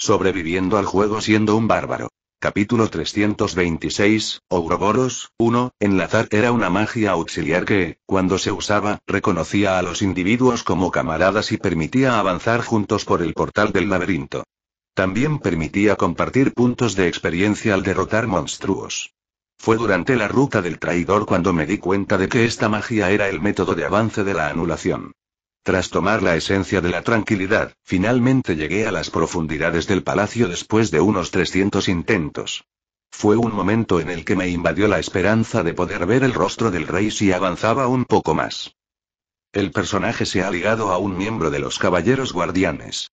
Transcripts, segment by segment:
Sobreviviendo al juego siendo un bárbaro. Capítulo 326, Ouroboros, 1. Enlazar era una magia auxiliar que, cuando se usaba, reconocía a los individuos como camaradas y permitía avanzar juntos por el portal del laberinto. También permitía compartir puntos de experiencia al derrotar monstruos. Fue durante la ruta del traidor cuando me di cuenta de que esta magia era el método de avance de la anulación. Tras tomar la esencia de la tranquilidad, finalmente llegué a las profundidades del palacio después de unos 300 intentos. Fue un momento en el que me invadió la esperanza de poder ver el rostro del rey si avanzaba un poco más. El personaje se ha ligado a un miembro de los Caballeros Guardianes.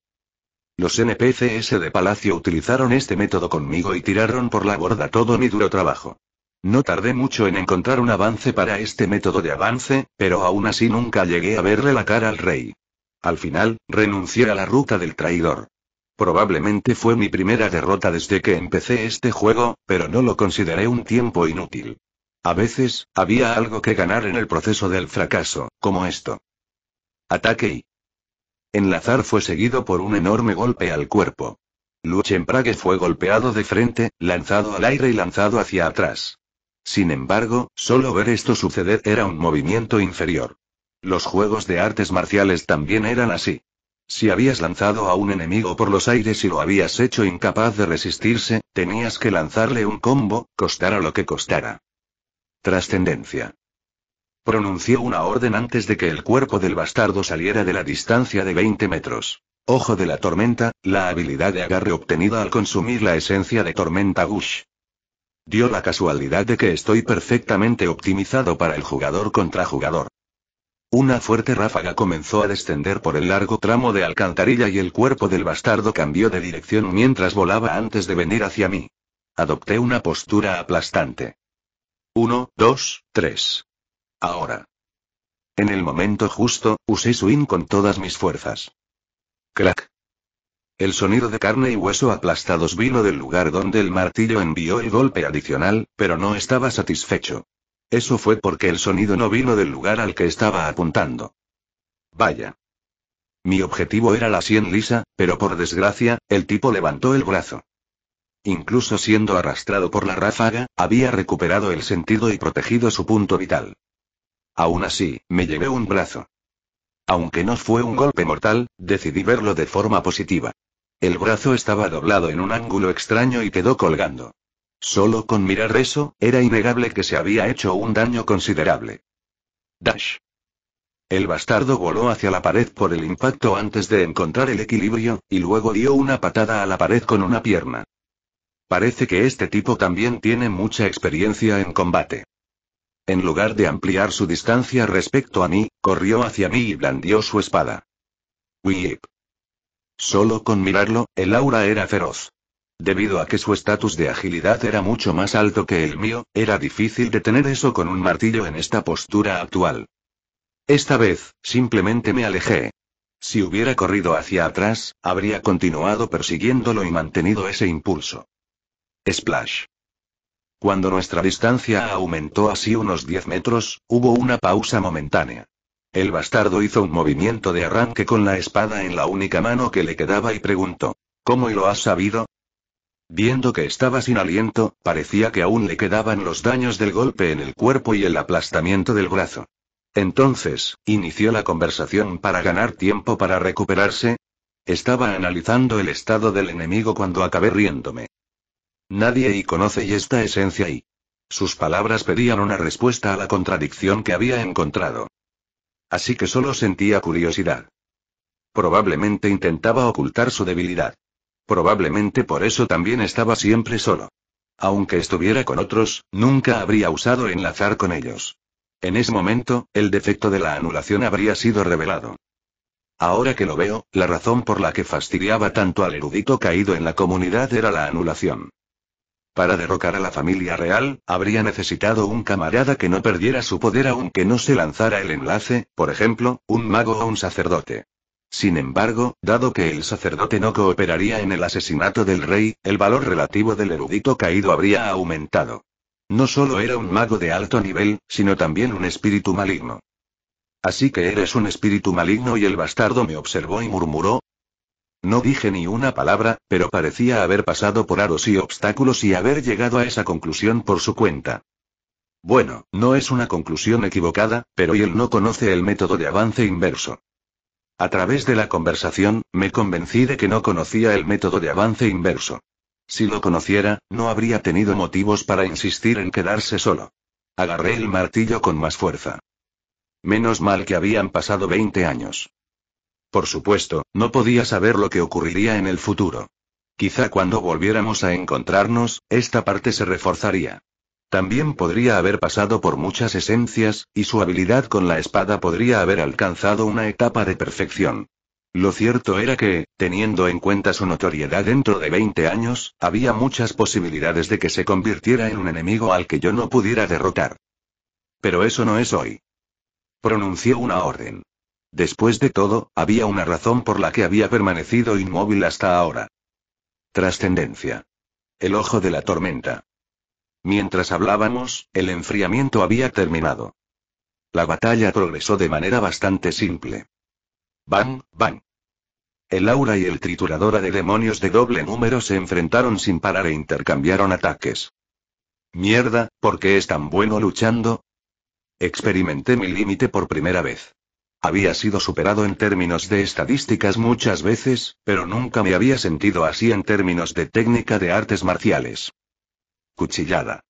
Los NPCs de Palacio utilizaron este método conmigo y tiraron por la borda todo mi duro trabajo. No tardé mucho en encontrar un avance para este método de avance, pero aún así nunca llegué a verle la cara al rey. Al final, renuncié a la ruta del traidor. Probablemente fue mi primera derrota desde que empecé este juego, pero no lo consideré un tiempo inútil. A veces, había algo que ganar en el proceso del fracaso, como esto. Ataque y... Enlazar fue seguido por un enorme golpe al cuerpo. Prague fue golpeado de frente, lanzado al aire y lanzado hacia atrás. Sin embargo, solo ver esto suceder era un movimiento inferior. Los juegos de artes marciales también eran así. Si habías lanzado a un enemigo por los aires y lo habías hecho incapaz de resistirse, tenías que lanzarle un combo, costara lo que costara. Trascendencia. Pronunció una orden antes de que el cuerpo del bastardo saliera de la distancia de 20 metros. Ojo de la tormenta, la habilidad de agarre obtenida al consumir la esencia de tormenta Gush. Dio la casualidad de que estoy perfectamente optimizado para el jugador contra jugador. Una fuerte ráfaga comenzó a descender por el largo tramo de alcantarilla y el cuerpo del bastardo cambió de dirección mientras volaba antes de venir hacia mí. Adopté una postura aplastante. Uno, dos, tres. Ahora. En el momento justo, usé swing con todas mis fuerzas. Crack. El sonido de carne y hueso aplastados vino del lugar donde el martillo envió el golpe adicional, pero no estaba satisfecho. Eso fue porque el sonido no vino del lugar al que estaba apuntando. Vaya. Mi objetivo era la sien lisa, pero por desgracia, el tipo levantó el brazo. Incluso siendo arrastrado por la ráfaga, había recuperado el sentido y protegido su punto vital. Aún así, me llevé un brazo. Aunque no fue un golpe mortal, decidí verlo de forma positiva. El brazo estaba doblado en un ángulo extraño y quedó colgando. Solo con mirar eso, era innegable que se había hecho un daño considerable. Dash. El bastardo voló hacia la pared por el impacto antes de encontrar el equilibrio, y luego dio una patada a la pared con una pierna. Parece que este tipo también tiene mucha experiencia en combate. En lugar de ampliar su distancia respecto a mí, corrió hacia mí y blandió su espada. Weep. Solo con mirarlo, el aura era feroz. Debido a que su estatus de agilidad era mucho más alto que el mío, era difícil detener eso con un martillo en esta postura actual. Esta vez, simplemente me alejé. Si hubiera corrido hacia atrás, habría continuado persiguiéndolo y mantenido ese impulso. Splash. Cuando nuestra distancia aumentó así unos 10 metros, hubo una pausa momentánea. El bastardo hizo un movimiento de arranque con la espada en la única mano que le quedaba y preguntó, ¿Cómo lo has sabido? Viendo que estaba sin aliento, parecía que aún le quedaban los daños del golpe en el cuerpo y el aplastamiento del brazo. Entonces, inició la conversación para ganar tiempo para recuperarse. Estaba analizando el estado del enemigo cuando acabé riéndome. Nadie y conoce esta esencia y. Sus palabras pedían una respuesta a la contradicción que había encontrado así que solo sentía curiosidad. Probablemente intentaba ocultar su debilidad. Probablemente por eso también estaba siempre solo. Aunque estuviera con otros, nunca habría usado enlazar con ellos. En ese momento, el defecto de la anulación habría sido revelado. Ahora que lo veo, la razón por la que fastidiaba tanto al erudito caído en la comunidad era la anulación. Para derrocar a la familia real, habría necesitado un camarada que no perdiera su poder aunque no se lanzara el enlace, por ejemplo, un mago o un sacerdote. Sin embargo, dado que el sacerdote no cooperaría en el asesinato del rey, el valor relativo del erudito caído habría aumentado. No solo era un mago de alto nivel, sino también un espíritu maligno. Así que eres un espíritu maligno y el bastardo me observó y murmuró, no dije ni una palabra, pero parecía haber pasado por aros y obstáculos y haber llegado a esa conclusión por su cuenta. Bueno, no es una conclusión equivocada, pero él no conoce el método de avance inverso. A través de la conversación, me convencí de que no conocía el método de avance inverso. Si lo conociera, no habría tenido motivos para insistir en quedarse solo. Agarré el martillo con más fuerza. Menos mal que habían pasado 20 años. Por supuesto, no podía saber lo que ocurriría en el futuro. Quizá cuando volviéramos a encontrarnos, esta parte se reforzaría. También podría haber pasado por muchas esencias, y su habilidad con la espada podría haber alcanzado una etapa de perfección. Lo cierto era que, teniendo en cuenta su notoriedad dentro de 20 años, había muchas posibilidades de que se convirtiera en un enemigo al que yo no pudiera derrotar. Pero eso no es hoy. Pronunció una orden. Después de todo, había una razón por la que había permanecido inmóvil hasta ahora. Trascendencia. El ojo de la tormenta. Mientras hablábamos, el enfriamiento había terminado. La batalla progresó de manera bastante simple. Bang, bang. El aura y el trituradora de demonios de doble número se enfrentaron sin parar e intercambiaron ataques. Mierda, ¿por qué es tan bueno luchando? Experimenté mi límite por primera vez. Había sido superado en términos de estadísticas muchas veces, pero nunca me había sentido así en términos de técnica de artes marciales. Cuchillada.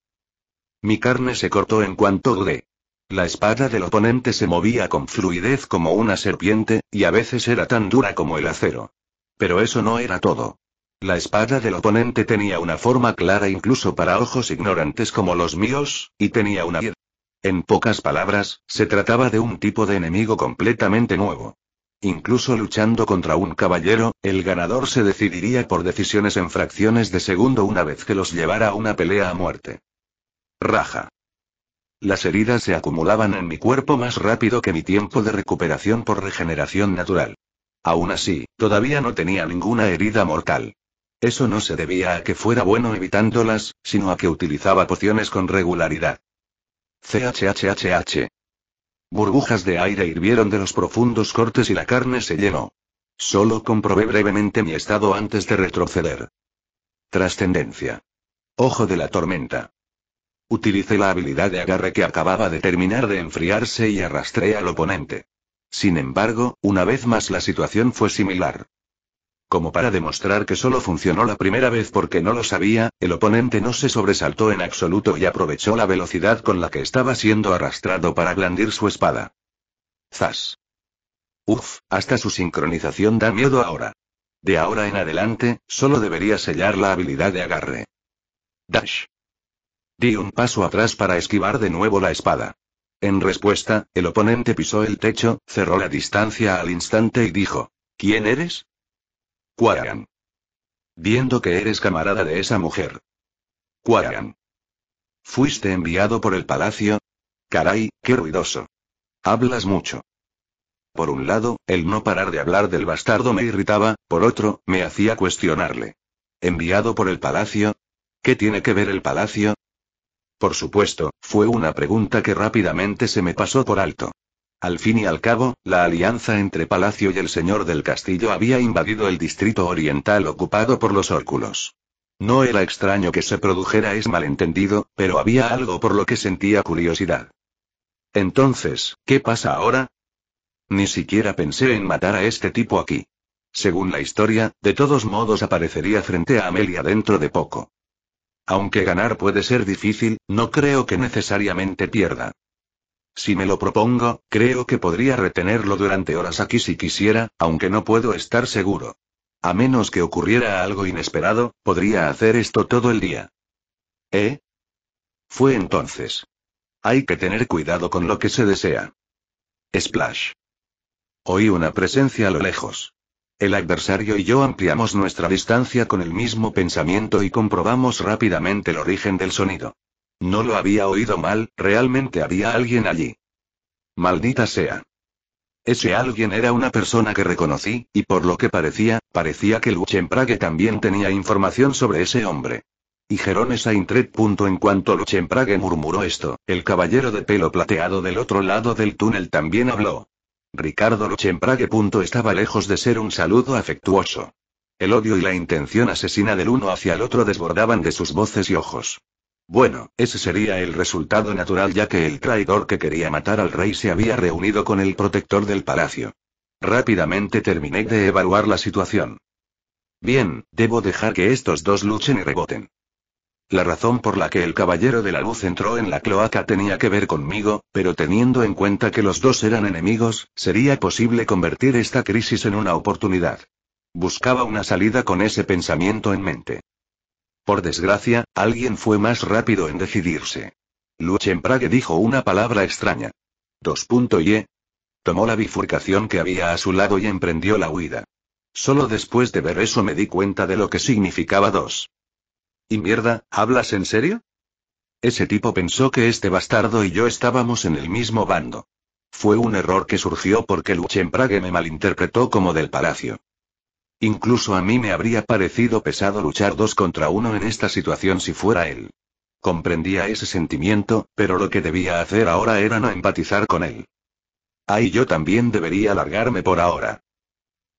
Mi carne se cortó en cuanto dudé. La espada del oponente se movía con fluidez como una serpiente, y a veces era tan dura como el acero. Pero eso no era todo. La espada del oponente tenía una forma clara incluso para ojos ignorantes como los míos, y tenía una en pocas palabras, se trataba de un tipo de enemigo completamente nuevo. Incluso luchando contra un caballero, el ganador se decidiría por decisiones en fracciones de segundo una vez que los llevara a una pelea a muerte. Raja. Las heridas se acumulaban en mi cuerpo más rápido que mi tiempo de recuperación por regeneración natural. Aún así, todavía no tenía ninguna herida mortal. Eso no se debía a que fuera bueno evitándolas, sino a que utilizaba pociones con regularidad. CHHHH. Burbujas de aire hirvieron de los profundos cortes y la carne se llenó. Solo comprobé brevemente mi estado antes de retroceder. Trascendencia. Ojo de la tormenta. Utilicé la habilidad de agarre que acababa de terminar de enfriarse y arrastré al oponente. Sin embargo, una vez más la situación fue similar. Como para demostrar que solo funcionó la primera vez porque no lo sabía, el oponente no se sobresaltó en absoluto y aprovechó la velocidad con la que estaba siendo arrastrado para blandir su espada. ¡Zas! Uf, hasta su sincronización da miedo ahora. De ahora en adelante, solo debería sellar la habilidad de agarre. Dash. Di un paso atrás para esquivar de nuevo la espada. En respuesta, el oponente pisó el techo, cerró la distancia al instante y dijo, ¿Quién eres? Quarian. Viendo que eres camarada de esa mujer. Quarian. Fuiste enviado por el palacio. Caray, qué ruidoso. Hablas mucho. Por un lado, el no parar de hablar del bastardo me irritaba, por otro, me hacía cuestionarle. ¿Enviado por el palacio? ¿Qué tiene que ver el palacio? Por supuesto, fue una pregunta que rápidamente se me pasó por alto. Al fin y al cabo, la alianza entre Palacio y el señor del castillo había invadido el distrito oriental ocupado por los órculos. No era extraño que se produjera ese malentendido, pero había algo por lo que sentía curiosidad. Entonces, ¿qué pasa ahora? Ni siquiera pensé en matar a este tipo aquí. Según la historia, de todos modos aparecería frente a Amelia dentro de poco. Aunque ganar puede ser difícil, no creo que necesariamente pierda. Si me lo propongo, creo que podría retenerlo durante horas aquí si quisiera, aunque no puedo estar seguro. A menos que ocurriera algo inesperado, podría hacer esto todo el día. ¿Eh? Fue entonces. Hay que tener cuidado con lo que se desea. Splash. Oí una presencia a lo lejos. El adversario y yo ampliamos nuestra distancia con el mismo pensamiento y comprobamos rápidamente el origen del sonido. No lo había oído mal, realmente había alguien allí. Maldita sea. Ese alguien era una persona que reconocí, y por lo que parecía, parecía que Luchemprague también tenía información sobre ese hombre. Y Jeronesa punto. En cuanto Luchemprague murmuró esto, el caballero de pelo plateado del otro lado del túnel también habló. Ricardo Luchemprague. Estaba lejos de ser un saludo afectuoso. El odio y la intención asesina del uno hacia el otro desbordaban de sus voces y ojos. Bueno, ese sería el resultado natural ya que el traidor que quería matar al rey se había reunido con el protector del palacio. Rápidamente terminé de evaluar la situación. Bien, debo dejar que estos dos luchen y reboten. La razón por la que el caballero de la luz entró en la cloaca tenía que ver conmigo, pero teniendo en cuenta que los dos eran enemigos, sería posible convertir esta crisis en una oportunidad. Buscaba una salida con ese pensamiento en mente. Por desgracia, alguien fue más rápido en decidirse. Luchenprague dijo una palabra extraña. Dos eh. Tomó la bifurcación que había a su lado y emprendió la huida. Solo después de ver eso me di cuenta de lo que significaba dos. ¿Y mierda, hablas en serio? Ese tipo pensó que este bastardo y yo estábamos en el mismo bando. Fue un error que surgió porque Luchenprague me malinterpretó como del palacio. Incluso a mí me habría parecido pesado luchar dos contra uno en esta situación si fuera él. Comprendía ese sentimiento, pero lo que debía hacer ahora era no empatizar con él. Ay, ah, yo también debería largarme por ahora.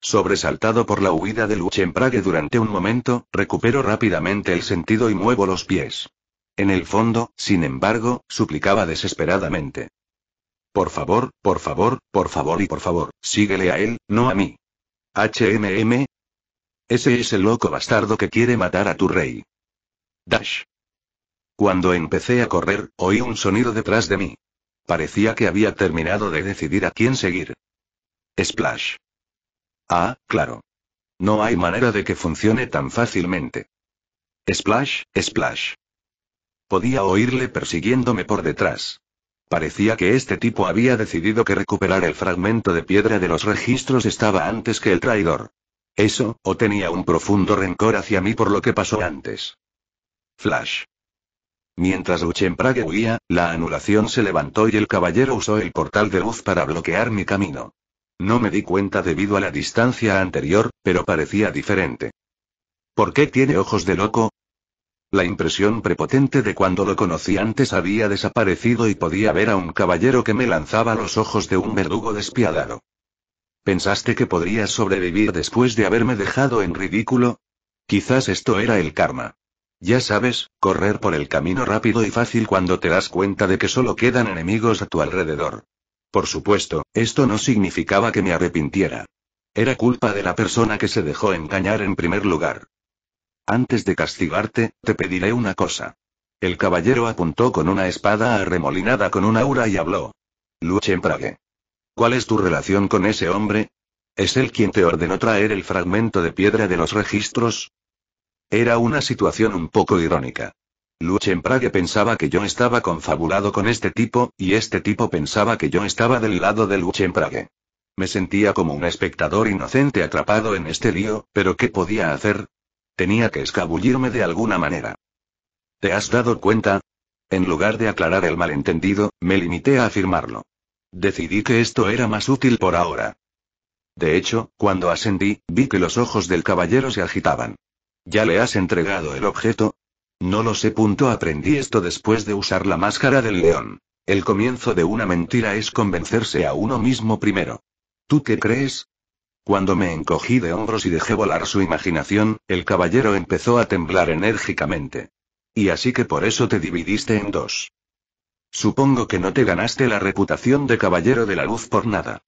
Sobresaltado por la huida de Prague durante un momento, recupero rápidamente el sentido y muevo los pies. En el fondo, sin embargo, suplicaba desesperadamente. Por favor, por favor, por favor y por favor, síguele a él, no a mí. HMM. Ese es el loco bastardo que quiere matar a tu rey. Dash. Cuando empecé a correr, oí un sonido detrás de mí. Parecía que había terminado de decidir a quién seguir. Splash. Ah, claro. No hay manera de que funcione tan fácilmente. Splash, splash. Podía oírle persiguiéndome por detrás. Parecía que este tipo había decidido que recuperar el fragmento de piedra de los registros estaba antes que el traidor. Eso, o tenía un profundo rencor hacia mí por lo que pasó antes. Flash. Mientras Prague huía, la anulación se levantó y el caballero usó el portal de luz para bloquear mi camino. No me di cuenta debido a la distancia anterior, pero parecía diferente. ¿Por qué tiene ojos de loco? La impresión prepotente de cuando lo conocí antes había desaparecido y podía ver a un caballero que me lanzaba los ojos de un verdugo despiadado. ¿Pensaste que podrías sobrevivir después de haberme dejado en ridículo? Quizás esto era el karma. Ya sabes, correr por el camino rápido y fácil cuando te das cuenta de que solo quedan enemigos a tu alrededor. Por supuesto, esto no significaba que me arrepintiera. Era culpa de la persona que se dejó engañar en primer lugar. Antes de castigarte, te pediré una cosa. El caballero apuntó con una espada arremolinada con un aura y habló. Luchemprague. ¿Cuál es tu relación con ese hombre? ¿Es él quien te ordenó traer el fragmento de piedra de los registros? Era una situación un poco irónica. Luchemprague pensaba que yo estaba confabulado con este tipo, y este tipo pensaba que yo estaba del lado de Luchemprague. Me sentía como un espectador inocente atrapado en este lío, pero ¿qué podía hacer? Tenía que escabullirme de alguna manera. ¿Te has dado cuenta? En lugar de aclarar el malentendido, me limité a afirmarlo. Decidí que esto era más útil por ahora. De hecho, cuando ascendí, vi que los ojos del caballero se agitaban. ¿Ya le has entregado el objeto? No lo sé. Punto. Aprendí esto después de usar la máscara del león. El comienzo de una mentira es convencerse a uno mismo primero. ¿Tú qué crees? Cuando me encogí de hombros y dejé volar su imaginación, el caballero empezó a temblar enérgicamente. Y así que por eso te dividiste en dos. Supongo que no te ganaste la reputación de caballero de la luz por nada.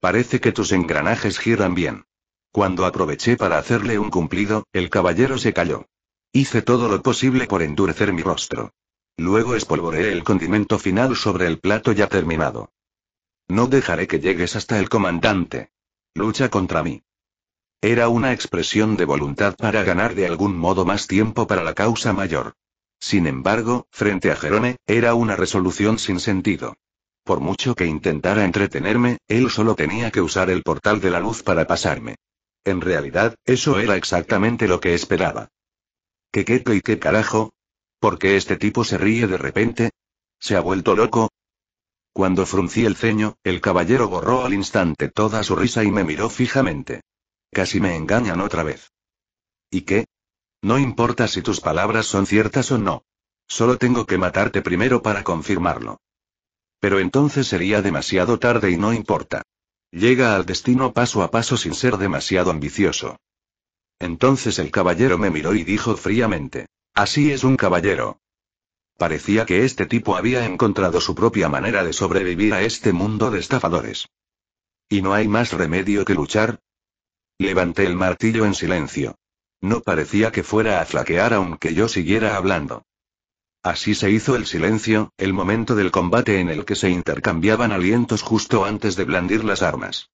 Parece que tus engranajes giran bien. Cuando aproveché para hacerle un cumplido, el caballero se calló. Hice todo lo posible por endurecer mi rostro. Luego espolvoreé el condimento final sobre el plato ya terminado. No dejaré que llegues hasta el comandante. Lucha contra mí. Era una expresión de voluntad para ganar de algún modo más tiempo para la causa mayor. Sin embargo, frente a Jerome, era una resolución sin sentido. Por mucho que intentara entretenerme, él solo tenía que usar el portal de la luz para pasarme. En realidad, eso era exactamente lo que esperaba. ¿Qué qué qué, qué carajo? ¿Por qué este tipo se ríe de repente? ¿Se ha vuelto loco? Cuando fruncí el ceño, el caballero borró al instante toda su risa y me miró fijamente. Casi me engañan otra vez. ¿Y qué? No importa si tus palabras son ciertas o no. Solo tengo que matarte primero para confirmarlo. Pero entonces sería demasiado tarde y no importa. Llega al destino paso a paso sin ser demasiado ambicioso. Entonces el caballero me miró y dijo fríamente. Así es un caballero. Parecía que este tipo había encontrado su propia manera de sobrevivir a este mundo de estafadores. ¿Y no hay más remedio que luchar? Levanté el martillo en silencio. No parecía que fuera a flaquear aunque yo siguiera hablando. Así se hizo el silencio, el momento del combate en el que se intercambiaban alientos justo antes de blandir las armas.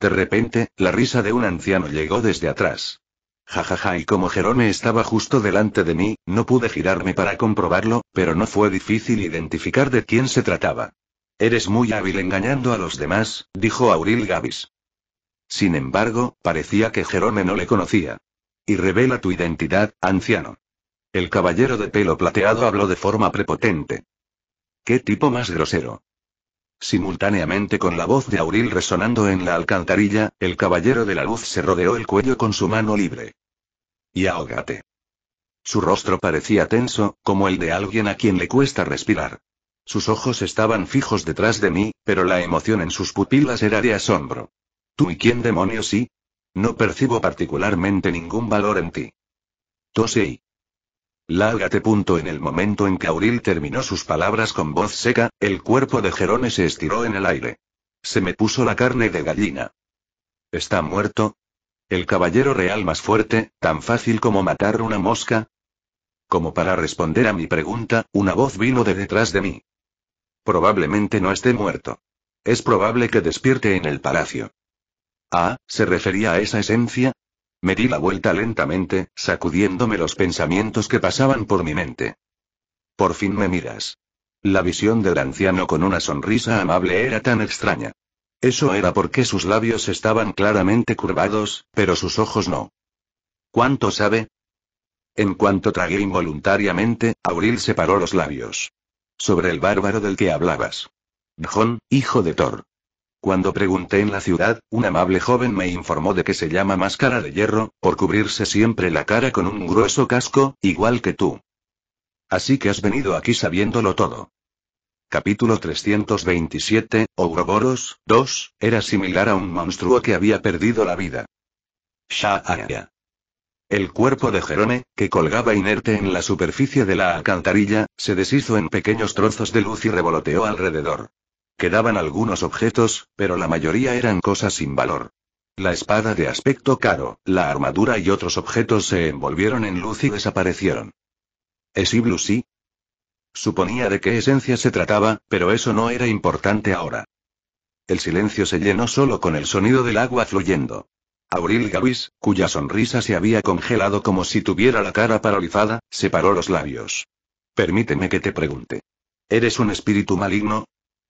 De repente, la risa de un anciano llegó desde atrás. Jajaja, y como Jerome estaba justo delante de mí, no pude girarme para comprobarlo, pero no fue difícil identificar de quién se trataba. Eres muy hábil engañando a los demás, dijo Auril Gavis. Sin embargo, parecía que Jerome no le conocía. Y revela tu identidad, anciano. El caballero de pelo plateado habló de forma prepotente. ¿Qué tipo más grosero? Simultáneamente con la voz de Auril resonando en la alcantarilla, el caballero de la luz se rodeó el cuello con su mano libre. Y ahógate. Su rostro parecía tenso, como el de alguien a quien le cuesta respirar. Sus ojos estaban fijos detrás de mí, pero la emoción en sus pupilas era de asombro. ¿Tú y quién demonios sí? No percibo particularmente ningún valor en ti. Tosei. Lárgate. Punto en el momento en que Auril terminó sus palabras con voz seca, el cuerpo de Jerone se estiró en el aire. Se me puso la carne de gallina. ¿Está muerto? ¿El caballero real más fuerte, tan fácil como matar una mosca? Como para responder a mi pregunta, una voz vino de detrás de mí. Probablemente no esté muerto. Es probable que despierte en el palacio. Ah, ¿se refería a esa esencia? Me di la vuelta lentamente, sacudiéndome los pensamientos que pasaban por mi mente. Por fin me miras. La visión del anciano con una sonrisa amable era tan extraña. Eso era porque sus labios estaban claramente curvados, pero sus ojos no. ¿Cuánto sabe? En cuanto tragué involuntariamente, Auril separó los labios. Sobre el bárbaro del que hablabas. Jon, hijo de Thor. Cuando pregunté en la ciudad, un amable joven me informó de que se llama máscara de hierro, por cubrirse siempre la cara con un grueso casco, igual que tú. Así que has venido aquí sabiéndolo todo. Capítulo 327, Ouroboros, 2, era similar a un monstruo que había perdido la vida. Shaaya. El cuerpo de Jerome, que colgaba inerte en la superficie de la alcantarilla, se deshizo en pequeños trozos de luz y revoloteó alrededor. Quedaban algunos objetos, pero la mayoría eran cosas sin valor. La espada de aspecto caro, la armadura y otros objetos se envolvieron en luz y desaparecieron. ¿Es sí. Suponía de qué esencia se trataba, pero eso no era importante ahora. El silencio se llenó solo con el sonido del agua fluyendo. Auril Gavis, cuya sonrisa se había congelado como si tuviera la cara paralizada, separó los labios. Permíteme que te pregunte. ¿Eres un espíritu maligno?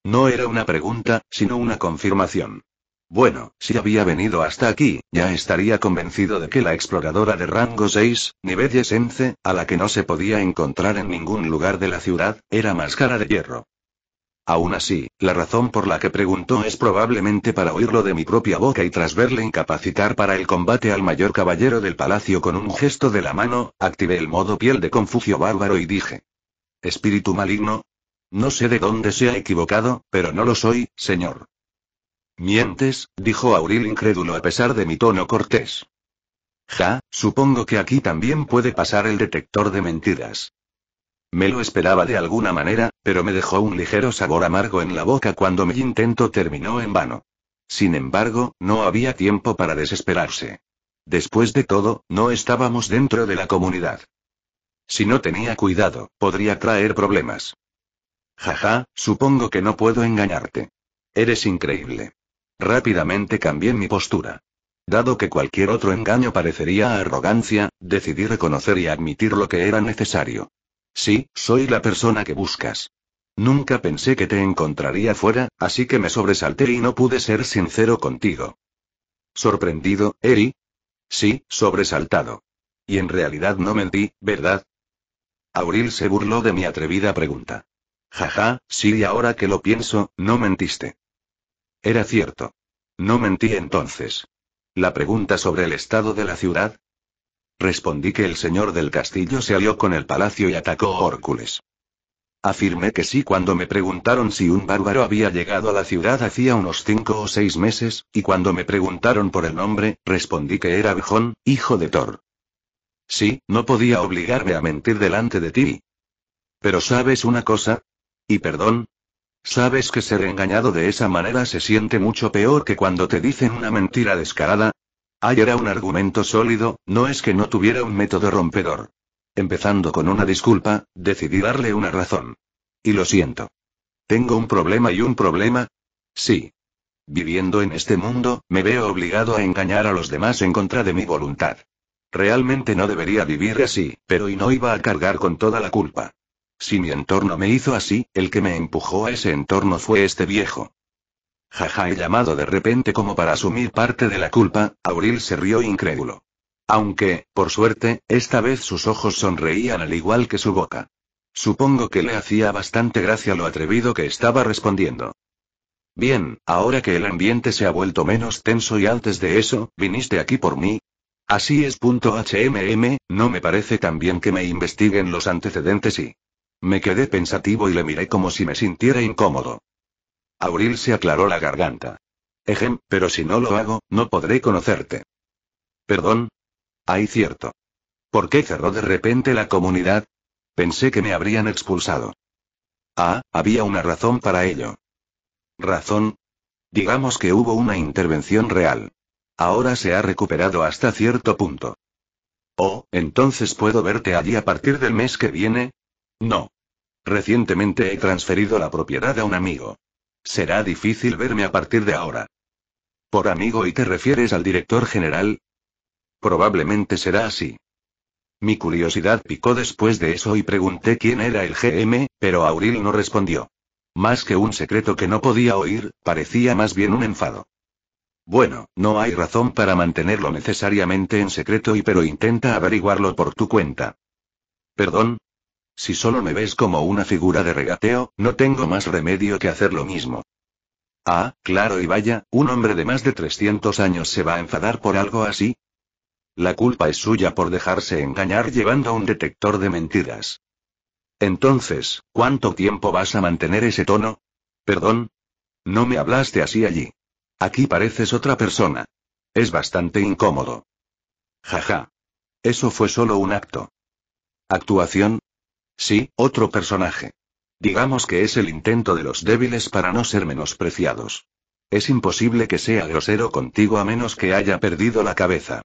No era una pregunta, sino una confirmación. Bueno, si había venido hasta aquí, ya estaría convencido de que la exploradora de rango 6, nivel Sense, a la que no se podía encontrar en ningún lugar de la ciudad, era máscara de hierro. Aún así, la razón por la que preguntó es probablemente para oírlo de mi propia boca y tras verle incapacitar para el combate al mayor caballero del palacio con un gesto de la mano, activé el modo piel de Confucio bárbaro y dije. Espíritu maligno, no sé de dónde se ha equivocado, pero no lo soy, señor. Mientes, dijo Auril incrédulo a pesar de mi tono cortés. Ja, supongo que aquí también puede pasar el detector de mentiras. Me lo esperaba de alguna manera, pero me dejó un ligero sabor amargo en la boca cuando mi intento terminó en vano. Sin embargo, no había tiempo para desesperarse. Después de todo, no estábamos dentro de la comunidad. Si no tenía cuidado, podría traer problemas. Jaja, supongo que no puedo engañarte. Eres increíble. Rápidamente cambié mi postura. Dado que cualquier otro engaño parecería arrogancia, decidí reconocer y admitir lo que era necesario. Sí, soy la persona que buscas. Nunca pensé que te encontraría fuera, así que me sobresalté y no pude ser sincero contigo. ¿Sorprendido, Eri? Sí, sobresaltado. Y en realidad no mentí, ¿verdad? Auril se burló de mi atrevida pregunta. Jaja, sí, y ahora que lo pienso, no mentiste. Era cierto. No mentí entonces. La pregunta sobre el estado de la ciudad. Respondí que el señor del castillo se alió con el palacio y atacó a Hórcules. Afirmé que sí cuando me preguntaron si un bárbaro había llegado a la ciudad hacía unos cinco o seis meses, y cuando me preguntaron por el nombre, respondí que era Bejón, hijo de Thor. Sí, no podía obligarme a mentir delante de ti. Pero sabes una cosa, ¿Y perdón? Sabes que ser engañado de esa manera se siente mucho peor que cuando te dicen una mentira descarada. Ayer era un argumento sólido, no es que no tuviera un método rompedor. Empezando con una disculpa, decidí darle una razón. Y lo siento. ¿Tengo un problema y un problema? Sí. Viviendo en este mundo, me veo obligado a engañar a los demás en contra de mi voluntad. Realmente no debería vivir así, pero y no iba a cargar con toda la culpa. Si mi entorno me hizo así, el que me empujó a ese entorno fue este viejo. Jaja, he llamado de repente como para asumir parte de la culpa, Auril se rió incrédulo. Aunque, por suerte, esta vez sus ojos sonreían al igual que su boca. Supongo que le hacía bastante gracia lo atrevido que estaba respondiendo. Bien, ahora que el ambiente se ha vuelto menos tenso y antes de eso, viniste aquí por mí. Así es. HMM, no me parece tan bien que me investiguen los antecedentes y me quedé pensativo y le miré como si me sintiera incómodo. Auril se aclaró la garganta. Ejem, pero si no lo hago, no podré conocerte. Perdón. Ay cierto. ¿Por qué cerró de repente la comunidad? Pensé que me habrían expulsado. Ah, había una razón para ello. ¿Razón? Digamos que hubo una intervención real. Ahora se ha recuperado hasta cierto punto. Oh, entonces puedo verte allí a partir del mes que viene, no. Recientemente he transferido la propiedad a un amigo. Será difícil verme a partir de ahora. Por amigo y te refieres al director general, Probablemente será así. Mi curiosidad picó después de eso y pregunté quién era el GM, pero Auril no respondió. Más que un secreto que no podía oír, parecía más bien un enfado. Bueno, no hay razón para mantenerlo necesariamente en secreto y pero intenta averiguarlo por tu cuenta. Perdón, si solo me ves como una figura de regateo, no tengo más remedio que hacer lo mismo. Ah, claro y vaya, un hombre de más de 300 años se va a enfadar por algo así. La culpa es suya por dejarse engañar llevando un detector de mentiras. Entonces, ¿cuánto tiempo vas a mantener ese tono? Perdón. No me hablaste así allí. Aquí pareces otra persona. Es bastante incómodo. Jaja. Eso fue solo un acto. Actuación, Sí, otro personaje. Digamos que es el intento de los débiles para no ser menospreciados. Es imposible que sea grosero contigo a menos que haya perdido la cabeza.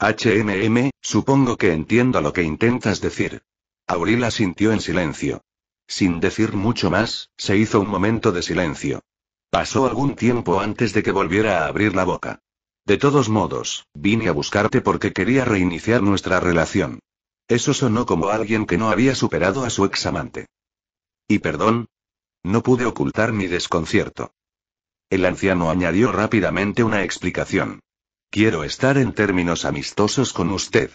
HMM, supongo que entiendo lo que intentas decir. Aurila sintió en silencio. Sin decir mucho más, se hizo un momento de silencio. Pasó algún tiempo antes de que volviera a abrir la boca. De todos modos, vine a buscarte porque quería reiniciar nuestra relación. Eso sonó como alguien que no había superado a su examante. ¿Y perdón? No pude ocultar mi desconcierto. El anciano añadió rápidamente una explicación. Quiero estar en términos amistosos con usted.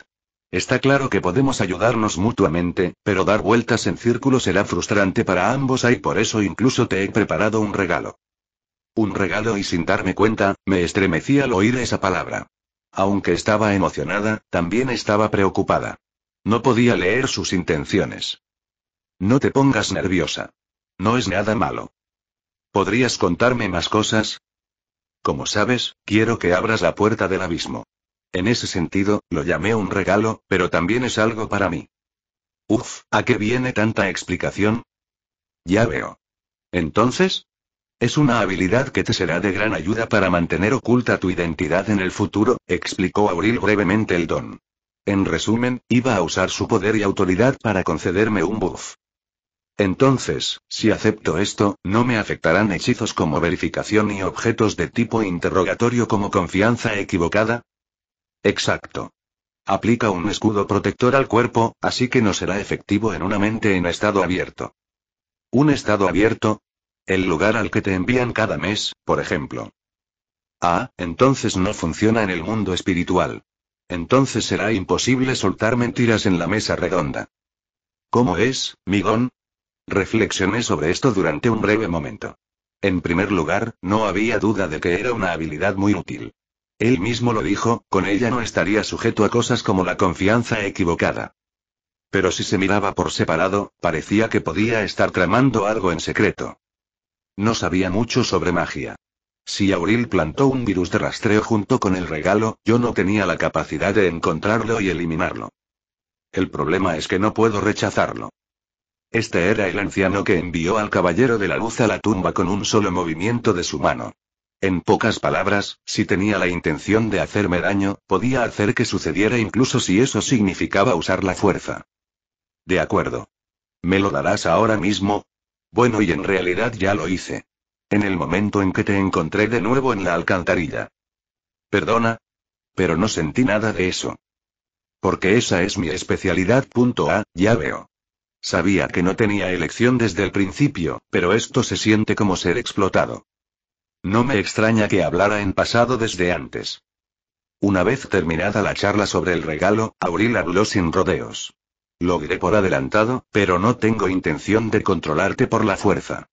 Está claro que podemos ayudarnos mutuamente, pero dar vueltas en círculo será frustrante para ambos y por eso incluso te he preparado un regalo. Un regalo y sin darme cuenta, me estremecí al oír esa palabra. Aunque estaba emocionada, también estaba preocupada. No podía leer sus intenciones. No te pongas nerviosa. No es nada malo. ¿Podrías contarme más cosas? Como sabes, quiero que abras la puerta del abismo. En ese sentido, lo llamé un regalo, pero también es algo para mí. Uf, ¿a qué viene tanta explicación? Ya veo. Entonces, es una habilidad que te será de gran ayuda para mantener oculta tu identidad en el futuro, explicó Auril brevemente el don. En resumen, iba a usar su poder y autoridad para concederme un buff. Entonces, si acepto esto, no me afectarán hechizos como verificación y objetos de tipo interrogatorio como confianza equivocada. Exacto. Aplica un escudo protector al cuerpo, así que no será efectivo en una mente en estado abierto. ¿Un estado abierto? El lugar al que te envían cada mes, por ejemplo. Ah, entonces no funciona en el mundo espiritual. Entonces será imposible soltar mentiras en la mesa redonda. ¿Cómo es, Migón? Reflexioné sobre esto durante un breve momento. En primer lugar, no había duda de que era una habilidad muy útil. Él mismo lo dijo, con ella no estaría sujeto a cosas como la confianza equivocada. Pero si se miraba por separado, parecía que podía estar tramando algo en secreto. No sabía mucho sobre magia. Si Auril plantó un virus de rastreo junto con el regalo, yo no tenía la capacidad de encontrarlo y eliminarlo. El problema es que no puedo rechazarlo. Este era el anciano que envió al Caballero de la Luz a la tumba con un solo movimiento de su mano. En pocas palabras, si tenía la intención de hacerme daño, podía hacer que sucediera incluso si eso significaba usar la fuerza. De acuerdo. ¿Me lo darás ahora mismo? Bueno, y en realidad ya lo hice. En el momento en que te encontré de nuevo en la alcantarilla. Perdona. Pero no sentí nada de eso. Porque esa es mi especialidad. A, ya veo. Sabía que no tenía elección desde el principio, pero esto se siente como ser explotado. No me extraña que hablara en pasado desde antes. Una vez terminada la charla sobre el regalo, Auril habló sin rodeos. Logré por adelantado, pero no tengo intención de controlarte por la fuerza.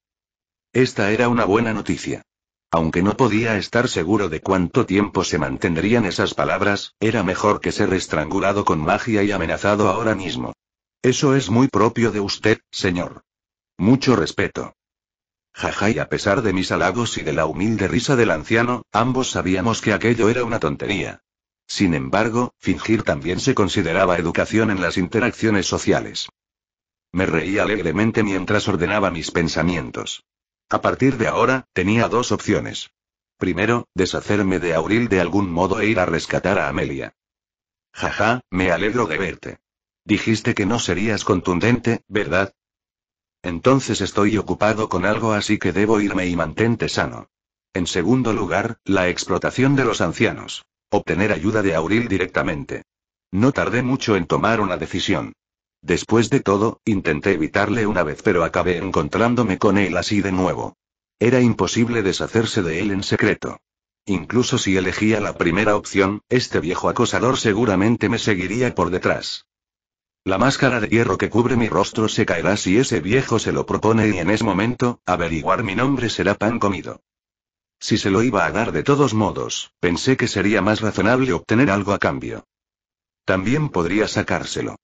Esta era una buena noticia. Aunque no podía estar seguro de cuánto tiempo se mantendrían esas palabras, era mejor que ser estrangulado con magia y amenazado ahora mismo. Eso es muy propio de usted, señor. Mucho respeto. Jaja y a pesar de mis halagos y de la humilde risa del anciano, ambos sabíamos que aquello era una tontería. Sin embargo, fingir también se consideraba educación en las interacciones sociales. Me reía alegremente mientras ordenaba mis pensamientos. A partir de ahora, tenía dos opciones. Primero, deshacerme de Auril de algún modo e ir a rescatar a Amelia. Jaja, me alegro de verte. Dijiste que no serías contundente, ¿verdad? Entonces estoy ocupado con algo así que debo irme y mantente sano. En segundo lugar, la explotación de los ancianos. Obtener ayuda de Auril directamente. No tardé mucho en tomar una decisión. Después de todo, intenté evitarle una vez pero acabé encontrándome con él así de nuevo. Era imposible deshacerse de él en secreto. Incluso si elegía la primera opción, este viejo acosador seguramente me seguiría por detrás. La máscara de hierro que cubre mi rostro se caerá si ese viejo se lo propone y en ese momento, averiguar mi nombre será pan comido. Si se lo iba a dar de todos modos, pensé que sería más razonable obtener algo a cambio. También podría sacárselo.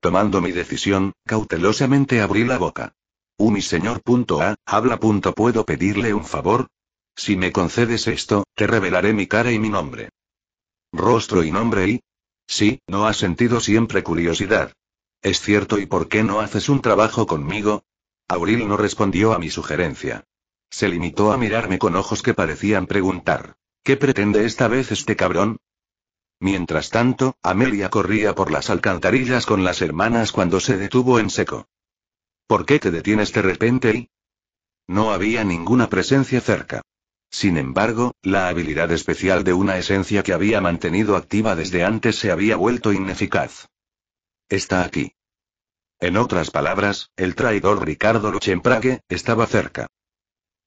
Tomando mi decisión, cautelosamente abrí la boca. Uh, mi señor. A, habla. ¿Puedo pedirle un favor? Si me concedes esto, te revelaré mi cara y mi nombre. Rostro y nombre y... Sí, ¿no has sentido siempre curiosidad? Es cierto y por qué no haces un trabajo conmigo? Auril no respondió a mi sugerencia. Se limitó a mirarme con ojos que parecían preguntar. ¿Qué pretende esta vez este cabrón? Mientras tanto, Amelia corría por las alcantarillas con las hermanas cuando se detuvo en seco. ¿Por qué te detienes de repente y? No había ninguna presencia cerca. Sin embargo, la habilidad especial de una esencia que había mantenido activa desde antes se había vuelto ineficaz. Está aquí. En otras palabras, el traidor Ricardo Luchemprague, estaba cerca.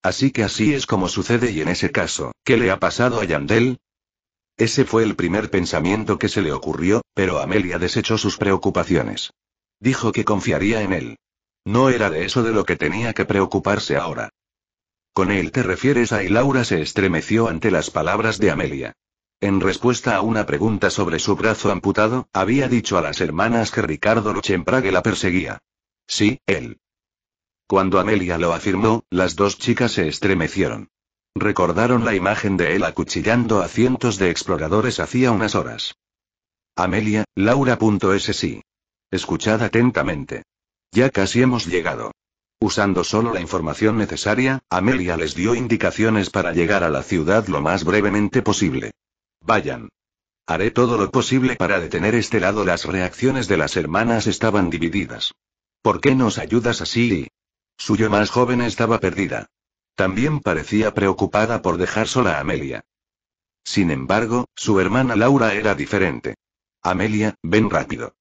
Así que así es como sucede y en ese caso, ¿qué le ha pasado a Yandel? Ese fue el primer pensamiento que se le ocurrió, pero Amelia desechó sus preocupaciones. Dijo que confiaría en él. No era de eso de lo que tenía que preocuparse ahora. Con él te refieres a y Laura se estremeció ante las palabras de Amelia. En respuesta a una pregunta sobre su brazo amputado, había dicho a las hermanas que Ricardo Luchemprague la perseguía. Sí, él. Cuando Amelia lo afirmó, las dos chicas se estremecieron. Recordaron la imagen de él acuchillando a cientos de exploradores hacía unas horas. Amelia, Laura. Escuchad atentamente. Ya casi hemos llegado. Usando solo la información necesaria, Amelia les dio indicaciones para llegar a la ciudad lo más brevemente posible. Vayan. Haré todo lo posible para detener este lado. Las reacciones de las hermanas estaban divididas. ¿Por qué nos ayudas así? Suyo más joven estaba perdida. También parecía preocupada por dejar sola a Amelia. Sin embargo, su hermana Laura era diferente. Amelia, ven rápido.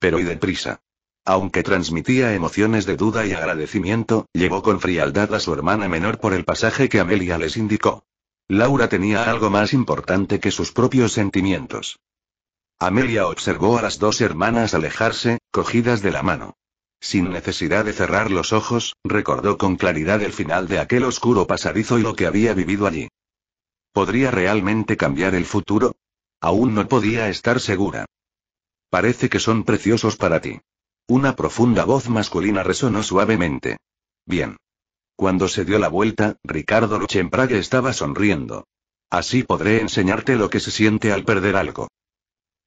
Pero y deprisa. Aunque transmitía emociones de duda y agradecimiento, llevó con frialdad a su hermana menor por el pasaje que Amelia les indicó. Laura tenía algo más importante que sus propios sentimientos. Amelia observó a las dos hermanas alejarse, cogidas de la mano. Sin necesidad de cerrar los ojos, recordó con claridad el final de aquel oscuro pasadizo y lo que había vivido allí. ¿Podría realmente cambiar el futuro? Aún no podía estar segura. Parece que son preciosos para ti. Una profunda voz masculina resonó suavemente. Bien. Cuando se dio la vuelta, Ricardo Luchemprague estaba sonriendo. Así podré enseñarte lo que se siente al perder algo.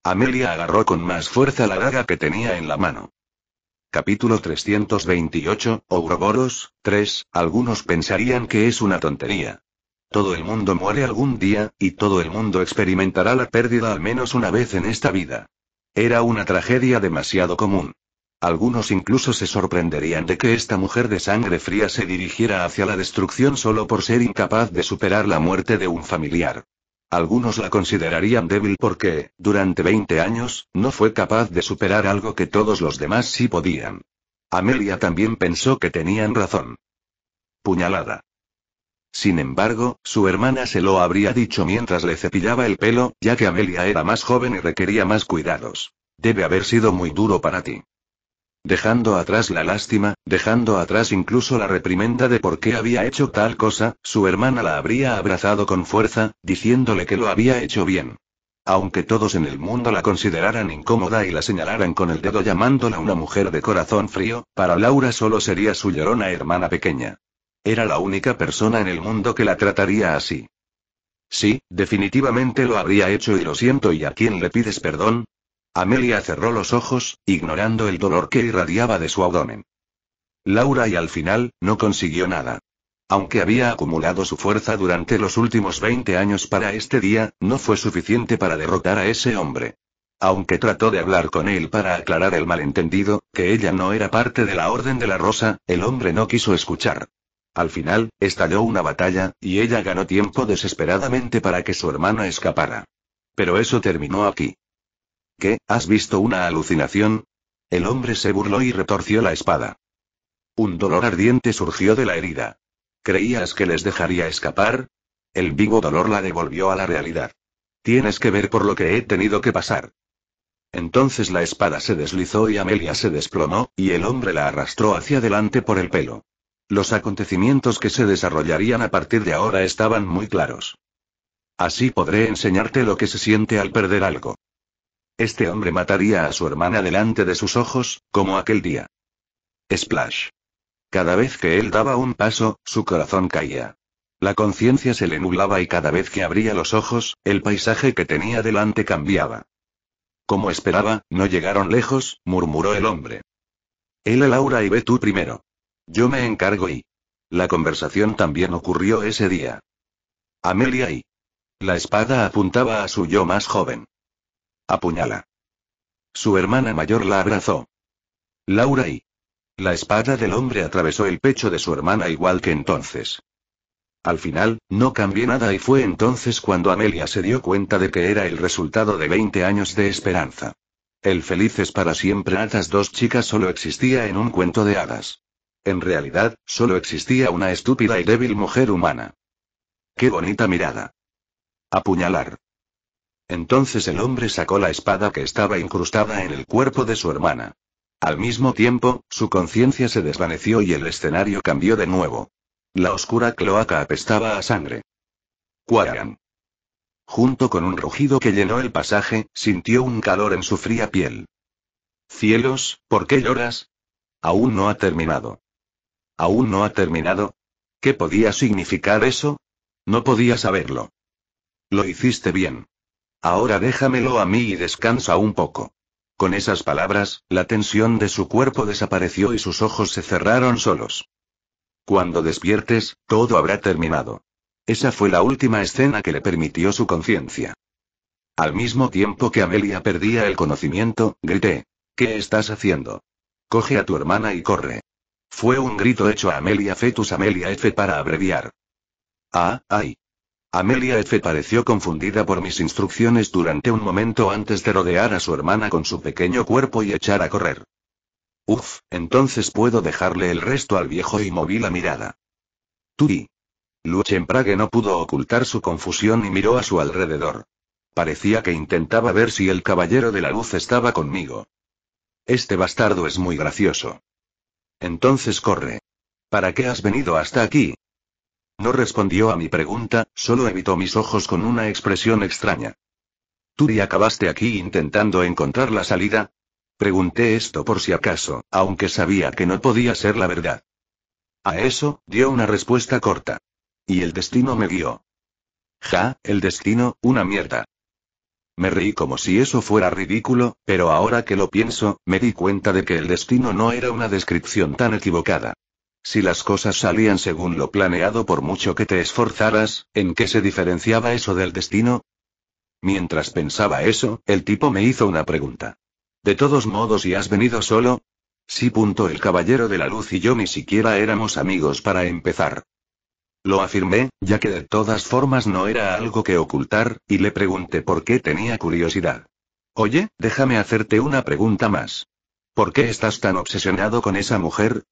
Amelia agarró con más fuerza la daga que tenía en la mano. Capítulo 328, Ouroboros, 3. Algunos pensarían que es una tontería. Todo el mundo muere algún día, y todo el mundo experimentará la pérdida al menos una vez en esta vida. Era una tragedia demasiado común. Algunos incluso se sorprenderían de que esta mujer de sangre fría se dirigiera hacia la destrucción solo por ser incapaz de superar la muerte de un familiar. Algunos la considerarían débil porque, durante 20 años, no fue capaz de superar algo que todos los demás sí podían. Amelia también pensó que tenían razón. Puñalada. Sin embargo, su hermana se lo habría dicho mientras le cepillaba el pelo, ya que Amelia era más joven y requería más cuidados. Debe haber sido muy duro para ti dejando atrás la lástima, dejando atrás incluso la reprimenda de por qué había hecho tal cosa, su hermana la habría abrazado con fuerza, diciéndole que lo había hecho bien. Aunque todos en el mundo la consideraran incómoda y la señalaran con el dedo llamándola una mujer de corazón frío, para Laura solo sería su llorona hermana pequeña. Era la única persona en el mundo que la trataría así. Sí, definitivamente lo habría hecho y lo siento y a quién le pides perdón, Amelia cerró los ojos, ignorando el dolor que irradiaba de su abdomen. Laura y al final, no consiguió nada. Aunque había acumulado su fuerza durante los últimos 20 años para este día, no fue suficiente para derrotar a ese hombre. Aunque trató de hablar con él para aclarar el malentendido, que ella no era parte de la Orden de la Rosa, el hombre no quiso escuchar. Al final, estalló una batalla, y ella ganó tiempo desesperadamente para que su hermano escapara. Pero eso terminó aquí has visto una alucinación? El hombre se burló y retorció la espada. Un dolor ardiente surgió de la herida. ¿Creías que les dejaría escapar? El vivo dolor la devolvió a la realidad. Tienes que ver por lo que he tenido que pasar. Entonces la espada se deslizó y Amelia se desplomó, y el hombre la arrastró hacia adelante por el pelo. Los acontecimientos que se desarrollarían a partir de ahora estaban muy claros. Así podré enseñarte lo que se siente al perder algo. Este hombre mataría a su hermana delante de sus ojos, como aquel día. Splash. Cada vez que él daba un paso, su corazón caía. La conciencia se le nublaba y cada vez que abría los ojos, el paisaje que tenía delante cambiaba. Como esperaba, no llegaron lejos, murmuró el hombre. Él a Laura y ve tú primero. Yo me encargo y... La conversación también ocurrió ese día. Amelia y... La espada apuntaba a su yo más joven. Apuñala. Su hermana mayor la abrazó. Laura y... La espada del hombre atravesó el pecho de su hermana igual que entonces. Al final, no cambió nada y fue entonces cuando Amelia se dio cuenta de que era el resultado de 20 años de esperanza. El felices para siempre las dos chicas solo existía en un cuento de hadas. En realidad, solo existía una estúpida y débil mujer humana. Qué bonita mirada. Apuñalar. Entonces el hombre sacó la espada que estaba incrustada en el cuerpo de su hermana. Al mismo tiempo, su conciencia se desvaneció y el escenario cambió de nuevo. La oscura cloaca apestaba a sangre. Quaran. Junto con un rugido que llenó el pasaje, sintió un calor en su fría piel. Cielos, ¿por qué lloras? Aún no ha terminado. ¿Aún no ha terminado? ¿Qué podía significar eso? No podía saberlo. Lo hiciste bien. Ahora déjamelo a mí y descansa un poco. Con esas palabras, la tensión de su cuerpo desapareció y sus ojos se cerraron solos. Cuando despiertes, todo habrá terminado. Esa fue la última escena que le permitió su conciencia. Al mismo tiempo que Amelia perdía el conocimiento, grité. ¿Qué estás haciendo? Coge a tu hermana y corre. Fue un grito hecho a Amelia Fetus Amelia F para abreviar. Ah, ay. Amelia F. pareció confundida por mis instrucciones durante un momento antes de rodear a su hermana con su pequeño cuerpo y echar a correr. Uf, entonces puedo dejarle el resto al viejo y moví la mirada. y... Prague no pudo ocultar su confusión y miró a su alrededor. Parecía que intentaba ver si el caballero de la luz estaba conmigo. Este bastardo es muy gracioso. Entonces corre. ¿Para qué has venido hasta aquí? No respondió a mi pregunta, solo evitó mis ojos con una expresión extraña. ¿Tú ya acabaste aquí intentando encontrar la salida? Pregunté esto por si acaso, aunque sabía que no podía ser la verdad. A eso, dio una respuesta corta. Y el destino me guió. Ja, el destino, una mierda. Me reí como si eso fuera ridículo, pero ahora que lo pienso, me di cuenta de que el destino no era una descripción tan equivocada. Si las cosas salían según lo planeado por mucho que te esforzaras, ¿en qué se diferenciaba eso del destino? Mientras pensaba eso, el tipo me hizo una pregunta. De todos modos, ¿y has venido solo? Sí. Punto el caballero de la luz y yo ni siquiera éramos amigos para empezar. Lo afirmé, ya que de todas formas no era algo que ocultar, y le pregunté por qué tenía curiosidad. Oye, déjame hacerte una pregunta más. ¿Por qué estás tan obsesionado con esa mujer?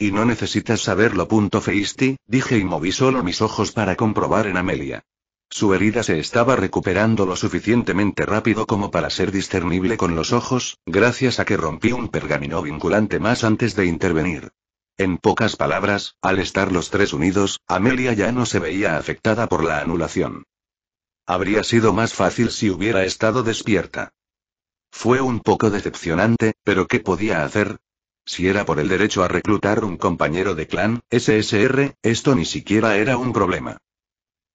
Y no necesitas saberlo. Feisti, dije y moví solo mis ojos para comprobar en Amelia. Su herida se estaba recuperando lo suficientemente rápido como para ser discernible con los ojos, gracias a que rompí un pergamino vinculante más antes de intervenir. En pocas palabras, al estar los tres unidos, Amelia ya no se veía afectada por la anulación. Habría sido más fácil si hubiera estado despierta. Fue un poco decepcionante, pero ¿qué podía hacer? Si era por el derecho a reclutar un compañero de clan, SSR, esto ni siquiera era un problema.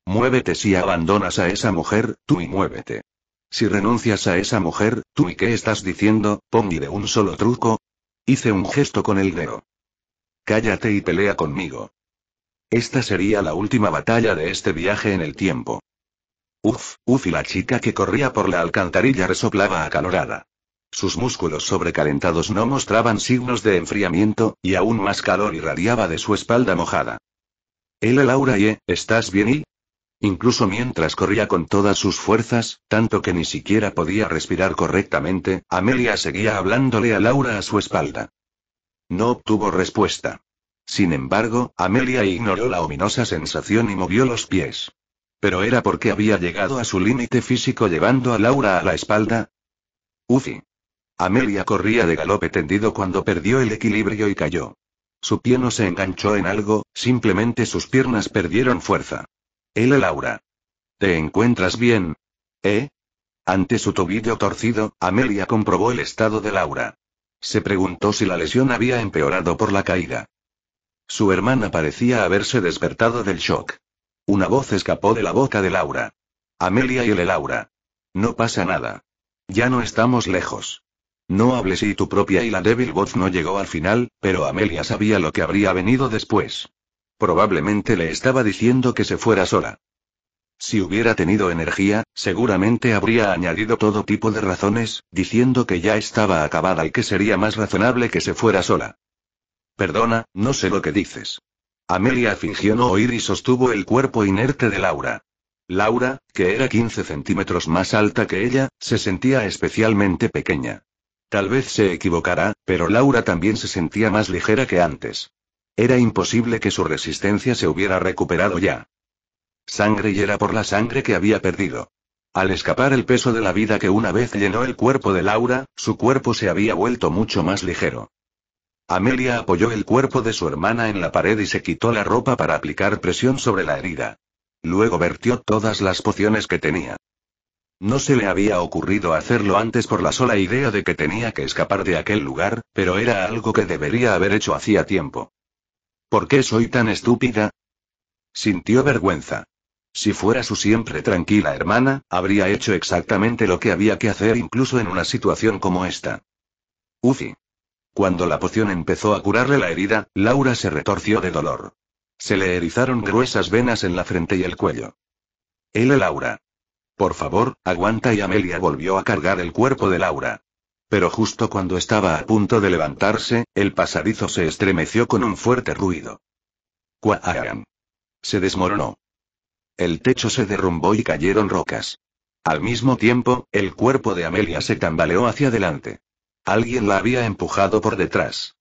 Muévete si abandonas a esa mujer, tú y muévete. Si renuncias a esa mujer, tú y qué estás diciendo, Pongi de un solo truco. Hice un gesto con el dedo. Cállate y pelea conmigo. Esta sería la última batalla de este viaje en el tiempo. Uf, uf y la chica que corría por la alcantarilla resoplaba acalorada. Sus músculos sobrecalentados no mostraban signos de enfriamiento, y aún más calor irradiaba de su espalda mojada. El Laura y ¿eh? ¿estás bien y? Incluso mientras corría con todas sus fuerzas, tanto que ni siquiera podía respirar correctamente, Amelia seguía hablándole a Laura a su espalda. No obtuvo respuesta. Sin embargo, Amelia ignoró la ominosa sensación y movió los pies. Pero era porque había llegado a su límite físico llevando a Laura a la espalda. Uzi. Amelia corría de galope tendido cuando perdió el equilibrio y cayó. Su pie no se enganchó en algo, simplemente sus piernas perdieron fuerza. el Laura. ¿Te encuentras bien? ¿Eh? Ante su tobillo torcido, Amelia comprobó el estado de Laura. Se preguntó si la lesión había empeorado por la caída. Su hermana parecía haberse despertado del shock. Una voz escapó de la boca de Laura. Amelia y el Laura. No pasa nada. Ya no estamos lejos. No hables y tu propia y la débil voz no llegó al final, pero Amelia sabía lo que habría venido después. Probablemente le estaba diciendo que se fuera sola. Si hubiera tenido energía, seguramente habría añadido todo tipo de razones, diciendo que ya estaba acabada y que sería más razonable que se fuera sola. Perdona, no sé lo que dices. Amelia fingió no oír y sostuvo el cuerpo inerte de Laura. Laura, que era 15 centímetros más alta que ella, se sentía especialmente pequeña. Tal vez se equivocará, pero Laura también se sentía más ligera que antes. Era imposible que su resistencia se hubiera recuperado ya. Sangre y era por la sangre que había perdido. Al escapar el peso de la vida que una vez llenó el cuerpo de Laura, su cuerpo se había vuelto mucho más ligero. Amelia apoyó el cuerpo de su hermana en la pared y se quitó la ropa para aplicar presión sobre la herida. Luego vertió todas las pociones que tenía. No se le había ocurrido hacerlo antes por la sola idea de que tenía que escapar de aquel lugar, pero era algo que debería haber hecho hacía tiempo. ¿Por qué soy tan estúpida? Sintió vergüenza. Si fuera su siempre tranquila hermana, habría hecho exactamente lo que había que hacer incluso en una situación como esta. Uzi. Cuando la poción empezó a curarle la herida, Laura se retorció de dolor. Se le erizaron gruesas venas en la frente y el cuello. Él, Laura. Por favor, aguanta y Amelia volvió a cargar el cuerpo de Laura. Pero justo cuando estaba a punto de levantarse, el pasadizo se estremeció con un fuerte ruido. ¡Cuaam! Se desmoronó. El techo se derrumbó y cayeron rocas. Al mismo tiempo, el cuerpo de Amelia se tambaleó hacia adelante. Alguien la había empujado por detrás.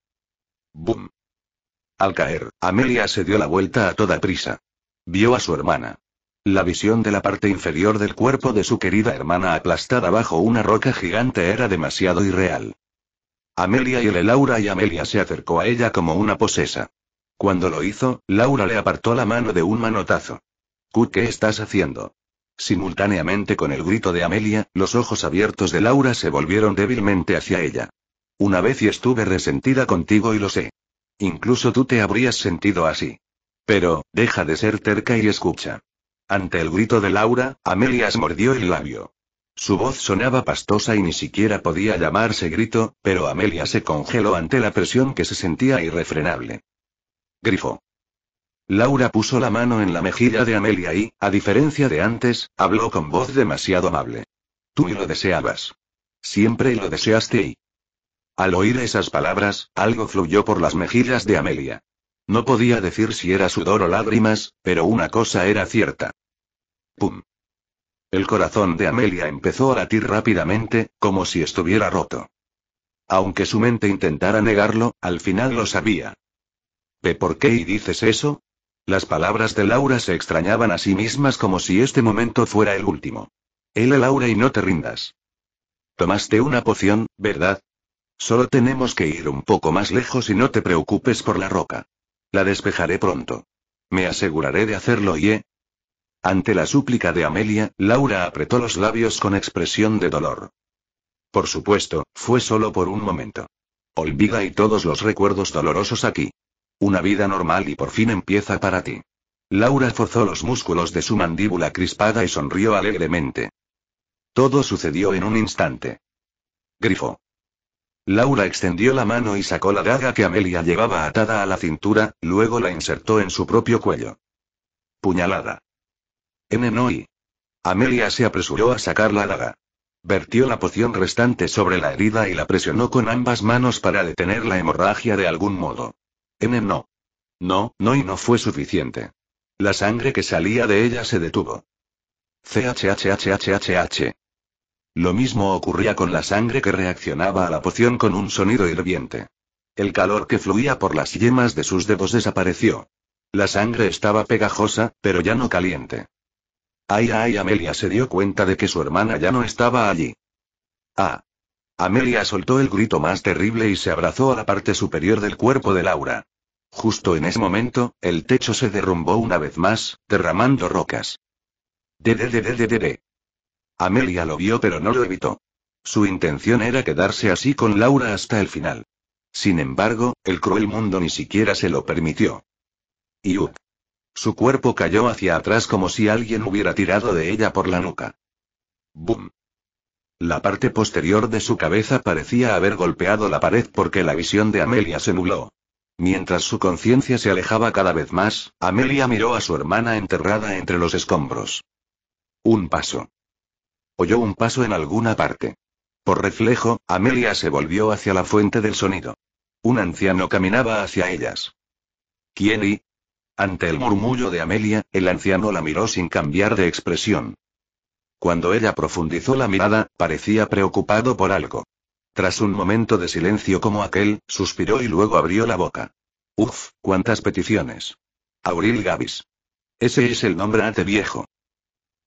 ¡Bum! Al caer, Amelia se dio la vuelta a toda prisa. Vio a su hermana. La visión de la parte inferior del cuerpo de su querida hermana aplastada bajo una roca gigante era demasiado irreal. Amelia y el Laura y Amelia se acercó a ella como una posesa. Cuando lo hizo, Laura le apartó la mano de un manotazo. ¿qué estás haciendo? Simultáneamente con el grito de Amelia, los ojos abiertos de Laura se volvieron débilmente hacia ella. Una vez y estuve resentida contigo y lo sé. Incluso tú te habrías sentido así. Pero, deja de ser terca y escucha. Ante el grito de Laura, se mordió el labio. Su voz sonaba pastosa y ni siquiera podía llamarse grito, pero Amelia se congeló ante la presión que se sentía irrefrenable. Grifo. Laura puso la mano en la mejilla de Amelia y, a diferencia de antes, habló con voz demasiado amable. Tú lo deseabas. Siempre lo deseaste y... Al oír esas palabras, algo fluyó por las mejillas de Amelia. No podía decir si era sudor o lágrimas, pero una cosa era cierta. Pum. El corazón de Amelia empezó a latir rápidamente, como si estuviera roto. Aunque su mente intentara negarlo, al final lo sabía. ¿Pe por qué y dices eso? Las palabras de Laura se extrañaban a sí mismas como si este momento fuera el último. Él Laura y no te rindas. Tomaste una poción, ¿verdad? Solo tenemos que ir un poco más lejos y no te preocupes por la roca. La despejaré pronto. Me aseguraré de hacerlo y, ante la súplica de Amelia, Laura apretó los labios con expresión de dolor. Por supuesto, fue solo por un momento. Olvida y todos los recuerdos dolorosos aquí. Una vida normal y por fin empieza para ti. Laura forzó los músculos de su mandíbula crispada y sonrió alegremente. Todo sucedió en un instante. Grifo. Laura extendió la mano y sacó la daga que Amelia llevaba atada a la cintura, luego la insertó en su propio cuello. Puñalada. N. No y. Amelia se apresuró a sacar la daga. Vertió la poción restante sobre la herida y la presionó con ambas manos para detener la hemorragia de algún modo. N. No. No, no y no fue suficiente. La sangre que salía de ella se detuvo. CHHHHHH. Lo mismo ocurría con la sangre que reaccionaba a la poción con un sonido hirviente. El calor que fluía por las yemas de sus dedos desapareció. La sangre estaba pegajosa, pero ya no caliente. Ay, ay, Amelia se dio cuenta de que su hermana ya no estaba allí. Ah. Amelia soltó el grito más terrible y se abrazó a la parte superior del cuerpo de Laura. Justo en ese momento, el techo se derrumbó una vez más, derramando rocas. De de de de de Amelia lo vio pero no lo evitó. Su intención era quedarse así con Laura hasta el final. Sin embargo, el cruel mundo ni siquiera se lo permitió. Yuk. Su cuerpo cayó hacia atrás como si alguien hubiera tirado de ella por la nuca. ¡Bum! La parte posterior de su cabeza parecía haber golpeado la pared porque la visión de Amelia se nubló. Mientras su conciencia se alejaba cada vez más, Amelia miró a su hermana enterrada entre los escombros. Un paso. Oyó un paso en alguna parte. Por reflejo, Amelia se volvió hacia la fuente del sonido. Un anciano caminaba hacia ellas. ¿Quién y? Ante el murmullo de Amelia, el anciano la miró sin cambiar de expresión. Cuando ella profundizó la mirada, parecía preocupado por algo. Tras un momento de silencio como aquel, suspiró y luego abrió la boca. Uf, cuántas peticiones. Auril Gavis. Ese es el nombre ate viejo.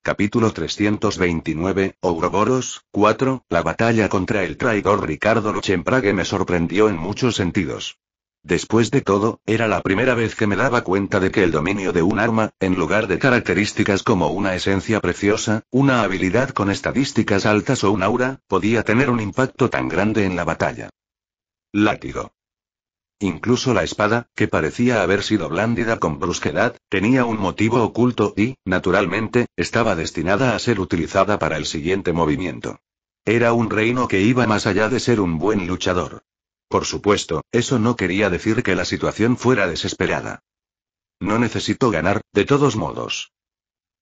Capítulo 329, Ouroboros, 4, La batalla contra el traidor Ricardo Luchemprague me sorprendió en muchos sentidos. Después de todo, era la primera vez que me daba cuenta de que el dominio de un arma, en lugar de características como una esencia preciosa, una habilidad con estadísticas altas o un aura, podía tener un impacto tan grande en la batalla. Látigo. Incluso la espada, que parecía haber sido blándida con brusquedad, tenía un motivo oculto y, naturalmente, estaba destinada a ser utilizada para el siguiente movimiento. Era un reino que iba más allá de ser un buen luchador. Por supuesto, eso no quería decir que la situación fuera desesperada. No necesito ganar, de todos modos.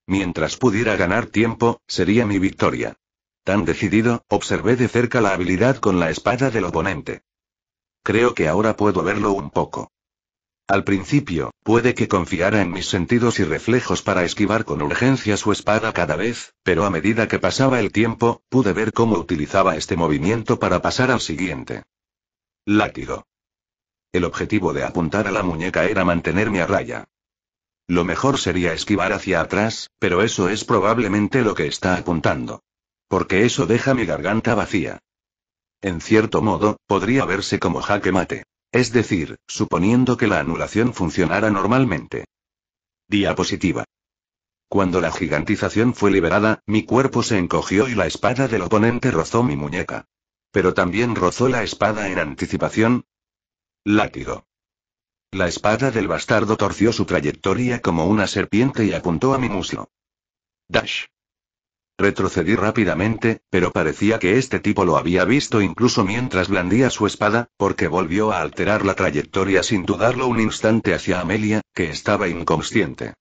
Mientras pudiera ganar tiempo, sería mi victoria. Tan decidido, observé de cerca la habilidad con la espada del oponente. Creo que ahora puedo verlo un poco. Al principio, puede que confiara en mis sentidos y reflejos para esquivar con urgencia su espada cada vez, pero a medida que pasaba el tiempo, pude ver cómo utilizaba este movimiento para pasar al siguiente. Látigo. El objetivo de apuntar a la muñeca era mantenerme a raya. Lo mejor sería esquivar hacia atrás, pero eso es probablemente lo que está apuntando. Porque eso deja mi garganta vacía. En cierto modo, podría verse como jaque mate. Es decir, suponiendo que la anulación funcionara normalmente. Diapositiva. Cuando la gigantización fue liberada, mi cuerpo se encogió y la espada del oponente rozó mi muñeca. Pero también rozó la espada en anticipación. Látigo. La espada del bastardo torció su trayectoria como una serpiente y apuntó a mi muslo. Dash. Retrocedí rápidamente, pero parecía que este tipo lo había visto incluso mientras blandía su espada, porque volvió a alterar la trayectoria sin dudarlo un instante hacia Amelia, que estaba inconsciente.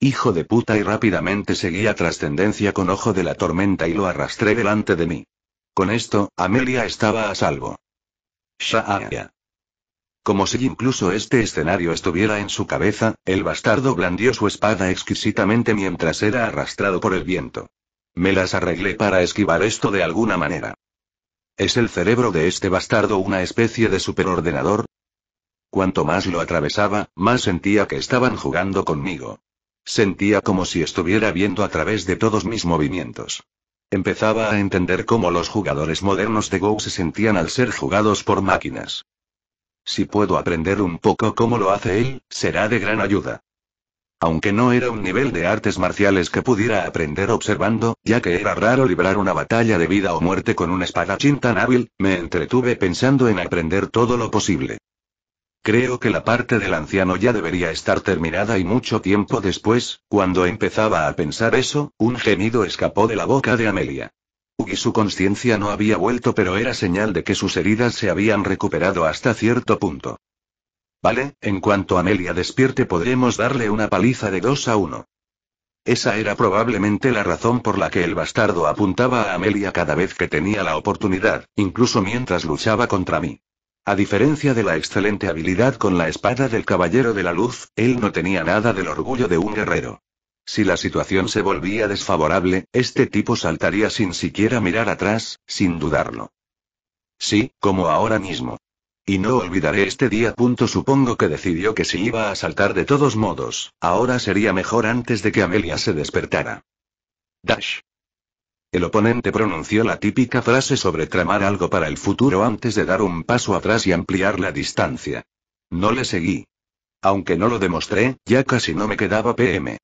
Hijo de puta y rápidamente seguí a trascendencia con ojo de la tormenta y lo arrastré delante de mí. Con esto, Amelia estaba a salvo. Shaaya. Como si incluso este escenario estuviera en su cabeza, el bastardo blandió su espada exquisitamente mientras era arrastrado por el viento. Me las arreglé para esquivar esto de alguna manera. ¿Es el cerebro de este bastardo una especie de superordenador? Cuanto más lo atravesaba, más sentía que estaban jugando conmigo. Sentía como si estuviera viendo a través de todos mis movimientos. Empezaba a entender cómo los jugadores modernos de Go se sentían al ser jugados por máquinas. Si puedo aprender un poco cómo lo hace él, será de gran ayuda. Aunque no era un nivel de artes marciales que pudiera aprender observando, ya que era raro librar una batalla de vida o muerte con un espadachín tan hábil, me entretuve pensando en aprender todo lo posible. Creo que la parte del anciano ya debería estar terminada y mucho tiempo después, cuando empezaba a pensar eso, un gemido escapó de la boca de Amelia. Y su conciencia no había vuelto pero era señal de que sus heridas se habían recuperado hasta cierto punto. Vale, en cuanto Amelia despierte podremos darle una paliza de dos a uno. Esa era probablemente la razón por la que el bastardo apuntaba a Amelia cada vez que tenía la oportunidad, incluso mientras luchaba contra mí. A diferencia de la excelente habilidad con la espada del Caballero de la Luz, él no tenía nada del orgullo de un guerrero. Si la situación se volvía desfavorable, este tipo saltaría sin siquiera mirar atrás, sin dudarlo. Sí, como ahora mismo. Y no olvidaré este día. Punto supongo que decidió que si iba a saltar de todos modos, ahora sería mejor antes de que Amelia se despertara. Dash. El oponente pronunció la típica frase sobre tramar algo para el futuro antes de dar un paso atrás y ampliar la distancia. No le seguí. Aunque no lo demostré, ya casi no me quedaba PM.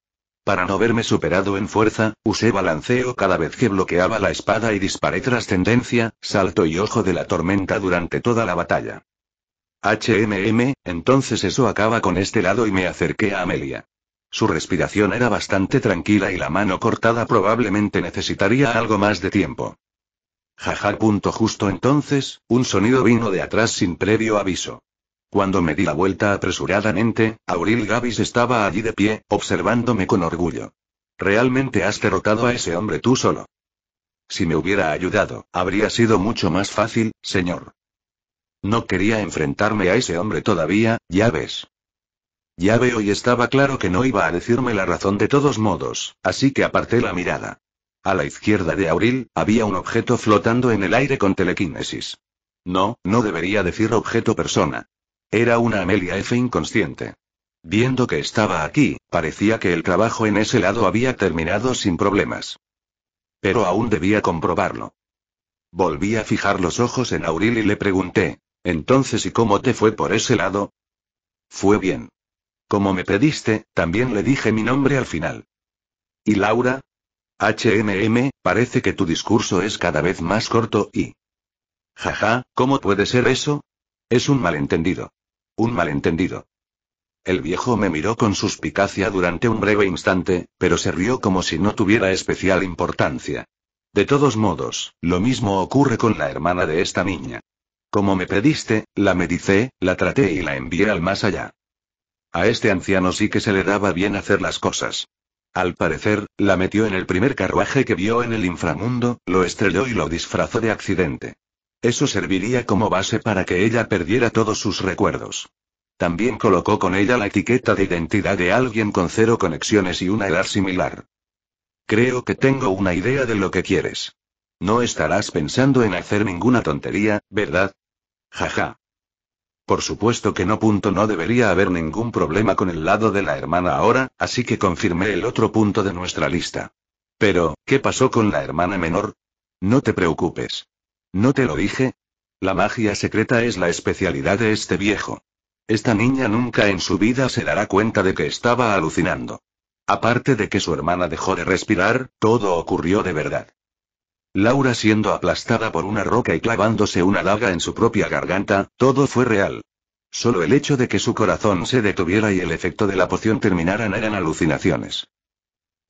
Para no verme superado en fuerza, usé balanceo cada vez que bloqueaba la espada y disparé trascendencia, salto y ojo de la tormenta durante toda la batalla. HMM, entonces eso acaba con este lado y me acerqué a Amelia. Su respiración era bastante tranquila y la mano cortada probablemente necesitaría algo más de tiempo. Jaja. Punto justo entonces, un sonido vino de atrás sin previo aviso. Cuando me di la vuelta apresuradamente, Auril Gavis estaba allí de pie, observándome con orgullo. Realmente has derrotado a ese hombre tú solo. Si me hubiera ayudado, habría sido mucho más fácil, señor. No quería enfrentarme a ese hombre todavía, ya ves. Ya veo y estaba claro que no iba a decirme la razón de todos modos, así que aparté la mirada. A la izquierda de Auril, había un objeto flotando en el aire con telequinesis. No, no debería decir objeto persona. Era una Amelia F inconsciente. Viendo que estaba aquí, parecía que el trabajo en ese lado había terminado sin problemas. Pero aún debía comprobarlo. Volví a fijar los ojos en Auril y le pregunté, entonces ¿y cómo te fue por ese lado? Fue bien. Como me pediste, también le dije mi nombre al final. ¿Y Laura? HMM, parece que tu discurso es cada vez más corto y... Jaja, ¿cómo puede ser eso? Es un malentendido. Un malentendido. El viejo me miró con suspicacia durante un breve instante, pero se rió como si no tuviera especial importancia. De todos modos, lo mismo ocurre con la hermana de esta niña. Como me pediste, la medicé, la traté y la envié al más allá. A este anciano sí que se le daba bien hacer las cosas. Al parecer, la metió en el primer carruaje que vio en el inframundo, lo estrelló y lo disfrazó de accidente. Eso serviría como base para que ella perdiera todos sus recuerdos. También colocó con ella la etiqueta de identidad de alguien con cero conexiones y una edad similar. Creo que tengo una idea de lo que quieres. No estarás pensando en hacer ninguna tontería, ¿verdad? Jaja. Por supuesto que no. Punto no debería haber ningún problema con el lado de la hermana ahora, así que confirmé el otro punto de nuestra lista. Pero, ¿qué pasó con la hermana menor? No te preocupes. ¿No te lo dije? La magia secreta es la especialidad de este viejo. Esta niña nunca en su vida se dará cuenta de que estaba alucinando. Aparte de que su hermana dejó de respirar, todo ocurrió de verdad. Laura siendo aplastada por una roca y clavándose una daga en su propia garganta, todo fue real. Solo el hecho de que su corazón se detuviera y el efecto de la poción terminaran eran alucinaciones.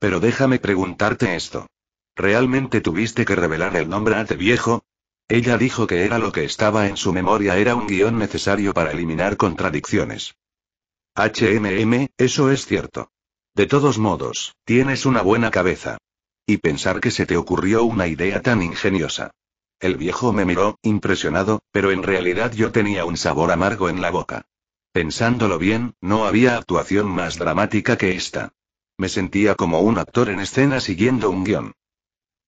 Pero déjame preguntarte esto. ¿Realmente tuviste que revelar el nombre a este viejo? Ella dijo que era lo que estaba en su memoria era un guión necesario para eliminar contradicciones. HMM, eso es cierto. De todos modos, tienes una buena cabeza. Y pensar que se te ocurrió una idea tan ingeniosa. El viejo me miró, impresionado, pero en realidad yo tenía un sabor amargo en la boca. Pensándolo bien, no había actuación más dramática que esta. Me sentía como un actor en escena siguiendo un guión.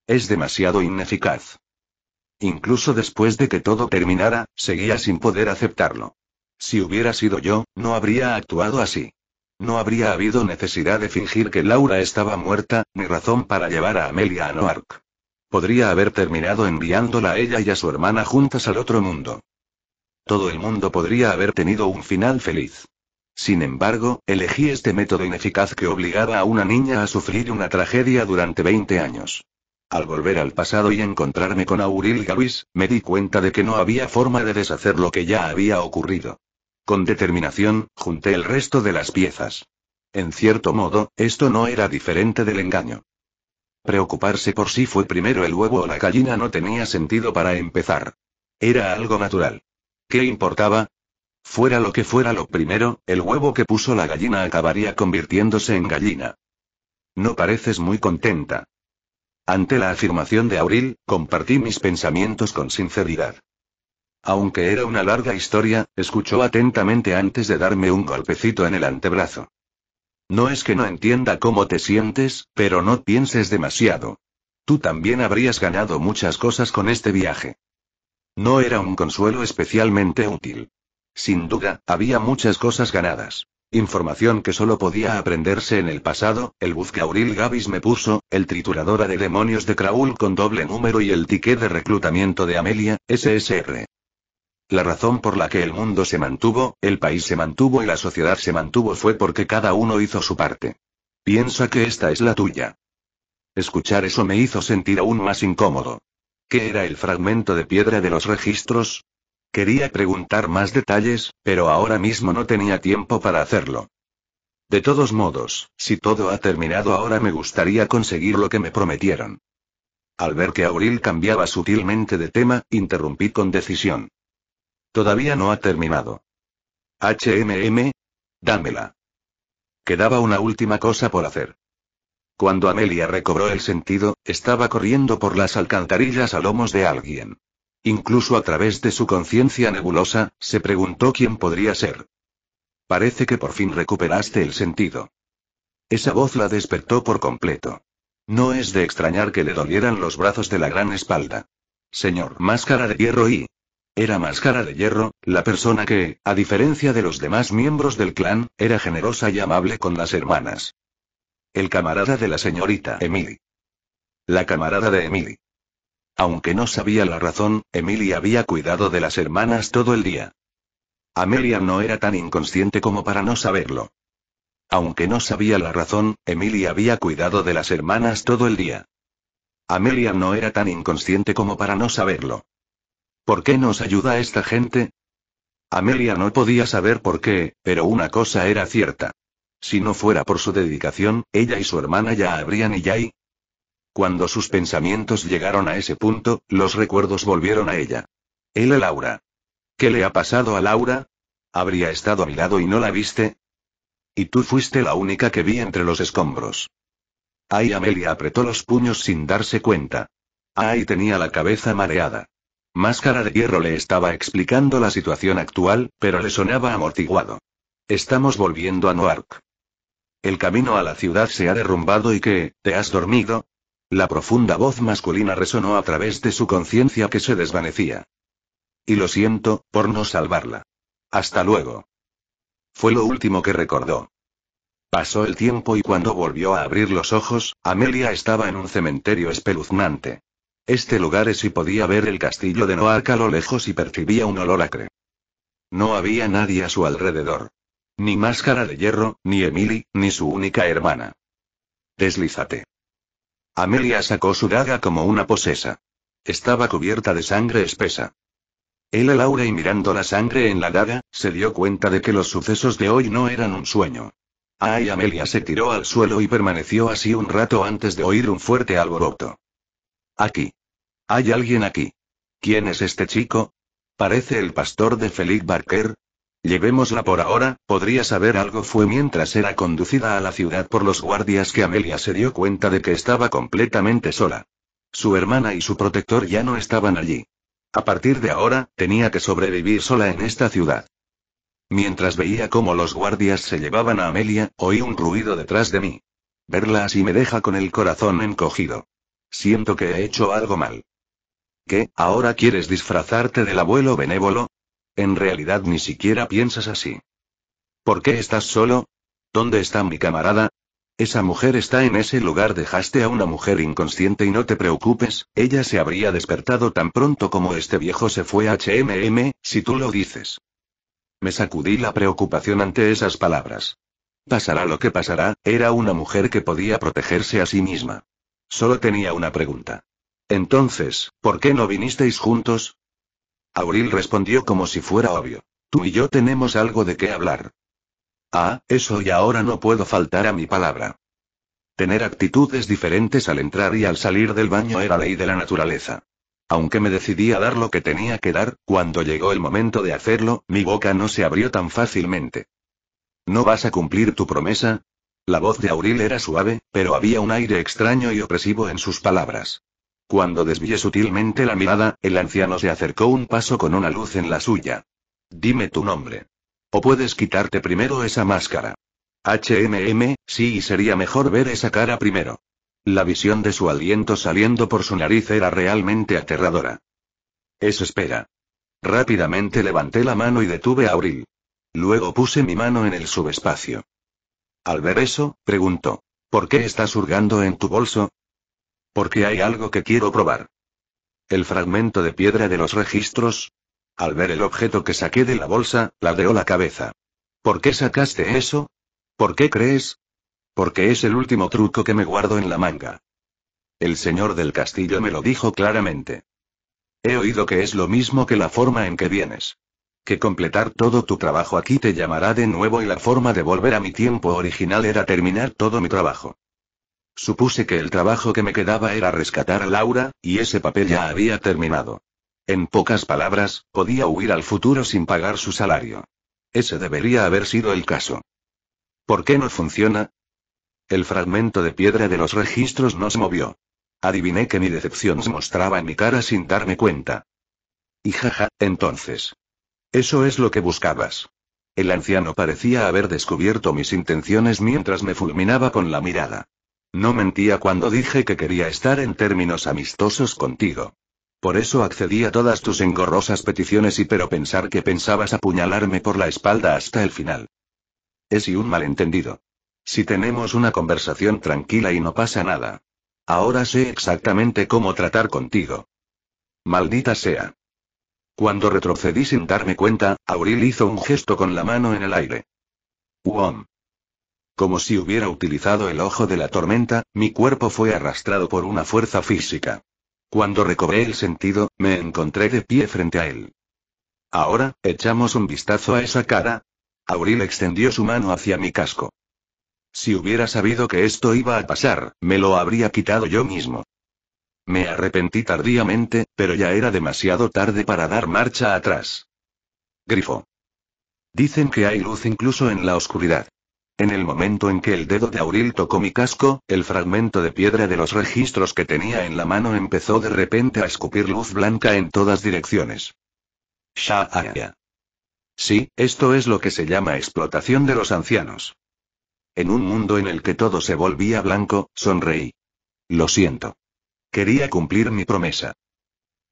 Es demasiado ineficaz. Incluso después de que todo terminara, seguía sin poder aceptarlo. Si hubiera sido yo, no habría actuado así. No habría habido necesidad de fingir que Laura estaba muerta, ni razón para llevar a Amelia a Noark. Podría haber terminado enviándola a ella y a su hermana juntas al otro mundo. Todo el mundo podría haber tenido un final feliz. Sin embargo, elegí este método ineficaz que obligaba a una niña a sufrir una tragedia durante 20 años. Al volver al pasado y encontrarme con Auril Gavis, me di cuenta de que no había forma de deshacer lo que ya había ocurrido. Con determinación, junté el resto de las piezas. En cierto modo, esto no era diferente del engaño. Preocuparse por si fue primero el huevo o la gallina no tenía sentido para empezar. Era algo natural. ¿Qué importaba? Fuera lo que fuera lo primero, el huevo que puso la gallina acabaría convirtiéndose en gallina. No pareces muy contenta. Ante la afirmación de Auril, compartí mis pensamientos con sinceridad. Aunque era una larga historia, escuchó atentamente antes de darme un golpecito en el antebrazo. No es que no entienda cómo te sientes, pero no pienses demasiado. Tú también habrías ganado muchas cosas con este viaje. No era un consuelo especialmente útil. Sin duda, había muchas cosas ganadas. Información que solo podía aprenderse en el pasado, el Buzcauril Gavis me puso, el trituradora de demonios de Kraul con doble número y el ticket de reclutamiento de Amelia, SSR. La razón por la que el mundo se mantuvo, el país se mantuvo y la sociedad se mantuvo fue porque cada uno hizo su parte. Piensa que esta es la tuya. Escuchar eso me hizo sentir aún más incómodo. ¿Qué era el fragmento de piedra de los registros? Quería preguntar más detalles, pero ahora mismo no tenía tiempo para hacerlo. De todos modos, si todo ha terminado ahora me gustaría conseguir lo que me prometieron. Al ver que Auril cambiaba sutilmente de tema, interrumpí con decisión. Todavía no ha terminado. HMM. Dámela. Quedaba una última cosa por hacer. Cuando Amelia recobró el sentido, estaba corriendo por las alcantarillas a lomos de alguien. Incluso a través de su conciencia nebulosa, se preguntó quién podría ser. Parece que por fin recuperaste el sentido. Esa voz la despertó por completo. No es de extrañar que le dolieran los brazos de la gran espalda. Señor Máscara de Hierro y, era Máscara de Hierro, la persona que, a diferencia de los demás miembros del clan, era generosa y amable con las hermanas. El camarada de la señorita Emily. La camarada de Emily. Aunque no sabía la razón, Emily había cuidado de las hermanas todo el día. Amelia no era tan inconsciente como para no saberlo. Aunque no sabía la razón, Emily había cuidado de las hermanas todo el día. Amelia no era tan inconsciente como para no saberlo. ¿Por qué nos ayuda esta gente? Amelia no podía saber por qué, pero una cosa era cierta. Si no fuera por su dedicación, ella y su hermana ya habrían y ya Cuando sus pensamientos llegaron a ese punto, los recuerdos volvieron a ella. Él Laura. ¿Qué le ha pasado a Laura? ¿Habría estado a mi lado y no la viste? Y tú fuiste la única que vi entre los escombros. Ay, Amelia apretó los puños sin darse cuenta. Ay, tenía la cabeza mareada. Máscara de Hierro le estaba explicando la situación actual, pero le sonaba amortiguado. Estamos volviendo a Noark. El camino a la ciudad se ha derrumbado y que, ¿te has dormido? La profunda voz masculina resonó a través de su conciencia que se desvanecía. Y lo siento, por no salvarla. Hasta luego. Fue lo último que recordó. Pasó el tiempo y cuando volvió a abrir los ojos, Amelia estaba en un cementerio espeluznante. Este lugar es y podía ver el castillo de Noaca a lo lejos y percibía un olor acre. No había nadie a su alrededor. Ni máscara de hierro, ni Emily, ni su única hermana. Deslízate. Amelia sacó su daga como una posesa. Estaba cubierta de sangre espesa. Él Laura y mirando la sangre en la daga, se dio cuenta de que los sucesos de hoy no eran un sueño. Ay, Amelia se tiró al suelo y permaneció así un rato antes de oír un fuerte alboroto. Aquí. Hay alguien aquí. ¿Quién es este chico? Parece el pastor de Felix Barker. Llevémosla por ahora, podría saber algo fue mientras era conducida a la ciudad por los guardias que Amelia se dio cuenta de que estaba completamente sola. Su hermana y su protector ya no estaban allí. A partir de ahora, tenía que sobrevivir sola en esta ciudad. Mientras veía cómo los guardias se llevaban a Amelia, oí un ruido detrás de mí. Verla así me deja con el corazón encogido. Siento que he hecho algo mal. ¿Qué, ahora quieres disfrazarte del abuelo benévolo? En realidad ni siquiera piensas así. ¿Por qué estás solo? ¿Dónde está mi camarada? Esa mujer está en ese lugar. Dejaste a una mujer inconsciente y no te preocupes, ella se habría despertado tan pronto como este viejo se fue a HMM, si tú lo dices. Me sacudí la preocupación ante esas palabras. Pasará lo que pasará, era una mujer que podía protegerse a sí misma. Solo tenía una pregunta. Entonces, ¿por qué no vinisteis juntos? Auril respondió como si fuera obvio. Tú y yo tenemos algo de qué hablar. Ah, eso y ahora no puedo faltar a mi palabra. Tener actitudes diferentes al entrar y al salir del baño era ley de la naturaleza. Aunque me decidí a dar lo que tenía que dar, cuando llegó el momento de hacerlo, mi boca no se abrió tan fácilmente. ¿No vas a cumplir tu promesa? La voz de Auril era suave, pero había un aire extraño y opresivo en sus palabras. Cuando desvié sutilmente la mirada, el anciano se acercó un paso con una luz en la suya. Dime tu nombre. O puedes quitarte primero esa máscara. HMM, sí, y sería mejor ver esa cara primero. La visión de su aliento saliendo por su nariz era realmente aterradora. Es espera. Rápidamente levanté la mano y detuve a Auril. Luego puse mi mano en el subespacio. Al ver eso, preguntó. ¿Por qué estás hurgando en tu bolso? Porque hay algo que quiero probar. El fragmento de piedra de los registros. Al ver el objeto que saqué de la bolsa, ladeó la cabeza. ¿Por qué sacaste eso? ¿Por qué crees? Porque es el último truco que me guardo en la manga. El señor del castillo me lo dijo claramente. He oído que es lo mismo que la forma en que vienes que completar todo tu trabajo aquí te llamará de nuevo y la forma de volver a mi tiempo original era terminar todo mi trabajo. Supuse que el trabajo que me quedaba era rescatar a Laura, y ese papel ya había terminado. En pocas palabras, podía huir al futuro sin pagar su salario. Ese debería haber sido el caso. ¿Por qué no funciona? El fragmento de piedra de los registros no se movió. Adiviné que mi decepción se mostraba en mi cara sin darme cuenta. Y jaja, entonces. Eso es lo que buscabas. El anciano parecía haber descubierto mis intenciones mientras me fulminaba con la mirada. No mentía cuando dije que quería estar en términos amistosos contigo. Por eso accedí a todas tus engorrosas peticiones y pero pensar que pensabas apuñalarme por la espalda hasta el final. Es y un malentendido. Si tenemos una conversación tranquila y no pasa nada. Ahora sé exactamente cómo tratar contigo. Maldita sea. Cuando retrocedí sin darme cuenta, Auril hizo un gesto con la mano en el aire. ¡Wom! Como si hubiera utilizado el ojo de la tormenta, mi cuerpo fue arrastrado por una fuerza física. Cuando recobré el sentido, me encontré de pie frente a él. Ahora, echamos un vistazo a esa cara. Auril extendió su mano hacia mi casco. Si hubiera sabido que esto iba a pasar, me lo habría quitado yo mismo. Me arrepentí tardíamente, pero ya era demasiado tarde para dar marcha atrás. Grifo. Dicen que hay luz incluso en la oscuridad. En el momento en que el dedo de Auril tocó mi casco, el fragmento de piedra de los registros que tenía en la mano empezó de repente a escupir luz blanca en todas direcciones. Shaaya. Ah, sí, esto es lo que se llama explotación de los ancianos. En un mundo en el que todo se volvía blanco, sonreí. Lo siento. Quería cumplir mi promesa.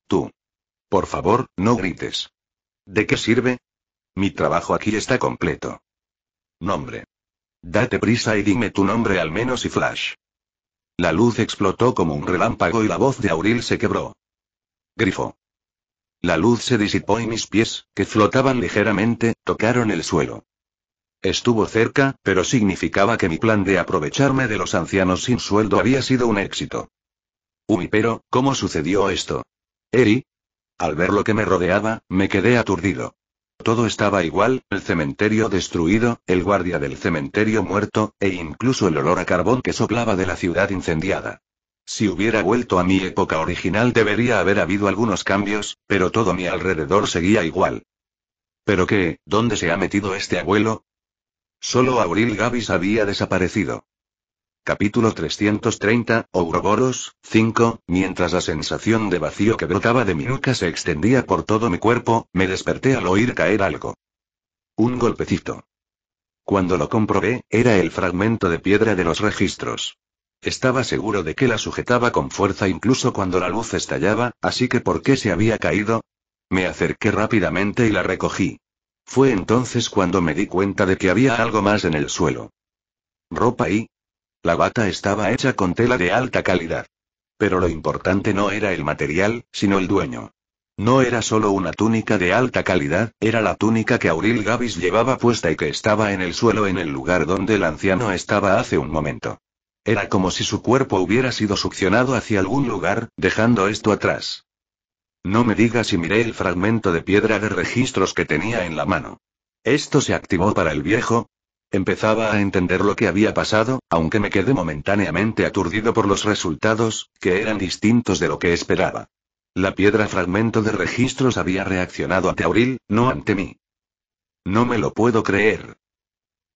Tú. Por favor, no grites. ¿De qué sirve? Mi trabajo aquí está completo. Nombre. Date prisa y dime tu nombre al menos y flash. La luz explotó como un relámpago y la voz de Auril se quebró. Grifo. La luz se disipó y mis pies, que flotaban ligeramente, tocaron el suelo. Estuvo cerca, pero significaba que mi plan de aprovecharme de los ancianos sin sueldo había sido un éxito pero, ¿cómo sucedió esto? Eri. Al ver lo que me rodeaba, me quedé aturdido. Todo estaba igual, el cementerio destruido, el guardia del cementerio muerto, e incluso el olor a carbón que soplaba de la ciudad incendiada. Si hubiera vuelto a mi época original debería haber habido algunos cambios, pero todo mi alrededor seguía igual. ¿Pero qué? ¿Dónde se ha metido este abuelo? Solo Auril Gavis había desaparecido. Capítulo 330, Ouroboros, 5. Mientras la sensación de vacío que brotaba de mi nuca se extendía por todo mi cuerpo, me desperté al oír caer algo. Un golpecito. Cuando lo comprobé, era el fragmento de piedra de los registros. Estaba seguro de que la sujetaba con fuerza incluso cuando la luz estallaba, así que ¿por qué se había caído? Me acerqué rápidamente y la recogí. Fue entonces cuando me di cuenta de que había algo más en el suelo ropa y, la bata estaba hecha con tela de alta calidad. Pero lo importante no era el material, sino el dueño. No era solo una túnica de alta calidad, era la túnica que Auril Gavis llevaba puesta y que estaba en el suelo en el lugar donde el anciano estaba hace un momento. Era como si su cuerpo hubiera sido succionado hacia algún lugar, dejando esto atrás. No me digas si miré el fragmento de piedra de registros que tenía en la mano. ¿Esto se activó para el viejo? Empezaba a entender lo que había pasado, aunque me quedé momentáneamente aturdido por los resultados, que eran distintos de lo que esperaba. La piedra fragmento de registros había reaccionado ante Auril, no ante mí. No me lo puedo creer.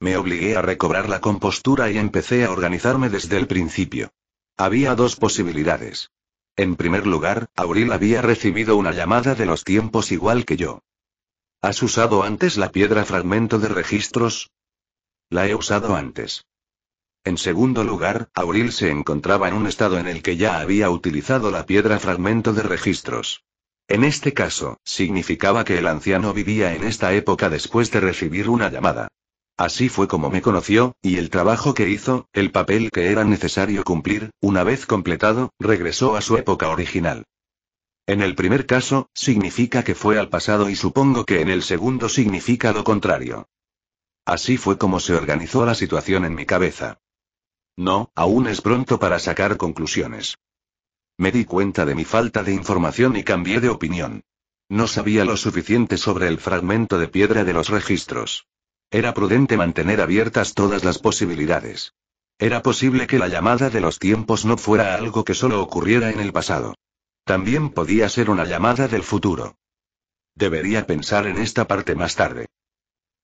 Me obligué a recobrar la compostura y empecé a organizarme desde el principio. Había dos posibilidades. En primer lugar, Auril había recibido una llamada de los tiempos igual que yo. ¿Has usado antes la piedra fragmento de registros? La he usado antes. En segundo lugar, Auril se encontraba en un estado en el que ya había utilizado la piedra fragmento de registros. En este caso, significaba que el anciano vivía en esta época después de recibir una llamada. Así fue como me conoció, y el trabajo que hizo, el papel que era necesario cumplir, una vez completado, regresó a su época original. En el primer caso, significa que fue al pasado y supongo que en el segundo significa lo contrario. Así fue como se organizó la situación en mi cabeza. No, aún es pronto para sacar conclusiones. Me di cuenta de mi falta de información y cambié de opinión. No sabía lo suficiente sobre el fragmento de piedra de los registros. Era prudente mantener abiertas todas las posibilidades. Era posible que la llamada de los tiempos no fuera algo que solo ocurriera en el pasado. También podía ser una llamada del futuro. Debería pensar en esta parte más tarde.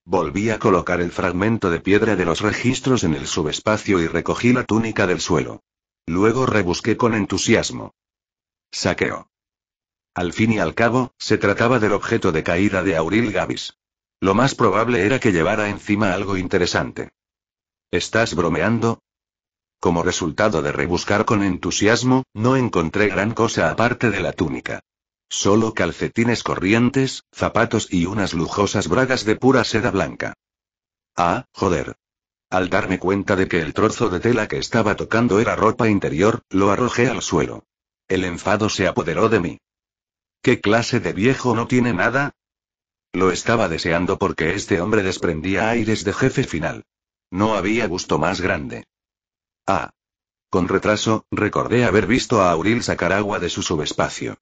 Volví a colocar el fragmento de piedra de los registros en el subespacio y recogí la túnica del suelo. Luego rebusqué con entusiasmo. Saqueo. Al fin y al cabo, se trataba del objeto de caída de Auril Gavis. Lo más probable era que llevara encima algo interesante. ¿Estás bromeando? Como resultado de rebuscar con entusiasmo, no encontré gran cosa aparte de la túnica. Solo calcetines corrientes, zapatos y unas lujosas bragas de pura seda blanca. Ah, joder. Al darme cuenta de que el trozo de tela que estaba tocando era ropa interior, lo arrojé al suelo. El enfado se apoderó de mí. ¿Qué clase de viejo no tiene nada? Lo estaba deseando porque este hombre desprendía aires de jefe final. No había gusto más grande. Ah. Con retraso, recordé haber visto a Auril sacar agua de su subespacio.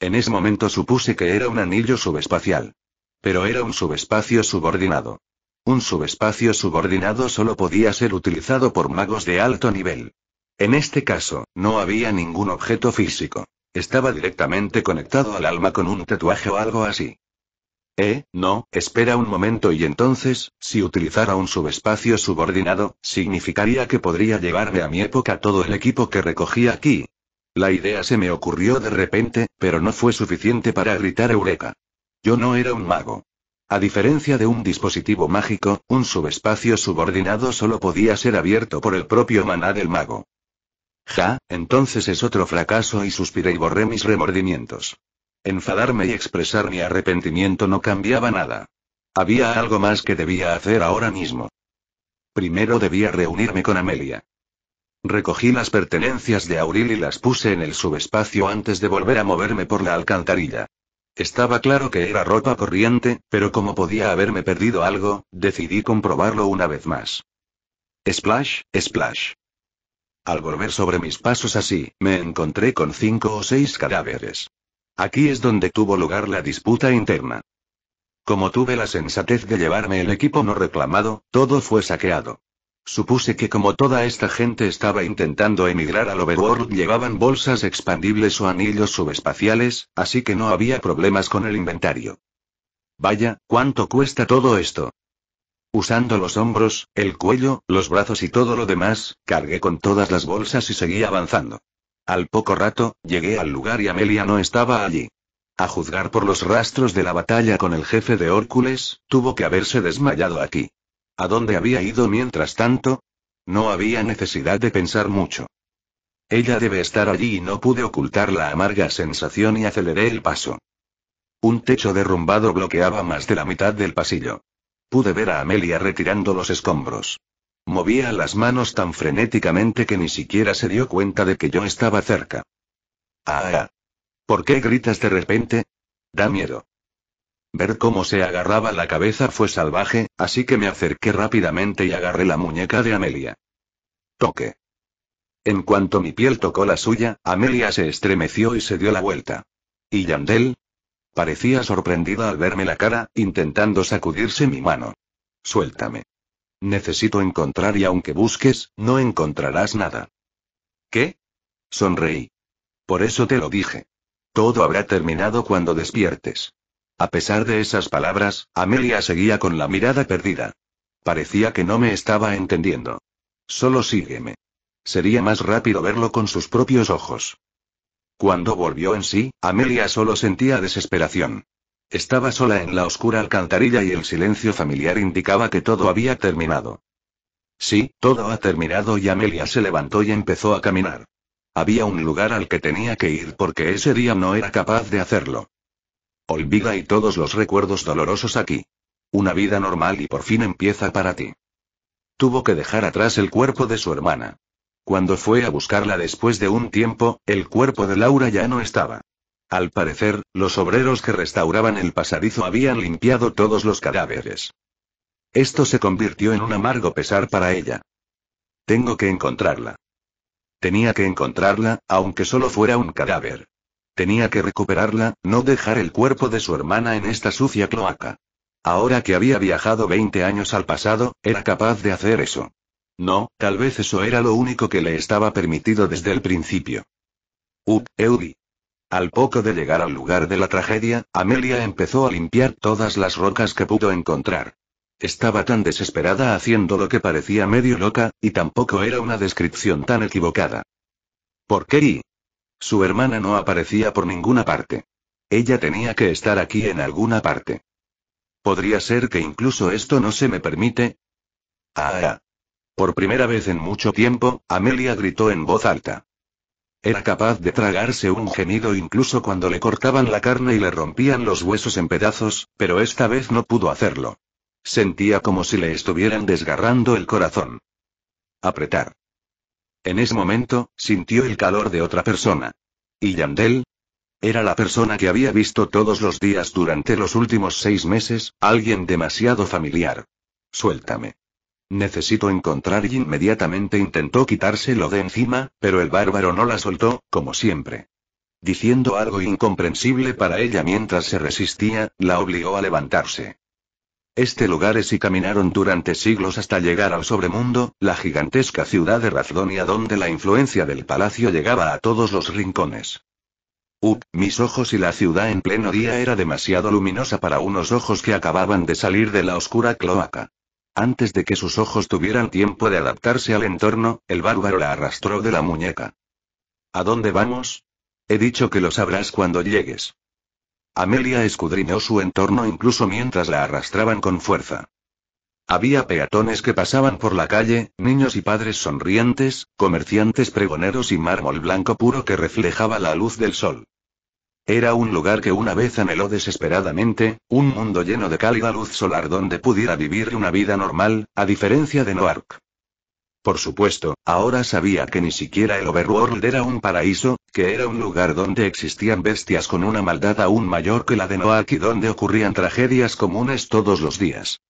En ese momento supuse que era un anillo subespacial. Pero era un subespacio subordinado. Un subespacio subordinado solo podía ser utilizado por magos de alto nivel. En este caso, no había ningún objeto físico. Estaba directamente conectado al alma con un tatuaje o algo así. Eh, no, espera un momento y entonces, si utilizara un subespacio subordinado, significaría que podría llevarme a mi época todo el equipo que recogí aquí, la idea se me ocurrió de repente, pero no fue suficiente para gritar Eureka. Yo no era un mago. A diferencia de un dispositivo mágico, un subespacio subordinado solo podía ser abierto por el propio maná del mago. Ja, entonces es otro fracaso y suspiré y borré mis remordimientos. Enfadarme y expresar mi arrepentimiento no cambiaba nada. Había algo más que debía hacer ahora mismo. Primero debía reunirme con Amelia. Recogí las pertenencias de Auril y las puse en el subespacio antes de volver a moverme por la alcantarilla. Estaba claro que era ropa corriente, pero como podía haberme perdido algo, decidí comprobarlo una vez más. Splash, splash. Al volver sobre mis pasos así, me encontré con cinco o seis cadáveres. Aquí es donde tuvo lugar la disputa interna. Como tuve la sensatez de llevarme el equipo no reclamado, todo fue saqueado. Supuse que como toda esta gente estaba intentando emigrar al Overworld llevaban bolsas expandibles o anillos subespaciales, así que no había problemas con el inventario. Vaya, ¿cuánto cuesta todo esto? Usando los hombros, el cuello, los brazos y todo lo demás, cargué con todas las bolsas y seguí avanzando. Al poco rato, llegué al lugar y Amelia no estaba allí. A juzgar por los rastros de la batalla con el jefe de Hércules, tuvo que haberse desmayado aquí. ¿A dónde había ido mientras tanto? No había necesidad de pensar mucho. Ella debe estar allí y no pude ocultar la amarga sensación y aceleré el paso. Un techo derrumbado bloqueaba más de la mitad del pasillo. Pude ver a Amelia retirando los escombros. Movía las manos tan frenéticamente que ni siquiera se dio cuenta de que yo estaba cerca. Ah, ah. ¿Por qué gritas de repente? Da miedo. Ver cómo se agarraba la cabeza fue salvaje, así que me acerqué rápidamente y agarré la muñeca de Amelia. Toque. En cuanto mi piel tocó la suya, Amelia se estremeció y se dio la vuelta. ¿Y Yandel? Parecía sorprendida al verme la cara, intentando sacudirse mi mano. Suéltame. Necesito encontrar y aunque busques, no encontrarás nada. ¿Qué? Sonreí. Por eso te lo dije. Todo habrá terminado cuando despiertes. A pesar de esas palabras, Amelia seguía con la mirada perdida. Parecía que no me estaba entendiendo. Solo sígueme. Sería más rápido verlo con sus propios ojos. Cuando volvió en sí, Amelia solo sentía desesperación. Estaba sola en la oscura alcantarilla y el silencio familiar indicaba que todo había terminado. Sí, todo ha terminado y Amelia se levantó y empezó a caminar. Había un lugar al que tenía que ir porque ese día no era capaz de hacerlo. Olvida y todos los recuerdos dolorosos aquí. Una vida normal y por fin empieza para ti. Tuvo que dejar atrás el cuerpo de su hermana. Cuando fue a buscarla después de un tiempo, el cuerpo de Laura ya no estaba. Al parecer, los obreros que restauraban el pasadizo habían limpiado todos los cadáveres. Esto se convirtió en un amargo pesar para ella. Tengo que encontrarla. Tenía que encontrarla, aunque solo fuera un cadáver. Tenía que recuperarla, no dejar el cuerpo de su hermana en esta sucia cloaca. Ahora que había viajado 20 años al pasado, era capaz de hacer eso. No, tal vez eso era lo único que le estaba permitido desde el principio. Ut, Eudi. Al poco de llegar al lugar de la tragedia, Amelia empezó a limpiar todas las rocas que pudo encontrar. Estaba tan desesperada haciendo lo que parecía medio loca, y tampoco era una descripción tan equivocada. ¿Por qué y su hermana no aparecía por ninguna parte. Ella tenía que estar aquí en alguna parte. ¿Podría ser que incluso esto no se me permite? Ah, ah, Por primera vez en mucho tiempo, Amelia gritó en voz alta. Era capaz de tragarse un gemido incluso cuando le cortaban la carne y le rompían los huesos en pedazos, pero esta vez no pudo hacerlo. Sentía como si le estuvieran desgarrando el corazón. Apretar. En ese momento, sintió el calor de otra persona. ¿Y Yandel? Era la persona que había visto todos los días durante los últimos seis meses, alguien demasiado familiar. Suéltame. Necesito encontrar y inmediatamente intentó quitárselo de encima, pero el bárbaro no la soltó, como siempre. Diciendo algo incomprensible para ella mientras se resistía, la obligó a levantarse. Este lugar es y caminaron durante siglos hasta llegar al sobremundo, la gigantesca ciudad de Razdonia donde la influencia del palacio llegaba a todos los rincones. Uh, mis ojos y la ciudad en pleno día era demasiado luminosa para unos ojos que acababan de salir de la oscura cloaca. Antes de que sus ojos tuvieran tiempo de adaptarse al entorno, el bárbaro la arrastró de la muñeca. ¿A dónde vamos? He dicho que lo sabrás cuando llegues. Amelia escudriñó su entorno incluso mientras la arrastraban con fuerza. Había peatones que pasaban por la calle, niños y padres sonrientes, comerciantes pregoneros y mármol blanco puro que reflejaba la luz del sol. Era un lugar que una vez anheló desesperadamente, un mundo lleno de cálida luz solar donde pudiera vivir una vida normal, a diferencia de Noark. Por supuesto, ahora sabía que ni siquiera el Overworld era un paraíso, que era un lugar donde existían bestias con una maldad aún mayor que la de Noaki y donde ocurrían tragedias comunes todos los días.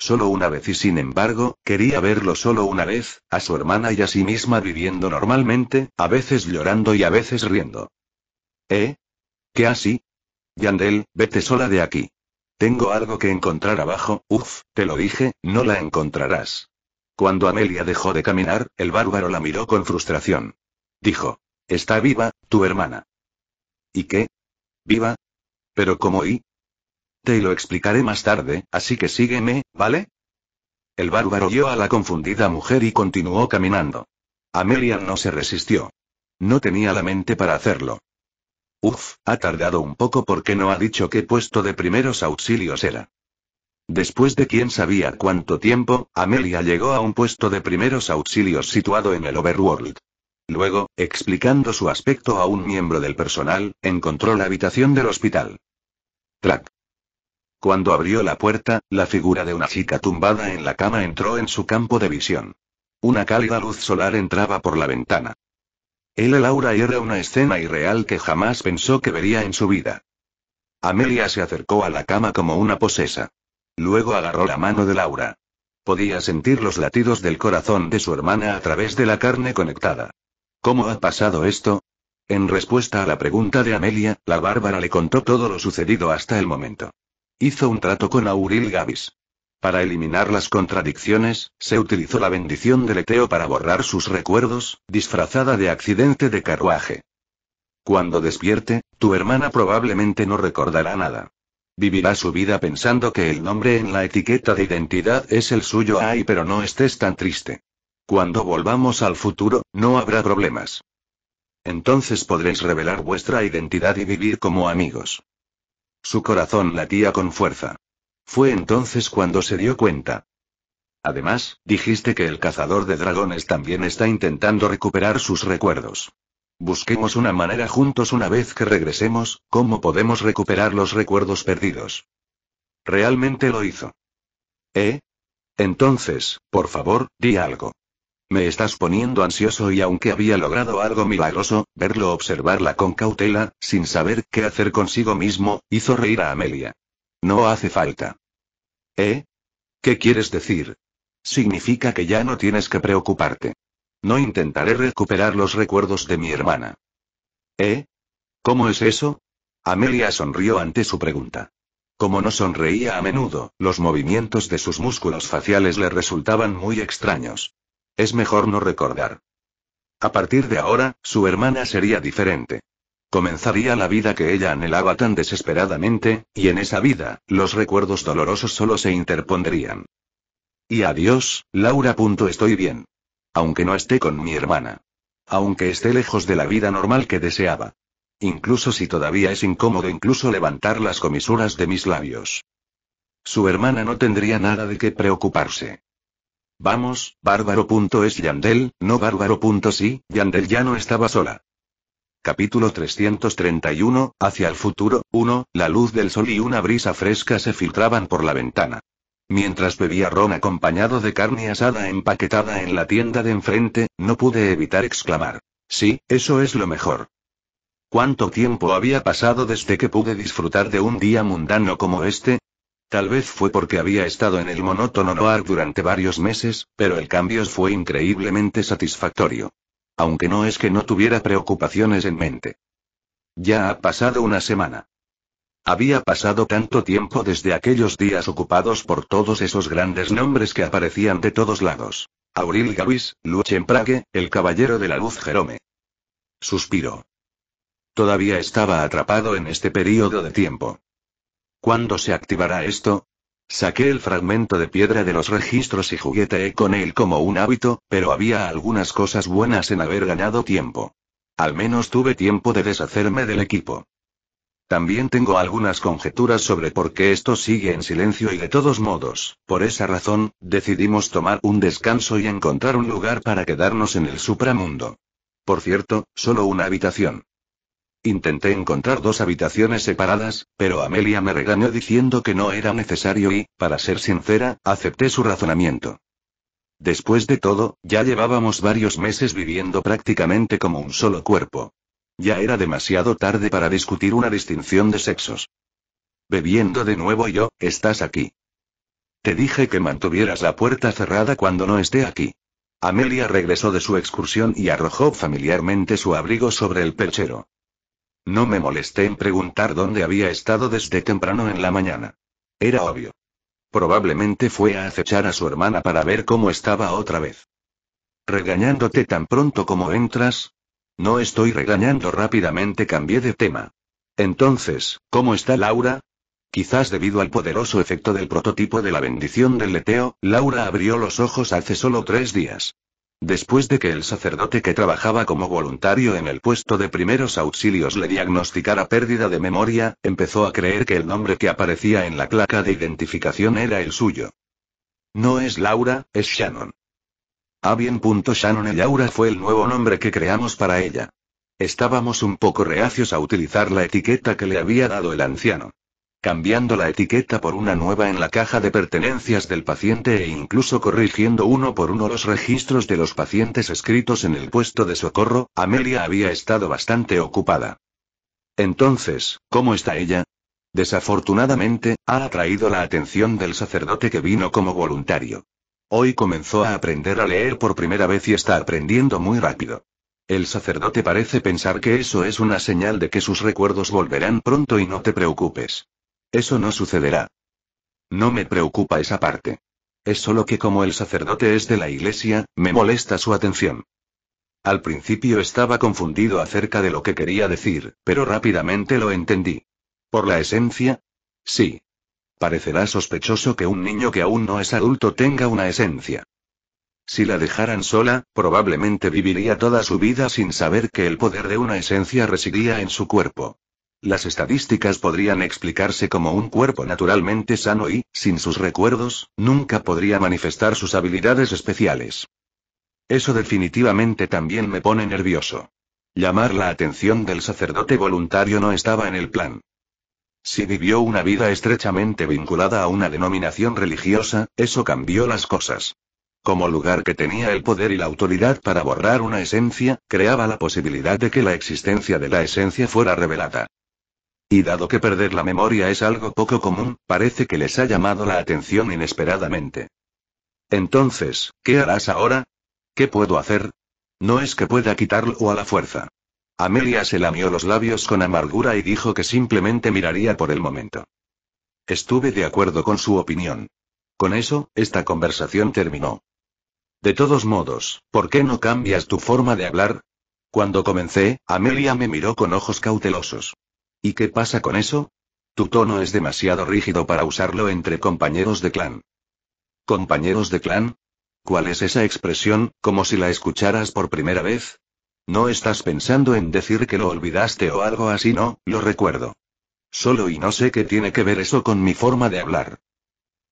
Solo una vez y sin embargo, quería verlo solo una vez, a su hermana y a sí misma viviendo normalmente, a veces llorando y a veces riendo. ¿Eh? ¿Qué así? Yandel, vete sola de aquí. Tengo algo que encontrar abajo, uff, te lo dije, no la encontrarás. Cuando Amelia dejó de caminar, el bárbaro la miró con frustración. Dijo, Está viva, tu hermana. ¿Y qué? ¿Viva? ¿Pero cómo y? Te lo explicaré más tarde, así que sígueme, ¿vale? El bárbaro vio a la confundida mujer y continuó caminando. Amelia no se resistió. No tenía la mente para hacerlo. Uf, ha tardado un poco porque no ha dicho qué puesto de primeros auxilios era. Después de quién sabía cuánto tiempo, Amelia llegó a un puesto de primeros auxilios situado en el Overworld. Luego, explicando su aspecto a un miembro del personal, encontró la habitación del hospital. Track. Cuando abrió la puerta, la figura de una chica tumbada en la cama entró en su campo de visión. Una cálida luz solar entraba por la ventana. Él Laura era una escena irreal que jamás pensó que vería en su vida. Amelia se acercó a la cama como una posesa. Luego agarró la mano de Laura. Podía sentir los latidos del corazón de su hermana a través de la carne conectada. ¿Cómo ha pasado esto? En respuesta a la pregunta de Amelia, la bárbara le contó todo lo sucedido hasta el momento. Hizo un trato con Auril Gavis. Para eliminar las contradicciones, se utilizó la bendición del Eteo para borrar sus recuerdos, disfrazada de accidente de carruaje. Cuando despierte, tu hermana probablemente no recordará nada. Vivirá su vida pensando que el nombre en la etiqueta de identidad es el suyo. Ay, pero no estés tan triste. Cuando volvamos al futuro, no habrá problemas. Entonces podréis revelar vuestra identidad y vivir como amigos. Su corazón latía con fuerza. Fue entonces cuando se dio cuenta. Además, dijiste que el cazador de dragones también está intentando recuperar sus recuerdos. Busquemos una manera juntos una vez que regresemos, cómo podemos recuperar los recuerdos perdidos. Realmente lo hizo. ¿Eh? Entonces, por favor, di algo. Me estás poniendo ansioso y aunque había logrado algo milagroso, verlo observarla con cautela, sin saber qué hacer consigo mismo, hizo reír a Amelia. No hace falta. ¿Eh? ¿Qué quieres decir? Significa que ya no tienes que preocuparte. No intentaré recuperar los recuerdos de mi hermana. ¿Eh? ¿Cómo es eso? Amelia sonrió ante su pregunta. Como no sonreía a menudo, los movimientos de sus músculos faciales le resultaban muy extraños. Es mejor no recordar. A partir de ahora, su hermana sería diferente. Comenzaría la vida que ella anhelaba tan desesperadamente, y en esa vida, los recuerdos dolorosos solo se interpondrían. Y adiós, Laura. Estoy bien. Aunque no esté con mi hermana. Aunque esté lejos de la vida normal que deseaba. Incluso si todavía es incómodo incluso levantar las comisuras de mis labios. Su hermana no tendría nada de qué preocuparse. Vamos, bárbaro. es Yandel, no bárbaro. sí, Yandel ya no estaba sola. Capítulo 331, Hacia el futuro, 1, la luz del sol y una brisa fresca se filtraban por la ventana. Mientras bebía ron acompañado de carne asada empaquetada en la tienda de enfrente, no pude evitar exclamar. Sí, eso es lo mejor. ¿Cuánto tiempo había pasado desde que pude disfrutar de un día mundano como este? Tal vez fue porque había estado en el monótono noir durante varios meses, pero el cambio fue increíblemente satisfactorio. Aunque no es que no tuviera preocupaciones en mente. Ya ha pasado una semana. Había pasado tanto tiempo desde aquellos días ocupados por todos esos grandes nombres que aparecían de todos lados. Auril Gavis, Prague, el caballero de la luz Jerome. Suspiró. Todavía estaba atrapado en este período de tiempo. ¿Cuándo se activará esto? Saqué el fragmento de piedra de los registros y jugueteé con él como un hábito, pero había algunas cosas buenas en haber ganado tiempo. Al menos tuve tiempo de deshacerme del equipo. También tengo algunas conjeturas sobre por qué esto sigue en silencio y de todos modos, por esa razón, decidimos tomar un descanso y encontrar un lugar para quedarnos en el supramundo. Por cierto, solo una habitación. Intenté encontrar dos habitaciones separadas, pero Amelia me regañó diciendo que no era necesario y, para ser sincera, acepté su razonamiento. Después de todo, ya llevábamos varios meses viviendo prácticamente como un solo cuerpo. Ya era demasiado tarde para discutir una distinción de sexos. Bebiendo de nuevo yo, estás aquí. Te dije que mantuvieras la puerta cerrada cuando no esté aquí. Amelia regresó de su excursión y arrojó familiarmente su abrigo sobre el perchero. No me molesté en preguntar dónde había estado desde temprano en la mañana. Era obvio. Probablemente fue a acechar a su hermana para ver cómo estaba otra vez. Regañándote tan pronto como entras, no estoy regañando rápidamente cambié de tema. Entonces, ¿cómo está Laura? Quizás debido al poderoso efecto del prototipo de la bendición del leteo, Laura abrió los ojos hace solo tres días. Después de que el sacerdote que trabajaba como voluntario en el puesto de primeros auxilios le diagnosticara pérdida de memoria, empezó a creer que el nombre que aparecía en la placa de identificación era el suyo. No es Laura, es Shannon. A bien. Shannon Aura fue el nuevo nombre que creamos para ella. Estábamos un poco reacios a utilizar la etiqueta que le había dado el anciano. Cambiando la etiqueta por una nueva en la caja de pertenencias del paciente e incluso corrigiendo uno por uno los registros de los pacientes escritos en el puesto de socorro, Amelia había estado bastante ocupada. Entonces, ¿cómo está ella? Desafortunadamente, ha atraído la atención del sacerdote que vino como voluntario. Hoy comenzó a aprender a leer por primera vez y está aprendiendo muy rápido. El sacerdote parece pensar que eso es una señal de que sus recuerdos volverán pronto y no te preocupes. Eso no sucederá. No me preocupa esa parte. Es solo que como el sacerdote es de la iglesia, me molesta su atención. Al principio estaba confundido acerca de lo que quería decir, pero rápidamente lo entendí. ¿Por la esencia? Sí. Parecerá sospechoso que un niño que aún no es adulto tenga una esencia. Si la dejaran sola, probablemente viviría toda su vida sin saber que el poder de una esencia residía en su cuerpo. Las estadísticas podrían explicarse como un cuerpo naturalmente sano y, sin sus recuerdos, nunca podría manifestar sus habilidades especiales. Eso definitivamente también me pone nervioso. Llamar la atención del sacerdote voluntario no estaba en el plan. Si vivió una vida estrechamente vinculada a una denominación religiosa, eso cambió las cosas. Como lugar que tenía el poder y la autoridad para borrar una esencia, creaba la posibilidad de que la existencia de la esencia fuera revelada. Y dado que perder la memoria es algo poco común, parece que les ha llamado la atención inesperadamente. Entonces, ¿qué harás ahora? ¿Qué puedo hacer? No es que pueda quitarlo a la fuerza. Amelia se lamió los labios con amargura y dijo que simplemente miraría por el momento. Estuve de acuerdo con su opinión. Con eso, esta conversación terminó. De todos modos, ¿por qué no cambias tu forma de hablar? Cuando comencé, Amelia me miró con ojos cautelosos. ¿Y qué pasa con eso? Tu tono es demasiado rígido para usarlo entre compañeros de clan. ¿Compañeros de clan? ¿Cuál es esa expresión, como si la escucharas por primera vez? No estás pensando en decir que lo olvidaste o algo así, no, lo recuerdo. Solo y no sé qué tiene que ver eso con mi forma de hablar.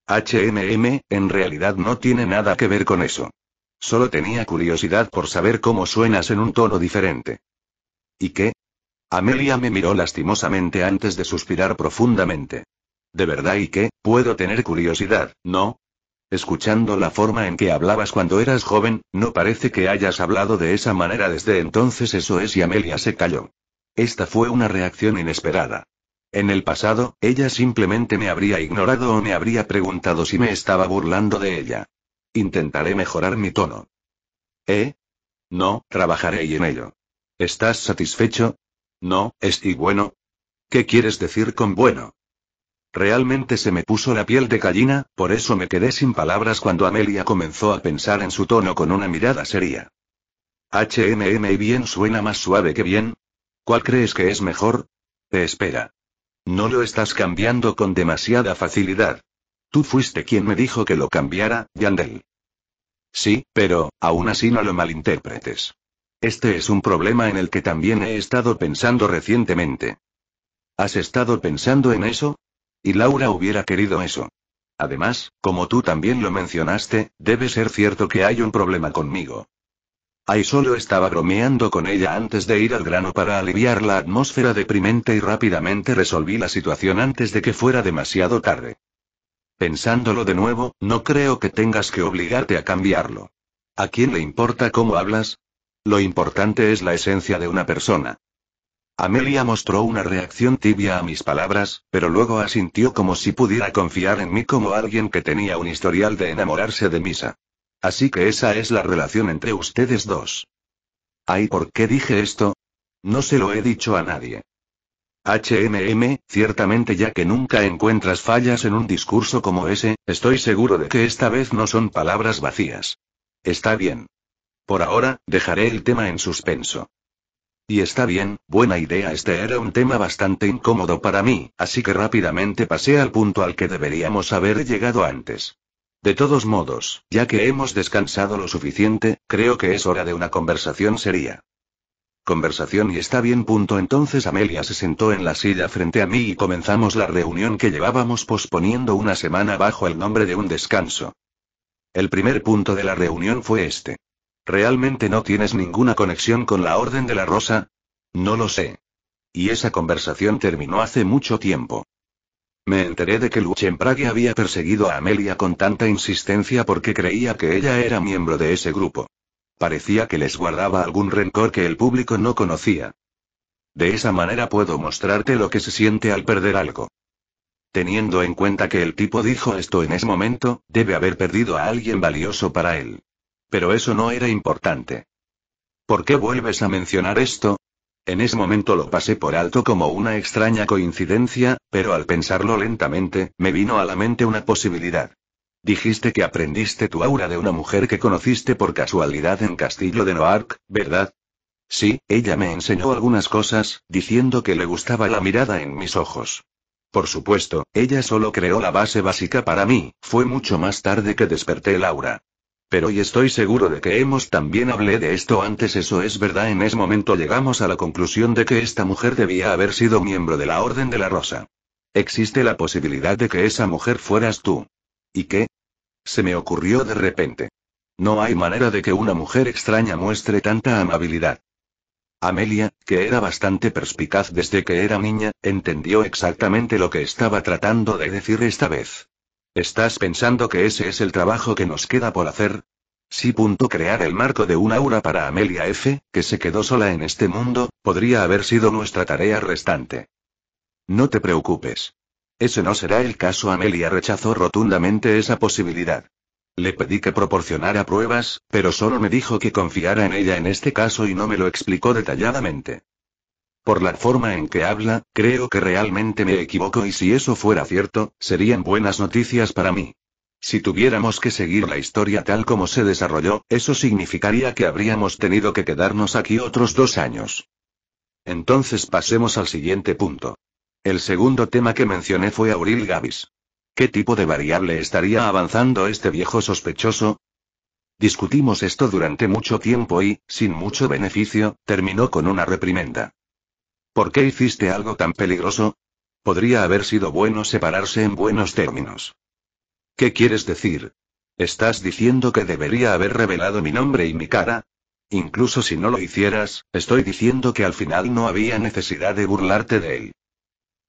HMM, en realidad no tiene nada que ver con eso. Solo tenía curiosidad por saber cómo suenas en un tono diferente. ¿Y qué? Amelia me miró lastimosamente antes de suspirar profundamente. ¿De verdad y qué? Puedo tener curiosidad, ¿no? Escuchando la forma en que hablabas cuando eras joven, no parece que hayas hablado de esa manera desde entonces, eso es, y Amelia se calló. Esta fue una reacción inesperada. En el pasado, ella simplemente me habría ignorado o me habría preguntado si me estaba burlando de ella. Intentaré mejorar mi tono. ¿Eh? No, trabajaré y en ello. ¿Estás satisfecho? No, estoy bueno. ¿Qué quieres decir con bueno? Realmente se me puso la piel de gallina, por eso me quedé sin palabras cuando Amelia comenzó a pensar en su tono con una mirada seria. HMM y bien suena más suave que bien. ¿Cuál crees que es mejor? Te eh, espera. No lo estás cambiando con demasiada facilidad. Tú fuiste quien me dijo que lo cambiara, Yandel. Sí, pero, aún así no lo malinterpretes. Este es un problema en el que también he estado pensando recientemente. ¿Has estado pensando en eso? Y Laura hubiera querido eso. Además, como tú también lo mencionaste, debe ser cierto que hay un problema conmigo. Ay solo estaba bromeando con ella antes de ir al grano para aliviar la atmósfera deprimente y rápidamente resolví la situación antes de que fuera demasiado tarde. Pensándolo de nuevo, no creo que tengas que obligarte a cambiarlo. ¿A quién le importa cómo hablas? Lo importante es la esencia de una persona. Amelia mostró una reacción tibia a mis palabras, pero luego asintió como si pudiera confiar en mí como alguien que tenía un historial de enamorarse de misa. Así que esa es la relación entre ustedes dos. Ay, ¿por qué dije esto? No se lo he dicho a nadie. HMM, ciertamente ya que nunca encuentras fallas en un discurso como ese, estoy seguro de que esta vez no son palabras vacías. Está bien. Por ahora, dejaré el tema en suspenso. Y está bien, buena idea. Este era un tema bastante incómodo para mí, así que rápidamente pasé al punto al que deberíamos haber llegado antes. De todos modos, ya que hemos descansado lo suficiente, creo que es hora de una conversación seria. Conversación y está bien. Punto. Entonces Amelia se sentó en la silla frente a mí y comenzamos la reunión que llevábamos posponiendo una semana bajo el nombre de un descanso. El primer punto de la reunión fue este. ¿Realmente no tienes ninguna conexión con la Orden de la Rosa? No lo sé. Y esa conversación terminó hace mucho tiempo. Me enteré de que Prague había perseguido a Amelia con tanta insistencia porque creía que ella era miembro de ese grupo. Parecía que les guardaba algún rencor que el público no conocía. De esa manera puedo mostrarte lo que se siente al perder algo. Teniendo en cuenta que el tipo dijo esto en ese momento, debe haber perdido a alguien valioso para él. Pero eso no era importante. ¿Por qué vuelves a mencionar esto? En ese momento lo pasé por alto como una extraña coincidencia, pero al pensarlo lentamente, me vino a la mente una posibilidad. Dijiste que aprendiste tu aura de una mujer que conociste por casualidad en Castillo de Noark, ¿verdad? Sí, ella me enseñó algunas cosas, diciendo que le gustaba la mirada en mis ojos. Por supuesto, ella solo creó la base básica para mí, fue mucho más tarde que desperté el aura. Pero y estoy seguro de que hemos también hablé de esto antes, eso es verdad, en ese momento llegamos a la conclusión de que esta mujer debía haber sido miembro de la Orden de la Rosa. Existe la posibilidad de que esa mujer fueras tú. ¿Y qué? Se me ocurrió de repente. No hay manera de que una mujer extraña muestre tanta amabilidad. Amelia, que era bastante perspicaz desde que era niña, entendió exactamente lo que estaba tratando de decir esta vez. ¿Estás pensando que ese es el trabajo que nos queda por hacer? Sí. Punto crear el marco de un aura para Amelia F., que se quedó sola en este mundo, podría haber sido nuestra tarea restante. No te preocupes. Ese no será el caso. Amelia rechazó rotundamente esa posibilidad. Le pedí que proporcionara pruebas, pero solo me dijo que confiara en ella en este caso y no me lo explicó detalladamente. Por la forma en que habla, creo que realmente me equivoco y si eso fuera cierto, serían buenas noticias para mí. Si tuviéramos que seguir la historia tal como se desarrolló, eso significaría que habríamos tenido que quedarnos aquí otros dos años. Entonces pasemos al siguiente punto. El segundo tema que mencioné fue Auril Gavis. ¿Qué tipo de variable estaría avanzando este viejo sospechoso? Discutimos esto durante mucho tiempo y, sin mucho beneficio, terminó con una reprimenda. ¿Por qué hiciste algo tan peligroso? Podría haber sido bueno separarse en buenos términos. ¿Qué quieres decir? ¿Estás diciendo que debería haber revelado mi nombre y mi cara? Incluso si no lo hicieras, estoy diciendo que al final no había necesidad de burlarte de él.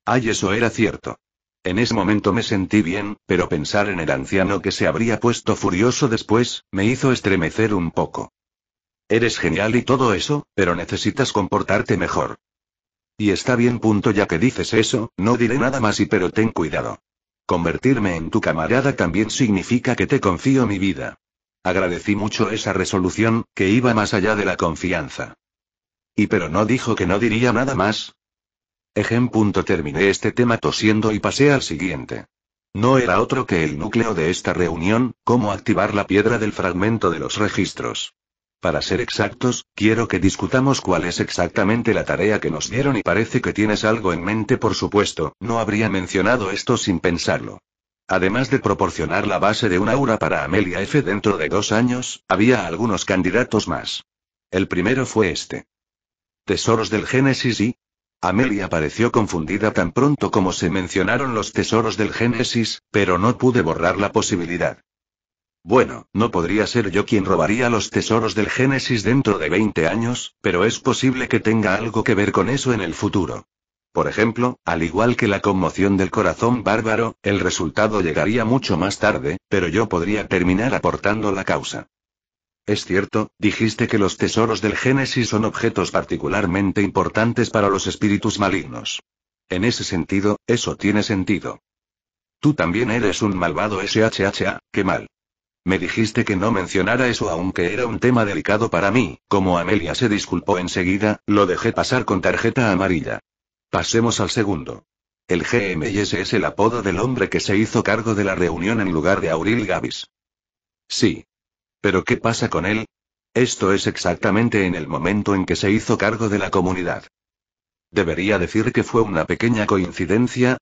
Ay, eso era cierto. En ese momento me sentí bien, pero pensar en el anciano que se habría puesto furioso después, me hizo estremecer un poco. Eres genial y todo eso, pero necesitas comportarte mejor. Y está bien punto ya que dices eso, no diré nada más y pero ten cuidado. Convertirme en tu camarada también significa que te confío mi vida. Agradecí mucho esa resolución, que iba más allá de la confianza. Y pero no dijo que no diría nada más. Ejem. Terminé este tema tosiendo y pasé al siguiente. No era otro que el núcleo de esta reunión, cómo activar la piedra del fragmento de los registros. Para ser exactos, quiero que discutamos cuál es exactamente la tarea que nos dieron y parece que tienes algo en mente, por supuesto, no habría mencionado esto sin pensarlo. Además de proporcionar la base de un aura para Amelia F dentro de dos años, había algunos candidatos más. El primero fue este. Tesoros del Génesis y... Amelia pareció confundida tan pronto como se mencionaron los tesoros del Génesis, pero no pude borrar la posibilidad. Bueno, no podría ser yo quien robaría los tesoros del Génesis dentro de 20 años, pero es posible que tenga algo que ver con eso en el futuro. Por ejemplo, al igual que la conmoción del corazón bárbaro, el resultado llegaría mucho más tarde, pero yo podría terminar aportando la causa. Es cierto, dijiste que los tesoros del Génesis son objetos particularmente importantes para los espíritus malignos. En ese sentido, eso tiene sentido. Tú también eres un malvado SHHA, qué mal. Me dijiste que no mencionara eso aunque era un tema delicado para mí, como Amelia se disculpó enseguida, lo dejé pasar con tarjeta amarilla. Pasemos al segundo. El GMS es el apodo del hombre que se hizo cargo de la reunión en lugar de Auril Gavis. Sí. Pero ¿qué pasa con él? Esto es exactamente en el momento en que se hizo cargo de la comunidad. Debería decir que fue una pequeña coincidencia,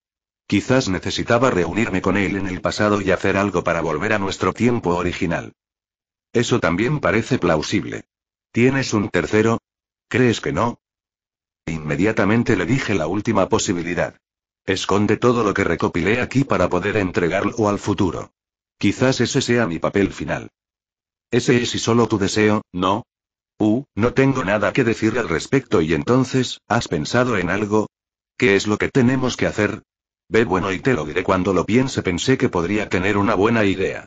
Quizás necesitaba reunirme con él en el pasado y hacer algo para volver a nuestro tiempo original. Eso también parece plausible. ¿Tienes un tercero? ¿Crees que no? Inmediatamente le dije la última posibilidad. Esconde todo lo que recopilé aquí para poder entregarlo al futuro. Quizás ese sea mi papel final. Ese es y solo tu deseo, ¿no? Uh, no tengo nada que decir al respecto y entonces, ¿has pensado en algo? ¿Qué es lo que tenemos que hacer? Ve bueno y te lo diré cuando lo piense. Pensé que podría tener una buena idea.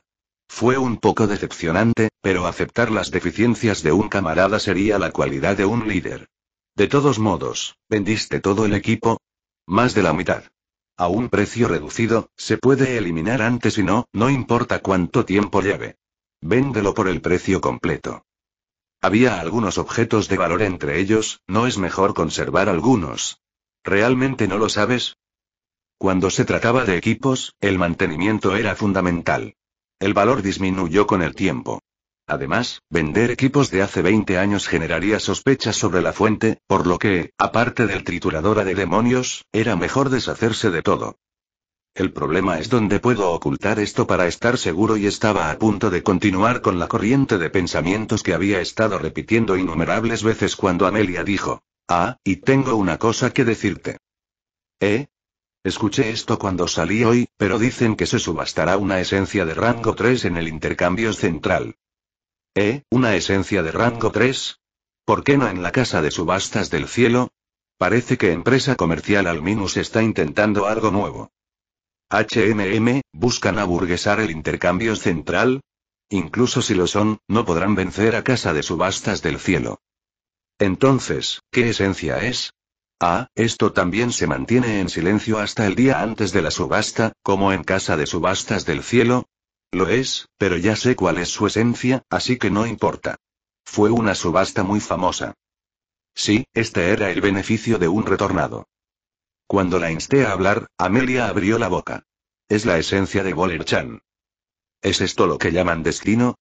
Fue un poco decepcionante, pero aceptar las deficiencias de un camarada sería la cualidad de un líder. De todos modos, ¿vendiste todo el equipo? Más de la mitad. A un precio reducido, se puede eliminar antes y no, no importa cuánto tiempo lleve. Véndelo por el precio completo. Había algunos objetos de valor entre ellos, ¿no es mejor conservar algunos? ¿Realmente no lo sabes? Cuando se trataba de equipos, el mantenimiento era fundamental. El valor disminuyó con el tiempo. Además, vender equipos de hace 20 años generaría sospechas sobre la fuente, por lo que, aparte del trituradora de demonios, era mejor deshacerse de todo. El problema es dónde puedo ocultar esto para estar seguro y estaba a punto de continuar con la corriente de pensamientos que había estado repitiendo innumerables veces cuando Amelia dijo, Ah, y tengo una cosa que decirte. ¿Eh? Escuché esto cuando salí hoy, pero dicen que se subastará una esencia de rango 3 en el intercambio central. ¿Eh? ¿Una esencia de rango 3? ¿Por qué no en la casa de subastas del cielo? Parece que empresa comercial Alminus está intentando algo nuevo. HMM, ¿buscan aburguesar el intercambio central? Incluso si lo son, no podrán vencer a casa de subastas del cielo. Entonces, ¿qué esencia es? Ah, esto también se mantiene en silencio hasta el día antes de la subasta, como en casa de subastas del cielo. Lo es, pero ya sé cuál es su esencia, así que no importa. Fue una subasta muy famosa. Sí, este era el beneficio de un retornado. Cuando la insté a hablar, Amelia abrió la boca. Es la esencia de Voler chan ¿Es esto lo que llaman destino?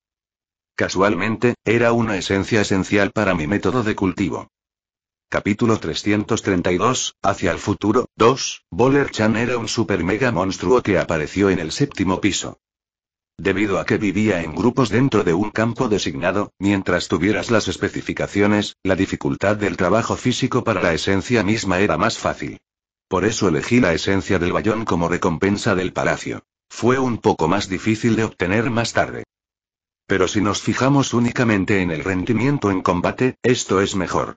Casualmente, era una esencia esencial para mi método de cultivo. Capítulo 332, Hacia el futuro, 2, Boller Chan era un super mega monstruo que apareció en el séptimo piso. Debido a que vivía en grupos dentro de un campo designado, mientras tuvieras las especificaciones, la dificultad del trabajo físico para la esencia misma era más fácil. Por eso elegí la esencia del bayón como recompensa del palacio. Fue un poco más difícil de obtener más tarde. Pero si nos fijamos únicamente en el rendimiento en combate, esto es mejor.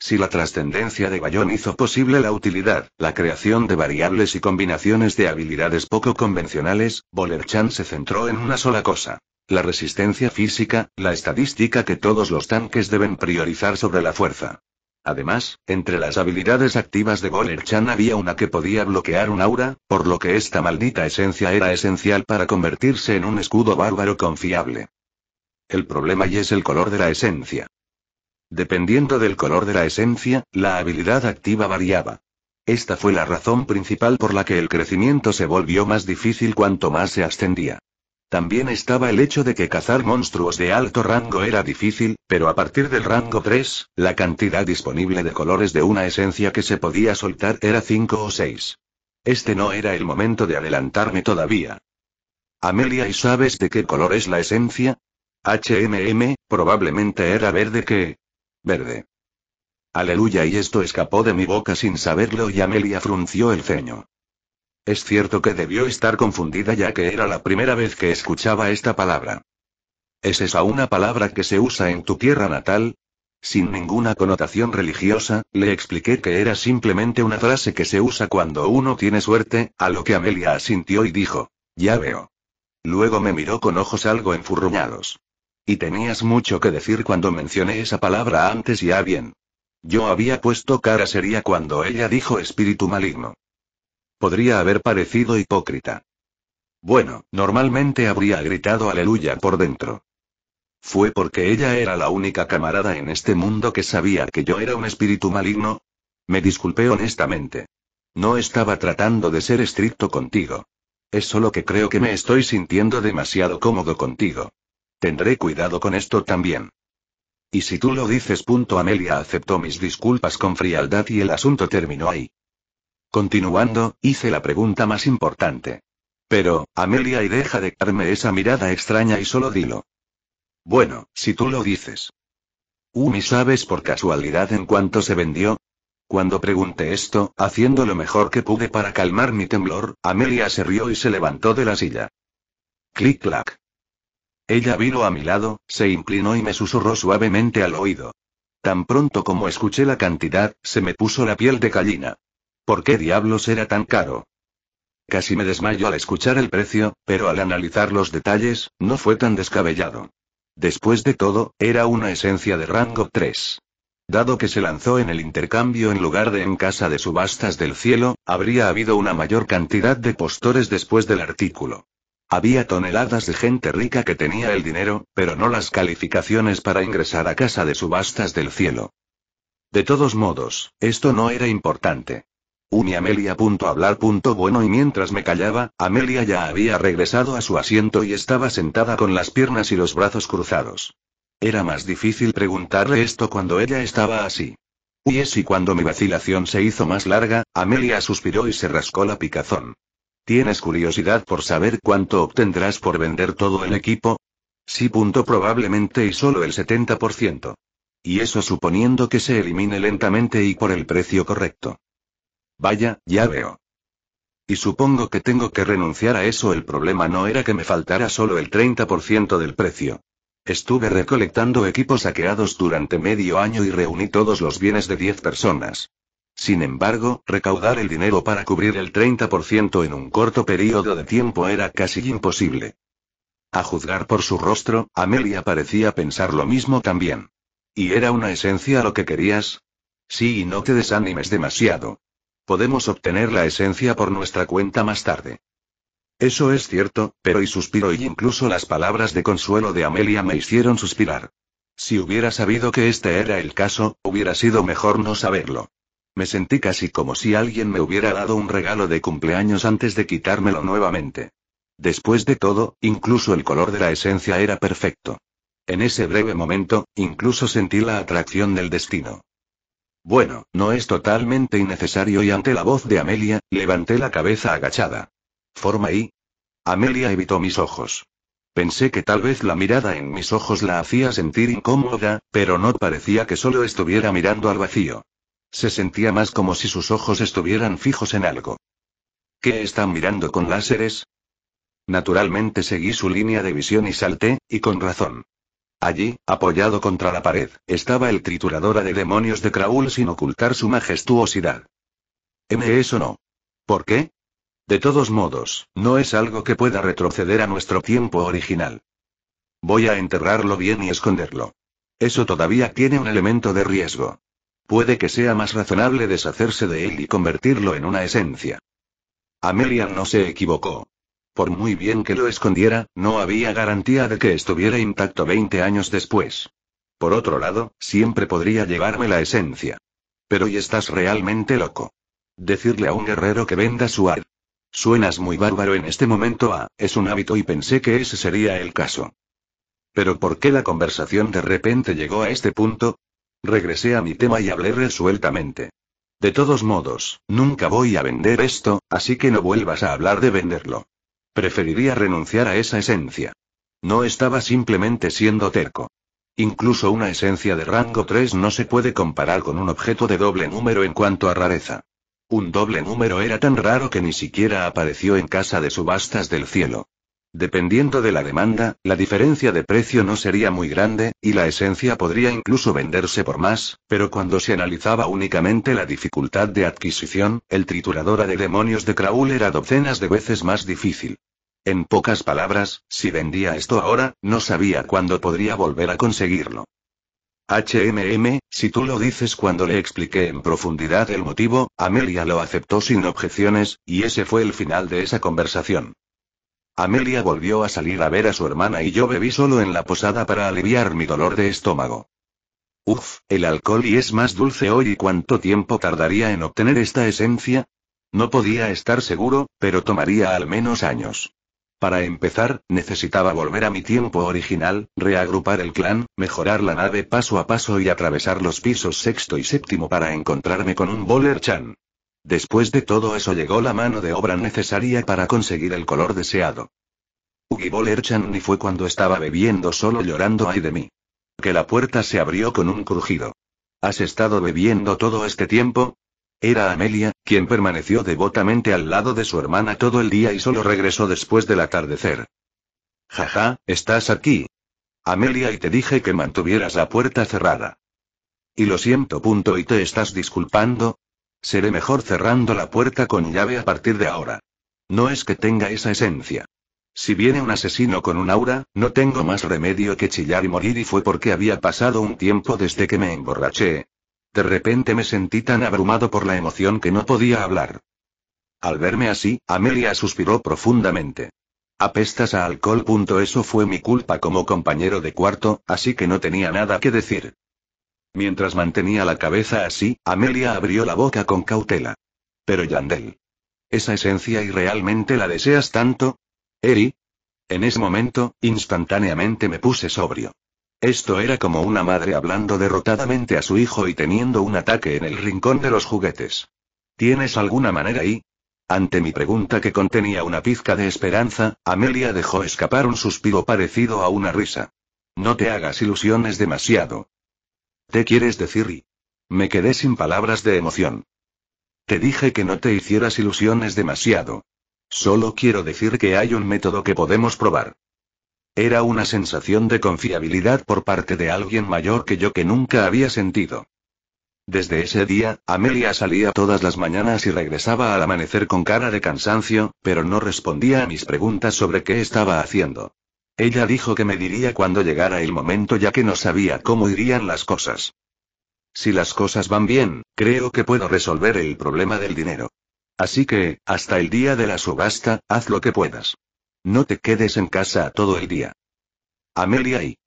Si la trascendencia de Bayon hizo posible la utilidad, la creación de variables y combinaciones de habilidades poco convencionales, Bolerchan se centró en una sola cosa. La resistencia física, la estadística que todos los tanques deben priorizar sobre la fuerza. Además, entre las habilidades activas de Bolerchan había una que podía bloquear un aura, por lo que esta maldita esencia era esencial para convertirse en un escudo bárbaro confiable. El problema y es el color de la esencia. Dependiendo del color de la esencia, la habilidad activa variaba. Esta fue la razón principal por la que el crecimiento se volvió más difícil cuanto más se ascendía. También estaba el hecho de que cazar monstruos de alto rango era difícil, pero a partir del rango 3, la cantidad disponible de colores de una esencia que se podía soltar era 5 o 6. Este no era el momento de adelantarme todavía. Amelia, ¿y sabes de qué color es la esencia? HMM, probablemente era verde que, Verde. Aleluya y esto escapó de mi boca sin saberlo y Amelia frunció el ceño. Es cierto que debió estar confundida ya que era la primera vez que escuchaba esta palabra. ¿Es esa una palabra que se usa en tu tierra natal? Sin ninguna connotación religiosa, le expliqué que era simplemente una frase que se usa cuando uno tiene suerte, a lo que Amelia asintió y dijo, ya veo. Luego me miró con ojos algo enfurruñados. Y tenías mucho que decir cuando mencioné esa palabra antes y bien. Yo había puesto cara seria cuando ella dijo espíritu maligno. Podría haber parecido hipócrita. Bueno, normalmente habría gritado aleluya por dentro. Fue porque ella era la única camarada en este mundo que sabía que yo era un espíritu maligno. Me disculpé honestamente. No estaba tratando de ser estricto contigo. Es solo que creo que me estoy sintiendo demasiado cómodo contigo. Tendré cuidado con esto también. Y si tú lo dices. Punto Amelia aceptó mis disculpas con frialdad y el asunto terminó ahí. Continuando, hice la pregunta más importante. Pero, Amelia, y deja de darme esa mirada extraña y solo dilo. Bueno, si tú lo dices. Umi, ¿sabes por casualidad en cuánto se vendió? Cuando pregunté esto, haciendo lo mejor que pude para calmar mi temblor, Amelia se rió y se levantó de la silla. Clic clack. Ella vino a mi lado, se inclinó y me susurró suavemente al oído. Tan pronto como escuché la cantidad, se me puso la piel de gallina. ¿Por qué diablos era tan caro? Casi me desmayo al escuchar el precio, pero al analizar los detalles, no fue tan descabellado. Después de todo, era una esencia de rango 3. Dado que se lanzó en el intercambio en lugar de en casa de subastas del cielo, habría habido una mayor cantidad de postores después del artículo. Había toneladas de gente rica que tenía el dinero, pero no las calificaciones para ingresar a casa de subastas del cielo. De todos modos, esto no era importante. Uni Amelia. hablar. bueno y mientras me callaba, Amelia ya había regresado a su asiento y estaba sentada con las piernas y los brazos cruzados. Era más difícil preguntarle esto cuando ella estaba así. Y es y cuando mi vacilación se hizo más larga, Amelia suspiró y se rascó la picazón. ¿Tienes curiosidad por saber cuánto obtendrás por vender todo el equipo? Sí. Punto probablemente y solo el 70%. Y eso suponiendo que se elimine lentamente y por el precio correcto. Vaya, ya veo. Y supongo que tengo que renunciar a eso. El problema no era que me faltara solo el 30% del precio. Estuve recolectando equipos saqueados durante medio año y reuní todos los bienes de 10 personas. Sin embargo, recaudar el dinero para cubrir el 30% en un corto periodo de tiempo era casi imposible. A juzgar por su rostro, Amelia parecía pensar lo mismo también. ¿Y era una esencia lo que querías? Sí, y no te desanimes demasiado. Podemos obtener la esencia por nuestra cuenta más tarde. Eso es cierto, pero y suspiro y incluso las palabras de consuelo de Amelia me hicieron suspirar. Si hubiera sabido que este era el caso, hubiera sido mejor no saberlo. Me sentí casi como si alguien me hubiera dado un regalo de cumpleaños antes de quitármelo nuevamente. Después de todo, incluso el color de la esencia era perfecto. En ese breve momento, incluso sentí la atracción del destino. Bueno, no es totalmente innecesario y ante la voz de Amelia, levanté la cabeza agachada. Forma y... Amelia evitó mis ojos. Pensé que tal vez la mirada en mis ojos la hacía sentir incómoda, pero no parecía que solo estuviera mirando al vacío. Se sentía más como si sus ojos estuvieran fijos en algo. ¿Qué están mirando con láseres? Naturalmente seguí su línea de visión y salté, y con razón. Allí, apoyado contra la pared, estaba el trituradora de demonios de Kraul sin ocultar su majestuosidad. M eso no. ¿Por qué? De todos modos, no es algo que pueda retroceder a nuestro tiempo original. Voy a enterrarlo bien y esconderlo. Eso todavía tiene un elemento de riesgo. Puede que sea más razonable deshacerse de él y convertirlo en una esencia. Amelia no se equivocó. Por muy bien que lo escondiera, no había garantía de que estuviera intacto 20 años después. Por otro lado, siempre podría llevarme la esencia. Pero y estás realmente loco. Decirle a un guerrero que venda su ar. Suenas muy bárbaro en este momento ah, es un hábito y pensé que ese sería el caso. Pero ¿por qué la conversación de repente llegó a este punto? Regresé a mi tema y hablé resueltamente. De todos modos, nunca voy a vender esto, así que no vuelvas a hablar de venderlo. Preferiría renunciar a esa esencia. No estaba simplemente siendo terco. Incluso una esencia de rango 3 no se puede comparar con un objeto de doble número en cuanto a rareza. Un doble número era tan raro que ni siquiera apareció en casa de subastas del cielo. Dependiendo de la demanda, la diferencia de precio no sería muy grande, y la esencia podría incluso venderse por más, pero cuando se analizaba únicamente la dificultad de adquisición, el trituradora de demonios de Kraul era docenas de veces más difícil. En pocas palabras, si vendía esto ahora, no sabía cuándo podría volver a conseguirlo. HMM, si tú lo dices cuando le expliqué en profundidad el motivo, Amelia lo aceptó sin objeciones, y ese fue el final de esa conversación. Amelia volvió a salir a ver a su hermana y yo bebí solo en la posada para aliviar mi dolor de estómago. Uf, el alcohol y es más dulce hoy y cuánto tiempo tardaría en obtener esta esencia? No podía estar seguro, pero tomaría al menos años. Para empezar, necesitaba volver a mi tiempo original, reagrupar el clan, mejorar la nave paso a paso y atravesar los pisos sexto y séptimo para encontrarme con un Bowler Chan. Después de todo eso llegó la mano de obra necesaria para conseguir el color deseado. Ugibol Erchan ni fue cuando estaba bebiendo solo llorando ahí de mí. Que la puerta se abrió con un crujido. ¿Has estado bebiendo todo este tiempo? Era Amelia, quien permaneció devotamente al lado de su hermana todo el día y solo regresó después del atardecer. Jaja, estás aquí. Amelia y te dije que mantuvieras la puerta cerrada. Y lo siento punto y te estás disculpando, Seré mejor cerrando la puerta con llave a partir de ahora. No es que tenga esa esencia. Si viene un asesino con un aura, no tengo más remedio que chillar y morir y fue porque había pasado un tiempo desde que me emborraché. De repente me sentí tan abrumado por la emoción que no podía hablar. Al verme así, Amelia suspiró profundamente. Apestas a alcohol. Eso fue mi culpa como compañero de cuarto, así que no tenía nada que decir. Mientras mantenía la cabeza así, Amelia abrió la boca con cautela. Pero Yandel. ¿Esa esencia y realmente la deseas tanto? Eri. En ese momento, instantáneamente me puse sobrio. Esto era como una madre hablando derrotadamente a su hijo y teniendo un ataque en el rincón de los juguetes. ¿Tienes alguna manera ahí? Ante mi pregunta que contenía una pizca de esperanza, Amelia dejó escapar un suspiro parecido a una risa. No te hagas ilusiones demasiado. ¿Qué quieres decir? Y... Me quedé sin palabras de emoción. Te dije que no te hicieras ilusiones demasiado. Solo quiero decir que hay un método que podemos probar. Era una sensación de confiabilidad por parte de alguien mayor que yo que nunca había sentido. Desde ese día, Amelia salía todas las mañanas y regresaba al amanecer con cara de cansancio, pero no respondía a mis preguntas sobre qué estaba haciendo. Ella dijo que me diría cuando llegara el momento ya que no sabía cómo irían las cosas. Si las cosas van bien, creo que puedo resolver el problema del dinero. Así que, hasta el día de la subasta, haz lo que puedas. No te quedes en casa todo el día. Amelia y...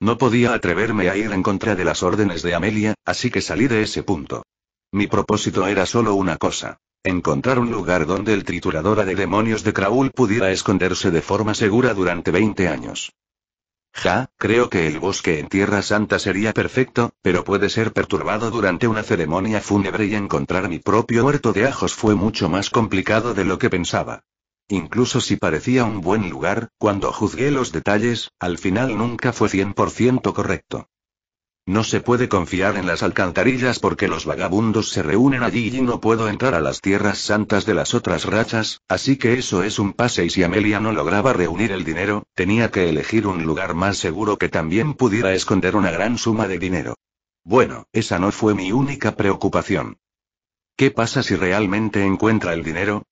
No podía atreverme a ir en contra de las órdenes de Amelia, así que salí de ese punto. Mi propósito era solo una cosa. Encontrar un lugar donde el trituradora de demonios de Kraul pudiera esconderse de forma segura durante 20 años. Ja, creo que el bosque en Tierra Santa sería perfecto, pero puede ser perturbado durante una ceremonia fúnebre y encontrar mi propio huerto de ajos fue mucho más complicado de lo que pensaba. Incluso si parecía un buen lugar, cuando juzgué los detalles, al final nunca fue 100% correcto. No se puede confiar en las alcantarillas porque los vagabundos se reúnen allí y no puedo entrar a las tierras santas de las otras rachas, así que eso es un pase y si Amelia no lograba reunir el dinero, tenía que elegir un lugar más seguro que también pudiera esconder una gran suma de dinero. Bueno, esa no fue mi única preocupación. ¿Qué pasa si realmente encuentra el dinero?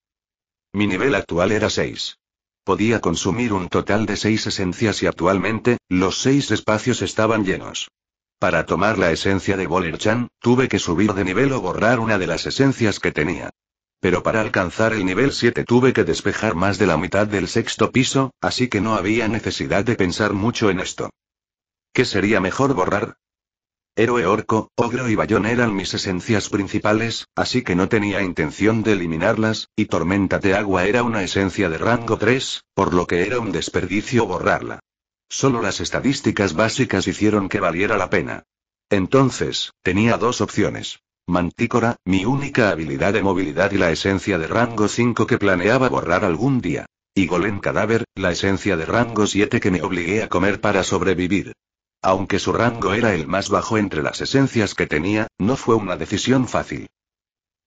Mi nivel actual era 6 podía consumir un total de seis esencias y actualmente, los seis espacios estaban llenos. Para tomar la esencia de Bolerchan, tuve que subir de nivel o borrar una de las esencias que tenía. Pero para alcanzar el nivel 7 tuve que despejar más de la mitad del sexto piso, así que no había necesidad de pensar mucho en esto. ¿Qué sería mejor borrar? Héroe orco, ogro y bayón eran mis esencias principales, así que no tenía intención de eliminarlas, y tormenta de agua era una esencia de rango 3, por lo que era un desperdicio borrarla. Solo las estadísticas básicas hicieron que valiera la pena. Entonces, tenía dos opciones. Mantícora, mi única habilidad de movilidad y la esencia de rango 5 que planeaba borrar algún día. Y Golem Cadáver, la esencia de rango 7 que me obligué a comer para sobrevivir. Aunque su rango era el más bajo entre las esencias que tenía, no fue una decisión fácil.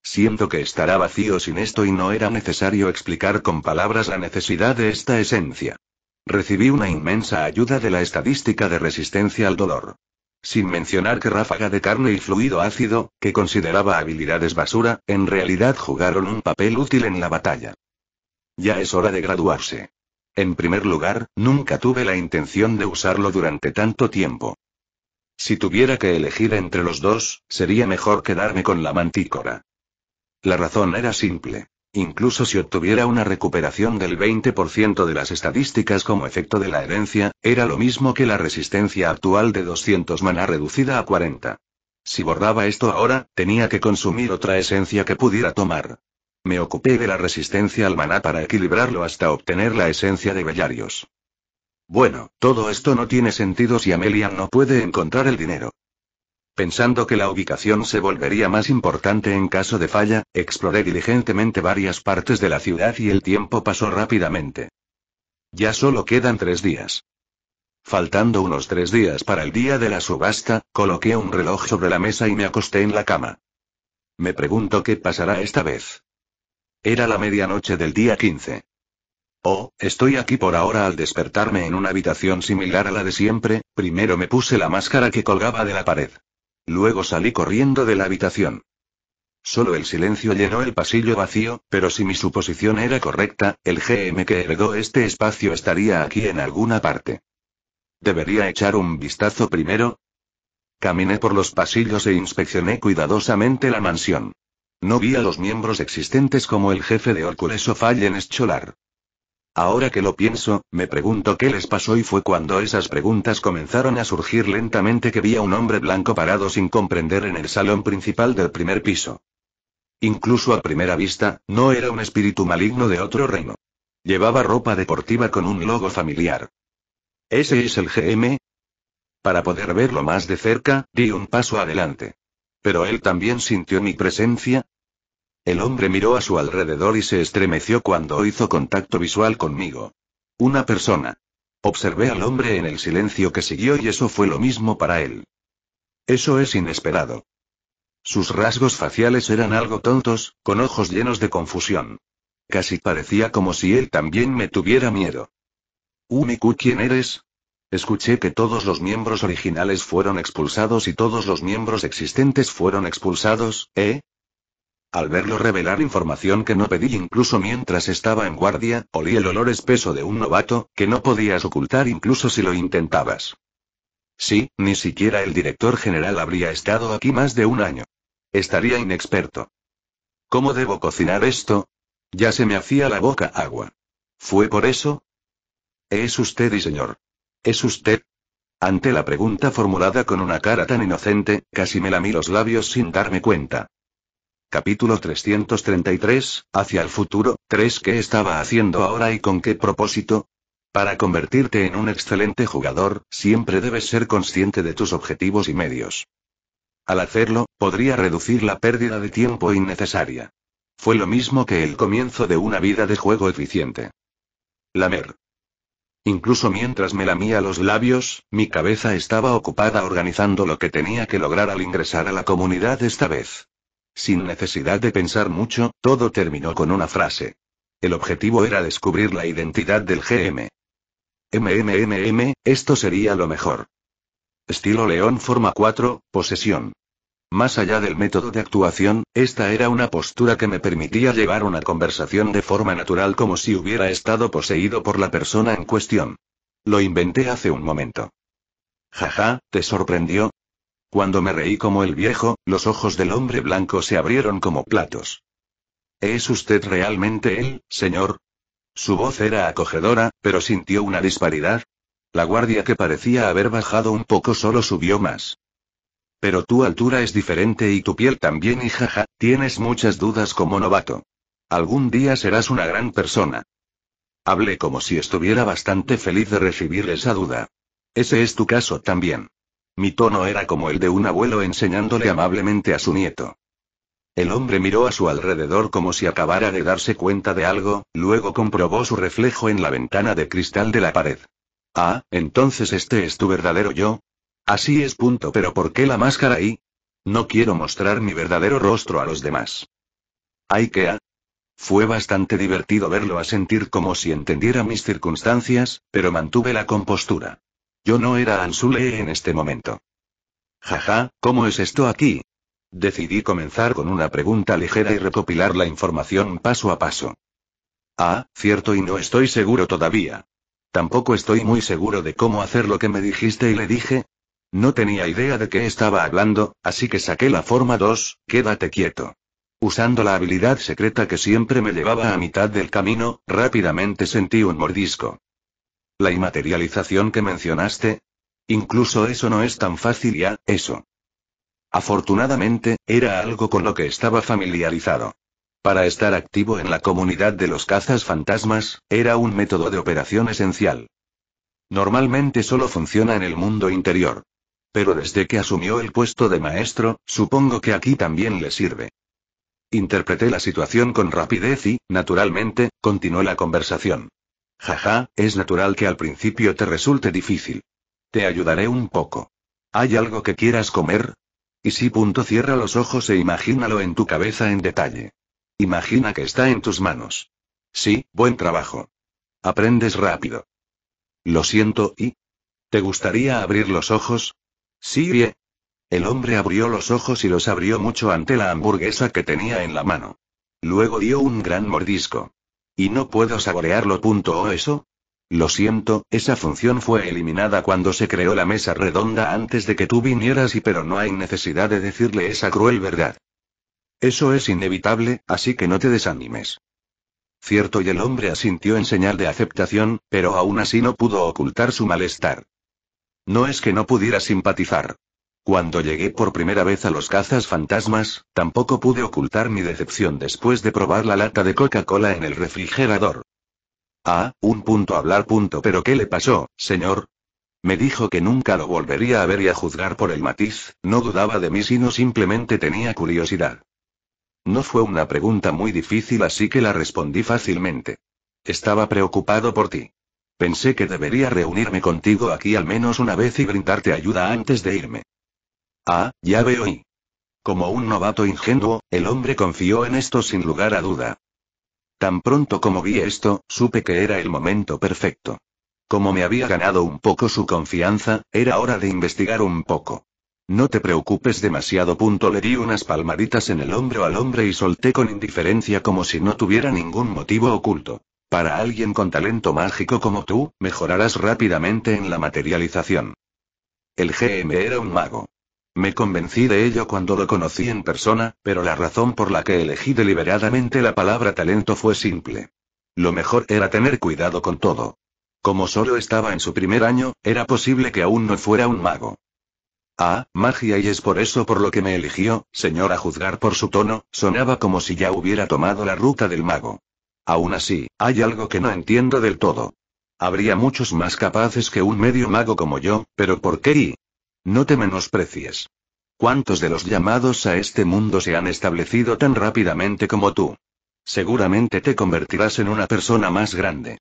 Siento que estará vacío sin esto y no era necesario explicar con palabras la necesidad de esta esencia. Recibí una inmensa ayuda de la estadística de resistencia al dolor. Sin mencionar que ráfaga de carne y fluido ácido, que consideraba habilidades basura, en realidad jugaron un papel útil en la batalla. Ya es hora de graduarse. En primer lugar, nunca tuve la intención de usarlo durante tanto tiempo. Si tuviera que elegir entre los dos, sería mejor quedarme con la mantícora. La razón era simple. Incluso si obtuviera una recuperación del 20% de las estadísticas como efecto de la herencia, era lo mismo que la resistencia actual de 200 maná reducida a 40. Si bordaba esto ahora, tenía que consumir otra esencia que pudiera tomar. Me ocupé de la resistencia al maná para equilibrarlo hasta obtener la esencia de Bellarios. Bueno, todo esto no tiene sentido si Amelia no puede encontrar el dinero. Pensando que la ubicación se volvería más importante en caso de falla, exploré diligentemente varias partes de la ciudad y el tiempo pasó rápidamente. Ya solo quedan tres días. Faltando unos tres días para el día de la subasta, coloqué un reloj sobre la mesa y me acosté en la cama. Me pregunto qué pasará esta vez. Era la medianoche del día 15. Oh, estoy aquí por ahora al despertarme en una habitación similar a la de siempre, primero me puse la máscara que colgaba de la pared. Luego salí corriendo de la habitación. Solo el silencio llenó el pasillo vacío, pero si mi suposición era correcta, el GM que heredó este espacio estaría aquí en alguna parte. Debería echar un vistazo primero. Caminé por los pasillos e inspeccioné cuidadosamente la mansión. No vi a los miembros existentes como el jefe de Hércules o Fallen Scholar. Ahora que lo pienso, me pregunto qué les pasó y fue cuando esas preguntas comenzaron a surgir lentamente que vi a un hombre blanco parado sin comprender en el salón principal del primer piso. Incluso a primera vista, no era un espíritu maligno de otro reino. Llevaba ropa deportiva con un logo familiar. ¿Ese es el GM? Para poder verlo más de cerca, di un paso adelante. Pero él también sintió mi presencia, el hombre miró a su alrededor y se estremeció cuando hizo contacto visual conmigo. Una persona. Observé al hombre en el silencio que siguió y eso fue lo mismo para él. Eso es inesperado. Sus rasgos faciales eran algo tontos, con ojos llenos de confusión. Casi parecía como si él también me tuviera miedo. Umiku, ¿quién eres? Escuché que todos los miembros originales fueron expulsados y todos los miembros existentes fueron expulsados, ¿eh? Al verlo revelar información que no pedí incluso mientras estaba en guardia, olí el olor espeso de un novato, que no podías ocultar incluso si lo intentabas. Sí, ni siquiera el director general habría estado aquí más de un año. Estaría inexperto. ¿Cómo debo cocinar esto? Ya se me hacía la boca agua. ¿Fue por eso? Es usted y señor. Es usted. Ante la pregunta formulada con una cara tan inocente, casi me lamí los labios sin darme cuenta. Capítulo 333, Hacia el futuro, 3. ¿Qué estaba haciendo ahora y con qué propósito? Para convertirte en un excelente jugador, siempre debes ser consciente de tus objetivos y medios. Al hacerlo, podría reducir la pérdida de tiempo innecesaria. Fue lo mismo que el comienzo de una vida de juego eficiente. Lamer. Incluso mientras me lamía los labios, mi cabeza estaba ocupada organizando lo que tenía que lograr al ingresar a la comunidad esta vez. Sin necesidad de pensar mucho, todo terminó con una frase. El objetivo era descubrir la identidad del GM. MMMM, esto sería lo mejor. Estilo León Forma 4, posesión. Más allá del método de actuación, esta era una postura que me permitía llevar una conversación de forma natural como si hubiera estado poseído por la persona en cuestión. Lo inventé hace un momento. Jaja, ¿te sorprendió? Cuando me reí como el viejo, los ojos del hombre blanco se abrieron como platos. ¿Es usted realmente él, señor? Su voz era acogedora, pero sintió una disparidad. La guardia que parecía haber bajado un poco solo subió más. Pero tu altura es diferente y tu piel también y jaja, tienes muchas dudas como novato. Algún día serás una gran persona. Hablé como si estuviera bastante feliz de recibir esa duda. Ese es tu caso también. Mi tono era como el de un abuelo enseñándole amablemente a su nieto. El hombre miró a su alrededor como si acabara de darse cuenta de algo, luego comprobó su reflejo en la ventana de cristal de la pared. Ah, entonces este es tu verdadero yo. Así es punto, pero ¿por qué la máscara ahí? No quiero mostrar mi verdadero rostro a los demás. Ay que a. Fue bastante divertido verlo a sentir como si entendiera mis circunstancias, pero mantuve la compostura. Yo no era Ansule en este momento. Jaja, ¿cómo es esto aquí? Decidí comenzar con una pregunta ligera y recopilar la información paso a paso. Ah, cierto y no estoy seguro todavía. Tampoco estoy muy seguro de cómo hacer lo que me dijiste y le dije. No tenía idea de qué estaba hablando, así que saqué la forma 2, quédate quieto. Usando la habilidad secreta que siempre me llevaba a mitad del camino, rápidamente sentí un mordisco la inmaterialización que mencionaste. Incluso eso no es tan fácil ya, eso. Afortunadamente, era algo con lo que estaba familiarizado. Para estar activo en la comunidad de los cazas fantasmas, era un método de operación esencial. Normalmente solo funciona en el mundo interior. Pero desde que asumió el puesto de maestro, supongo que aquí también le sirve. Interpreté la situación con rapidez y, naturalmente, continuó la conversación. Jaja, es natural que al principio te resulte difícil. Te ayudaré un poco. ¿Hay algo que quieras comer? Y si punto cierra los ojos e imagínalo en tu cabeza en detalle. Imagina que está en tus manos. Sí, buen trabajo. Aprendes rápido. Lo siento y... ¿Te gustaría abrir los ojos? Sí, bien. El hombre abrió los ojos y los abrió mucho ante la hamburguesa que tenía en la mano. Luego dio un gran mordisco. ¿Y no puedo saborearlo? ¿O eso? Lo siento, esa función fue eliminada cuando se creó la mesa redonda antes de que tú vinieras y pero no hay necesidad de decirle esa cruel verdad. Eso es inevitable, así que no te desanimes. Cierto y el hombre asintió en señal de aceptación, pero aún así no pudo ocultar su malestar. No es que no pudiera simpatizar. Cuando llegué por primera vez a los cazas fantasmas, tampoco pude ocultar mi decepción después de probar la lata de Coca-Cola en el refrigerador. Ah, un punto hablar punto pero ¿qué le pasó, señor? Me dijo que nunca lo volvería a ver y a juzgar por el matiz, no dudaba de mí sino simplemente tenía curiosidad. No fue una pregunta muy difícil así que la respondí fácilmente. Estaba preocupado por ti. Pensé que debería reunirme contigo aquí al menos una vez y brindarte ayuda antes de irme. Ah, ya veo y... Como un novato ingenuo, el hombre confió en esto sin lugar a duda. Tan pronto como vi esto, supe que era el momento perfecto. Como me había ganado un poco su confianza, era hora de investigar un poco. No te preocupes demasiado. Punto. Le di unas palmaditas en el hombro al hombre y solté con indiferencia como si no tuviera ningún motivo oculto. Para alguien con talento mágico como tú, mejorarás rápidamente en la materialización. El GM era un mago. Me convencí de ello cuando lo conocí en persona, pero la razón por la que elegí deliberadamente la palabra talento fue simple. Lo mejor era tener cuidado con todo. Como solo estaba en su primer año, era posible que aún no fuera un mago. Ah, magia y es por eso por lo que me eligió, señor a juzgar por su tono, sonaba como si ya hubiera tomado la ruta del mago. Aún así, hay algo que no entiendo del todo. Habría muchos más capaces que un medio mago como yo, pero ¿por qué y no te menosprecies. ¿Cuántos de los llamados a este mundo se han establecido tan rápidamente como tú? Seguramente te convertirás en una persona más grande.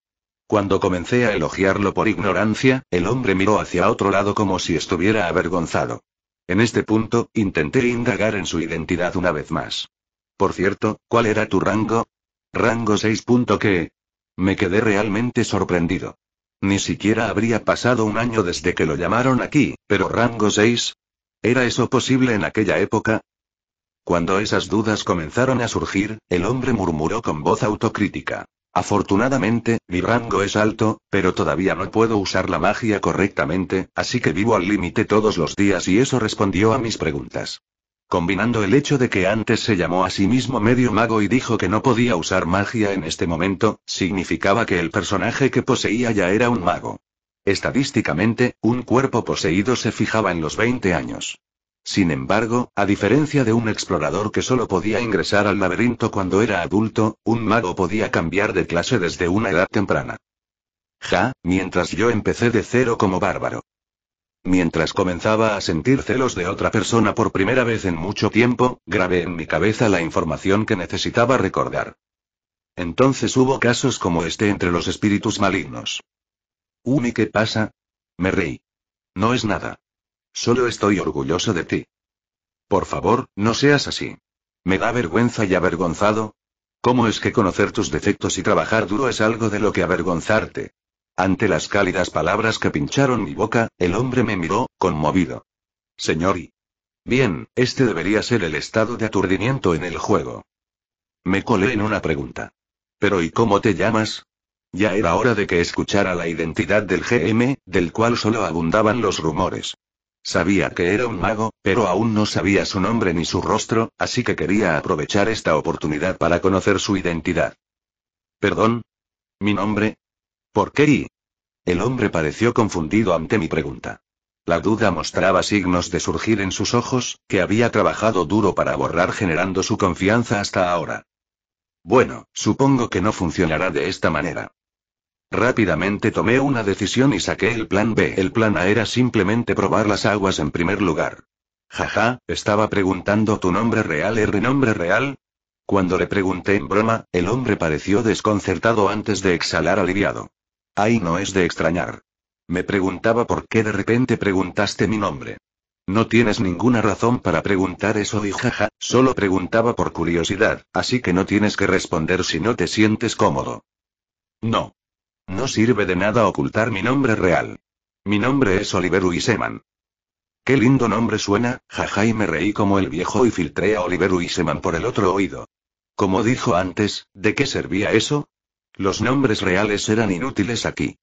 Cuando comencé a elogiarlo por ignorancia, el hombre miró hacia otro lado como si estuviera avergonzado. En este punto, intenté indagar en su identidad una vez más. Por cierto, ¿cuál era tu rango? Rango 6. ¿Qué? Me quedé realmente sorprendido. Ni siquiera habría pasado un año desde que lo llamaron aquí, pero rango 6. ¿Era eso posible en aquella época? Cuando esas dudas comenzaron a surgir, el hombre murmuró con voz autocrítica. Afortunadamente, mi rango es alto, pero todavía no puedo usar la magia correctamente, así que vivo al límite todos los días y eso respondió a mis preguntas combinando el hecho de que antes se llamó a sí mismo medio mago y dijo que no podía usar magia en este momento, significaba que el personaje que poseía ya era un mago. Estadísticamente, un cuerpo poseído se fijaba en los 20 años. Sin embargo, a diferencia de un explorador que solo podía ingresar al laberinto cuando era adulto, un mago podía cambiar de clase desde una edad temprana. Ja, mientras yo empecé de cero como bárbaro. Mientras comenzaba a sentir celos de otra persona por primera vez en mucho tiempo, grabé en mi cabeza la información que necesitaba recordar. Entonces hubo casos como este entre los espíritus malignos. Umi, ¿qué pasa? Me reí. No es nada. Solo estoy orgulloso de ti. Por favor, no seas así. Me da vergüenza y avergonzado. ¿Cómo es que conocer tus defectos y trabajar duro es algo de lo que avergonzarte? Ante las cálidas palabras que pincharon mi boca, el hombre me miró, conmovido. Señor Bien, este debería ser el estado de aturdimiento en el juego. Me colé en una pregunta. Pero ¿y cómo te llamas? Ya era hora de que escuchara la identidad del GM, del cual solo abundaban los rumores. Sabía que era un mago, pero aún no sabía su nombre ni su rostro, así que quería aprovechar esta oportunidad para conocer su identidad. Perdón. Mi nombre, ¿Por qué El hombre pareció confundido ante mi pregunta. La duda mostraba signos de surgir en sus ojos, que había trabajado duro para borrar generando su confianza hasta ahora. Bueno, supongo que no funcionará de esta manera. Rápidamente tomé una decisión y saqué el plan B. El plan A era simplemente probar las aguas en primer lugar. Jaja, estaba preguntando tu nombre real, R nombre real. Cuando le pregunté en broma, el hombre pareció desconcertado antes de exhalar aliviado. Ahí no es de extrañar. Me preguntaba por qué de repente preguntaste mi nombre. No tienes ninguna razón para preguntar eso y jaja, solo preguntaba por curiosidad, así que no tienes que responder si no te sientes cómodo. No. No sirve de nada ocultar mi nombre real. Mi nombre es Oliver Wiseman. Qué lindo nombre suena, jaja y me reí como el viejo y filtré a Oliver Wiseman por el otro oído. Como dijo antes, ¿de qué servía eso? Los nombres reales eran inútiles aquí.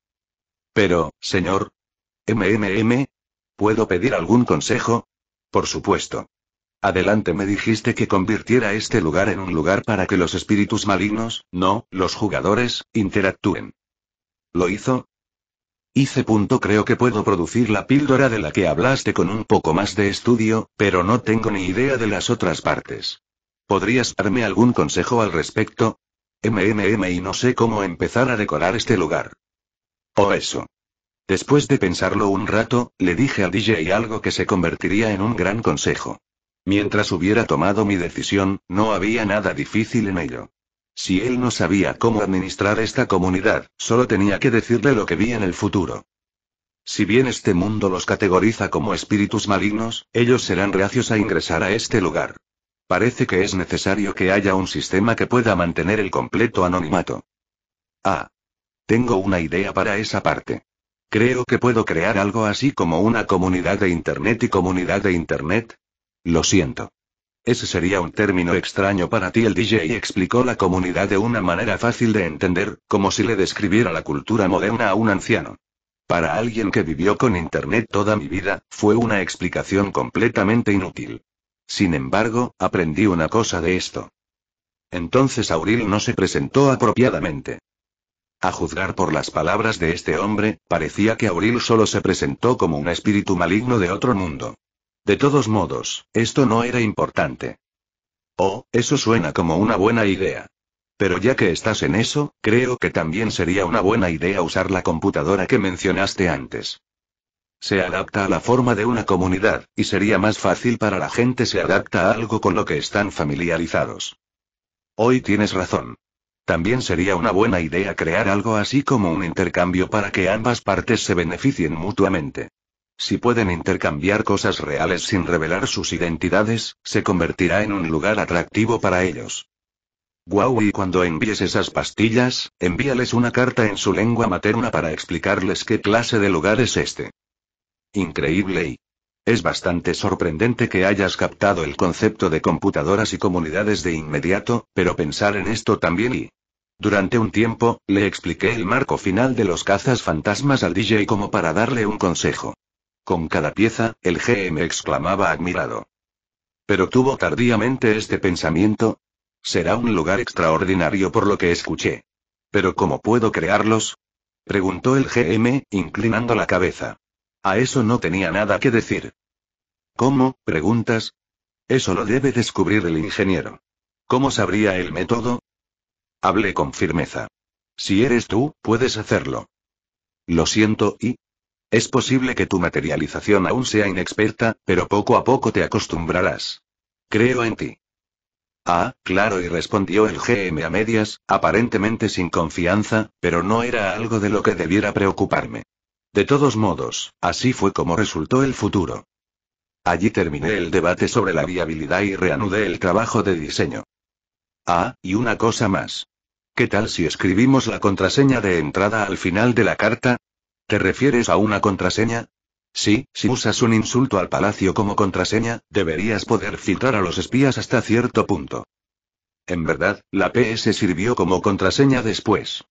Pero, señor. MMM. ¿Puedo pedir algún consejo? Por supuesto. Adelante me dijiste que convirtiera este lugar en un lugar para que los espíritus malignos, no, los jugadores, interactúen. ¿Lo hizo? Hice punto creo que puedo producir la píldora de la que hablaste con un poco más de estudio, pero no tengo ni idea de las otras partes. ¿Podrías darme algún consejo al respecto? MMM y no sé cómo empezar a decorar este lugar. O eso. Después de pensarlo un rato, le dije a DJ algo que se convertiría en un gran consejo. Mientras hubiera tomado mi decisión, no había nada difícil en ello. Si él no sabía cómo administrar esta comunidad, solo tenía que decirle lo que vi en el futuro. Si bien este mundo los categoriza como espíritus malignos, ellos serán reacios a ingresar a este lugar. Parece que es necesario que haya un sistema que pueda mantener el completo anonimato. Ah. Tengo una idea para esa parte. Creo que puedo crear algo así como una comunidad de Internet y comunidad de Internet. Lo siento. Ese sería un término extraño para ti. El DJ explicó la comunidad de una manera fácil de entender, como si le describiera la cultura moderna a un anciano. Para alguien que vivió con Internet toda mi vida, fue una explicación completamente inútil. Sin embargo, aprendí una cosa de esto. Entonces Auril no se presentó apropiadamente. A juzgar por las palabras de este hombre, parecía que Auril solo se presentó como un espíritu maligno de otro mundo. De todos modos, esto no era importante. Oh, eso suena como una buena idea. Pero ya que estás en eso, creo que también sería una buena idea usar la computadora que mencionaste antes. Se adapta a la forma de una comunidad, y sería más fácil para la gente se adapta a algo con lo que están familiarizados. Hoy tienes razón. También sería una buena idea crear algo así como un intercambio para que ambas partes se beneficien mutuamente. Si pueden intercambiar cosas reales sin revelar sus identidades, se convertirá en un lugar atractivo para ellos. Guau, y cuando envíes esas pastillas, envíales una carta en su lengua materna para explicarles qué clase de lugar es este. Increíble y... Es bastante sorprendente que hayas captado el concepto de computadoras y comunidades de inmediato, pero pensar en esto también y... Durante un tiempo, le expliqué el marco final de los cazas fantasmas al DJ como para darle un consejo. Con cada pieza, el GM exclamaba admirado. Pero tuvo tardíamente este pensamiento. Será un lugar extraordinario por lo que escuché. ¿Pero cómo puedo crearlos? Preguntó el GM, inclinando la cabeza. A eso no tenía nada que decir. ¿Cómo? preguntas. Eso lo debe descubrir el ingeniero. ¿Cómo sabría el método? Hablé con firmeza. Si eres tú, puedes hacerlo. Lo siento y... Es posible que tu materialización aún sea inexperta, pero poco a poco te acostumbrarás. Creo en ti. Ah, claro, y respondió el GM a medias, aparentemente sin confianza, pero no era algo de lo que debiera preocuparme. De todos modos, así fue como resultó el futuro. Allí terminé el debate sobre la viabilidad y reanudé el trabajo de diseño. Ah, y una cosa más. ¿Qué tal si escribimos la contraseña de entrada al final de la carta? ¿Te refieres a una contraseña? Sí, si usas un insulto al palacio como contraseña, deberías poder filtrar a los espías hasta cierto punto. En verdad, la PS sirvió como contraseña después.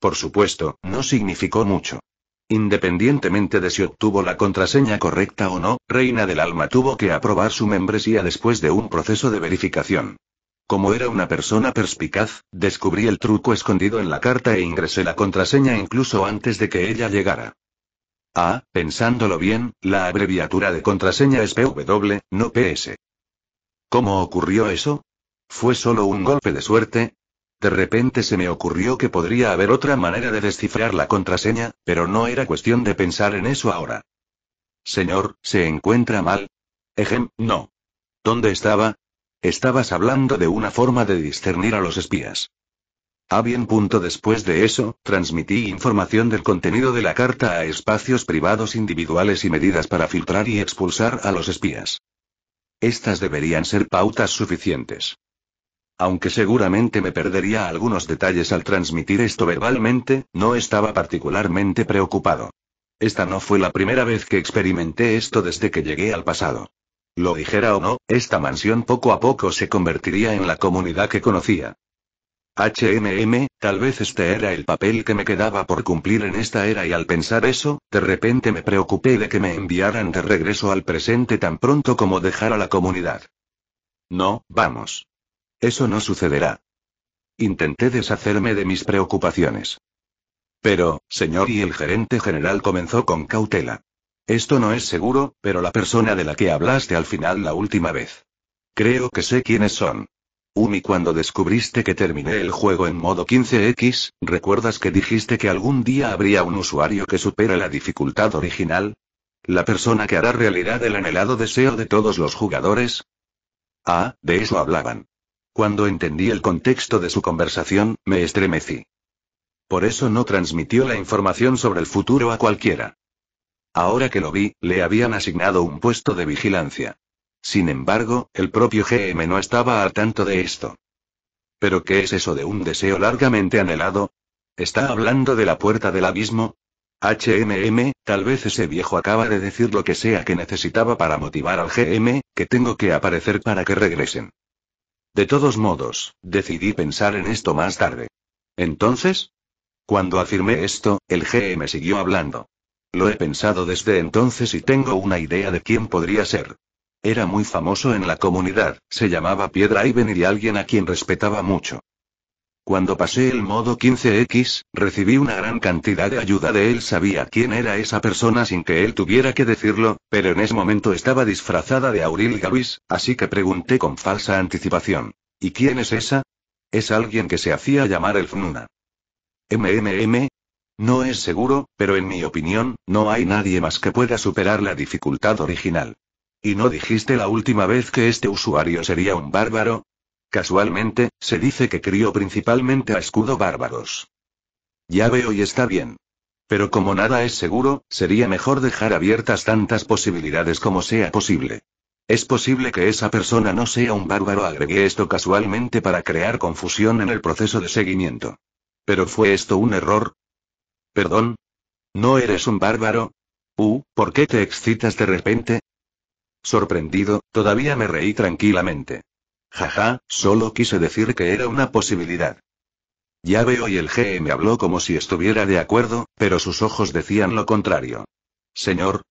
Por supuesto, no significó mucho. Independientemente de si obtuvo la contraseña correcta o no, Reina del Alma tuvo que aprobar su membresía después de un proceso de verificación. Como era una persona perspicaz, descubrí el truco escondido en la carta e ingresé la contraseña incluso antes de que ella llegara. Ah, pensándolo bien, la abreviatura de contraseña es PW, no PS. ¿Cómo ocurrió eso? ¿Fue solo un golpe de suerte? De repente se me ocurrió que podría haber otra manera de descifrar la contraseña, pero no era cuestión de pensar en eso ahora. Señor, ¿se encuentra mal? Ejem, no. ¿Dónde estaba? Estabas hablando de una forma de discernir a los espías. A ah, bien punto después de eso, transmití información del contenido de la carta a espacios privados individuales y medidas para filtrar y expulsar a los espías. Estas deberían ser pautas suficientes. Aunque seguramente me perdería algunos detalles al transmitir esto verbalmente, no estaba particularmente preocupado. Esta no fue la primera vez que experimenté esto desde que llegué al pasado. Lo dijera o no, esta mansión poco a poco se convertiría en la comunidad que conocía. HMM, tal vez este era el papel que me quedaba por cumplir en esta era y al pensar eso, de repente me preocupé de que me enviaran de regreso al presente tan pronto como dejara la comunidad. No, vamos. Eso no sucederá. Intenté deshacerme de mis preocupaciones. Pero, señor, y el gerente general comenzó con cautela. Esto no es seguro, pero la persona de la que hablaste al final la última vez. Creo que sé quiénes son. Umi, cuando descubriste que terminé el juego en modo 15X, ¿recuerdas que dijiste que algún día habría un usuario que supera la dificultad original? ¿La persona que hará realidad el anhelado deseo de todos los jugadores? Ah, de eso hablaban. Cuando entendí el contexto de su conversación, me estremecí. Por eso no transmitió la información sobre el futuro a cualquiera. Ahora que lo vi, le habían asignado un puesto de vigilancia. Sin embargo, el propio GM no estaba al tanto de esto. ¿Pero qué es eso de un deseo largamente anhelado? ¿Está hablando de la puerta del abismo? HMM, tal vez ese viejo acaba de decir lo que sea que necesitaba para motivar al GM, que tengo que aparecer para que regresen. De todos modos, decidí pensar en esto más tarde. Entonces, cuando afirmé esto, el GM e siguió hablando. Lo he pensado desde entonces y tengo una idea de quién podría ser. Era muy famoso en la comunidad, se llamaba Piedra y y alguien a quien respetaba mucho. Cuando pasé el modo 15X, recibí una gran cantidad de ayuda de él. Sabía quién era esa persona sin que él tuviera que decirlo, pero en ese momento estaba disfrazada de Auril Gavis, así que pregunté con falsa anticipación. ¿Y quién es esa? Es alguien que se hacía llamar el FNUNA. MMM. No es seguro, pero en mi opinión, no hay nadie más que pueda superar la dificultad original. ¿Y no dijiste la última vez que este usuario sería un bárbaro? Casualmente, se dice que crió principalmente a escudo bárbaros. Ya veo y está bien. Pero como nada es seguro, sería mejor dejar abiertas tantas posibilidades como sea posible. Es posible que esa persona no sea un bárbaro, agregué esto casualmente para crear confusión en el proceso de seguimiento. ¿Pero fue esto un error? ¿Perdón? ¿No eres un bárbaro? Uh, ¿por qué te excitas de repente? Sorprendido, todavía me reí tranquilamente. Jaja, solo quise decir que era una posibilidad. Ya veo y el me habló como si estuviera de acuerdo, pero sus ojos decían lo contrario. Señor.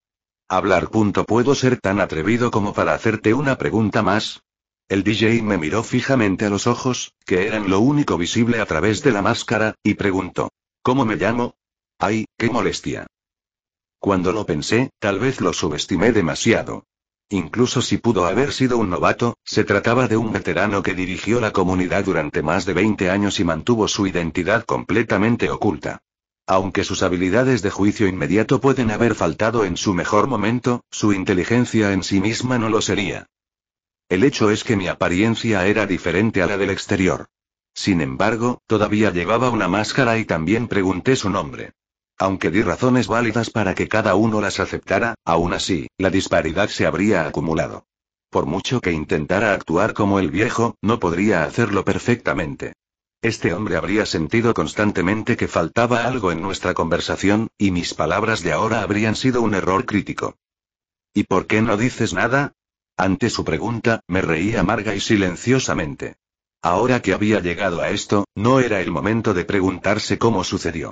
Hablar punto puedo ser tan atrevido como para hacerte una pregunta más. El DJ me miró fijamente a los ojos, que eran lo único visible a través de la máscara, y preguntó. ¿Cómo me llamo? Ay, qué molestia. Cuando lo pensé, tal vez lo subestimé demasiado. Incluso si pudo haber sido un novato, se trataba de un veterano que dirigió la comunidad durante más de 20 años y mantuvo su identidad completamente oculta. Aunque sus habilidades de juicio inmediato pueden haber faltado en su mejor momento, su inteligencia en sí misma no lo sería. El hecho es que mi apariencia era diferente a la del exterior. Sin embargo, todavía llevaba una máscara y también pregunté su nombre. Aunque di razones válidas para que cada uno las aceptara, aún así, la disparidad se habría acumulado. Por mucho que intentara actuar como el viejo, no podría hacerlo perfectamente. Este hombre habría sentido constantemente que faltaba algo en nuestra conversación, y mis palabras de ahora habrían sido un error crítico. ¿Y por qué no dices nada? Ante su pregunta, me reí amarga y silenciosamente. Ahora que había llegado a esto, no era el momento de preguntarse cómo sucedió.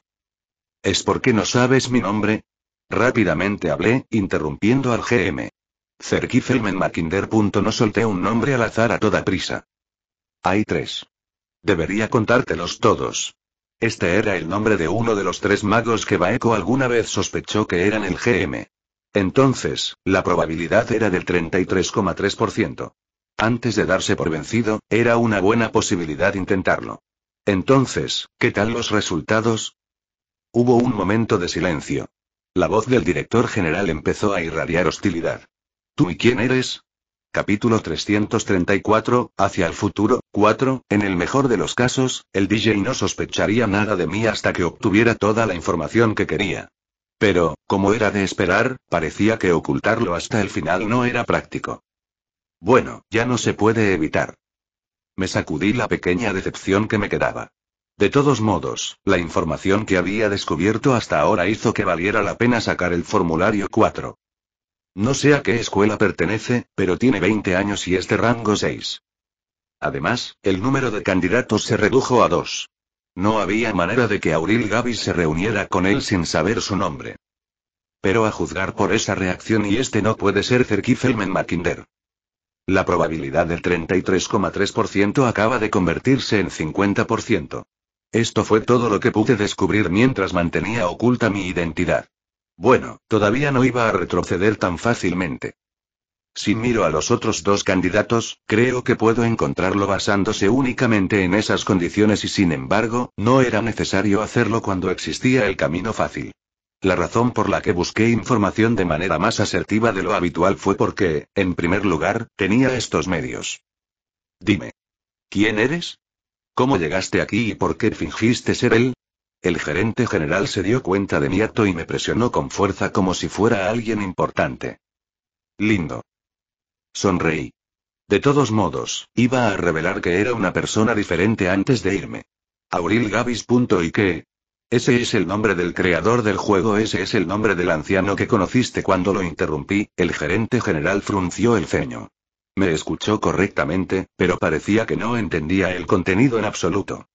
¿Es porque no sabes mi nombre? Rápidamente hablé, interrumpiendo al GM. Cerkifelmenmackinder. Mackinder. No solté un nombre al azar a toda prisa. Hay tres. Debería contártelos todos. Este era el nombre de uno de los tres magos que Baeko alguna vez sospechó que eran el GM. Entonces, la probabilidad era del 33,3%. Antes de darse por vencido, era una buena posibilidad intentarlo. Entonces, ¿qué tal los resultados? Hubo un momento de silencio. La voz del director general empezó a irradiar hostilidad. ¿Tú y quién eres? Capítulo 334, Hacia el futuro, 4. En el mejor de los casos, el DJ no sospecharía nada de mí hasta que obtuviera toda la información que quería. Pero, como era de esperar, parecía que ocultarlo hasta el final no era práctico. Bueno, ya no se puede evitar. Me sacudí la pequeña decepción que me quedaba. De todos modos, la información que había descubierto hasta ahora hizo que valiera la pena sacar el formulario 4. No sé a qué escuela pertenece, pero tiene 20 años y es de rango 6. Además, el número de candidatos se redujo a 2. No había manera de que Auril Gaby se reuniera con él sin saber su nombre. Pero a juzgar por esa reacción y este no puede ser Cerquifelmen Mackinder. La probabilidad del 33,3% acaba de convertirse en 50%. Esto fue todo lo que pude descubrir mientras mantenía oculta mi identidad. Bueno, todavía no iba a retroceder tan fácilmente. Si miro a los otros dos candidatos, creo que puedo encontrarlo basándose únicamente en esas condiciones y sin embargo, no era necesario hacerlo cuando existía el camino fácil. La razón por la que busqué información de manera más asertiva de lo habitual fue porque, en primer lugar, tenía estos medios. Dime. ¿Quién eres? ¿Cómo llegaste aquí y por qué fingiste ser él? El gerente general se dio cuenta de mi acto y me presionó con fuerza como si fuera alguien importante. Lindo. Sonreí. De todos modos, iba a revelar que era una persona diferente antes de irme. Auril Gavis. y que. Ese es el nombre del creador del juego, ese es el nombre del anciano que conociste cuando lo interrumpí, el gerente general frunció el ceño. Me escuchó correctamente, pero parecía que no entendía el contenido en absoluto.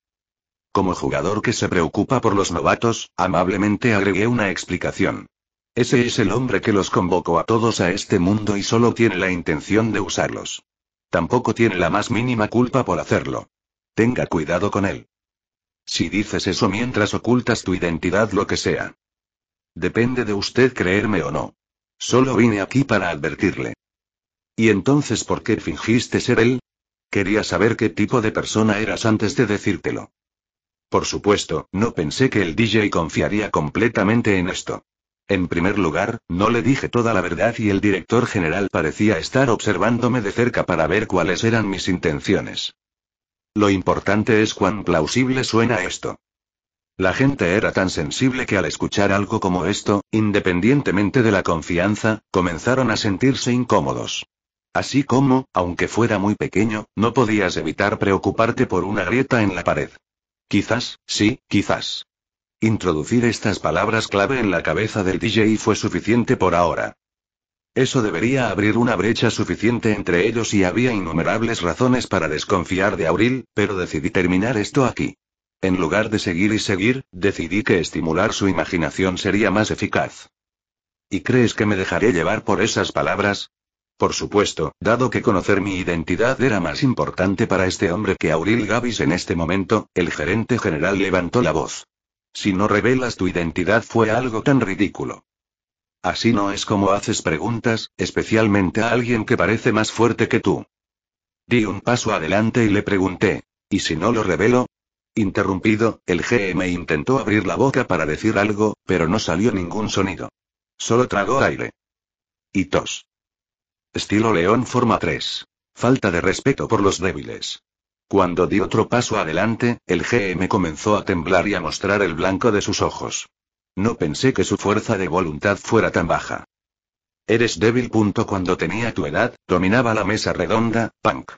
Como jugador que se preocupa por los novatos, amablemente agregué una explicación. Ese es el hombre que los convocó a todos a este mundo y solo tiene la intención de usarlos. Tampoco tiene la más mínima culpa por hacerlo. Tenga cuidado con él. Si dices eso mientras ocultas tu identidad, lo que sea. Depende de usted creerme o no. Solo vine aquí para advertirle. ¿Y entonces por qué fingiste ser él? Quería saber qué tipo de persona eras antes de decírtelo. Por supuesto, no pensé que el DJ confiaría completamente en esto. En primer lugar, no le dije toda la verdad y el director general parecía estar observándome de cerca para ver cuáles eran mis intenciones. Lo importante es cuán plausible suena esto. La gente era tan sensible que al escuchar algo como esto, independientemente de la confianza, comenzaron a sentirse incómodos. Así como, aunque fuera muy pequeño, no podías evitar preocuparte por una grieta en la pared. Quizás, sí, quizás. Introducir estas palabras clave en la cabeza del DJ fue suficiente por ahora. Eso debería abrir una brecha suficiente entre ellos y había innumerables razones para desconfiar de Auril, pero decidí terminar esto aquí. En lugar de seguir y seguir, decidí que estimular su imaginación sería más eficaz. ¿Y crees que me dejaré llevar por esas palabras? Por supuesto, dado que conocer mi identidad era más importante para este hombre que Auril Gavis en este momento, el gerente general levantó la voz. Si no revelas tu identidad fue algo tan ridículo. Así no es como haces preguntas, especialmente a alguien que parece más fuerte que tú. Di un paso adelante y le pregunté, ¿y si no lo revelo? Interrumpido, el GM intentó abrir la boca para decir algo, pero no salió ningún sonido. Solo tragó aire. Y tos. Estilo león forma 3. Falta de respeto por los débiles. Cuando di otro paso adelante, el GM comenzó a temblar y a mostrar el blanco de sus ojos. No pensé que su fuerza de voluntad fuera tan baja. Eres débil. Cuando tenía tu edad, dominaba la mesa redonda, punk.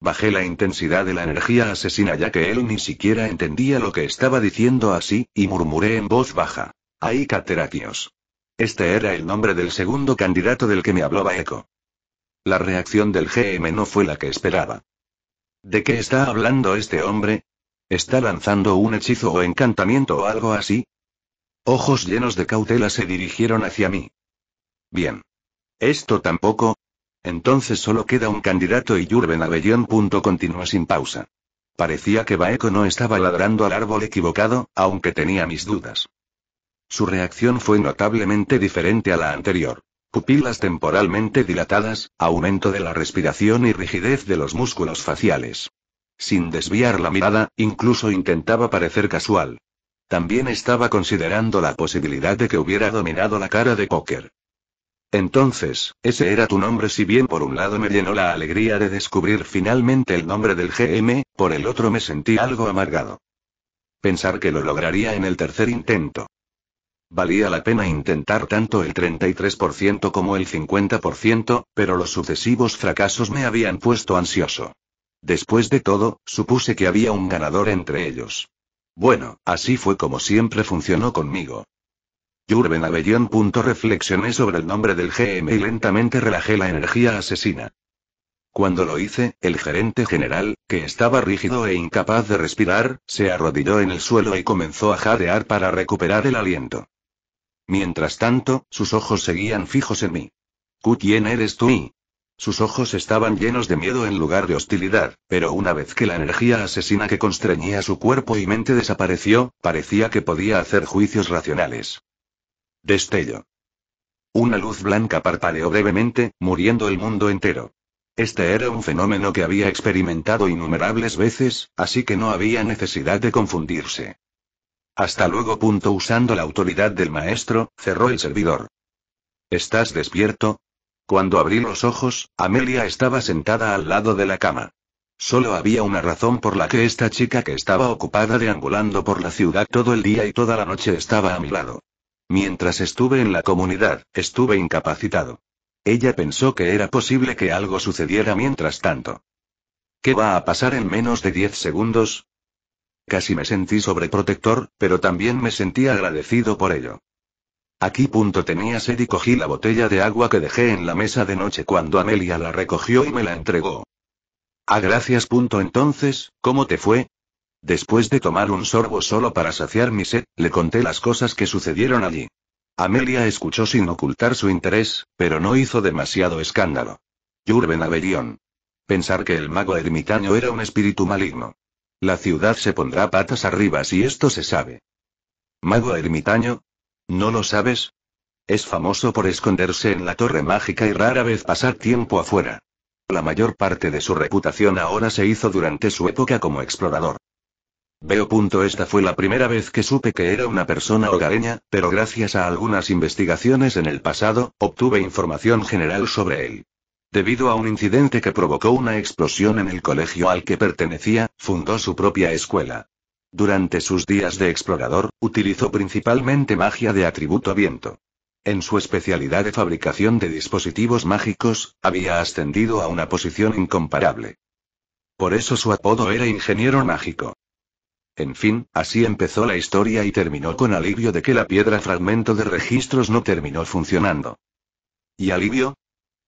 Bajé la intensidad de la energía asesina ya que él ni siquiera entendía lo que estaba diciendo así, y murmuré en voz baja. Hay cateratios. Este era el nombre del segundo candidato del que me hablaba Baeco. La reacción del GM no fue la que esperaba. ¿De qué está hablando este hombre? ¿Está lanzando un hechizo o encantamiento o algo así? Ojos llenos de cautela se dirigieron hacia mí. Bien. Esto tampoco. Entonces solo queda un candidato y Jurben Avellón. Continúa sin pausa. Parecía que Baeco no estaba ladrando al árbol equivocado, aunque tenía mis dudas. Su reacción fue notablemente diferente a la anterior. Pupilas temporalmente dilatadas, aumento de la respiración y rigidez de los músculos faciales. Sin desviar la mirada, incluso intentaba parecer casual. También estaba considerando la posibilidad de que hubiera dominado la cara de Poker. Entonces, ese era tu nombre si bien por un lado me llenó la alegría de descubrir finalmente el nombre del GM, por el otro me sentí algo amargado. Pensar que lo lograría en el tercer intento. Valía la pena intentar tanto el 33% como el 50%, pero los sucesivos fracasos me habían puesto ansioso. Después de todo, supuse que había un ganador entre ellos. Bueno, así fue como siempre funcionó conmigo. Jurben Avellón. Reflexioné sobre el nombre del GM y lentamente relajé la energía asesina. Cuando lo hice, el gerente general, que estaba rígido e incapaz de respirar, se arrodilló en el suelo y comenzó a jadear para recuperar el aliento. Mientras tanto, sus ojos seguían fijos en mí. quién eres tú? Sus ojos estaban llenos de miedo en lugar de hostilidad, pero una vez que la energía asesina que constreñía su cuerpo y mente desapareció, parecía que podía hacer juicios racionales. Destello. Una luz blanca parpadeó brevemente, muriendo el mundo entero. Este era un fenómeno que había experimentado innumerables veces, así que no había necesidad de confundirse. Hasta luego. Punto usando la autoridad del maestro, cerró el servidor. ¿Estás despierto? Cuando abrí los ojos, Amelia estaba sentada al lado de la cama. Solo había una razón por la que esta chica que estaba ocupada deambulando por la ciudad todo el día y toda la noche estaba a mi lado. Mientras estuve en la comunidad, estuve incapacitado. Ella pensó que era posible que algo sucediera mientras tanto. ¿Qué va a pasar en menos de 10 segundos? Casi me sentí sobreprotector, pero también me sentí agradecido por ello. Aquí punto tenía sed y cogí la botella de agua que dejé en la mesa de noche cuando Amelia la recogió y me la entregó. A ah, gracias punto entonces, ¿cómo te fue? Después de tomar un sorbo solo para saciar mi sed, le conté las cosas que sucedieron allí. Amelia escuchó sin ocultar su interés, pero no hizo demasiado escándalo. Jurben Averión. Pensar que el mago ermitaño era un espíritu maligno. La ciudad se pondrá patas arriba si esto se sabe. Mago ermitaño. ¿No lo sabes? Es famoso por esconderse en la torre mágica y rara vez pasar tiempo afuera. La mayor parte de su reputación ahora se hizo durante su época como explorador. Veo. Punto esta fue la primera vez que supe que era una persona hogareña, pero gracias a algunas investigaciones en el pasado, obtuve información general sobre él. Debido a un incidente que provocó una explosión en el colegio al que pertenecía, fundó su propia escuela. Durante sus días de explorador, utilizó principalmente magia de atributo viento. En su especialidad de fabricación de dispositivos mágicos, había ascendido a una posición incomparable. Por eso su apodo era Ingeniero Mágico. En fin, así empezó la historia y terminó con alivio de que la piedra fragmento de registros no terminó funcionando. ¿Y alivio?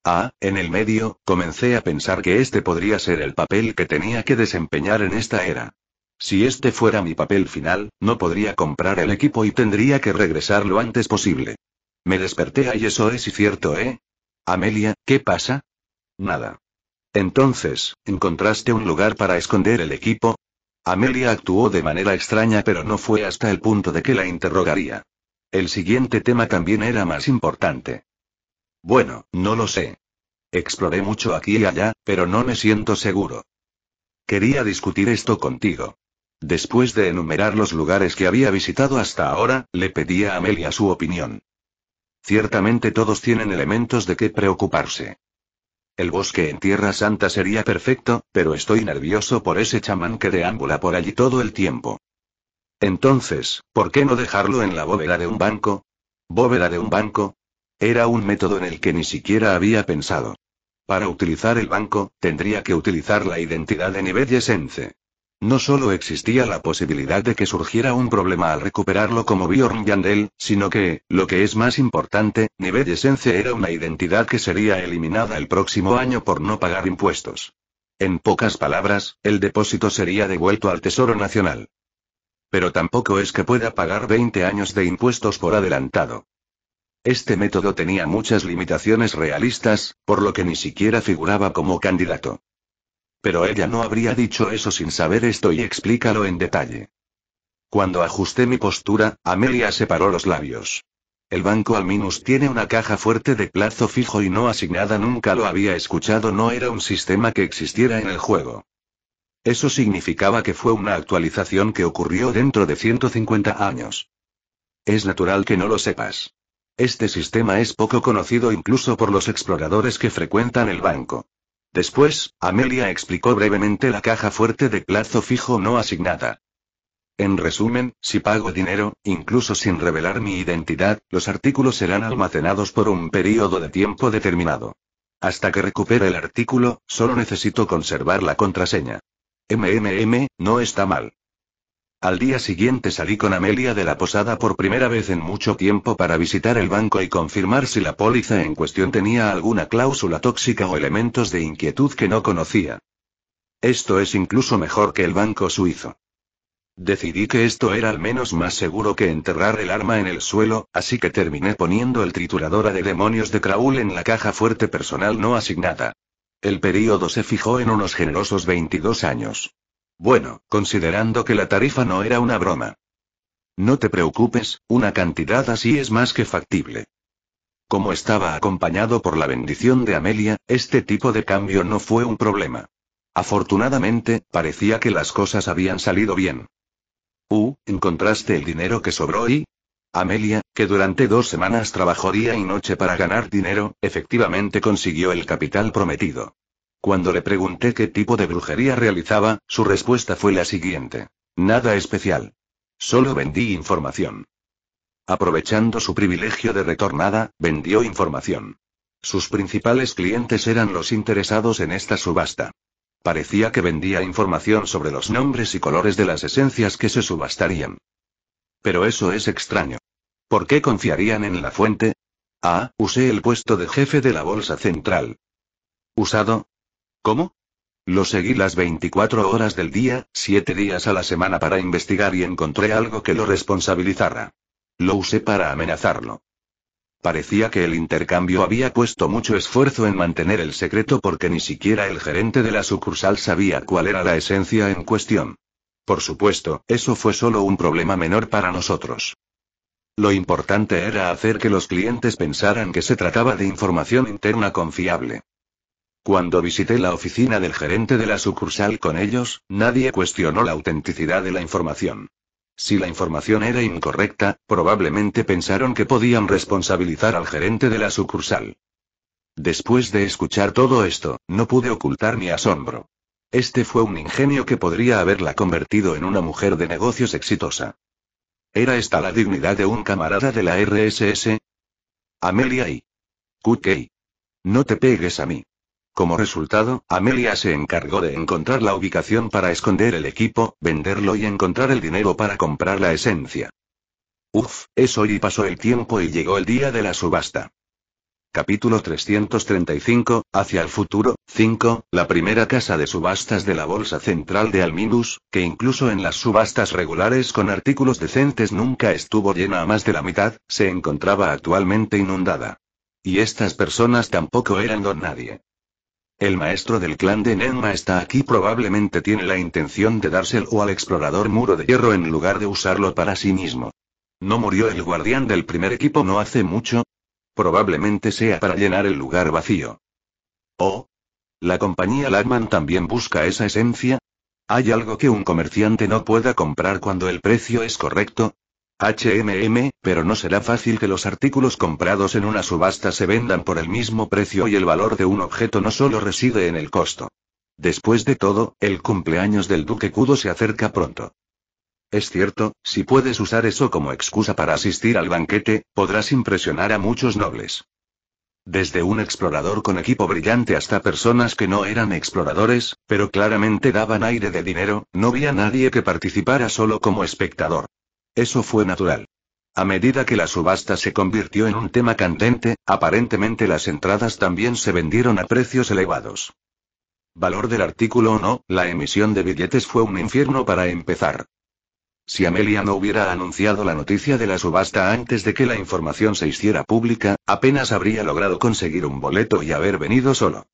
Ah, en el medio, comencé a pensar que este podría ser el papel que tenía que desempeñar en esta era. Si este fuera mi papel final, no podría comprar el equipo y tendría que regresar lo antes posible. Me desperté y eso es cierto, ¿eh? Amelia, ¿qué pasa? Nada. Entonces, ¿encontraste un lugar para esconder el equipo? Amelia actuó de manera extraña pero no fue hasta el punto de que la interrogaría. El siguiente tema también era más importante. Bueno, no lo sé. Exploré mucho aquí y allá, pero no me siento seguro. Quería discutir esto contigo. Después de enumerar los lugares que había visitado hasta ahora, le pedí a Amelia su opinión. Ciertamente todos tienen elementos de qué preocuparse. El bosque en Tierra Santa sería perfecto, pero estoy nervioso por ese chamán que deambula por allí todo el tiempo. Entonces, ¿por qué no dejarlo en la bóveda de un banco? ¿Bóveda de un banco? Era un método en el que ni siquiera había pensado. Para utilizar el banco, tendría que utilizar la identidad de Nibellesense. No solo existía la posibilidad de que surgiera un problema al recuperarlo como Bjorn Yandel, sino que, lo que es más importante, Nibellesense era una identidad que sería eliminada el próximo año por no pagar impuestos. En pocas palabras, el depósito sería devuelto al Tesoro Nacional. Pero tampoco es que pueda pagar 20 años de impuestos por adelantado. Este método tenía muchas limitaciones realistas, por lo que ni siquiera figuraba como candidato. Pero ella no habría dicho eso sin saber esto y explícalo en detalle. Cuando ajusté mi postura, Amelia separó los labios. El banco Alminus tiene una caja fuerte de plazo fijo y no asignada, nunca lo había escuchado, no era un sistema que existiera en el juego. Eso significaba que fue una actualización que ocurrió dentro de 150 años. Es natural que no lo sepas. Este sistema es poco conocido incluso por los exploradores que frecuentan el banco. Después, Amelia explicó brevemente la caja fuerte de plazo fijo no asignada. En resumen, si pago dinero, incluso sin revelar mi identidad, los artículos serán almacenados por un período de tiempo determinado. Hasta que recupere el artículo, solo necesito conservar la contraseña. MMM, no está mal. Al día siguiente salí con Amelia de la posada por primera vez en mucho tiempo para visitar el banco y confirmar si la póliza en cuestión tenía alguna cláusula tóxica o elementos de inquietud que no conocía. Esto es incluso mejor que el banco suizo. Decidí que esto era al menos más seguro que enterrar el arma en el suelo, así que terminé poniendo el trituradora de demonios de Kraul en la caja fuerte personal no asignada. El período se fijó en unos generosos 22 años. Bueno, considerando que la tarifa no era una broma. No te preocupes, una cantidad así es más que factible. Como estaba acompañado por la bendición de Amelia, este tipo de cambio no fue un problema. Afortunadamente, parecía que las cosas habían salido bien. Uh, ¿encontraste el dinero que sobró y? Amelia, que durante dos semanas trabajó día y noche para ganar dinero, efectivamente consiguió el capital prometido. Cuando le pregunté qué tipo de brujería realizaba, su respuesta fue la siguiente. Nada especial. Solo vendí información. Aprovechando su privilegio de retornada, vendió información. Sus principales clientes eran los interesados en esta subasta. Parecía que vendía información sobre los nombres y colores de las esencias que se subastarían. Pero eso es extraño. ¿Por qué confiarían en la fuente? Ah, usé el puesto de jefe de la Bolsa Central. Usado, ¿Cómo? Lo seguí las 24 horas del día, 7 días a la semana para investigar y encontré algo que lo responsabilizara. Lo usé para amenazarlo. Parecía que el intercambio había puesto mucho esfuerzo en mantener el secreto porque ni siquiera el gerente de la sucursal sabía cuál era la esencia en cuestión. Por supuesto, eso fue solo un problema menor para nosotros. Lo importante era hacer que los clientes pensaran que se trataba de información interna confiable. Cuando visité la oficina del gerente de la sucursal con ellos, nadie cuestionó la autenticidad de la información. Si la información era incorrecta, probablemente pensaron que podían responsabilizar al gerente de la sucursal. Después de escuchar todo esto, no pude ocultar mi asombro. Este fue un ingenio que podría haberla convertido en una mujer de negocios exitosa. ¿Era esta la dignidad de un camarada de la RSS? Amelia y... QK. No te pegues a mí. Como resultado, Amelia se encargó de encontrar la ubicación para esconder el equipo, venderlo y encontrar el dinero para comprar la esencia. Uf, eso y pasó el tiempo y llegó el día de la subasta. Capítulo 335, Hacia el futuro, 5, la primera casa de subastas de la Bolsa Central de Alminus, que incluso en las subastas regulares con artículos decentes nunca estuvo llena a más de la mitad, se encontraba actualmente inundada. Y estas personas tampoco eran don nadie. El maestro del clan de Nenma está aquí, probablemente tiene la intención de dárselo al explorador muro de hierro en lugar de usarlo para sí mismo. ¿No murió el guardián del primer equipo no hace mucho? Probablemente sea para llenar el lugar vacío. ¿Oh? ¿La compañía Lagman también busca esa esencia? ¿Hay algo que un comerciante no pueda comprar cuando el precio es correcto? HMM, pero no será fácil que los artículos comprados en una subasta se vendan por el mismo precio y el valor de un objeto no solo reside en el costo. Después de todo, el cumpleaños del duque Kudo se acerca pronto. Es cierto, si puedes usar eso como excusa para asistir al banquete, podrás impresionar a muchos nobles. Desde un explorador con equipo brillante hasta personas que no eran exploradores, pero claramente daban aire de dinero, no había nadie que participara solo como espectador. Eso fue natural. A medida que la subasta se convirtió en un tema candente, aparentemente las entradas también se vendieron a precios elevados. Valor del artículo o no, la emisión de billetes fue un infierno para empezar. Si Amelia no hubiera anunciado la noticia de la subasta antes de que la información se hiciera pública, apenas habría logrado conseguir un boleto y haber venido solo.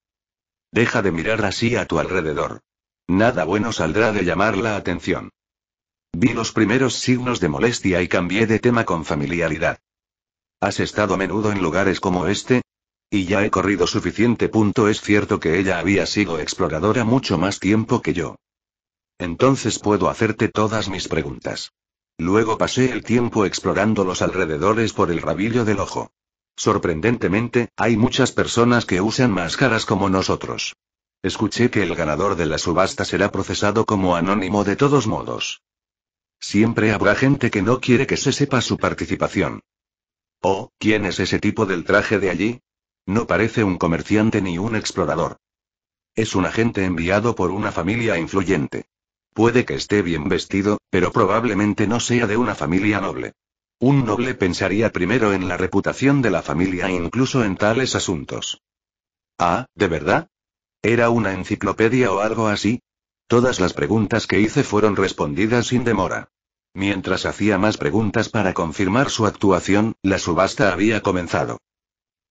Deja de mirar así a tu alrededor. Nada bueno saldrá de llamar la atención. Vi los primeros signos de molestia y cambié de tema con familiaridad. ¿Has estado a menudo en lugares como este? Y ya he corrido suficiente. Punto es cierto que ella había sido exploradora mucho más tiempo que yo. Entonces puedo hacerte todas mis preguntas. Luego pasé el tiempo explorando los alrededores por el rabillo del ojo. Sorprendentemente, hay muchas personas que usan máscaras como nosotros. Escuché que el ganador de la subasta será procesado como anónimo de todos modos. Siempre habrá gente que no quiere que se sepa su participación. Oh, ¿quién es ese tipo del traje de allí? No parece un comerciante ni un explorador. Es un agente enviado por una familia influyente. Puede que esté bien vestido, pero probablemente no sea de una familia noble. Un noble pensaría primero en la reputación de la familia incluso en tales asuntos. Ah, ¿de verdad? ¿Era una enciclopedia o algo así? Todas las preguntas que hice fueron respondidas sin demora. Mientras hacía más preguntas para confirmar su actuación, la subasta había comenzado.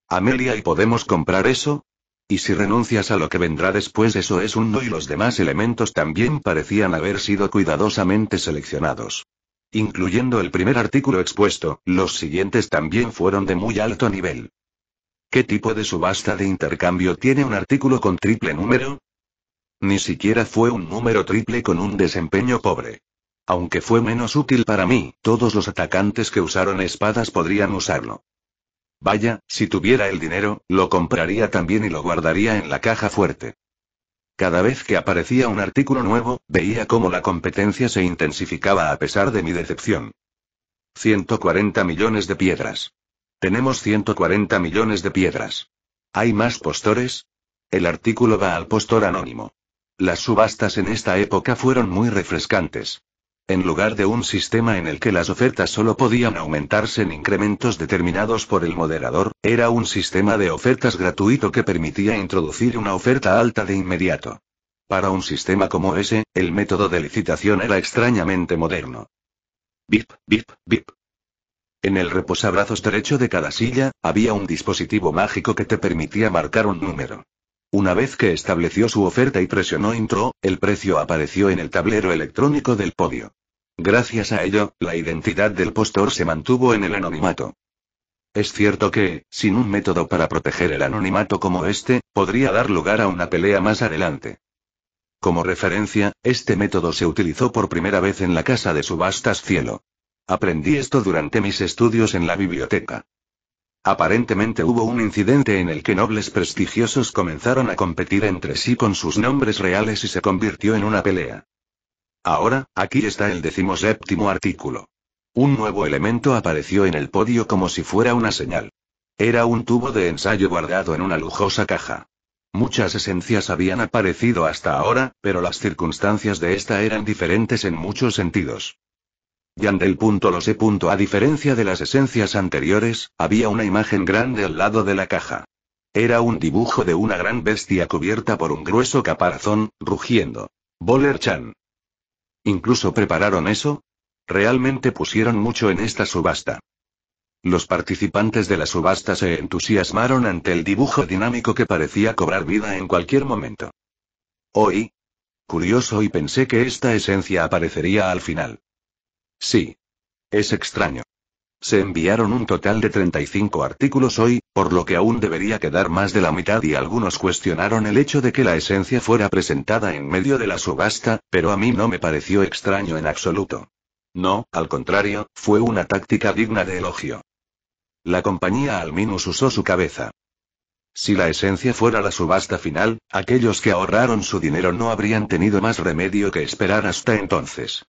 Amelia, ¿y podemos comprar eso? Y si renuncias a lo que vendrá después, eso es un no y los demás elementos también parecían haber sido cuidadosamente seleccionados. Incluyendo el primer artículo expuesto, los siguientes también fueron de muy alto nivel. ¿Qué tipo de subasta de intercambio tiene un artículo con triple número? Ni siquiera fue un número triple con un desempeño pobre. Aunque fue menos útil para mí, todos los atacantes que usaron espadas podrían usarlo. Vaya, si tuviera el dinero, lo compraría también y lo guardaría en la caja fuerte. Cada vez que aparecía un artículo nuevo, veía cómo la competencia se intensificaba a pesar de mi decepción. 140 millones de piedras. Tenemos 140 millones de piedras. ¿Hay más postores? El artículo va al postor anónimo. Las subastas en esta época fueron muy refrescantes. En lugar de un sistema en el que las ofertas solo podían aumentarse en incrementos determinados por el moderador, era un sistema de ofertas gratuito que permitía introducir una oferta alta de inmediato. Para un sistema como ese, el método de licitación era extrañamente moderno. Bip, bip, bip. En el reposabrazos derecho de cada silla, había un dispositivo mágico que te permitía marcar un número. Una vez que estableció su oferta y presionó intro, el precio apareció en el tablero electrónico del podio. Gracias a ello, la identidad del postor se mantuvo en el anonimato. Es cierto que, sin un método para proteger el anonimato como este, podría dar lugar a una pelea más adelante. Como referencia, este método se utilizó por primera vez en la casa de subastas Cielo. Aprendí esto durante mis estudios en la biblioteca. Aparentemente hubo un incidente en el que nobles prestigiosos comenzaron a competir entre sí con sus nombres reales y se convirtió en una pelea. Ahora, aquí está el decimoséptimo artículo. Un nuevo elemento apareció en el podio como si fuera una señal. Era un tubo de ensayo guardado en una lujosa caja. Muchas esencias habían aparecido hasta ahora, pero las circunstancias de esta eran diferentes en muchos sentidos. Yandel. sé. sé. A diferencia de las esencias anteriores, había una imagen grande al lado de la caja. Era un dibujo de una gran bestia cubierta por un grueso caparazón, rugiendo. Boller-chan. ¿Incluso prepararon eso? Realmente pusieron mucho en esta subasta. Los participantes de la subasta se entusiasmaron ante el dibujo dinámico que parecía cobrar vida en cualquier momento. Hoy. Curioso y pensé que esta esencia aparecería al final. Sí. Es extraño. Se enviaron un total de 35 artículos hoy, por lo que aún debería quedar más de la mitad y algunos cuestionaron el hecho de que la esencia fuera presentada en medio de la subasta, pero a mí no me pareció extraño en absoluto. No, al contrario, fue una táctica digna de elogio. La compañía al usó su cabeza. Si la esencia fuera la subasta final, aquellos que ahorraron su dinero no habrían tenido más remedio que esperar hasta entonces.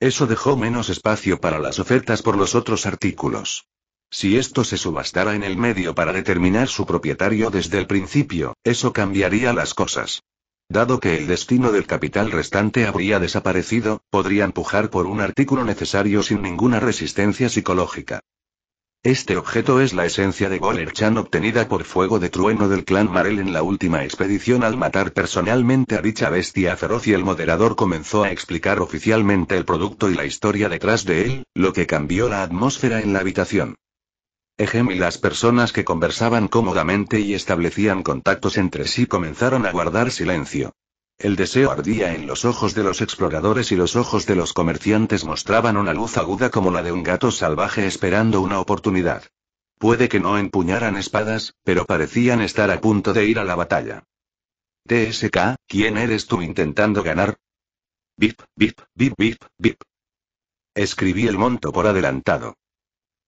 Eso dejó menos espacio para las ofertas por los otros artículos. Si esto se subastara en el medio para determinar su propietario desde el principio, eso cambiaría las cosas. Dado que el destino del capital restante habría desaparecido, podría empujar por un artículo necesario sin ninguna resistencia psicológica. Este objeto es la esencia de Goler-chan obtenida por fuego de trueno del clan Marel en la última expedición al matar personalmente a dicha bestia feroz y el moderador comenzó a explicar oficialmente el producto y la historia detrás de él, lo que cambió la atmósfera en la habitación. Ejem y las personas que conversaban cómodamente y establecían contactos entre sí comenzaron a guardar silencio. El deseo ardía en los ojos de los exploradores y los ojos de los comerciantes mostraban una luz aguda como la de un gato salvaje esperando una oportunidad. Puede que no empuñaran espadas, pero parecían estar a punto de ir a la batalla. TSK, ¿quién eres tú intentando ganar? Bip, bip, bip, bip, bip. Escribí el monto por adelantado.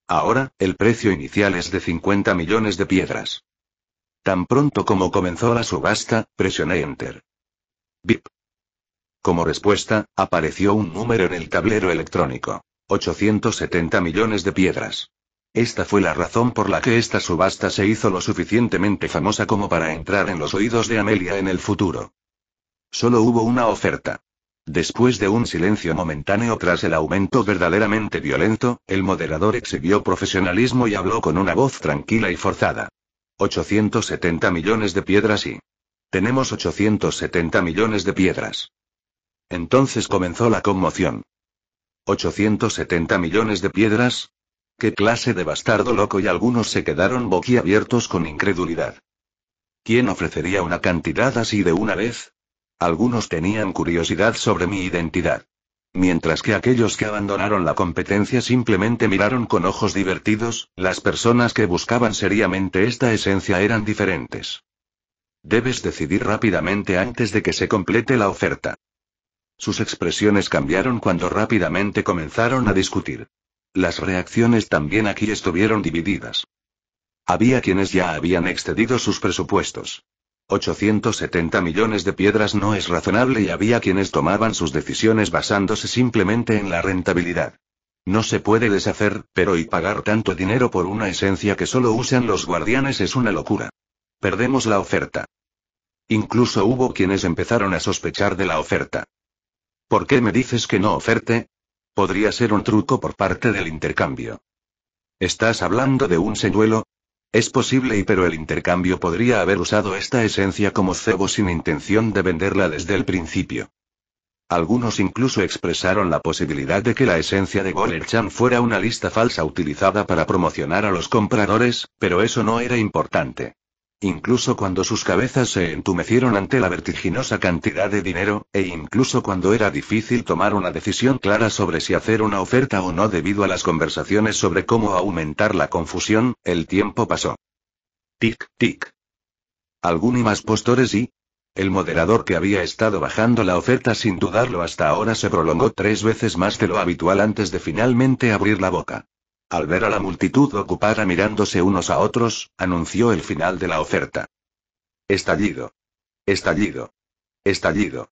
Ahora, el precio inicial es de 50 millones de piedras. Tan pronto como comenzó la subasta, presioné Enter. Bip. Como respuesta, apareció un número en el tablero electrónico. 870 millones de piedras. Esta fue la razón por la que esta subasta se hizo lo suficientemente famosa como para entrar en los oídos de Amelia en el futuro. Solo hubo una oferta. Después de un silencio momentáneo tras el aumento verdaderamente violento, el moderador exhibió profesionalismo y habló con una voz tranquila y forzada. 870 millones de piedras y tenemos 870 millones de piedras. Entonces comenzó la conmoción. ¿870 millones de piedras? ¿Qué clase de bastardo loco? Y algunos se quedaron boquiabiertos con incredulidad. ¿Quién ofrecería una cantidad así de una vez? Algunos tenían curiosidad sobre mi identidad. Mientras que aquellos que abandonaron la competencia simplemente miraron con ojos divertidos, las personas que buscaban seriamente esta esencia eran diferentes. Debes decidir rápidamente antes de que se complete la oferta. Sus expresiones cambiaron cuando rápidamente comenzaron a discutir. Las reacciones también aquí estuvieron divididas. Había quienes ya habían excedido sus presupuestos. 870 millones de piedras no es razonable y había quienes tomaban sus decisiones basándose simplemente en la rentabilidad. No se puede deshacer, pero y pagar tanto dinero por una esencia que solo usan los guardianes es una locura. Perdemos la oferta. Incluso hubo quienes empezaron a sospechar de la oferta. ¿Por qué me dices que no oferte? Podría ser un truco por parte del intercambio. ¿Estás hablando de un señuelo? Es posible y pero el intercambio podría haber usado esta esencia como cebo sin intención de venderla desde el principio. Algunos incluso expresaron la posibilidad de que la esencia de Golerchan fuera una lista falsa utilizada para promocionar a los compradores, pero eso no era importante. Incluso cuando sus cabezas se entumecieron ante la vertiginosa cantidad de dinero, e incluso cuando era difícil tomar una decisión clara sobre si hacer una oferta o no debido a las conversaciones sobre cómo aumentar la confusión, el tiempo pasó. Tic, tic. Algún y más postores y... El moderador que había estado bajando la oferta sin dudarlo hasta ahora se prolongó tres veces más de lo habitual antes de finalmente abrir la boca. Al ver a la multitud ocupada mirándose unos a otros, anunció el final de la oferta. Estallido. Estallido. Estallido.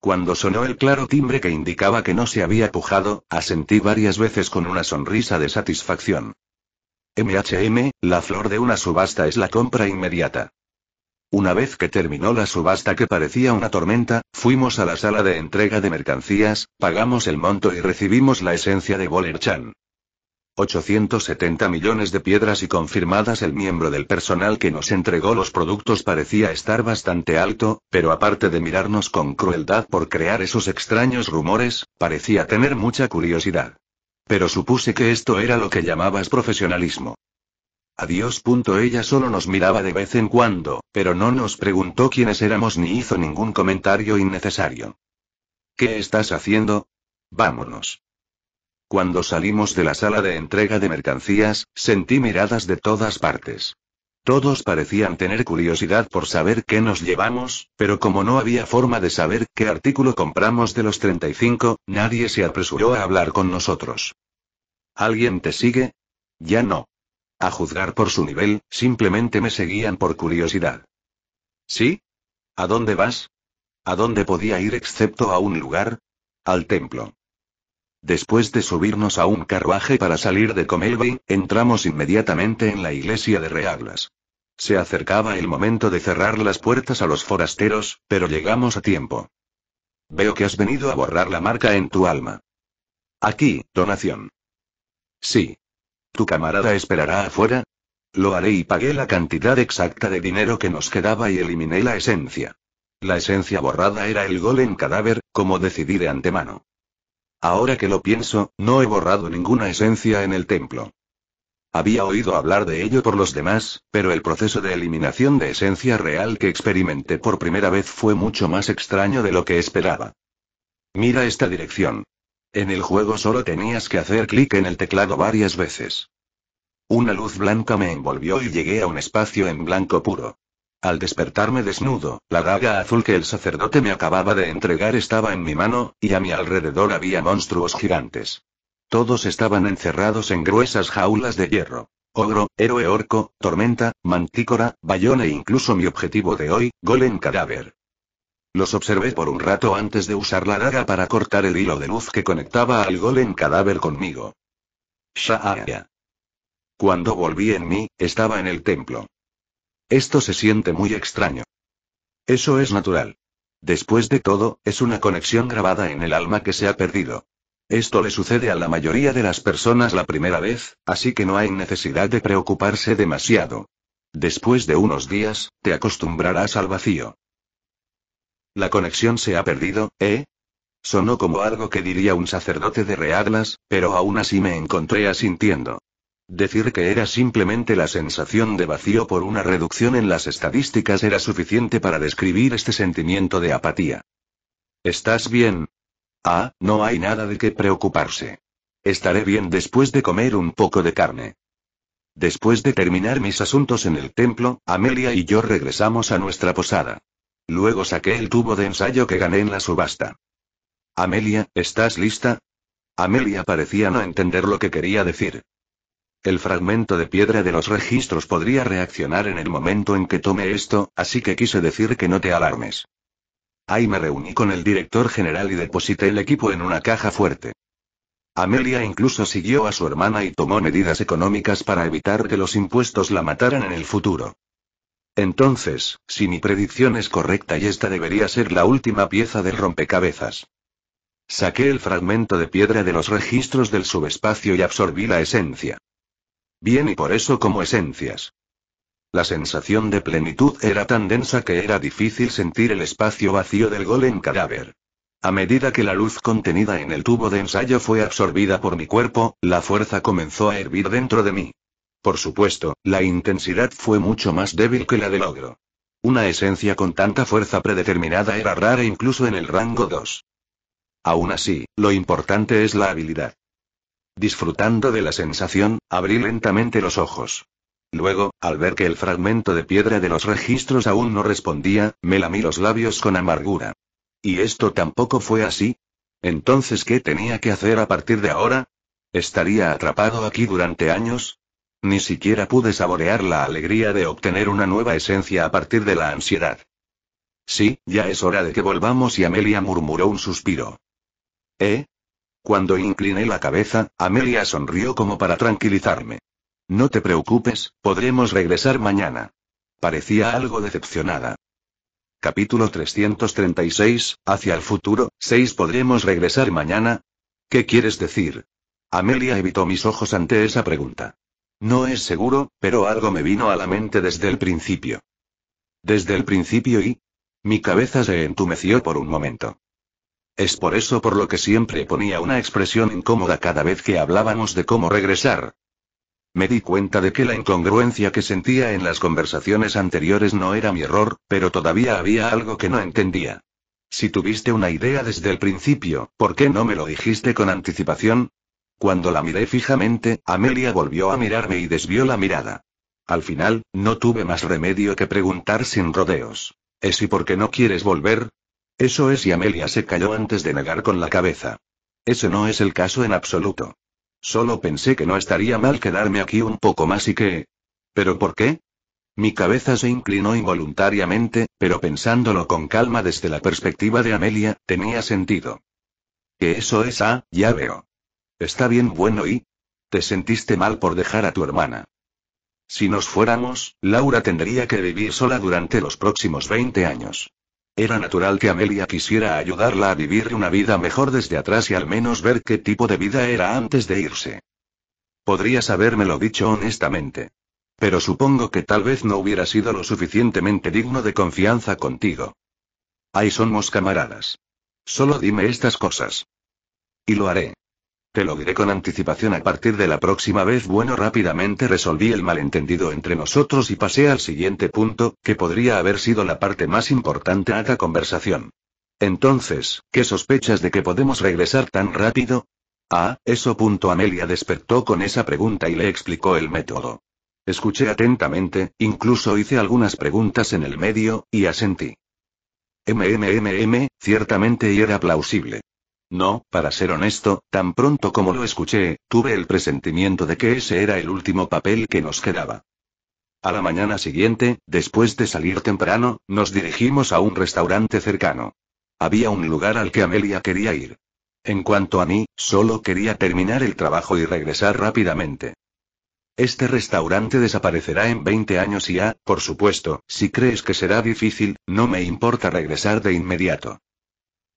Cuando sonó el claro timbre que indicaba que no se había pujado, asentí varias veces con una sonrisa de satisfacción. MHM, la flor de una subasta es la compra inmediata. Una vez que terminó la subasta que parecía una tormenta, fuimos a la sala de entrega de mercancías, pagamos el monto y recibimos la esencia de Chan. 870 millones de piedras y confirmadas el miembro del personal que nos entregó los productos parecía estar bastante alto, pero aparte de mirarnos con crueldad por crear esos extraños rumores, parecía tener mucha curiosidad. Pero supuse que esto era lo que llamabas profesionalismo. Adiós. Ella solo nos miraba de vez en cuando, pero no nos preguntó quiénes éramos ni hizo ningún comentario innecesario. ¿Qué estás haciendo? Vámonos. Cuando salimos de la sala de entrega de mercancías, sentí miradas de todas partes. Todos parecían tener curiosidad por saber qué nos llevamos, pero como no había forma de saber qué artículo compramos de los 35, nadie se apresuró a hablar con nosotros. ¿Alguien te sigue? Ya no. A juzgar por su nivel, simplemente me seguían por curiosidad. ¿Sí? ¿A dónde vas? ¿A dónde podía ir excepto a un lugar? Al templo. Después de subirnos a un carruaje para salir de Comelby, entramos inmediatamente en la iglesia de Reaglas. Se acercaba el momento de cerrar las puertas a los forasteros, pero llegamos a tiempo. Veo que has venido a borrar la marca en tu alma. Aquí, donación. Sí. ¿Tu camarada esperará afuera? Lo haré y pagué la cantidad exacta de dinero que nos quedaba y eliminé la esencia. La esencia borrada era el golem cadáver, como decidí de antemano. Ahora que lo pienso, no he borrado ninguna esencia en el templo. Había oído hablar de ello por los demás, pero el proceso de eliminación de esencia real que experimenté por primera vez fue mucho más extraño de lo que esperaba. Mira esta dirección. En el juego solo tenías que hacer clic en el teclado varias veces. Una luz blanca me envolvió y llegué a un espacio en blanco puro. Al despertarme desnudo, la daga azul que el sacerdote me acababa de entregar estaba en mi mano, y a mi alrededor había monstruos gigantes. Todos estaban encerrados en gruesas jaulas de hierro. Ogro, héroe orco, tormenta, mantícora, bayón e incluso mi objetivo de hoy, golem cadáver. Los observé por un rato antes de usar la daga para cortar el hilo de luz que conectaba al golem cadáver conmigo. Shaaya. Cuando volví en mí, estaba en el templo. Esto se siente muy extraño. Eso es natural. Después de todo, es una conexión grabada en el alma que se ha perdido. Esto le sucede a la mayoría de las personas la primera vez, así que no hay necesidad de preocuparse demasiado. Después de unos días, te acostumbrarás al vacío. La conexión se ha perdido, ¿eh? Sonó como algo que diría un sacerdote de Reaglas, pero aún así me encontré asintiendo. Decir que era simplemente la sensación de vacío por una reducción en las estadísticas era suficiente para describir este sentimiento de apatía. ¿Estás bien? Ah, no hay nada de qué preocuparse. Estaré bien después de comer un poco de carne. Después de terminar mis asuntos en el templo, Amelia y yo regresamos a nuestra posada. Luego saqué el tubo de ensayo que gané en la subasta. Amelia, ¿estás lista? Amelia parecía no entender lo que quería decir. El fragmento de piedra de los registros podría reaccionar en el momento en que tome esto, así que quise decir que no te alarmes. Ahí me reuní con el director general y deposité el equipo en una caja fuerte. Amelia incluso siguió a su hermana y tomó medidas económicas para evitar que los impuestos la mataran en el futuro. Entonces, si mi predicción es correcta y esta debería ser la última pieza del rompecabezas. Saqué el fragmento de piedra de los registros del subespacio y absorbí la esencia. Bien y por eso como esencias. La sensación de plenitud era tan densa que era difícil sentir el espacio vacío del golem cadáver. A medida que la luz contenida en el tubo de ensayo fue absorbida por mi cuerpo, la fuerza comenzó a hervir dentro de mí. Por supuesto, la intensidad fue mucho más débil que la del ogro. Una esencia con tanta fuerza predeterminada era rara incluso en el rango 2. Aún así, lo importante es la habilidad. Disfrutando de la sensación, abrí lentamente los ojos. Luego, al ver que el fragmento de piedra de los registros aún no respondía, me lamí los labios con amargura. ¿Y esto tampoco fue así? Entonces, ¿qué tenía que hacer a partir de ahora? ¿Estaría atrapado aquí durante años? Ni siquiera pude saborear la alegría de obtener una nueva esencia a partir de la ansiedad. Sí, ya es hora de que volvamos y Amelia murmuró un suspiro. ¿Eh? Cuando incliné la cabeza, Amelia sonrió como para tranquilizarme. No te preocupes, podremos regresar mañana. Parecía algo decepcionada. Capítulo 336, Hacia el futuro, 6. ¿Podremos regresar mañana? ¿Qué quieres decir? Amelia evitó mis ojos ante esa pregunta. No es seguro, pero algo me vino a la mente desde el principio. Desde el principio y... Mi cabeza se entumeció por un momento. Es por eso por lo que siempre ponía una expresión incómoda cada vez que hablábamos de cómo regresar. Me di cuenta de que la incongruencia que sentía en las conversaciones anteriores no era mi error, pero todavía había algo que no entendía. Si tuviste una idea desde el principio, ¿por qué no me lo dijiste con anticipación? Cuando la miré fijamente, Amelia volvió a mirarme y desvió la mirada. Al final, no tuve más remedio que preguntar sin rodeos. ¿Es y por qué no quieres volver? Eso es y Amelia se calló antes de negar con la cabeza. Ese no es el caso en absoluto. Solo pensé que no estaría mal quedarme aquí un poco más y que... ¿Pero por qué? Mi cabeza se inclinó involuntariamente, pero pensándolo con calma desde la perspectiva de Amelia, tenía sentido. Que eso es, ah, ya veo. Está bien bueno y... Te sentiste mal por dejar a tu hermana. Si nos fuéramos, Laura tendría que vivir sola durante los próximos 20 años. Era natural que Amelia quisiera ayudarla a vivir una vida mejor desde atrás y al menos ver qué tipo de vida era antes de irse. Podrías habérmelo dicho honestamente. Pero supongo que tal vez no hubiera sido lo suficientemente digno de confianza contigo. Ahí somos camaradas. Solo dime estas cosas. Y lo haré. Te lo diré con anticipación a partir de la próxima vez. Bueno, rápidamente resolví el malentendido entre nosotros y pasé al siguiente punto, que podría haber sido la parte más importante a la conversación. Entonces, ¿qué sospechas de que podemos regresar tan rápido? Ah, eso. Punto. Amelia despertó con esa pregunta y le explicó el método. Escuché atentamente, incluso hice algunas preguntas en el medio, y asentí. MMMM, ciertamente y era plausible. No, para ser honesto, tan pronto como lo escuché, tuve el presentimiento de que ese era el último papel que nos quedaba. A la mañana siguiente, después de salir temprano, nos dirigimos a un restaurante cercano. Había un lugar al que Amelia quería ir. En cuanto a mí, solo quería terminar el trabajo y regresar rápidamente. Este restaurante desaparecerá en 20 años y ya, por supuesto, si crees que será difícil, no me importa regresar de inmediato.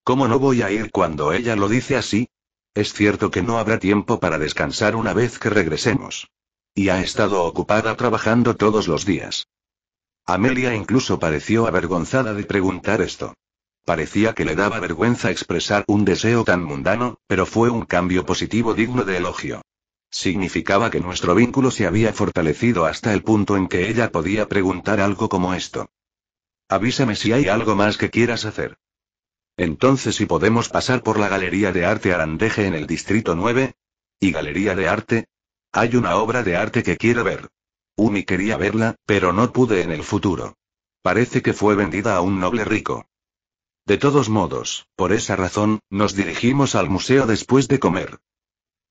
¿Cómo no voy a ir cuando ella lo dice así? Es cierto que no habrá tiempo para descansar una vez que regresemos. Y ha estado ocupada trabajando todos los días. Amelia incluso pareció avergonzada de preguntar esto. Parecía que le daba vergüenza expresar un deseo tan mundano, pero fue un cambio positivo digno de elogio. Significaba que nuestro vínculo se había fortalecido hasta el punto en que ella podía preguntar algo como esto. Avísame si hay algo más que quieras hacer. Entonces si podemos pasar por la Galería de Arte Arandeje en el Distrito 9? ¿Y Galería de Arte? Hay una obra de arte que quiero ver. Umi quería verla, pero no pude en el futuro. Parece que fue vendida a un noble rico. De todos modos, por esa razón, nos dirigimos al museo después de comer.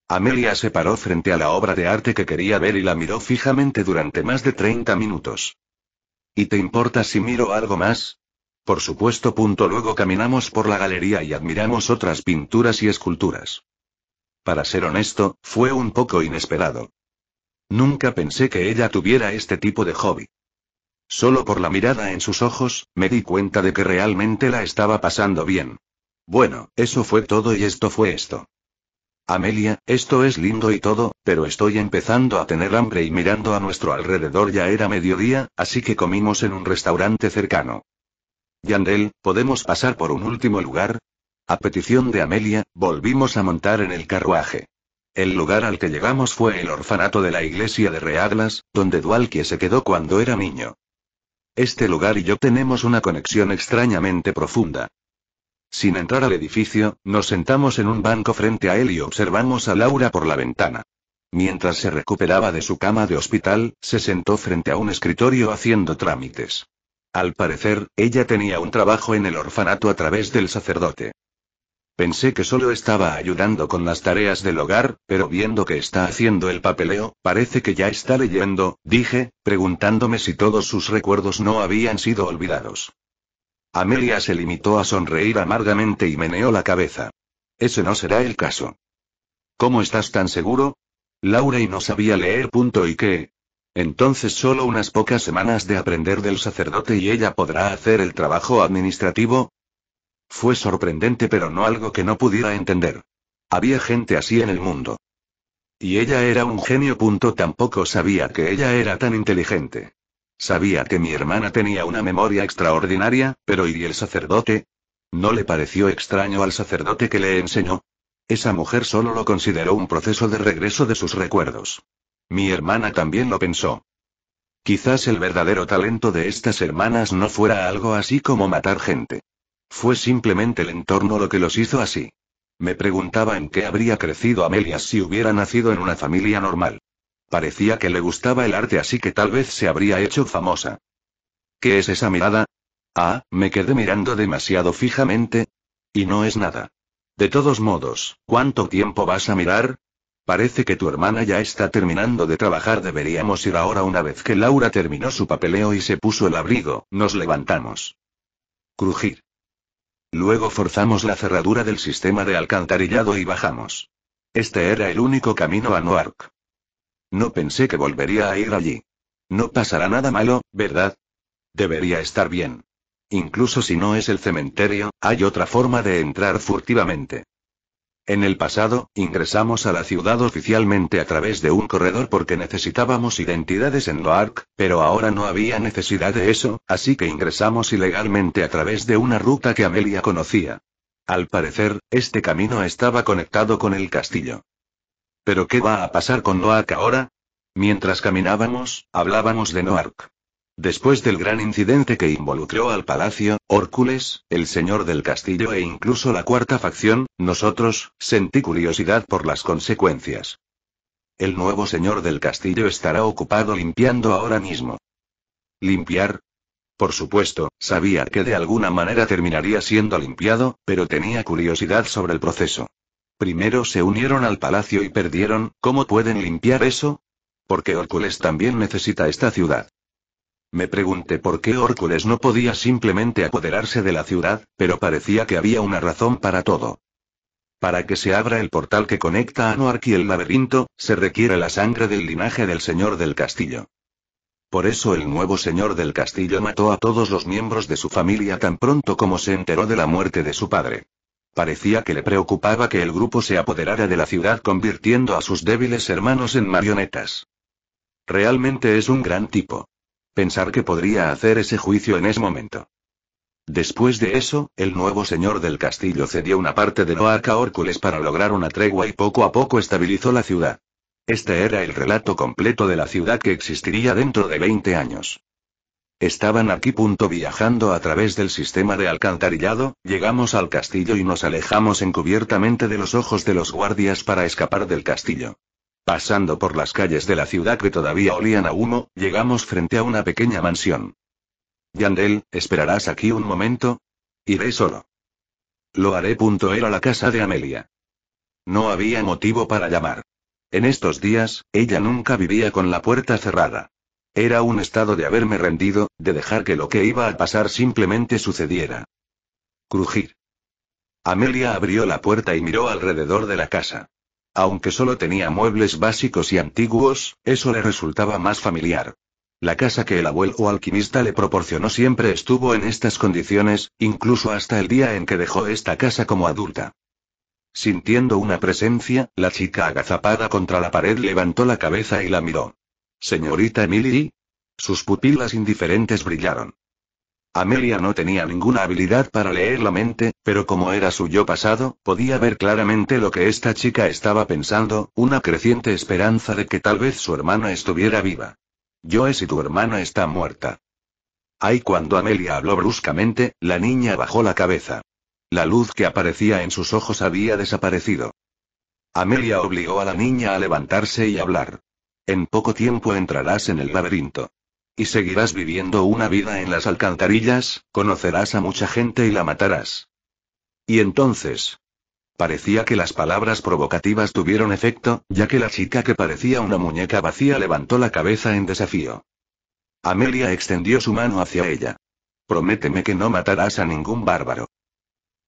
Amelia se paró frente a la obra de arte que quería ver y la miró fijamente durante más de 30 minutos. ¿Y te importa si miro algo más? Por supuesto. Punto. Luego caminamos por la galería y admiramos otras pinturas y esculturas. Para ser honesto, fue un poco inesperado. Nunca pensé que ella tuviera este tipo de hobby. Solo por la mirada en sus ojos, me di cuenta de que realmente la estaba pasando bien. Bueno, eso fue todo y esto fue esto. Amelia, esto es lindo y todo, pero estoy empezando a tener hambre y mirando a nuestro alrededor ya era mediodía, así que comimos en un restaurante cercano. Yandel, ¿podemos pasar por un último lugar? A petición de Amelia, volvimos a montar en el carruaje. El lugar al que llegamos fue el orfanato de la iglesia de Reaglas, donde Dualque se quedó cuando era niño. Este lugar y yo tenemos una conexión extrañamente profunda. Sin entrar al edificio, nos sentamos en un banco frente a él y observamos a Laura por la ventana. Mientras se recuperaba de su cama de hospital, se sentó frente a un escritorio haciendo trámites. Al parecer, ella tenía un trabajo en el orfanato a través del sacerdote. Pensé que solo estaba ayudando con las tareas del hogar, pero viendo que está haciendo el papeleo, parece que ya está leyendo, dije, preguntándome si todos sus recuerdos no habían sido olvidados. Amelia se limitó a sonreír amargamente y meneó la cabeza. Ese no será el caso. ¿Cómo estás tan seguro? Laura y no sabía leer punto y que, entonces solo unas pocas semanas de aprender del sacerdote y ella podrá hacer el trabajo administrativo. Fue sorprendente pero no algo que no pudiera entender. Había gente así en el mundo. Y ella era un genio. Punto. Tampoco sabía que ella era tan inteligente. Sabía que mi hermana tenía una memoria extraordinaria, pero ¿y el sacerdote? ¿No le pareció extraño al sacerdote que le enseñó? Esa mujer solo lo consideró un proceso de regreso de sus recuerdos. Mi hermana también lo pensó. Quizás el verdadero talento de estas hermanas no fuera algo así como matar gente. Fue simplemente el entorno lo que los hizo así. Me preguntaba en qué habría crecido Amelia si hubiera nacido en una familia normal. Parecía que le gustaba el arte así que tal vez se habría hecho famosa. ¿Qué es esa mirada? Ah, me quedé mirando demasiado fijamente. Y no es nada. De todos modos, ¿cuánto tiempo vas a mirar? Parece que tu hermana ya está terminando de trabajar. Deberíamos ir ahora una vez que Laura terminó su papeleo y se puso el abrigo. Nos levantamos. Crujir. Luego forzamos la cerradura del sistema de alcantarillado y bajamos. Este era el único camino a Noark. No pensé que volvería a ir allí. No pasará nada malo, ¿verdad? Debería estar bien. Incluso si no es el cementerio, hay otra forma de entrar furtivamente. En el pasado, ingresamos a la ciudad oficialmente a través de un corredor porque necesitábamos identidades en Loark, pero ahora no había necesidad de eso, así que ingresamos ilegalmente a través de una ruta que Amelia conocía. Al parecer, este camino estaba conectado con el castillo. ¿Pero qué va a pasar con Loark ahora? Mientras caminábamos, hablábamos de Noark. Después del gran incidente que involucró al palacio, Hércules, el señor del castillo e incluso la cuarta facción, nosotros, sentí curiosidad por las consecuencias. El nuevo señor del castillo estará ocupado limpiando ahora mismo. ¿Limpiar? Por supuesto, sabía que de alguna manera terminaría siendo limpiado, pero tenía curiosidad sobre el proceso. Primero se unieron al palacio y perdieron, ¿cómo pueden limpiar eso? Porque Hércules también necesita esta ciudad. Me pregunté por qué Hércules no podía simplemente apoderarse de la ciudad, pero parecía que había una razón para todo. Para que se abra el portal que conecta a Noark y el laberinto, se requiere la sangre del linaje del señor del castillo. Por eso el nuevo señor del castillo mató a todos los miembros de su familia tan pronto como se enteró de la muerte de su padre. Parecía que le preocupaba que el grupo se apoderara de la ciudad convirtiendo a sus débiles hermanos en marionetas. Realmente es un gran tipo. Pensar que podría hacer ese juicio en ese momento. Después de eso, el nuevo señor del castillo cedió una parte de Noaca a para lograr una tregua y poco a poco estabilizó la ciudad. Este era el relato completo de la ciudad que existiría dentro de 20 años. Estaban aquí. Punto, viajando a través del sistema de alcantarillado, llegamos al castillo y nos alejamos encubiertamente de los ojos de los guardias para escapar del castillo. Pasando por las calles de la ciudad que todavía olían a humo, llegamos frente a una pequeña mansión. Yandel, ¿esperarás aquí un momento? Iré solo. Lo haré. Punto era la casa de Amelia. No había motivo para llamar. En estos días, ella nunca vivía con la puerta cerrada. Era un estado de haberme rendido, de dejar que lo que iba a pasar simplemente sucediera. Crujir. Amelia abrió la puerta y miró alrededor de la casa. Aunque solo tenía muebles básicos y antiguos, eso le resultaba más familiar. La casa que el abuelo alquimista le proporcionó siempre estuvo en estas condiciones, incluso hasta el día en que dejó esta casa como adulta. Sintiendo una presencia, la chica agazapada contra la pared levantó la cabeza y la miró. Señorita Emily. Sus pupilas indiferentes brillaron. Amelia no tenía ninguna habilidad para leer la mente, pero como era su yo pasado, podía ver claramente lo que esta chica estaba pensando, una creciente esperanza de que tal vez su hermana estuviera viva. Yo es y tu hermana está muerta. Ay, cuando Amelia habló bruscamente, la niña bajó la cabeza. La luz que aparecía en sus ojos había desaparecido. Amelia obligó a la niña a levantarse y hablar. En poco tiempo entrarás en el laberinto. Y seguirás viviendo una vida en las alcantarillas, conocerás a mucha gente y la matarás. Y entonces, Parecía que las palabras provocativas tuvieron efecto, ya que la chica que parecía una muñeca vacía levantó la cabeza en desafío. Amelia extendió su mano hacia ella. Prométeme que no matarás a ningún bárbaro.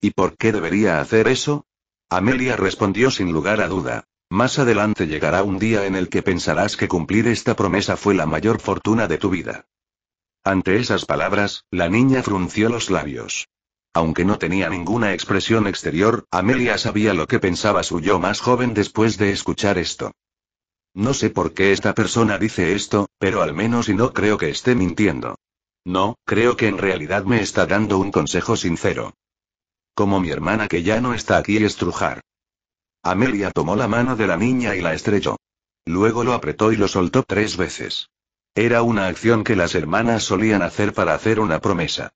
¿Y por qué debería hacer eso? Amelia respondió sin lugar a duda. Más adelante llegará un día en el que pensarás que cumplir esta promesa fue la mayor fortuna de tu vida. Ante esas palabras, la niña frunció los labios. Aunque no tenía ninguna expresión exterior, Amelia sabía lo que pensaba su yo más joven después de escuchar esto. No sé por qué esta persona dice esto, pero al menos y no creo que esté mintiendo. No, creo que en realidad me está dando un consejo sincero. Como mi hermana que ya no está aquí estrujar. Amelia tomó la mano de la niña y la estrelló. Luego lo apretó y lo soltó tres veces. Era una acción que las hermanas solían hacer para hacer una promesa.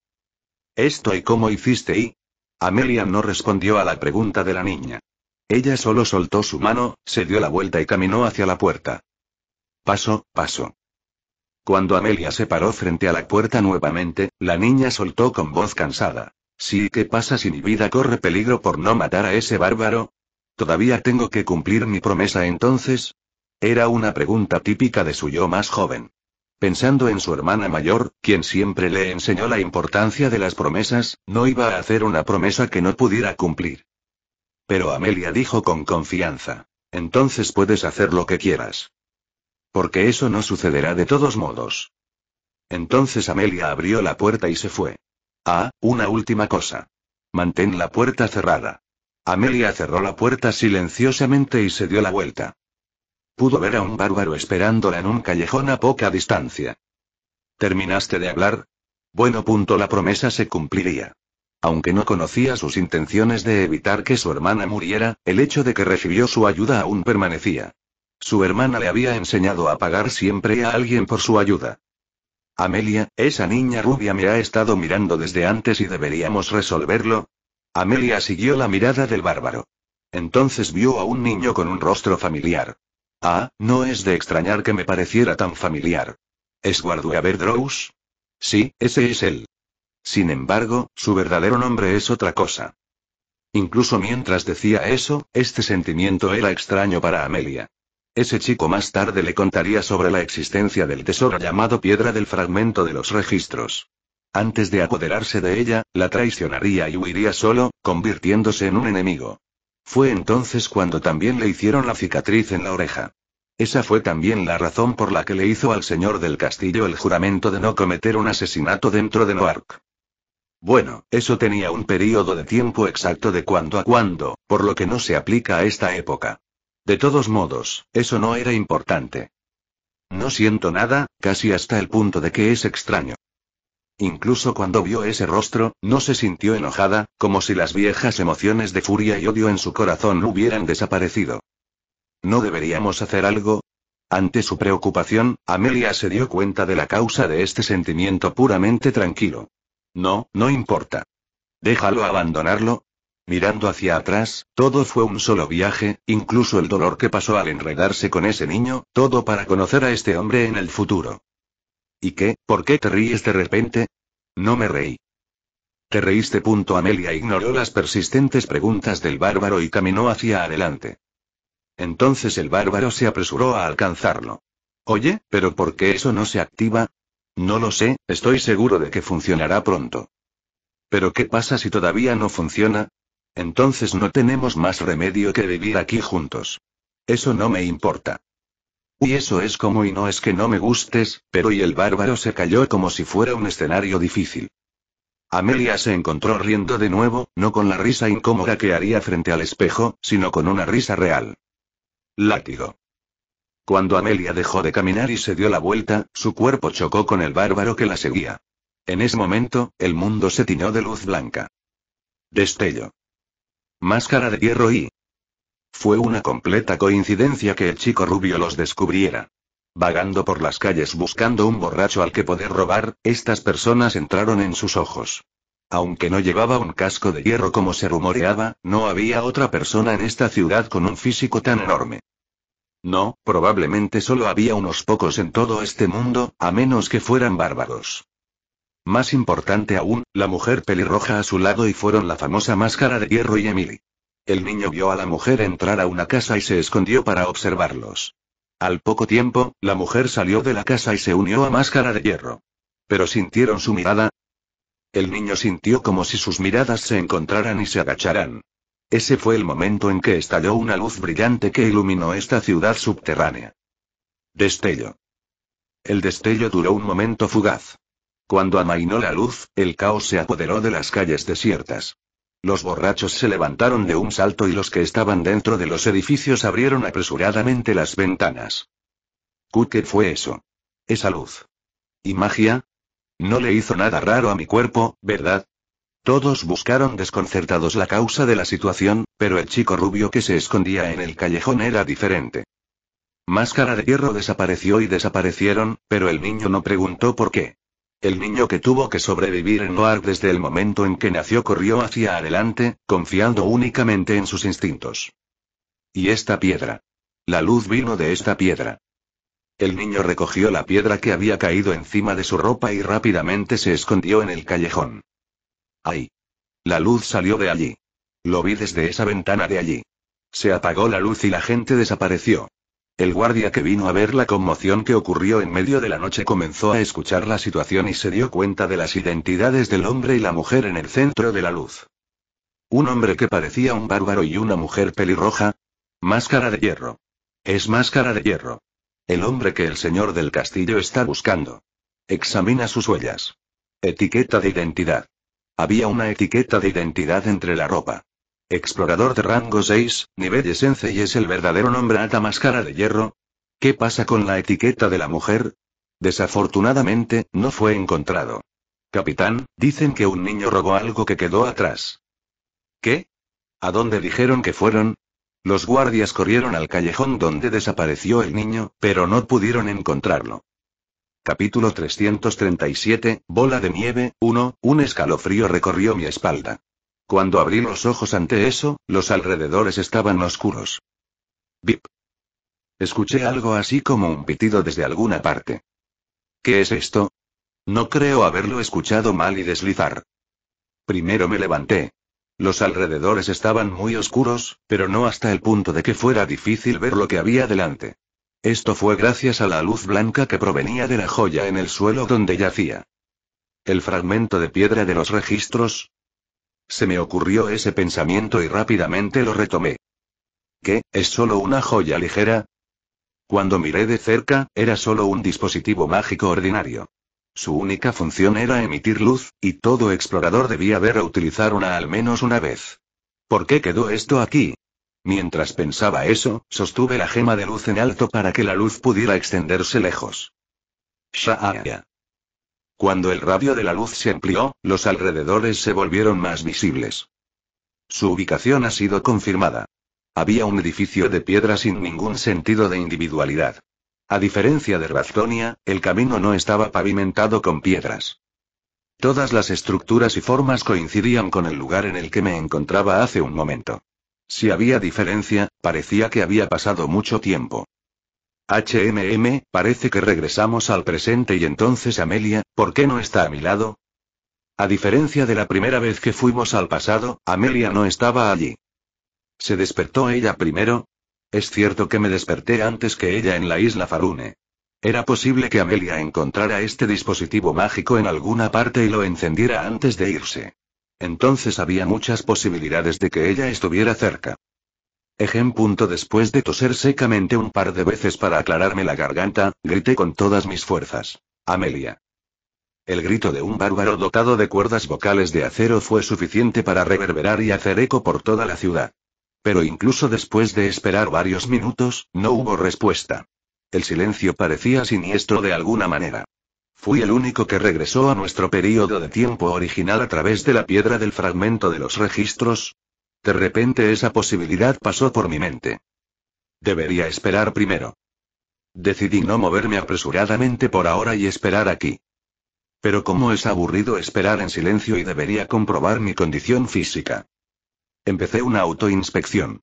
Esto y cómo hiciste y... Amelia no respondió a la pregunta de la niña. Ella solo soltó su mano, se dio la vuelta y caminó hacia la puerta. Paso, paso. Cuando Amelia se paró frente a la puerta nuevamente, la niña soltó con voz cansada. Sí, ¿qué pasa si mi vida corre peligro por no matar a ese bárbaro? ¿Todavía tengo que cumplir mi promesa entonces? Era una pregunta típica de su yo más joven. Pensando en su hermana mayor, quien siempre le enseñó la importancia de las promesas, no iba a hacer una promesa que no pudiera cumplir. Pero Amelia dijo con confianza. Entonces puedes hacer lo que quieras. Porque eso no sucederá de todos modos. Entonces Amelia abrió la puerta y se fue. Ah, una última cosa. Mantén la puerta cerrada. Amelia cerró la puerta silenciosamente y se dio la vuelta. Pudo ver a un bárbaro esperándola en un callejón a poca distancia. ¿Terminaste de hablar? Bueno, punto, la promesa se cumpliría. Aunque no conocía sus intenciones de evitar que su hermana muriera, el hecho de que recibió su ayuda aún permanecía. Su hermana le había enseñado a pagar siempre a alguien por su ayuda. Amelia, esa niña rubia me ha estado mirando desde antes y deberíamos resolverlo, Amelia siguió la mirada del bárbaro. Entonces vio a un niño con un rostro familiar. Ah, no es de extrañar que me pareciera tan familiar. ¿Es Guarduaber Drous? Sí, ese es él. Sin embargo, su verdadero nombre es otra cosa. Incluso mientras decía eso, este sentimiento era extraño para Amelia. Ese chico más tarde le contaría sobre la existencia del tesoro llamado Piedra del Fragmento de los Registros. Antes de apoderarse de ella, la traicionaría y huiría solo, convirtiéndose en un enemigo. Fue entonces cuando también le hicieron la cicatriz en la oreja. Esa fue también la razón por la que le hizo al señor del castillo el juramento de no cometer un asesinato dentro de Noark. Bueno, eso tenía un período de tiempo exacto de cuando a cuando, por lo que no se aplica a esta época. De todos modos, eso no era importante. No siento nada, casi hasta el punto de que es extraño. Incluso cuando vio ese rostro, no se sintió enojada, como si las viejas emociones de furia y odio en su corazón hubieran desaparecido. ¿No deberíamos hacer algo? Ante su preocupación, Amelia se dio cuenta de la causa de este sentimiento puramente tranquilo. No, no importa. Déjalo abandonarlo. Mirando hacia atrás, todo fue un solo viaje, incluso el dolor que pasó al enredarse con ese niño, todo para conocer a este hombre en el futuro. ¿Y qué? ¿Por qué te ríes de repente? No me reí. Te reíste. Punto. Amelia ignoró las persistentes preguntas del bárbaro y caminó hacia adelante. Entonces el bárbaro se apresuró a alcanzarlo. Oye, pero ¿por qué eso no se activa? No lo sé, estoy seguro de que funcionará pronto. Pero ¿qué pasa si todavía no funciona? Entonces no tenemos más remedio que vivir aquí juntos. Eso no me importa. Y eso es como y no es que no me gustes, pero y el bárbaro se cayó como si fuera un escenario difícil. Amelia se encontró riendo de nuevo, no con la risa incómoda que haría frente al espejo, sino con una risa real. Látigo. Cuando Amelia dejó de caminar y se dio la vuelta, su cuerpo chocó con el bárbaro que la seguía. En ese momento, el mundo se tiñó de luz blanca. Destello. Máscara de hierro y, fue una completa coincidencia que el chico rubio los descubriera. Vagando por las calles buscando un borracho al que poder robar, estas personas entraron en sus ojos. Aunque no llevaba un casco de hierro como se rumoreaba, no había otra persona en esta ciudad con un físico tan enorme. No, probablemente solo había unos pocos en todo este mundo, a menos que fueran bárbaros. Más importante aún, la mujer pelirroja a su lado y fueron la famosa máscara de hierro y Emily. El niño vio a la mujer entrar a una casa y se escondió para observarlos. Al poco tiempo, la mujer salió de la casa y se unió a Máscara de Hierro. Pero sintieron su mirada. El niño sintió como si sus miradas se encontraran y se agacharan. Ese fue el momento en que estalló una luz brillante que iluminó esta ciudad subterránea. Destello. El destello duró un momento fugaz. Cuando amainó la luz, el caos se apoderó de las calles desiertas. Los borrachos se levantaron de un salto y los que estaban dentro de los edificios abrieron apresuradamente las ventanas. ¿Qué fue eso? Esa luz. ¿Y magia? No le hizo nada raro a mi cuerpo, ¿verdad? Todos buscaron desconcertados la causa de la situación, pero el chico rubio que se escondía en el callejón era diferente. Máscara de hierro desapareció y desaparecieron, pero el niño no preguntó por qué. El niño que tuvo que sobrevivir en Noir desde el momento en que nació corrió hacia adelante, confiando únicamente en sus instintos. Y esta piedra. La luz vino de esta piedra. El niño recogió la piedra que había caído encima de su ropa y rápidamente se escondió en el callejón. ¡Ay! La luz salió de allí. Lo vi desde esa ventana de allí. Se apagó la luz y la gente desapareció. El guardia que vino a ver la conmoción que ocurrió en medio de la noche comenzó a escuchar la situación y se dio cuenta de las identidades del hombre y la mujer en el centro de la luz. Un hombre que parecía un bárbaro y una mujer pelirroja. Máscara de hierro. Es máscara de hierro. El hombre que el señor del castillo está buscando. Examina sus huellas. Etiqueta de identidad. Había una etiqueta de identidad entre la ropa. Explorador de rango 6, nivel y es el verdadero nombre alta máscara de hierro. ¿Qué pasa con la etiqueta de la mujer? Desafortunadamente, no fue encontrado. Capitán, dicen que un niño robó algo que quedó atrás. ¿Qué? ¿A dónde dijeron que fueron? Los guardias corrieron al callejón donde desapareció el niño, pero no pudieron encontrarlo. Capítulo 337, Bola de Nieve, 1, un escalofrío recorrió mi espalda. Cuando abrí los ojos ante eso, los alrededores estaban oscuros. Bip. Escuché algo así como un pitido desde alguna parte. ¿Qué es esto? No creo haberlo escuchado mal y deslizar. Primero me levanté. Los alrededores estaban muy oscuros, pero no hasta el punto de que fuera difícil ver lo que había delante. Esto fue gracias a la luz blanca que provenía de la joya en el suelo donde yacía. El fragmento de piedra de los registros, se me ocurrió ese pensamiento y rápidamente lo retomé. ¿Qué? ¿Es solo una joya ligera? Cuando miré de cerca, era solo un dispositivo mágico ordinario. Su única función era emitir luz, y todo explorador debía ver o utilizar una al menos una vez. ¿Por qué quedó esto aquí? Mientras pensaba eso, sostuve la gema de luz en alto para que la luz pudiera extenderse lejos. Shaaya. Cuando el radio de la luz se amplió, los alrededores se volvieron más visibles. Su ubicación ha sido confirmada. Había un edificio de piedra sin ningún sentido de individualidad. A diferencia de Razdonia, el camino no estaba pavimentado con piedras. Todas las estructuras y formas coincidían con el lugar en el que me encontraba hace un momento. Si había diferencia, parecía que había pasado mucho tiempo. HMM, parece que regresamos al presente y entonces Amelia, ¿por qué no está a mi lado? A diferencia de la primera vez que fuimos al pasado, Amelia no estaba allí. ¿Se despertó ella primero? Es cierto que me desperté antes que ella en la isla Farune. Era posible que Amelia encontrara este dispositivo mágico en alguna parte y lo encendiera antes de irse. Entonces había muchas posibilidades de que ella estuviera cerca. Ejemplo. Después de toser secamente un par de veces para aclararme la garganta, grité con todas mis fuerzas. Amelia. El grito de un bárbaro dotado de cuerdas vocales de acero fue suficiente para reverberar y hacer eco por toda la ciudad. Pero incluso después de esperar varios minutos, no hubo respuesta. El silencio parecía siniestro de alguna manera. Fui el único que regresó a nuestro período de tiempo original a través de la piedra del fragmento de los registros, de repente esa posibilidad pasó por mi mente. Debería esperar primero. Decidí no moverme apresuradamente por ahora y esperar aquí. Pero como es aburrido esperar en silencio y debería comprobar mi condición física. Empecé una autoinspección.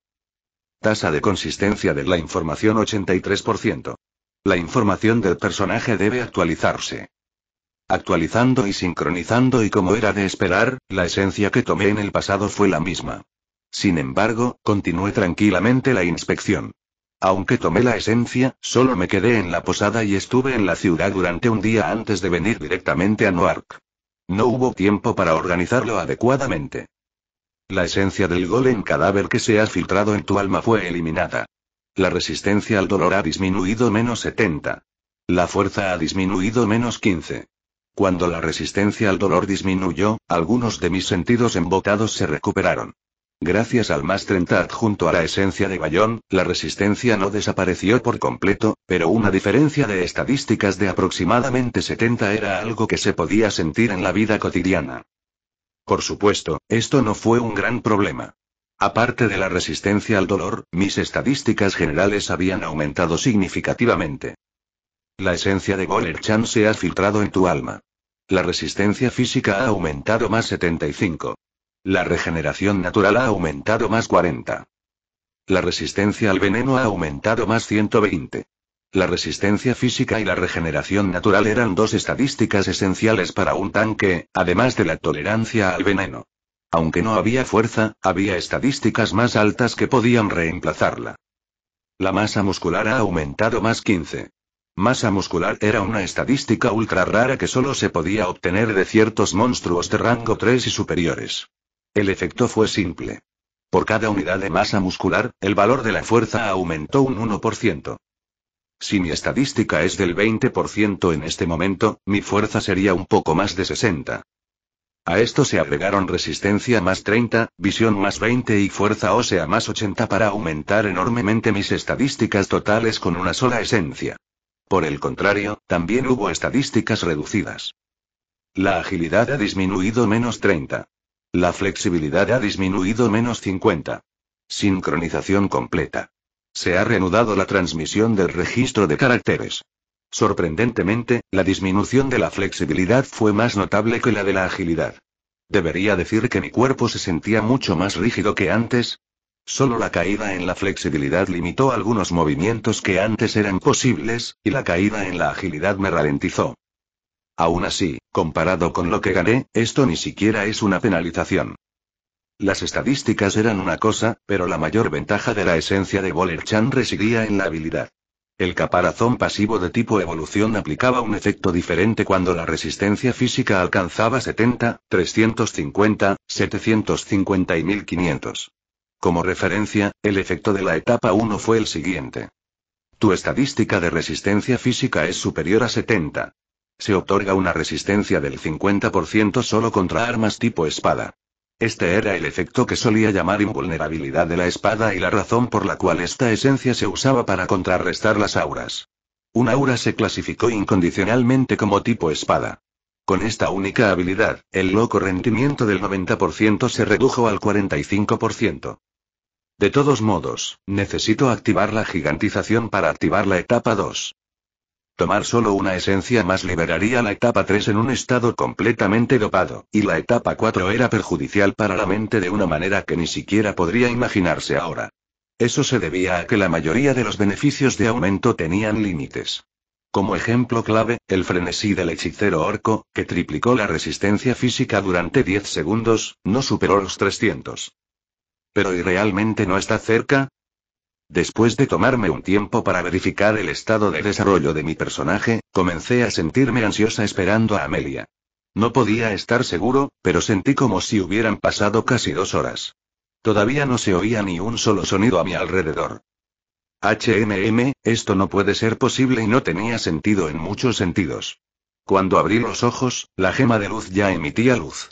Tasa de consistencia de la información 83%. La información del personaje debe actualizarse. Actualizando y sincronizando y como era de esperar, la esencia que tomé en el pasado fue la misma. Sin embargo, continué tranquilamente la inspección. Aunque tomé la esencia, solo me quedé en la posada y estuve en la ciudad durante un día antes de venir directamente a Noark. No hubo tiempo para organizarlo adecuadamente. La esencia del golem cadáver que se ha filtrado en tu alma fue eliminada. La resistencia al dolor ha disminuido menos 70. La fuerza ha disminuido menos 15. Cuando la resistencia al dolor disminuyó, algunos de mis sentidos embotados se recuperaron. Gracias al más 30 adjunto a la esencia de Bayon, la resistencia no desapareció por completo, pero una diferencia de estadísticas de aproximadamente 70 era algo que se podía sentir en la vida cotidiana. Por supuesto, esto no fue un gran problema. Aparte de la resistencia al dolor, mis estadísticas generales habían aumentado significativamente. La esencia de Chan se ha filtrado en tu alma. La resistencia física ha aumentado más 75. La regeneración natural ha aumentado más 40. La resistencia al veneno ha aumentado más 120. La resistencia física y la regeneración natural eran dos estadísticas esenciales para un tanque, además de la tolerancia al veneno. Aunque no había fuerza, había estadísticas más altas que podían reemplazarla. La masa muscular ha aumentado más 15. Masa muscular era una estadística ultra rara que solo se podía obtener de ciertos monstruos de rango 3 y superiores. El efecto fue simple. Por cada unidad de masa muscular, el valor de la fuerza aumentó un 1%. Si mi estadística es del 20% en este momento, mi fuerza sería un poco más de 60. A esto se agregaron resistencia más 30, visión más 20 y fuerza ósea más 80 para aumentar enormemente mis estadísticas totales con una sola esencia. Por el contrario, también hubo estadísticas reducidas. La agilidad ha disminuido menos 30. La flexibilidad ha disminuido menos 50. Sincronización completa. Se ha reanudado la transmisión del registro de caracteres. Sorprendentemente, la disminución de la flexibilidad fue más notable que la de la agilidad. ¿Debería decir que mi cuerpo se sentía mucho más rígido que antes? Solo la caída en la flexibilidad limitó algunos movimientos que antes eran posibles, y la caída en la agilidad me ralentizó. Aún así, comparado con lo que gané, esto ni siquiera es una penalización. Las estadísticas eran una cosa, pero la mayor ventaja de la esencia de Boller-Chan residía en la habilidad. El caparazón pasivo de tipo evolución aplicaba un efecto diferente cuando la resistencia física alcanzaba 70, 350, 750 y 1500. Como referencia, el efecto de la etapa 1 fue el siguiente. Tu estadística de resistencia física es superior a 70. Se otorga una resistencia del 50% solo contra armas tipo espada. Este era el efecto que solía llamar invulnerabilidad de la espada y la razón por la cual esta esencia se usaba para contrarrestar las auras. Un aura se clasificó incondicionalmente como tipo espada. Con esta única habilidad, el loco rendimiento del 90% se redujo al 45%. De todos modos, necesito activar la gigantización para activar la etapa 2. Tomar solo una esencia más liberaría la etapa 3 en un estado completamente dopado, y la etapa 4 era perjudicial para la mente de una manera que ni siquiera podría imaginarse ahora. Eso se debía a que la mayoría de los beneficios de aumento tenían límites. Como ejemplo clave, el frenesí del hechicero orco, que triplicó la resistencia física durante 10 segundos, no superó los 300. Pero ¿y realmente no está cerca? Después de tomarme un tiempo para verificar el estado de desarrollo de mi personaje, comencé a sentirme ansiosa esperando a Amelia. No podía estar seguro, pero sentí como si hubieran pasado casi dos horas. Todavía no se oía ni un solo sonido a mi alrededor. HMM, esto no puede ser posible y no tenía sentido en muchos sentidos. Cuando abrí los ojos, la gema de luz ya emitía luz.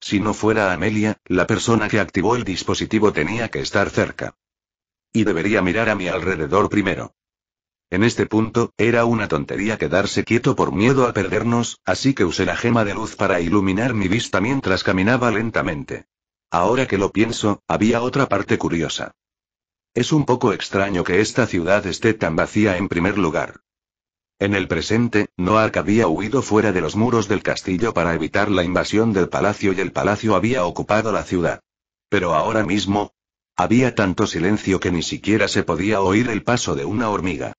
Si no fuera Amelia, la persona que activó el dispositivo tenía que estar cerca. Y debería mirar a mi alrededor primero. En este punto, era una tontería quedarse quieto por miedo a perdernos, así que usé la gema de luz para iluminar mi vista mientras caminaba lentamente. Ahora que lo pienso, había otra parte curiosa. Es un poco extraño que esta ciudad esté tan vacía en primer lugar. En el presente, Noark había huido fuera de los muros del castillo para evitar la invasión del palacio y el palacio había ocupado la ciudad. Pero ahora mismo, había tanto silencio que ni siquiera se podía oír el paso de una hormiga.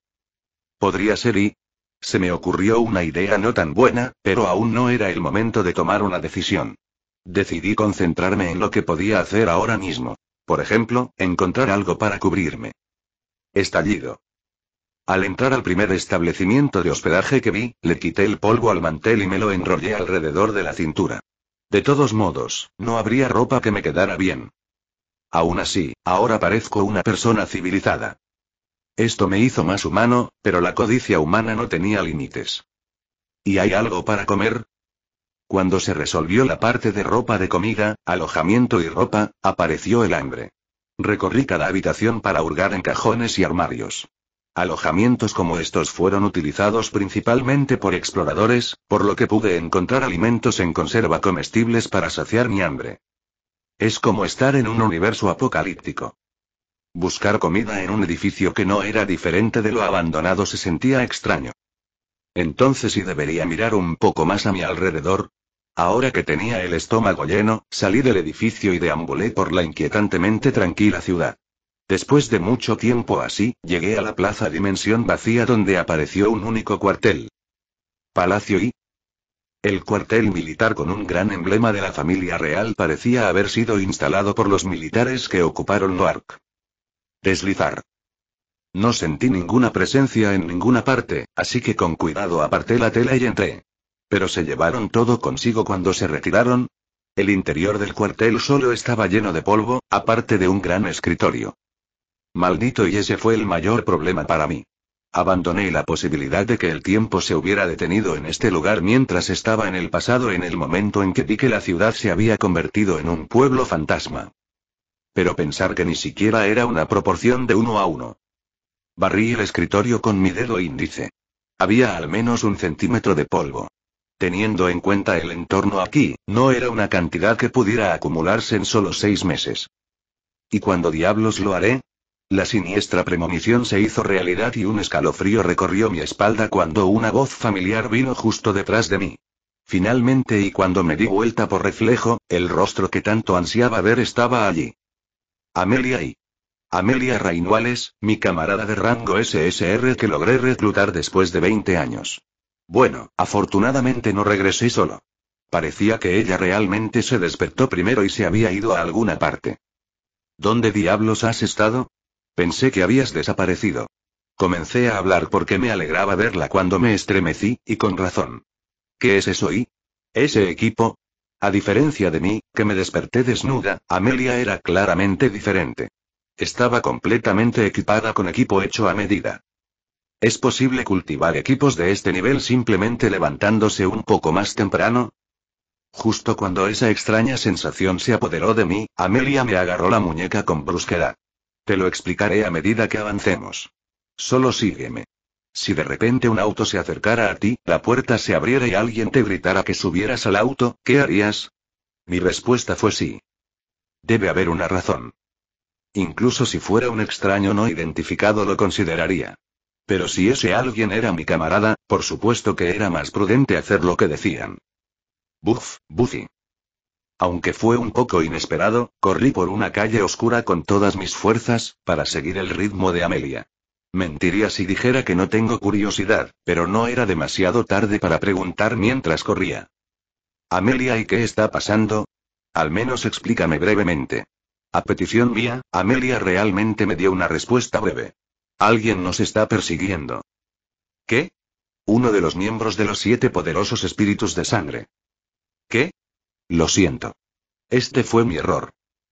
Podría ser y... Se me ocurrió una idea no tan buena, pero aún no era el momento de tomar una decisión. Decidí concentrarme en lo que podía hacer ahora mismo. Por ejemplo, encontrar algo para cubrirme. Estallido. Al entrar al primer establecimiento de hospedaje que vi, le quité el polvo al mantel y me lo enrollé alrededor de la cintura. De todos modos, no habría ropa que me quedara bien. Aún así, ahora parezco una persona civilizada. Esto me hizo más humano, pero la codicia humana no tenía límites. ¿Y hay algo para comer? Cuando se resolvió la parte de ropa de comida, alojamiento y ropa, apareció el hambre. Recorrí cada habitación para hurgar en cajones y armarios. Alojamientos como estos fueron utilizados principalmente por exploradores, por lo que pude encontrar alimentos en conserva comestibles para saciar mi hambre. Es como estar en un universo apocalíptico. Buscar comida en un edificio que no era diferente de lo abandonado se sentía extraño. Entonces y debería mirar un poco más a mi alrededor. Ahora que tenía el estómago lleno, salí del edificio y deambulé por la inquietantemente tranquila ciudad. Después de mucho tiempo así, llegué a la plaza dimensión vacía donde apareció un único cuartel. Palacio y, el cuartel militar con un gran emblema de la familia real parecía haber sido instalado por los militares que ocuparon Loarc. Deslizar. No sentí ninguna presencia en ninguna parte, así que con cuidado aparté la tela y entré. Pero se llevaron todo consigo cuando se retiraron. El interior del cuartel solo estaba lleno de polvo, aparte de un gran escritorio. Maldito y ese fue el mayor problema para mí. Abandoné la posibilidad de que el tiempo se hubiera detenido en este lugar mientras estaba en el pasado en el momento en que vi que la ciudad se había convertido en un pueblo fantasma. Pero pensar que ni siquiera era una proporción de uno a uno. Barrí el escritorio con mi dedo índice. Había al menos un centímetro de polvo. Teniendo en cuenta el entorno aquí, no era una cantidad que pudiera acumularse en solo seis meses. ¿Y cuándo diablos lo haré? La siniestra premonición se hizo realidad y un escalofrío recorrió mi espalda cuando una voz familiar vino justo detrás de mí. Finalmente y cuando me di vuelta por reflejo, el rostro que tanto ansiaba ver estaba allí. Amelia y... Amelia Rainuales, mi camarada de rango SSR que logré reclutar después de 20 años. Bueno, afortunadamente no regresé solo. Parecía que ella realmente se despertó primero y se había ido a alguna parte. ¿Dónde diablos has estado? Pensé que habías desaparecido. Comencé a hablar porque me alegraba verla cuando me estremecí, y con razón. ¿Qué es eso y? Ese equipo. A diferencia de mí, que me desperté desnuda, Amelia era claramente diferente. Estaba completamente equipada con equipo hecho a medida. ¿Es posible cultivar equipos de este nivel simplemente levantándose un poco más temprano? Justo cuando esa extraña sensación se apoderó de mí, Amelia me agarró la muñeca con brusquedad. Te lo explicaré a medida que avancemos. Solo sígueme. Si de repente un auto se acercara a ti, la puerta se abriera y alguien te gritara que subieras al auto, ¿qué harías? Mi respuesta fue sí. Debe haber una razón. Incluso si fuera un extraño no identificado lo consideraría. Pero si ese alguien era mi camarada, por supuesto que era más prudente hacer lo que decían. Buff, Buffy. Aunque fue un poco inesperado, corrí por una calle oscura con todas mis fuerzas, para seguir el ritmo de Amelia. Mentiría si dijera que no tengo curiosidad, pero no era demasiado tarde para preguntar mientras corría. Amelia, ¿y qué está pasando? Al menos explícame brevemente. A petición mía, Amelia realmente me dio una respuesta breve. Alguien nos está persiguiendo. ¿Qué? Uno de los miembros de los siete poderosos espíritus de sangre. ¿Qué? Lo siento. Este fue mi error.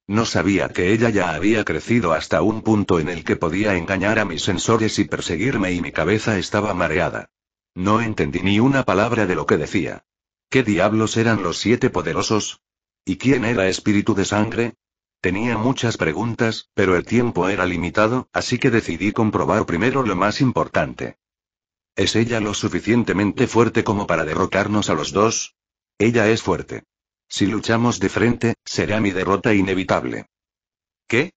No sabía que ella ya había crecido hasta un punto en el que podía engañar a mis sensores y perseguirme y mi cabeza estaba mareada. No entendí ni una palabra de lo que decía. ¿Qué diablos eran los siete poderosos? ¿Y quién era espíritu de sangre? Tenía muchas preguntas, pero el tiempo era limitado, así que decidí comprobar primero lo más importante. ¿Es ella lo suficientemente fuerte como para derrotarnos a los dos? Ella es fuerte. Si luchamos de frente, será mi derrota inevitable. ¿Qué?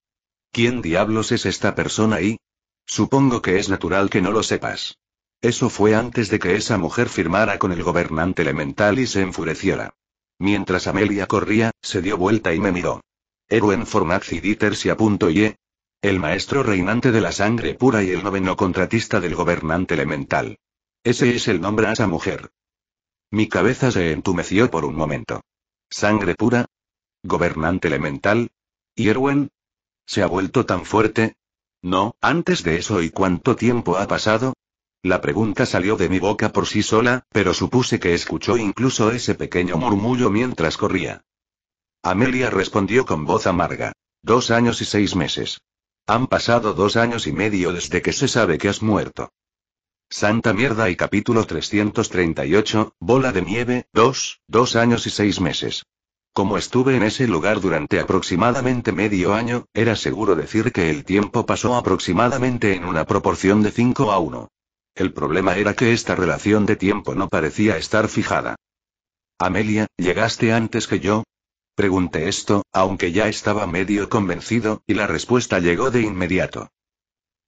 ¿Quién diablos es esta persona y? Supongo que es natural que no lo sepas. Eso fue antes de que esa mujer firmara con el gobernante elemental y se enfureciera. Mientras Amelia corría, se dio vuelta y me miró. Eruen Fornaxi Dietersi a y eh, El maestro reinante de la sangre pura y el noveno contratista del gobernante elemental. Ese es el nombre a esa mujer. Mi cabeza se entumeció por un momento. ¿Sangre pura? ¿Gobernante elemental? Erwin ¿Se ha vuelto tan fuerte? No, antes de eso y cuánto tiempo ha pasado, la pregunta salió de mi boca por sí sola, pero supuse que escuchó incluso ese pequeño murmullo mientras corría. Amelia respondió con voz amarga. Dos años y seis meses. Han pasado dos años y medio desde que se sabe que has muerto. Santa Mierda y capítulo 338, Bola de Nieve, 2, 2 años y 6 meses. Como estuve en ese lugar durante aproximadamente medio año, era seguro decir que el tiempo pasó aproximadamente en una proporción de 5 a 1. El problema era que esta relación de tiempo no parecía estar fijada. Amelia, ¿llegaste antes que yo? Pregunté esto, aunque ya estaba medio convencido, y la respuesta llegó de inmediato.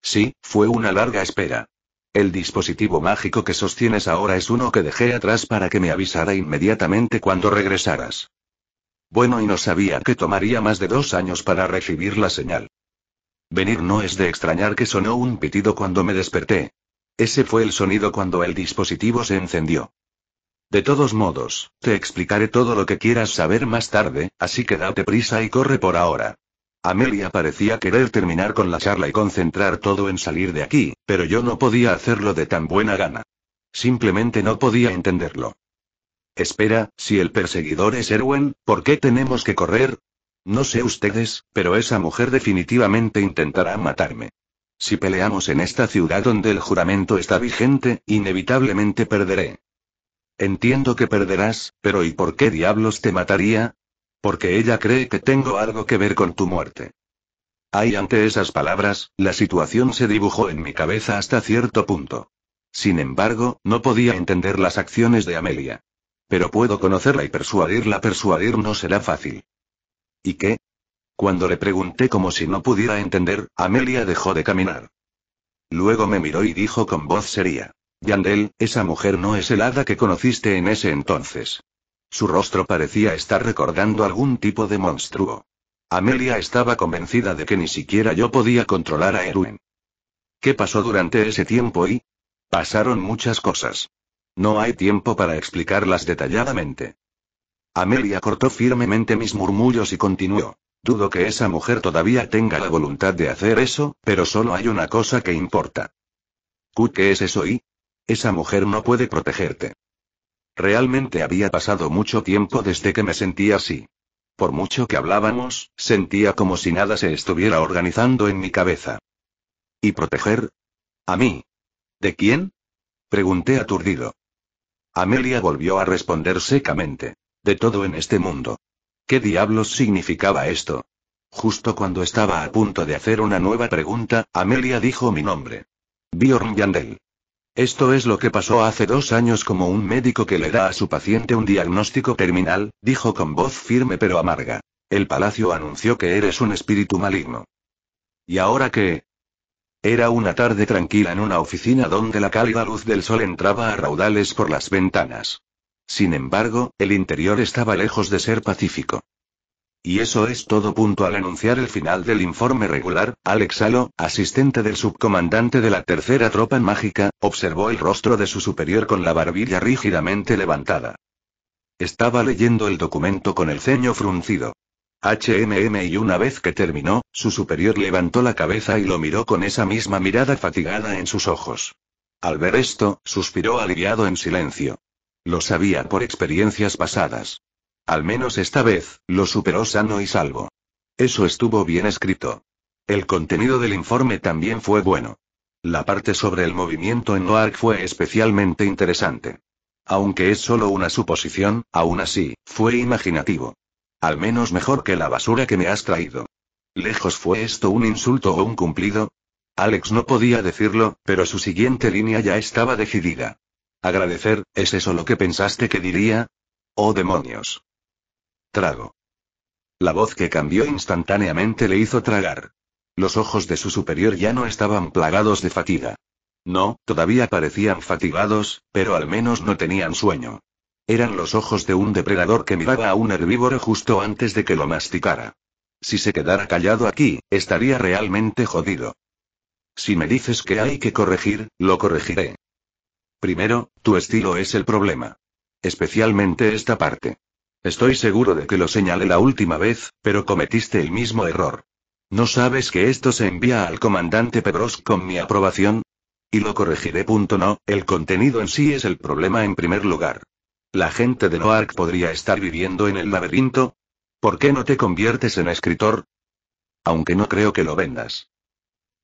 Sí, fue una larga espera. El dispositivo mágico que sostienes ahora es uno que dejé atrás para que me avisara inmediatamente cuando regresaras. Bueno, y no sabía que tomaría más de dos años para recibir la señal. Venir no es de extrañar que sonó un pitido cuando me desperté. Ese fue el sonido cuando el dispositivo se encendió. De todos modos, te explicaré todo lo que quieras saber más tarde, así que date prisa y corre por ahora. Amelia parecía querer terminar con la charla y concentrar todo en salir de aquí, pero yo no podía hacerlo de tan buena gana. Simplemente no podía entenderlo. Espera, si el perseguidor es Erwin, ¿por qué tenemos que correr? No sé ustedes, pero esa mujer definitivamente intentará matarme. Si peleamos en esta ciudad donde el juramento está vigente, inevitablemente perderé. Entiendo que perderás, pero ¿y por qué diablos te mataría? Porque ella cree que tengo algo que ver con tu muerte. Ahí ante esas palabras, la situación se dibujó en mi cabeza hasta cierto punto. Sin embargo, no podía entender las acciones de Amelia. Pero puedo conocerla y persuadirla. Persuadir no será fácil. ¿Y qué? Cuando le pregunté como si no pudiera entender, Amelia dejó de caminar. Luego me miró y dijo con voz seria. Yandel, esa mujer no es el hada que conociste en ese entonces. Su rostro parecía estar recordando algún tipo de monstruo. Amelia estaba convencida de que ni siquiera yo podía controlar a Erwin. ¿Qué pasó durante ese tiempo y? Pasaron muchas cosas. No hay tiempo para explicarlas detalladamente. Amelia cortó firmemente mis murmullos y continuó. Dudo que esa mujer todavía tenga la voluntad de hacer eso, pero solo hay una cosa que importa. ¿Qué es eso y? Esa mujer no puede protegerte. Realmente había pasado mucho tiempo desde que me sentía así. Por mucho que hablábamos, sentía como si nada se estuviera organizando en mi cabeza. ¿Y proteger? ¿A mí? ¿De quién? Pregunté aturdido. Amelia volvió a responder secamente. De todo en este mundo. ¿Qué diablos significaba esto? Justo cuando estaba a punto de hacer una nueva pregunta, Amelia dijo mi nombre. Bjorn Yandel. Esto es lo que pasó hace dos años como un médico que le da a su paciente un diagnóstico terminal, dijo con voz firme pero amarga. El palacio anunció que eres un espíritu maligno. ¿Y ahora qué? Era una tarde tranquila en una oficina donde la cálida luz del sol entraba a raudales por las ventanas. Sin embargo, el interior estaba lejos de ser pacífico. Y eso es todo. Punto al anunciar el final del informe regular, Alex Halo, asistente del subcomandante de la tercera tropa mágica, observó el rostro de su superior con la barbilla rígidamente levantada. Estaba leyendo el documento con el ceño fruncido. HMM y una vez que terminó, su superior levantó la cabeza y lo miró con esa misma mirada fatigada en sus ojos. Al ver esto, suspiró aliviado en silencio. Lo sabía por experiencias pasadas. Al menos esta vez, lo superó sano y salvo. Eso estuvo bien escrito. El contenido del informe también fue bueno. La parte sobre el movimiento en Noark fue especialmente interesante. Aunque es solo una suposición, aún así, fue imaginativo. Al menos mejor que la basura que me has traído. ¿Lejos fue esto un insulto o un cumplido? Alex no podía decirlo, pero su siguiente línea ya estaba decidida. Agradecer, ¿es eso lo que pensaste que diría? Oh demonios. Trago. La voz que cambió instantáneamente le hizo tragar. Los ojos de su superior ya no estaban plagados de fatiga. No, todavía parecían fatigados, pero al menos no tenían sueño. Eran los ojos de un depredador que miraba a un herbívoro justo antes de que lo masticara. Si se quedara callado aquí, estaría realmente jodido. Si me dices que hay que corregir, lo corregiré. Primero, tu estilo es el problema. Especialmente esta parte. Estoy seguro de que lo señalé la última vez, pero cometiste el mismo error. ¿No sabes que esto se envía al comandante Pedros con mi aprobación? Y lo corregiré. Punto no, el contenido en sí es el problema en primer lugar. La gente de Noark podría estar viviendo en el laberinto. ¿Por qué no te conviertes en escritor? Aunque no creo que lo vendas.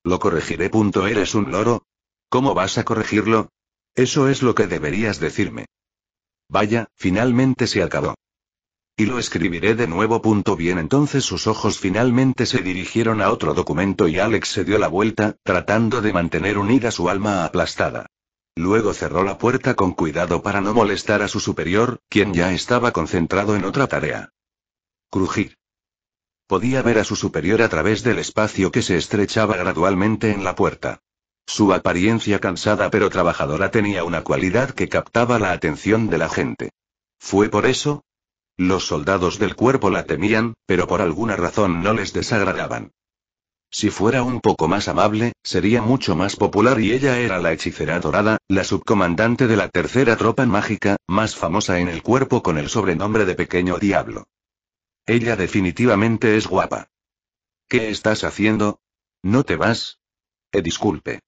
Lo corregiré. Punto eres un loro. ¿Cómo vas a corregirlo? Eso es lo que deberías decirme. Vaya, finalmente se acabó. Y lo escribiré de nuevo. bien entonces sus ojos finalmente se dirigieron a otro documento y Alex se dio la vuelta, tratando de mantener unida su alma aplastada. Luego cerró la puerta con cuidado para no molestar a su superior, quien ya estaba concentrado en otra tarea. Crujir. Podía ver a su superior a través del espacio que se estrechaba gradualmente en la puerta. Su apariencia cansada pero trabajadora tenía una cualidad que captaba la atención de la gente. Fue por eso, los soldados del cuerpo la temían, pero por alguna razón no les desagradaban. Si fuera un poco más amable, sería mucho más popular y ella era la hechicera dorada, la subcomandante de la tercera tropa mágica, más famosa en el cuerpo con el sobrenombre de Pequeño Diablo. Ella definitivamente es guapa. ¿Qué estás haciendo? ¿No te vas? Eh, disculpe.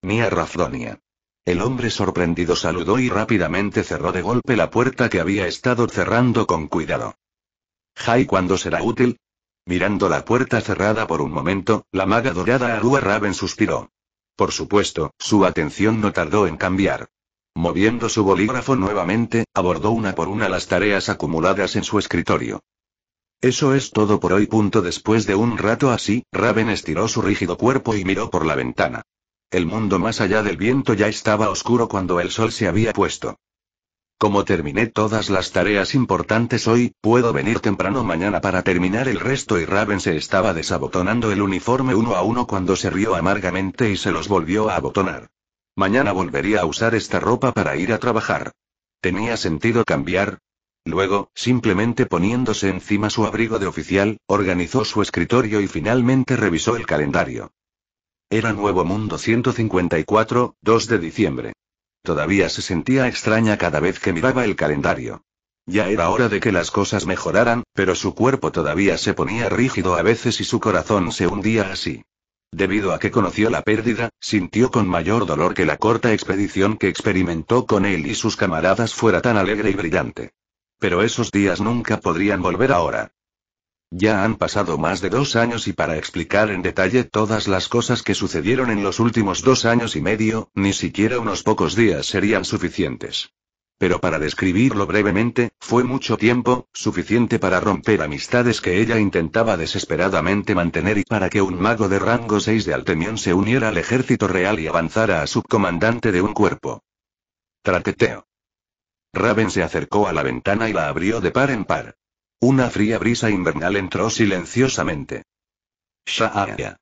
Mia Rafdonia. El hombre sorprendido saludó y rápidamente cerró de golpe la puerta que había estado cerrando con cuidado. Jai, ¿cuándo será útil? Mirando la puerta cerrada por un momento, la maga dorada Arua Raven suspiró. Por supuesto, su atención no tardó en cambiar. Moviendo su bolígrafo nuevamente, abordó una por una las tareas acumuladas en su escritorio. Eso es todo por hoy. Punto después de un rato así, Raven estiró su rígido cuerpo y miró por la ventana. El mundo más allá del viento ya estaba oscuro cuando el sol se había puesto. Como terminé todas las tareas importantes hoy, puedo venir temprano mañana para terminar el resto y Raven se estaba desabotonando el uniforme uno a uno cuando se rió amargamente y se los volvió a abotonar. Mañana volvería a usar esta ropa para ir a trabajar. ¿Tenía sentido cambiar? Luego, simplemente poniéndose encima su abrigo de oficial, organizó su escritorio y finalmente revisó el calendario. Era Nuevo Mundo 154, 2 de diciembre. Todavía se sentía extraña cada vez que miraba el calendario. Ya era hora de que las cosas mejoraran, pero su cuerpo todavía se ponía rígido a veces y su corazón se hundía así. Debido a que conoció la pérdida, sintió con mayor dolor que la corta expedición que experimentó con él y sus camaradas fuera tan alegre y brillante. Pero esos días nunca podrían volver ahora. Ya han pasado más de dos años y para explicar en detalle todas las cosas que sucedieron en los últimos dos años y medio, ni siquiera unos pocos días serían suficientes. Pero para describirlo brevemente, fue mucho tiempo, suficiente para romper amistades que ella intentaba desesperadamente mantener y para que un mago de rango 6 de Altemión se uniera al ejército real y avanzara a subcomandante de un cuerpo. Trateteo. Raven se acercó a la ventana y la abrió de par en par. Una fría brisa invernal entró silenciosamente. ¡Shahaya!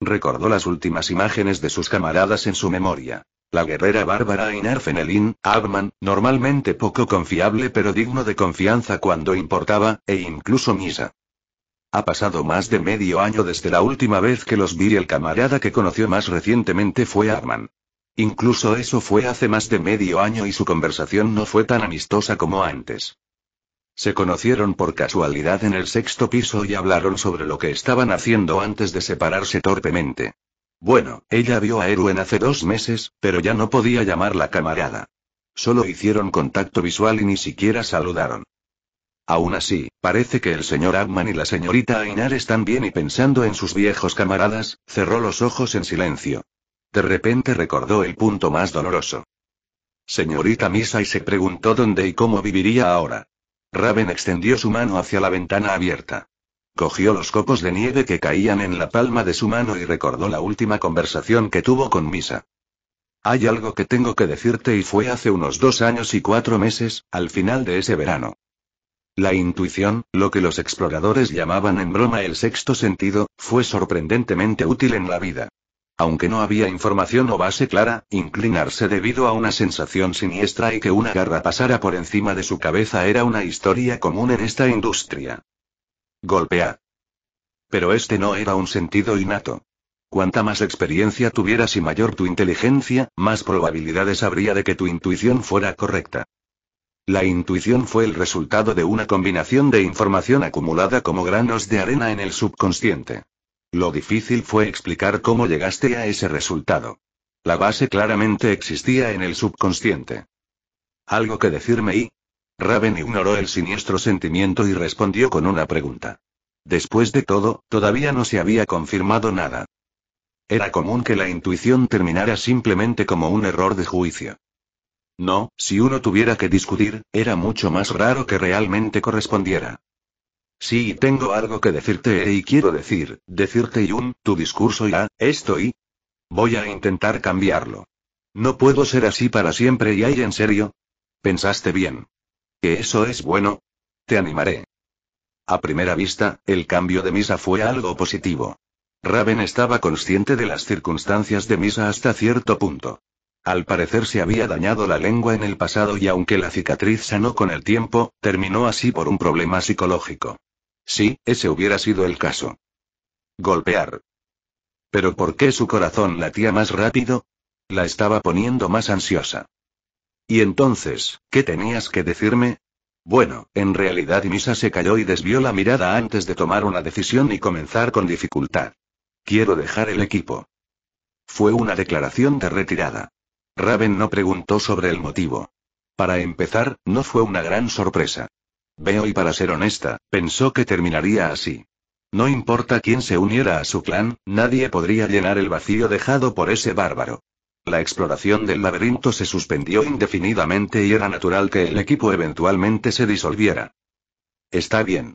Recordó las últimas imágenes de sus camaradas en su memoria. La guerrera bárbara Einar Fenelin, Abman, normalmente poco confiable pero digno de confianza cuando importaba, e incluso Misa. Ha pasado más de medio año desde la última vez que los vi y el camarada que conoció más recientemente fue Arman. Incluso eso fue hace más de medio año y su conversación no fue tan amistosa como antes. Se conocieron por casualidad en el sexto piso y hablaron sobre lo que estaban haciendo antes de separarse torpemente. Bueno, ella vio a Erwin hace dos meses, pero ya no podía llamarla camarada. Solo hicieron contacto visual y ni siquiera saludaron. Aún así, parece que el señor Abman y la señorita Ainar están bien y pensando en sus viejos camaradas, cerró los ojos en silencio. De repente recordó el punto más doloroso. Señorita Misa y se preguntó dónde y cómo viviría ahora. Raven extendió su mano hacia la ventana abierta. Cogió los copos de nieve que caían en la palma de su mano y recordó la última conversación que tuvo con Misa. Hay algo que tengo que decirte y fue hace unos dos años y cuatro meses, al final de ese verano. La intuición, lo que los exploradores llamaban en broma el sexto sentido, fue sorprendentemente útil en la vida aunque no había información o base clara, inclinarse debido a una sensación siniestra y que una garra pasara por encima de su cabeza era una historia común en esta industria. Golpea. Pero este no era un sentido innato. Cuanta más experiencia tuvieras y mayor tu inteligencia, más probabilidades habría de que tu intuición fuera correcta. La intuición fue el resultado de una combinación de información acumulada como granos de arena en el subconsciente. Lo difícil fue explicar cómo llegaste a ese resultado. La base claramente existía en el subconsciente. ¿Algo que decirme y? Raven ignoró el siniestro sentimiento y respondió con una pregunta. Después de todo, todavía no se había confirmado nada. Era común que la intuición terminara simplemente como un error de juicio. No, si uno tuviera que discutir, era mucho más raro que realmente correspondiera. Sí, tengo algo que decirte eh, y quiero decir, decirte un, tu discurso ya, esto y... Voy a intentar cambiarlo. No puedo ser así para siempre y hay en serio. Pensaste bien. Que eso es bueno. Te animaré. A primera vista, el cambio de Misa fue algo positivo. Raven estaba consciente de las circunstancias de Misa hasta cierto punto. Al parecer se había dañado la lengua en el pasado y aunque la cicatriz sanó con el tiempo, terminó así por un problema psicológico. Sí, ese hubiera sido el caso. Golpear. Pero ¿por qué su corazón latía más rápido? La estaba poniendo más ansiosa. Y entonces, ¿qué tenías que decirme? Bueno, en realidad Misa se calló y desvió la mirada antes de tomar una decisión y comenzar con dificultad. Quiero dejar el equipo. Fue una declaración de retirada. Raven no preguntó sobre el motivo. Para empezar, no fue una gran sorpresa. Veo y para ser honesta, pensó que terminaría así. No importa quién se uniera a su clan, nadie podría llenar el vacío dejado por ese bárbaro. La exploración del laberinto se suspendió indefinidamente y era natural que el equipo eventualmente se disolviera. Está bien.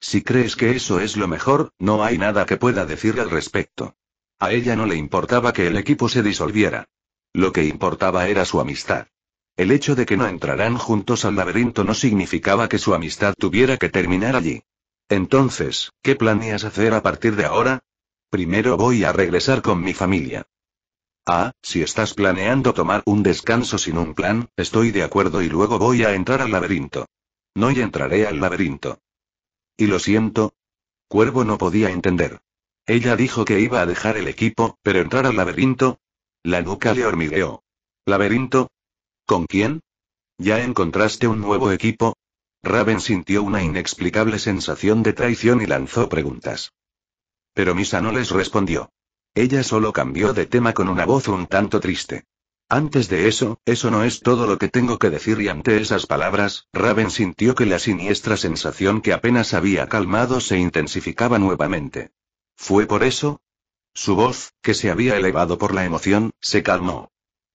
Si crees que eso es lo mejor, no hay nada que pueda decir al respecto. A ella no le importaba que el equipo se disolviera. Lo que importaba era su amistad. El hecho de que no entraran juntos al laberinto no significaba que su amistad tuviera que terminar allí. Entonces, ¿qué planeas hacer a partir de ahora? Primero voy a regresar con mi familia. Ah, si estás planeando tomar un descanso sin un plan, estoy de acuerdo y luego voy a entrar al laberinto. No y entraré al laberinto. Y lo siento. Cuervo no podía entender. Ella dijo que iba a dejar el equipo, pero entrar al laberinto. La nuca le hormigueó. ¿Laberinto? ¿Con quién? ¿Ya encontraste un nuevo equipo? Raven sintió una inexplicable sensación de traición y lanzó preguntas. Pero Misa no les respondió. Ella solo cambió de tema con una voz un tanto triste. Antes de eso, eso no es todo lo que tengo que decir y ante esas palabras, Raven sintió que la siniestra sensación que apenas había calmado se intensificaba nuevamente. ¿Fue por eso? Su voz, que se había elevado por la emoción, se calmó.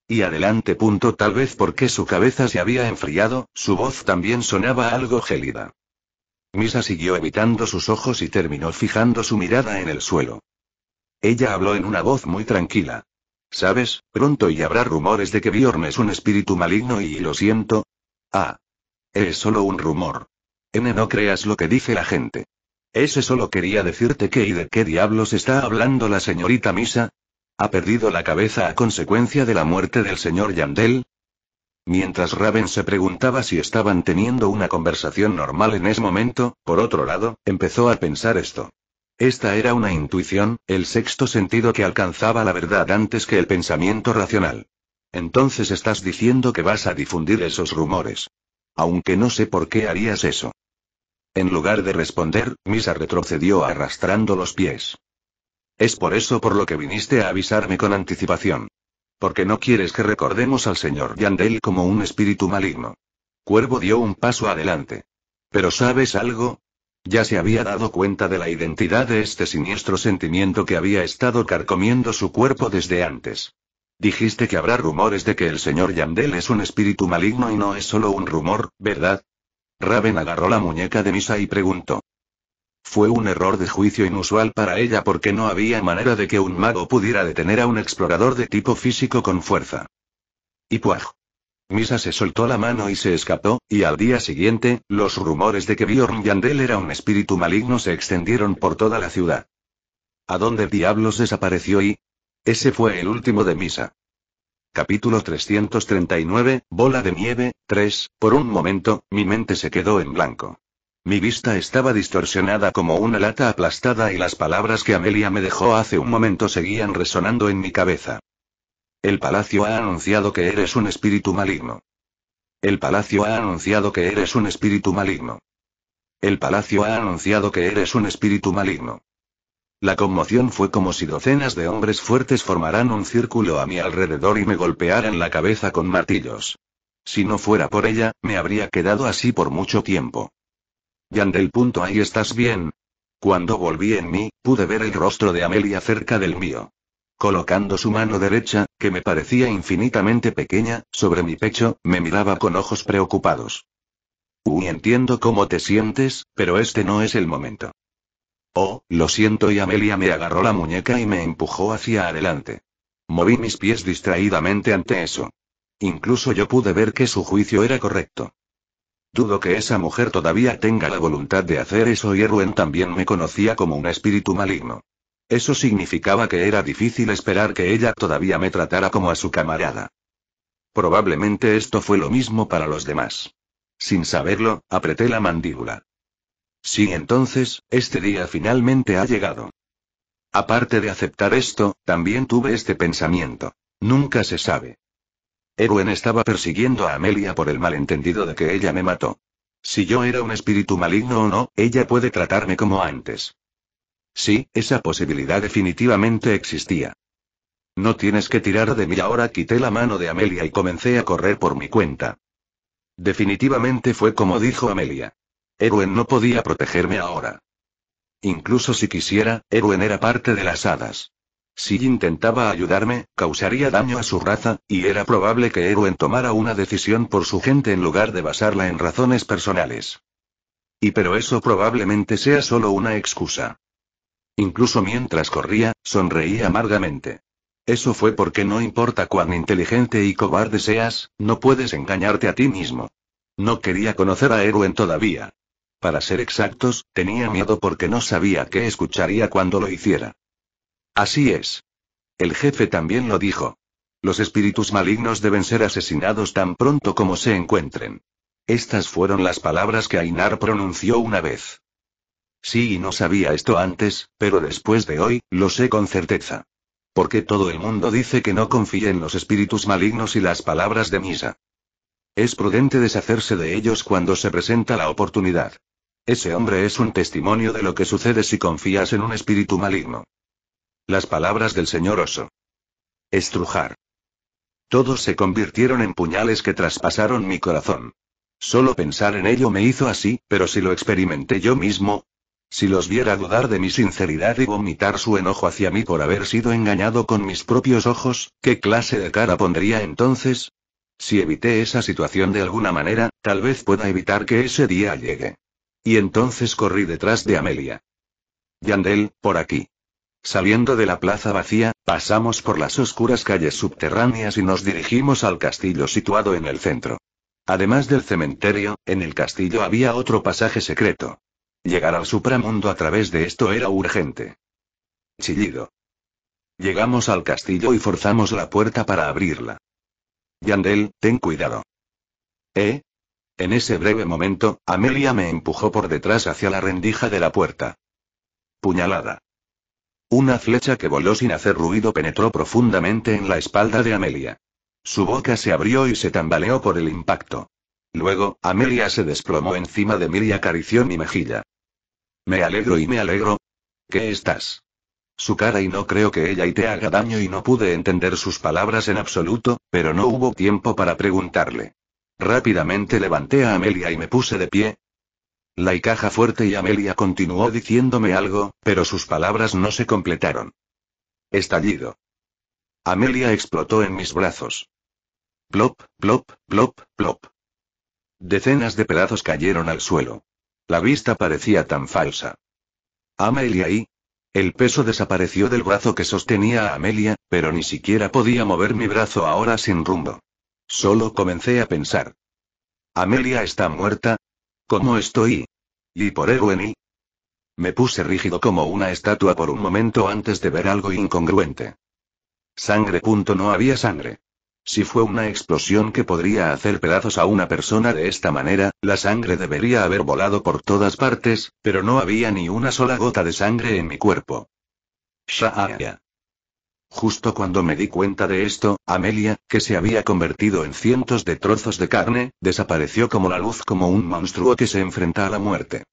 Y adelante. Punto, tal vez porque su cabeza se había enfriado, su voz también sonaba algo gélida. Misa siguió evitando sus ojos y terminó fijando su mirada en el suelo. Ella habló en una voz muy tranquila. ¿Sabes? Pronto y habrá rumores de que Bjorn es un espíritu maligno y lo siento. Ah. Es solo un rumor. N, no creas lo que dice la gente. Ese solo quería decirte que y de qué diablos está hablando la señorita Misa, ¿Ha perdido la cabeza a consecuencia de la muerte del señor Yandel? Mientras Raven se preguntaba si estaban teniendo una conversación normal en ese momento, por otro lado, empezó a pensar esto. Esta era una intuición, el sexto sentido que alcanzaba la verdad antes que el pensamiento racional. Entonces estás diciendo que vas a difundir esos rumores. Aunque no sé por qué harías eso. En lugar de responder, Misa retrocedió arrastrando los pies. Es por eso por lo que viniste a avisarme con anticipación. Porque no quieres que recordemos al señor Yandel como un espíritu maligno. Cuervo dio un paso adelante. Pero ¿sabes algo? Ya se había dado cuenta de la identidad de este siniestro sentimiento que había estado carcomiendo su cuerpo desde antes. Dijiste que habrá rumores de que el señor Yandel es un espíritu maligno y no es solo un rumor, ¿verdad? Raven agarró la muñeca de Misa y preguntó. Fue un error de juicio inusual para ella porque no había manera de que un mago pudiera detener a un explorador de tipo físico con fuerza. Y puaj. Misa se soltó la mano y se escapó, y al día siguiente, los rumores de que Bjorn Yandel era un espíritu maligno se extendieron por toda la ciudad. ¿A dónde diablos desapareció y? Ese fue el último de Misa. Capítulo 339, Bola de Nieve, 3. Por un momento, mi mente se quedó en blanco. Mi vista estaba distorsionada como una lata aplastada y las palabras que Amelia me dejó hace un momento seguían resonando en mi cabeza. El palacio ha anunciado que eres un espíritu maligno. El palacio ha anunciado que eres un espíritu maligno. El palacio ha anunciado que eres un espíritu maligno. La conmoción fue como si docenas de hombres fuertes formaran un círculo a mi alrededor y me golpearan la cabeza con martillos. Si no fuera por ella, me habría quedado así por mucho tiempo. Yandel. Ahí estás bien. Cuando volví en mí, pude ver el rostro de Amelia cerca del mío. Colocando su mano derecha, que me parecía infinitamente pequeña, sobre mi pecho, me miraba con ojos preocupados. Uy, entiendo cómo te sientes, pero este no es el momento. Oh, lo siento y Amelia me agarró la muñeca y me empujó hacia adelante. Moví mis pies distraídamente ante eso. Incluso yo pude ver que su juicio era correcto. Dudo que esa mujer todavía tenga la voluntad de hacer eso y Erwin también me conocía como un espíritu maligno. Eso significaba que era difícil esperar que ella todavía me tratara como a su camarada. Probablemente esto fue lo mismo para los demás. Sin saberlo, apreté la mandíbula. Sí, entonces, este día finalmente ha llegado. Aparte de aceptar esto, también tuve este pensamiento. Nunca se sabe. Erwen estaba persiguiendo a Amelia por el malentendido de que ella me mató. Si yo era un espíritu maligno o no, ella puede tratarme como antes. Sí, esa posibilidad definitivamente existía. No tienes que tirar de mí ahora, quité la mano de Amelia y comencé a correr por mi cuenta. Definitivamente fue como dijo Amelia. Erwen no podía protegerme ahora. Incluso si quisiera, Erwin era parte de las hadas. Si intentaba ayudarme, causaría daño a su raza, y era probable que Erwin tomara una decisión por su gente en lugar de basarla en razones personales. Y pero eso probablemente sea solo una excusa. Incluso mientras corría, sonreía amargamente. Eso fue porque no importa cuán inteligente y cobarde seas, no puedes engañarte a ti mismo. No quería conocer a Erwin todavía. Para ser exactos, tenía miedo porque no sabía qué escucharía cuando lo hiciera. Así es. El jefe también lo dijo. Los espíritus malignos deben ser asesinados tan pronto como se encuentren. Estas fueron las palabras que Ainar pronunció una vez. Sí, y no sabía esto antes, pero después de hoy, lo sé con certeza. Porque todo el mundo dice que no confía en los espíritus malignos y las palabras de misa. Es prudente deshacerse de ellos cuando se presenta la oportunidad. Ese hombre es un testimonio de lo que sucede si confías en un espíritu maligno. Las palabras del señor oso. Estrujar. Todos se convirtieron en puñales que traspasaron mi corazón. Solo pensar en ello me hizo así, pero si lo experimenté yo mismo, si los viera dudar de mi sinceridad y vomitar su enojo hacia mí por haber sido engañado con mis propios ojos, ¿qué clase de cara pondría entonces? Si evité esa situación de alguna manera, tal vez pueda evitar que ese día llegue. Y entonces corrí detrás de Amelia. Yandel, por aquí. Saliendo de la plaza vacía, pasamos por las oscuras calles subterráneas y nos dirigimos al castillo situado en el centro. Además del cementerio, en el castillo había otro pasaje secreto. Llegar al supramundo a través de esto era urgente. Chillido. Llegamos al castillo y forzamos la puerta para abrirla. Yandel, ten cuidado. ¿Eh? En ese breve momento, Amelia me empujó por detrás hacia la rendija de la puerta. Puñalada. Una flecha que voló sin hacer ruido penetró profundamente en la espalda de Amelia. Su boca se abrió y se tambaleó por el impacto. Luego, Amelia se desplomó encima de mí y acarició mi mejilla. Me alegro y me alegro. ¿Qué estás? Su cara y no creo que ella y te haga daño y no pude entender sus palabras en absoluto, pero no hubo tiempo para preguntarle. Rápidamente levanté a Amelia y me puse de pie, la y caja fuerte y Amelia continuó diciéndome algo, pero sus palabras no se completaron. Estallido. Amelia explotó en mis brazos. Plop, plop, plop, plop. Decenas de pedazos cayeron al suelo. La vista parecía tan falsa. Amelia y... El peso desapareció del brazo que sostenía a Amelia, pero ni siquiera podía mover mi brazo ahora sin rumbo. Solo comencé a pensar. Amelia está muerta, ¿Cómo estoy? ¿Y por mí? Me puse rígido como una estatua por un momento antes de ver algo incongruente. Sangre. Punto no había sangre. Si fue una explosión que podría hacer pedazos a una persona de esta manera, la sangre debería haber volado por todas partes, pero no había ni una sola gota de sangre en mi cuerpo. Shaaya. Justo cuando me di cuenta de esto, Amelia, que se había convertido en cientos de trozos de carne, desapareció como la luz como un monstruo que se enfrenta a la muerte.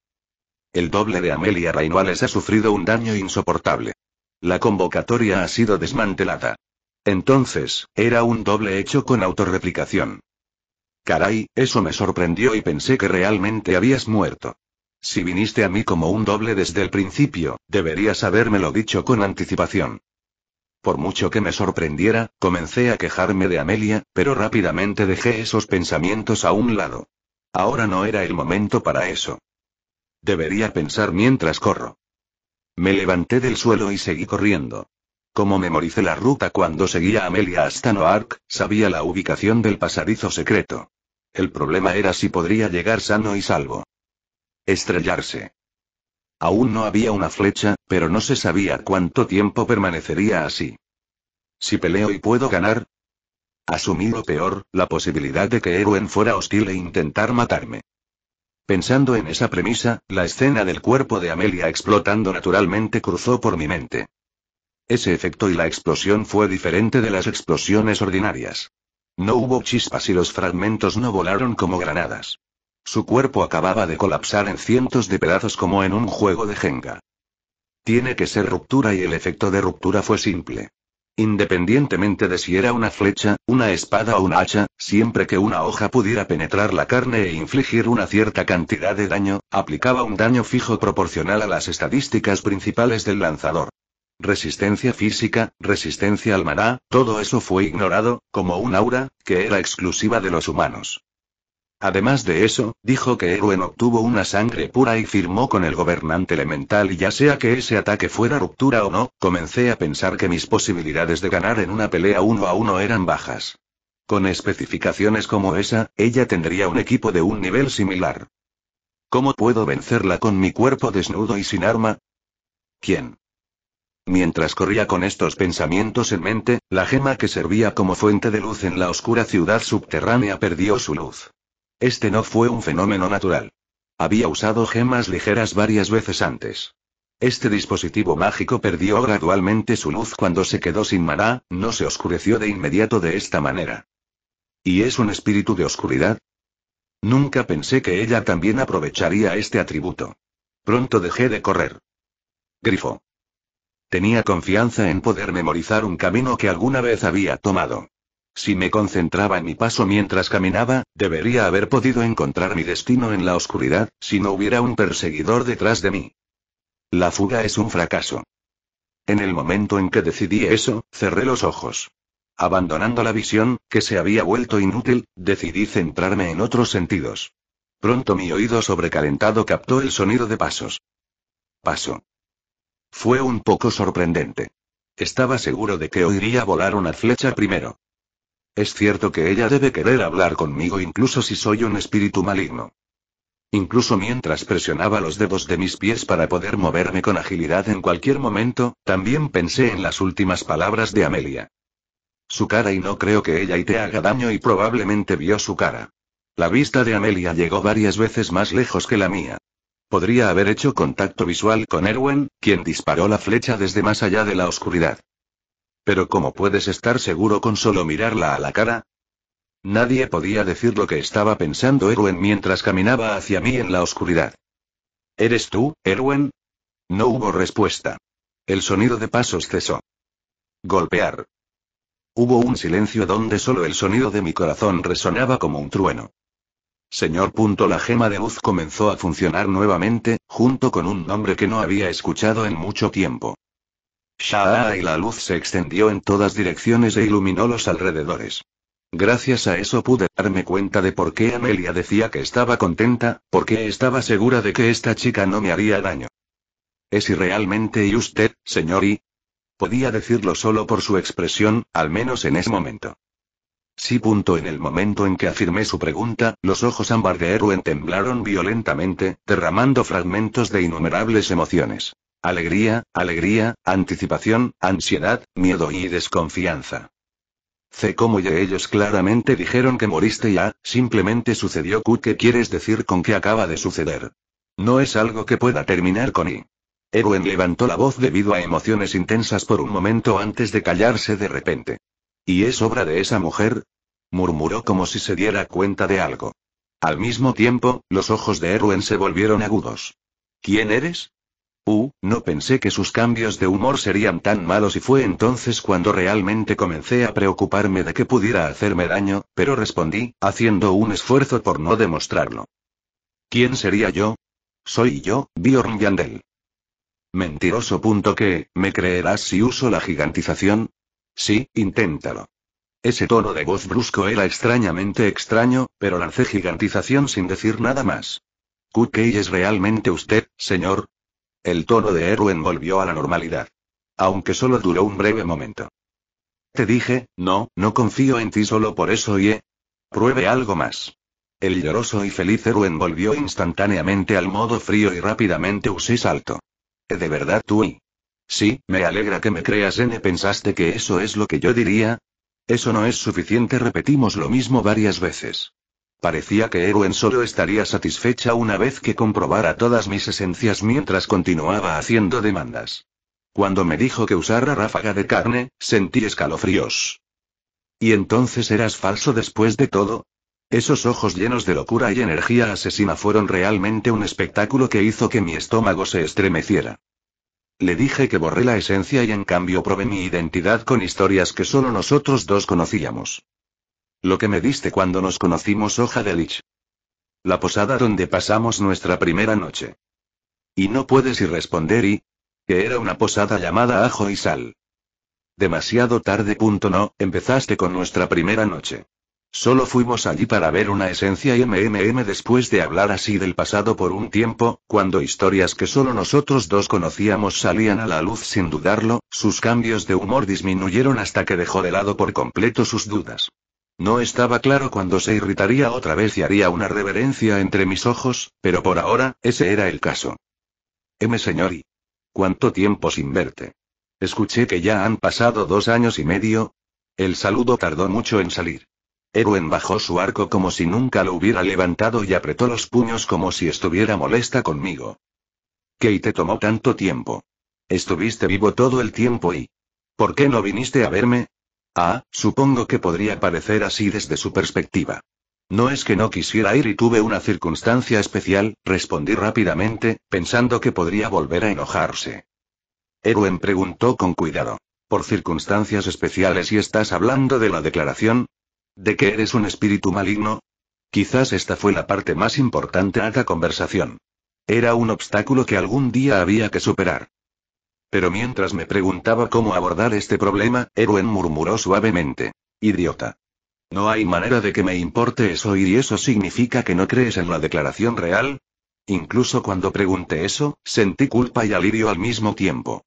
El doble de Amelia Rainuales ha sufrido un daño insoportable. La convocatoria ha sido desmantelada. Entonces, era un doble hecho con autorreplicación. Caray, eso me sorprendió y pensé que realmente habías muerto. Si viniste a mí como un doble desde el principio, deberías habérmelo dicho con anticipación. Por mucho que me sorprendiera, comencé a quejarme de Amelia, pero rápidamente dejé esos pensamientos a un lado. Ahora no era el momento para eso. Debería pensar mientras corro. Me levanté del suelo y seguí corriendo. Como memoricé la ruta cuando seguía a Amelia hasta Noark, sabía la ubicación del pasadizo secreto. El problema era si podría llegar sano y salvo. Estrellarse. Aún no había una flecha, pero no se sabía cuánto tiempo permanecería así. Si peleo y puedo ganar. Asumí lo peor, la posibilidad de que Erwin fuera hostil e intentar matarme. Pensando en esa premisa, la escena del cuerpo de Amelia explotando naturalmente cruzó por mi mente. Ese efecto y la explosión fue diferente de las explosiones ordinarias. No hubo chispas y los fragmentos no volaron como granadas. Su cuerpo acababa de colapsar en cientos de pedazos como en un juego de jenga. Tiene que ser ruptura y el efecto de ruptura fue simple. Independientemente de si era una flecha, una espada o un hacha, siempre que una hoja pudiera penetrar la carne e infligir una cierta cantidad de daño, aplicaba un daño fijo proporcional a las estadísticas principales del lanzador. Resistencia física, resistencia al maná, todo eso fue ignorado, como un aura, que era exclusiva de los humanos. Además de eso, dijo que Eruen obtuvo una sangre pura y firmó con el gobernante elemental ya sea que ese ataque fuera ruptura o no, comencé a pensar que mis posibilidades de ganar en una pelea uno a uno eran bajas. Con especificaciones como esa, ella tendría un equipo de un nivel similar. ¿Cómo puedo vencerla con mi cuerpo desnudo y sin arma? ¿Quién? Mientras corría con estos pensamientos en mente, la gema que servía como fuente de luz en la oscura ciudad subterránea perdió su luz. Este no fue un fenómeno natural. Había usado gemas ligeras varias veces antes. Este dispositivo mágico perdió gradualmente su luz cuando se quedó sin maná, no se oscureció de inmediato de esta manera. ¿Y es un espíritu de oscuridad? Nunca pensé que ella también aprovecharía este atributo. Pronto dejé de correr. Grifo. Tenía confianza en poder memorizar un camino que alguna vez había tomado. Si me concentraba en mi paso mientras caminaba, debería haber podido encontrar mi destino en la oscuridad, si no hubiera un perseguidor detrás de mí. La fuga es un fracaso. En el momento en que decidí eso, cerré los ojos. Abandonando la visión, que se había vuelto inútil, decidí centrarme en otros sentidos. Pronto mi oído sobrecalentado captó el sonido de pasos. Paso. Fue un poco sorprendente. Estaba seguro de que oiría volar una flecha primero. Es cierto que ella debe querer hablar conmigo incluso si soy un espíritu maligno. Incluso mientras presionaba los dedos de mis pies para poder moverme con agilidad en cualquier momento, también pensé en las últimas palabras de Amelia. Su cara y no creo que ella y te haga daño y probablemente vio su cara. La vista de Amelia llegó varias veces más lejos que la mía. Podría haber hecho contacto visual con Erwin, quien disparó la flecha desde más allá de la oscuridad. Pero ¿cómo puedes estar seguro con solo mirarla a la cara? Nadie podía decir lo que estaba pensando Erwin mientras caminaba hacia mí en la oscuridad. ¿Eres tú, Erwin? No hubo respuesta. El sonido de pasos cesó. Golpear. Hubo un silencio donde solo el sonido de mi corazón resonaba como un trueno. Señor. Punto la gema de luz comenzó a funcionar nuevamente, junto con un nombre que no había escuchado en mucho tiempo y la luz se extendió en todas direcciones e iluminó los alrededores. Gracias a eso pude darme cuenta de por qué Amelia decía que estaba contenta, porque estaba segura de que esta chica no me haría daño. ¿Es y realmente y usted, señor Podía decirlo solo por su expresión, al menos en ese momento. Sí. Punto en el momento en que afirmé su pregunta, los ojos ámbar de Erwin temblaron violentamente, derramando fragmentos de innumerables emociones. Alegría, alegría, anticipación, ansiedad, miedo y desconfianza. C. Como ya ellos claramente dijeron que moriste ya, simplemente sucedió Q. ¿Qué quieres decir con que acaba de suceder? No es algo que pueda terminar con I. Erwin levantó la voz debido a emociones intensas por un momento antes de callarse de repente. ¿Y es obra de esa mujer? murmuró como si se diera cuenta de algo. Al mismo tiempo, los ojos de Erwin se volvieron agudos. ¿Quién eres? Uh, no pensé que sus cambios de humor serían tan malos y fue entonces cuando realmente comencé a preocuparme de que pudiera hacerme daño, pero respondí, haciendo un esfuerzo por no demostrarlo. ¿Quién sería yo? Soy yo, Bjorn Yandel. Mentiroso. Punto que, ¿me creerás si uso la gigantización? Sí, inténtalo. Ese tono de voz brusco era extrañamente extraño, pero lancé gigantización sin decir nada más. Cookie es realmente usted, señor, el tono de Erwin volvió a la normalidad. Aunque solo duró un breve momento. Te dije, no, no confío en ti solo por eso y he... Eh, pruebe algo más. El lloroso y feliz Erwin volvió instantáneamente al modo frío y rápidamente usé salto. ¿Eh, ¿De verdad tú y? Sí, me alegra que me creas N. ¿Pensaste que eso es lo que yo diría? Eso no es suficiente, repetimos lo mismo varias veces. Parecía que Erwin solo estaría satisfecha una vez que comprobara todas mis esencias mientras continuaba haciendo demandas. Cuando me dijo que usara ráfaga de carne, sentí escalofríos. ¿Y entonces eras falso después de todo? Esos ojos llenos de locura y energía asesina fueron realmente un espectáculo que hizo que mi estómago se estremeciera. Le dije que borré la esencia y en cambio probé mi identidad con historias que solo nosotros dos conocíamos. Lo que me diste cuando nos conocimos, hoja oh de lich. La posada donde pasamos nuestra primera noche. Y no puedes ir responder y... que era una posada llamada ajo y sal. Demasiado tarde. Punto no, empezaste con nuestra primera noche. Solo fuimos allí para ver una esencia y MMM después de hablar así del pasado por un tiempo, cuando historias que solo nosotros dos conocíamos salían a la luz sin dudarlo, sus cambios de humor disminuyeron hasta que dejó de lado por completo sus dudas. No estaba claro cuándo se irritaría otra vez y haría una reverencia entre mis ojos, pero por ahora, ese era el caso. M. Señori. ¿Cuánto tiempo sin verte? Escuché que ya han pasado dos años y medio. El saludo tardó mucho en salir. Erwin bajó su arco como si nunca lo hubiera levantado y apretó los puños como si estuviera molesta conmigo. ¿Qué te tomó tanto tiempo? Estuviste vivo todo el tiempo y... ¿Por qué no viniste a verme? Ah, supongo que podría parecer así desde su perspectiva. No es que no quisiera ir y tuve una circunstancia especial, respondí rápidamente, pensando que podría volver a enojarse. Erwin preguntó con cuidado. Por circunstancias especiales y estás hablando de la declaración, ¿De que eres un espíritu maligno? Quizás esta fue la parte más importante de la conversación. Era un obstáculo que algún día había que superar. Pero mientras me preguntaba cómo abordar este problema, Erwin murmuró suavemente. Idiota. No hay manera de que me importe eso y eso significa que no crees en la declaración real. Incluso cuando pregunté eso, sentí culpa y alivio al mismo tiempo.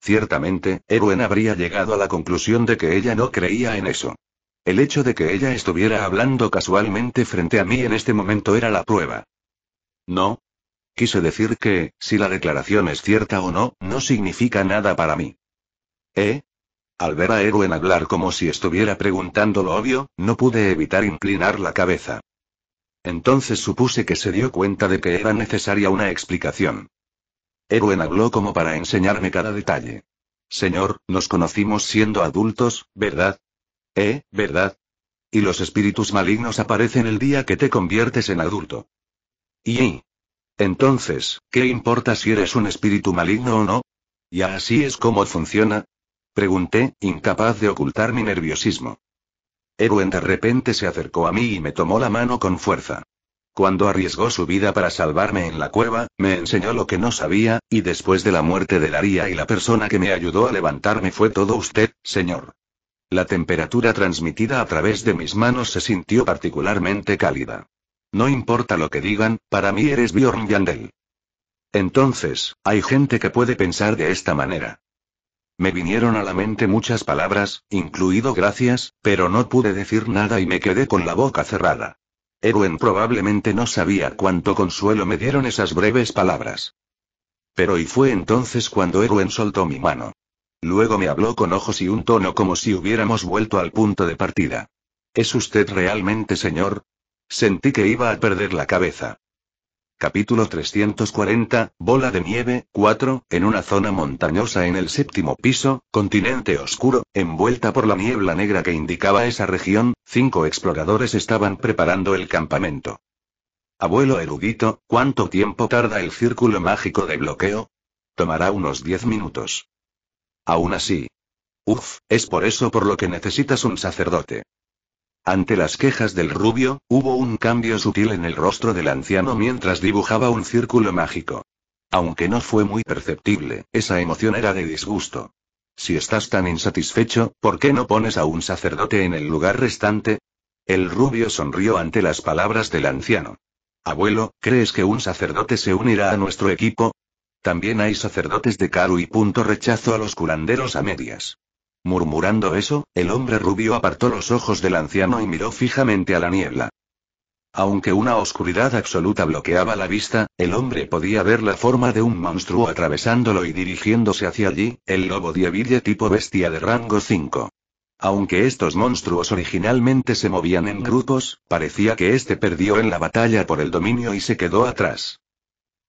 Ciertamente, Erwin habría llegado a la conclusión de que ella no creía en eso. El hecho de que ella estuviera hablando casualmente frente a mí en este momento era la prueba. No, Quise decir que, si la declaración es cierta o no, no significa nada para mí. ¿Eh? Al ver a Erwin hablar como si estuviera preguntando lo obvio, no pude evitar inclinar la cabeza. Entonces supuse que se dio cuenta de que era necesaria una explicación. Erwin habló como para enseñarme cada detalle. Señor, nos conocimos siendo adultos, ¿verdad? ¿Eh, verdad? Y los espíritus malignos aparecen el día que te conviertes en adulto. Y entonces, ¿qué importa si eres un espíritu maligno o no? ¿Y así es como funciona? Pregunté, incapaz de ocultar mi nerviosismo. Erwin de repente se acercó a mí y me tomó la mano con fuerza. Cuando arriesgó su vida para salvarme en la cueva, me enseñó lo que no sabía, y después de la muerte de Laria y la persona que me ayudó a levantarme fue todo usted, señor. La temperatura transmitida a través de mis manos se sintió particularmente cálida. No importa lo que digan, para mí eres Bjorn Yandel. Entonces, hay gente que puede pensar de esta manera. Me vinieron a la mente muchas palabras, incluido gracias, pero no pude decir nada y me quedé con la boca cerrada. Erwin probablemente no sabía cuánto consuelo me dieron esas breves palabras. Pero y fue entonces cuando Erwin soltó mi mano. Luego me habló con ojos y un tono como si hubiéramos vuelto al punto de partida. ¿Es usted realmente señor? Sentí que iba a perder la cabeza. Capítulo 340, Bola de Nieve, 4, en una zona montañosa en el séptimo piso, continente oscuro, envuelta por la niebla negra que indicaba esa región, cinco exploradores estaban preparando el campamento. Abuelo erudito, ¿cuánto tiempo tarda el círculo mágico de bloqueo? Tomará unos 10 minutos. Aún así. Uf, es por eso por lo que necesitas un sacerdote. Ante las quejas del rubio, hubo un cambio sutil en el rostro del anciano mientras dibujaba un círculo mágico. Aunque no fue muy perceptible, esa emoción era de disgusto. Si estás tan insatisfecho, ¿por qué no pones a un sacerdote en el lugar restante? El rubio sonrió ante las palabras del anciano. Abuelo, ¿crees que un sacerdote se unirá a nuestro equipo? También hay sacerdotes de Karu y punto rechazo a los curanderos a medias. Murmurando eso, el hombre rubio apartó los ojos del anciano y miró fijamente a la niebla. Aunque una oscuridad absoluta bloqueaba la vista, el hombre podía ver la forma de un monstruo atravesándolo y dirigiéndose hacia allí, el lobo dieville tipo bestia de rango 5. Aunque estos monstruos originalmente se movían en grupos, parecía que este perdió en la batalla por el dominio y se quedó atrás.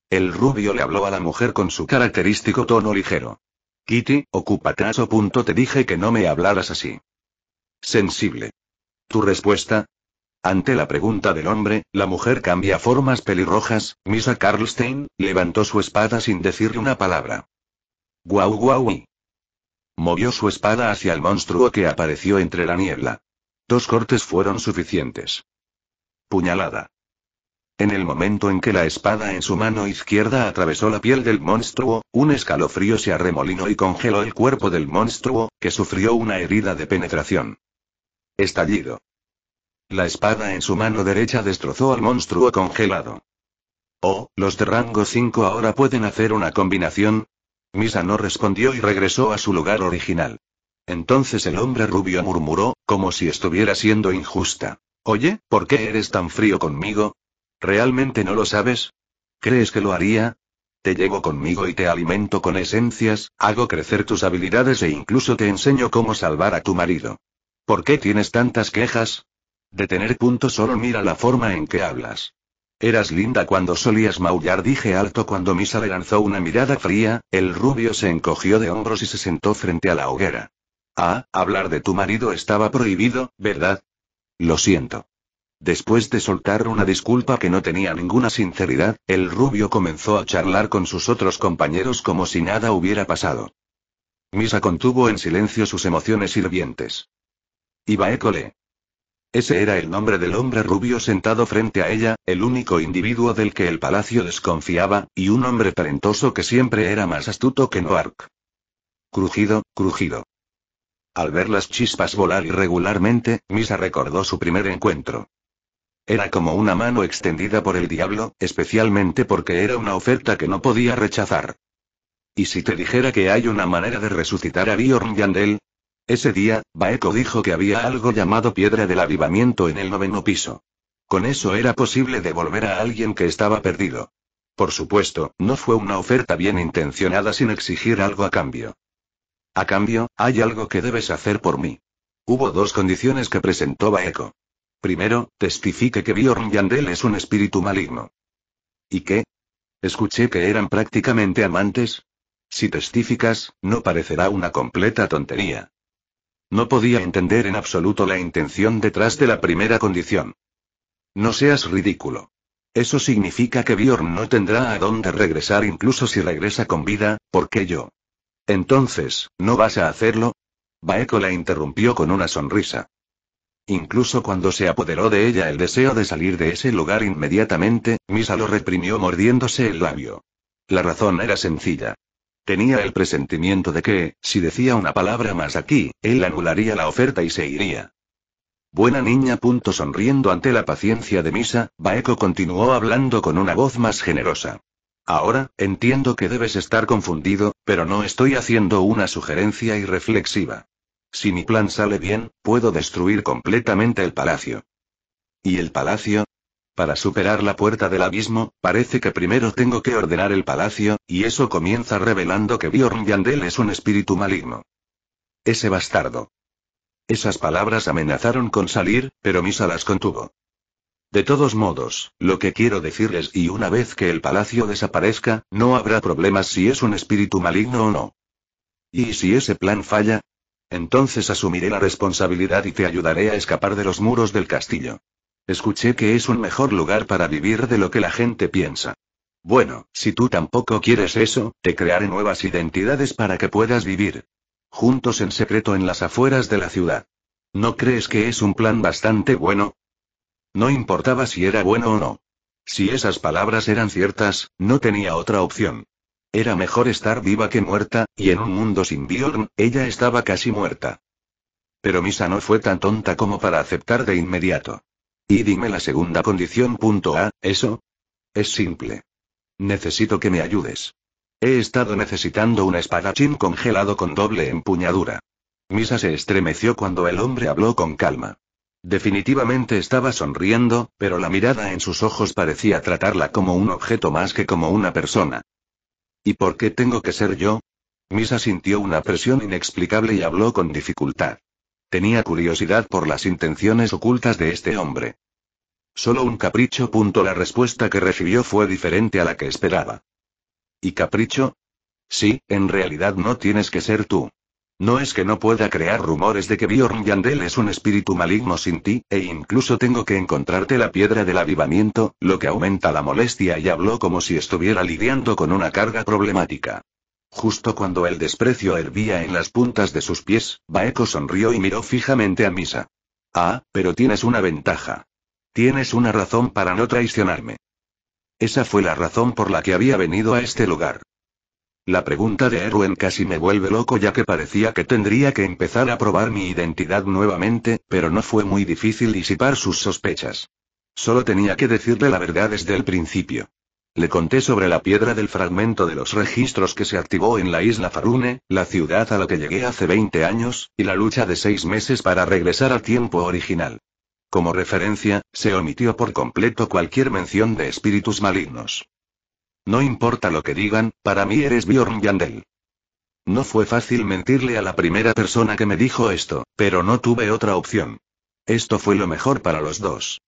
El rubio le habló a la mujer con su característico tono ligero. Kitty, ocúpate a punto te dije que no me hablaras así. Sensible. ¿Tu respuesta? Ante la pregunta del hombre, la mujer cambia formas pelirrojas, Misa Carlstein, levantó su espada sin decirle una palabra. Guau guau. Movió su espada hacia el monstruo que apareció entre la niebla. Dos cortes fueron suficientes. Puñalada. En el momento en que la espada en su mano izquierda atravesó la piel del monstruo, un escalofrío se arremolinó y congeló el cuerpo del monstruo, que sufrió una herida de penetración. Estallido. La espada en su mano derecha destrozó al monstruo congelado. Oh, los de rango 5 ahora pueden hacer una combinación. Misa no respondió y regresó a su lugar original. Entonces el hombre rubio murmuró, como si estuviera siendo injusta. Oye, ¿por qué eres tan frío conmigo? ¿Realmente no lo sabes? ¿Crees que lo haría? Te llevo conmigo y te alimento con esencias, hago crecer tus habilidades e incluso te enseño cómo salvar a tu marido. ¿Por qué tienes tantas quejas? De tener punto solo mira la forma en que hablas. Eras linda cuando solías maullar, dije alto cuando Misa le lanzó una mirada fría, el rubio se encogió de hombros y se sentó frente a la hoguera. Ah, hablar de tu marido estaba prohibido, ¿verdad? Lo siento. Después de soltar una disculpa que no tenía ninguna sinceridad, el rubio comenzó a charlar con sus otros compañeros como si nada hubiera pasado. Misa contuvo en silencio sus emociones hirvientes. École. Ese era el nombre del hombre rubio sentado frente a ella, el único individuo del que el palacio desconfiaba, y un hombre talentoso que siempre era más astuto que Noark. Crujido, crujido. Al ver las chispas volar irregularmente, Misa recordó su primer encuentro. Era como una mano extendida por el diablo, especialmente porque era una oferta que no podía rechazar. ¿Y si te dijera que hay una manera de resucitar a Bjorn Yandel? Ese día, Baeko dijo que había algo llamado piedra del avivamiento en el noveno piso. Con eso era posible devolver a alguien que estaba perdido. Por supuesto, no fue una oferta bien intencionada sin exigir algo a cambio. A cambio, hay algo que debes hacer por mí. Hubo dos condiciones que presentó Baeko. Primero, testifique que Bjorn Yandel es un espíritu maligno. ¿Y qué? Escuché que eran prácticamente amantes. Si testificas, no parecerá una completa tontería. No podía entender en absoluto la intención detrás de la primera condición. No seas ridículo. Eso significa que Bjorn no tendrá a dónde regresar incluso si regresa con vida, porque yo. Entonces, ¿no vas a hacerlo? Baeko la interrumpió con una sonrisa. Incluso cuando se apoderó de ella el deseo de salir de ese lugar inmediatamente, Misa lo reprimió mordiéndose el labio. La razón era sencilla. Tenía el presentimiento de que, si decía una palabra más aquí, él anularía la oferta y se iría. Buena niña. Punto sonriendo ante la paciencia de Misa, Baeko continuó hablando con una voz más generosa. Ahora, entiendo que debes estar confundido, pero no estoy haciendo una sugerencia irreflexiva. Si mi plan sale bien, puedo destruir completamente el palacio. ¿Y el palacio? Para superar la puerta del abismo, parece que primero tengo que ordenar el palacio, y eso comienza revelando que Bjorn Yandel es un espíritu maligno. Ese bastardo. Esas palabras amenazaron con salir, pero Misa las contuvo. De todos modos, lo que quiero decirles y una vez que el palacio desaparezca, no habrá problemas si es un espíritu maligno o no. Y si ese plan falla, entonces asumiré la responsabilidad y te ayudaré a escapar de los muros del castillo. Escuché que es un mejor lugar para vivir de lo que la gente piensa. Bueno, si tú tampoco quieres eso, te crearé nuevas identidades para que puedas vivir. Juntos en secreto en las afueras de la ciudad. ¿No crees que es un plan bastante bueno? No importaba si era bueno o no. Si esas palabras eran ciertas, no tenía otra opción. Era mejor estar viva que muerta, y en un mundo sin Bjorn, ella estaba casi muerta. Pero Misa no fue tan tonta como para aceptar de inmediato. Y dime la segunda condición. Punto A, eso. Es simple. Necesito que me ayudes. He estado necesitando un espadachín congelado con doble empuñadura. Misa se estremeció cuando el hombre habló con calma. Definitivamente estaba sonriendo, pero la mirada en sus ojos parecía tratarla como un objeto más que como una persona. ¿Y por qué tengo que ser yo? Misa sintió una presión inexplicable y habló con dificultad. Tenía curiosidad por las intenciones ocultas de este hombre. Solo un capricho. La respuesta que recibió fue diferente a la que esperaba. ¿Y capricho? Sí, en realidad no tienes que ser tú. No es que no pueda crear rumores de que Bjorn Yandel es un espíritu maligno sin ti, e incluso tengo que encontrarte la piedra del avivamiento, lo que aumenta la molestia y habló como si estuviera lidiando con una carga problemática. Justo cuando el desprecio hervía en las puntas de sus pies, Baeko sonrió y miró fijamente a Misa. Ah, pero tienes una ventaja. Tienes una razón para no traicionarme. Esa fue la razón por la que había venido a este lugar. La pregunta de Erwin casi me vuelve loco ya que parecía que tendría que empezar a probar mi identidad nuevamente, pero no fue muy difícil disipar sus sospechas. Solo tenía que decirle la verdad desde el principio. Le conté sobre la piedra del fragmento de los registros que se activó en la isla Farune, la ciudad a la que llegué hace 20 años, y la lucha de seis meses para regresar al tiempo original. Como referencia, se omitió por completo cualquier mención de espíritus malignos. No importa lo que digan, para mí eres Bjorn Yandel. No fue fácil mentirle a la primera persona que me dijo esto, pero no tuve otra opción. Esto fue lo mejor para los dos.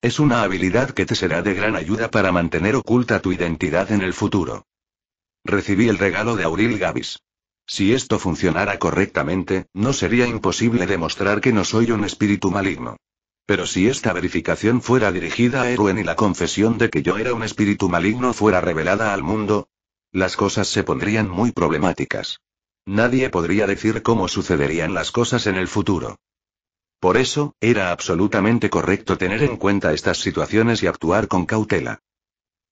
Es una habilidad que te será de gran ayuda para mantener oculta tu identidad en el futuro. Recibí el regalo de Auril Gavis. Si esto funcionara correctamente, no sería imposible demostrar que no soy un espíritu maligno. Pero si esta verificación fuera dirigida a Erwin y la confesión de que yo era un espíritu maligno fuera revelada al mundo, las cosas se pondrían muy problemáticas. Nadie podría decir cómo sucederían las cosas en el futuro. Por eso, era absolutamente correcto tener en cuenta estas situaciones y actuar con cautela.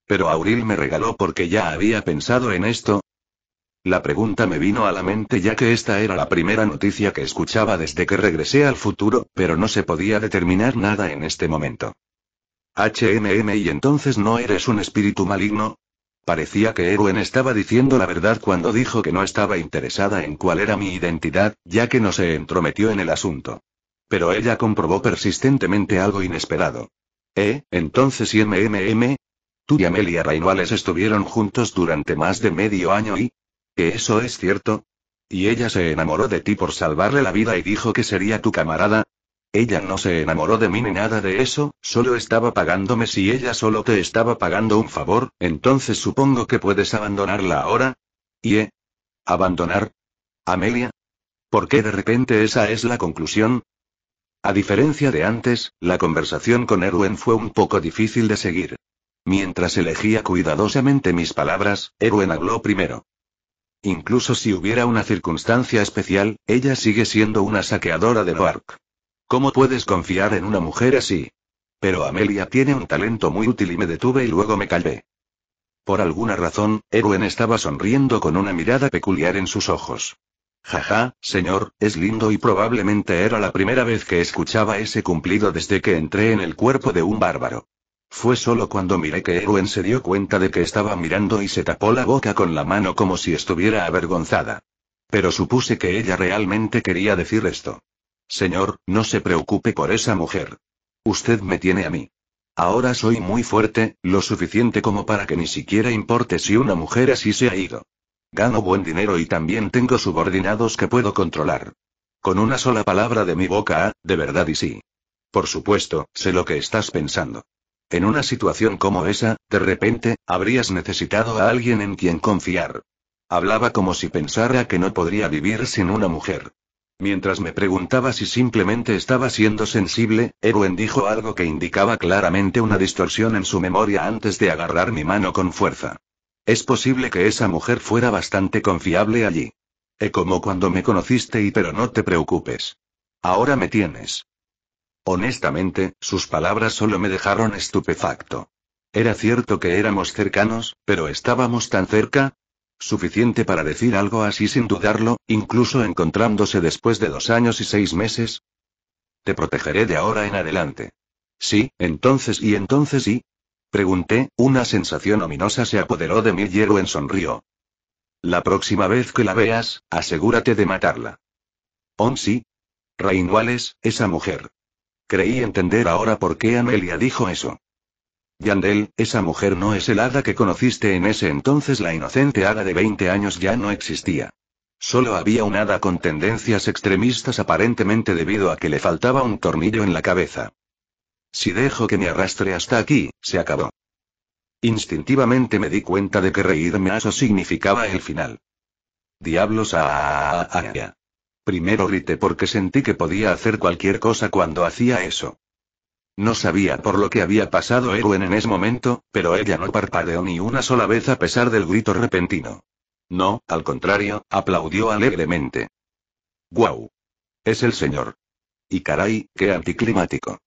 Pero Auril me regaló porque ya había pensado en esto, la pregunta me vino a la mente ya que esta era la primera noticia que escuchaba desde que regresé al futuro, pero no se podía determinar nada en este momento. HMM y entonces no eres un espíritu maligno, Parecía que Erwin estaba diciendo la verdad cuando dijo que no estaba interesada en cuál era mi identidad, ya que no se entrometió en el asunto. Pero ella comprobó persistentemente algo inesperado. ¿Eh? Entonces y MMM? Tú y Amelia Rainuales estuvieron juntos durante más de medio año y eso es cierto? ¿Y ella se enamoró de ti por salvarle la vida y dijo que sería tu camarada? Ella no se enamoró de mí ni nada de eso, solo estaba pagándome si ella solo te estaba pagando un favor, entonces supongo que puedes abandonarla ahora. ¿Y eh? ¿Abandonar? ¿Amelia? ¿Por qué de repente esa es la conclusión? A diferencia de antes, la conversación con Erwin fue un poco difícil de seguir. Mientras elegía cuidadosamente mis palabras, Erwin habló primero. Incluso si hubiera una circunstancia especial, ella sigue siendo una saqueadora de Noark. ¿Cómo puedes confiar en una mujer así? Pero Amelia tiene un talento muy útil y me detuve y luego me callé. Por alguna razón, Erwin estaba sonriendo con una mirada peculiar en sus ojos. Jaja, señor, es lindo y probablemente era la primera vez que escuchaba ese cumplido desde que entré en el cuerpo de un bárbaro. Fue solo cuando miré que Erwin se dio cuenta de que estaba mirando y se tapó la boca con la mano como si estuviera avergonzada. Pero supuse que ella realmente quería decir esto. Señor, no se preocupe por esa mujer. Usted me tiene a mí. Ahora soy muy fuerte, lo suficiente como para que ni siquiera importe si una mujer así se ha ido. Gano buen dinero y también tengo subordinados que puedo controlar. Con una sola palabra de mi boca, ¿ah? de verdad y sí. Por supuesto, sé lo que estás pensando. En una situación como esa, de repente, habrías necesitado a alguien en quien confiar. Hablaba como si pensara que no podría vivir sin una mujer. Mientras me preguntaba si simplemente estaba siendo sensible, Erwin dijo algo que indicaba claramente una distorsión en su memoria antes de agarrar mi mano con fuerza. Es posible que esa mujer fuera bastante confiable allí. E como cuando me conociste y pero no te preocupes. Ahora me tienes. Honestamente, sus palabras solo me dejaron estupefacto. Era cierto que éramos cercanos, pero estábamos tan cerca. Suficiente para decir algo así sin dudarlo, incluso encontrándose después de dos años y seis meses. Te protegeré de ahora en adelante. Sí, entonces y entonces y. Pregunté, una sensación ominosa se apoderó de mí y en sonrió. La próxima vez que la veas, asegúrate de matarla. ¿Onsi? sí? Rainwales, esa mujer. Creí entender ahora por qué Amelia dijo eso. Yandel, esa mujer no es el hada que conociste en ese entonces. La inocente hada de 20 años ya no existía. Solo había un hada con tendencias extremistas aparentemente debido a que le faltaba un tornillo en la cabeza. Si dejo que me arrastre hasta aquí, se acabó. Instintivamente me di cuenta de que reírme a eso significaba el final. Diablos a... Primero grité porque sentí que podía hacer cualquier cosa cuando hacía eso. No sabía por lo que había pasado Erwin en ese momento, pero ella no parpadeó ni una sola vez a pesar del grito repentino. No, al contrario, aplaudió alegremente. ¡Guau! Es el señor. Y caray, qué anticlimático.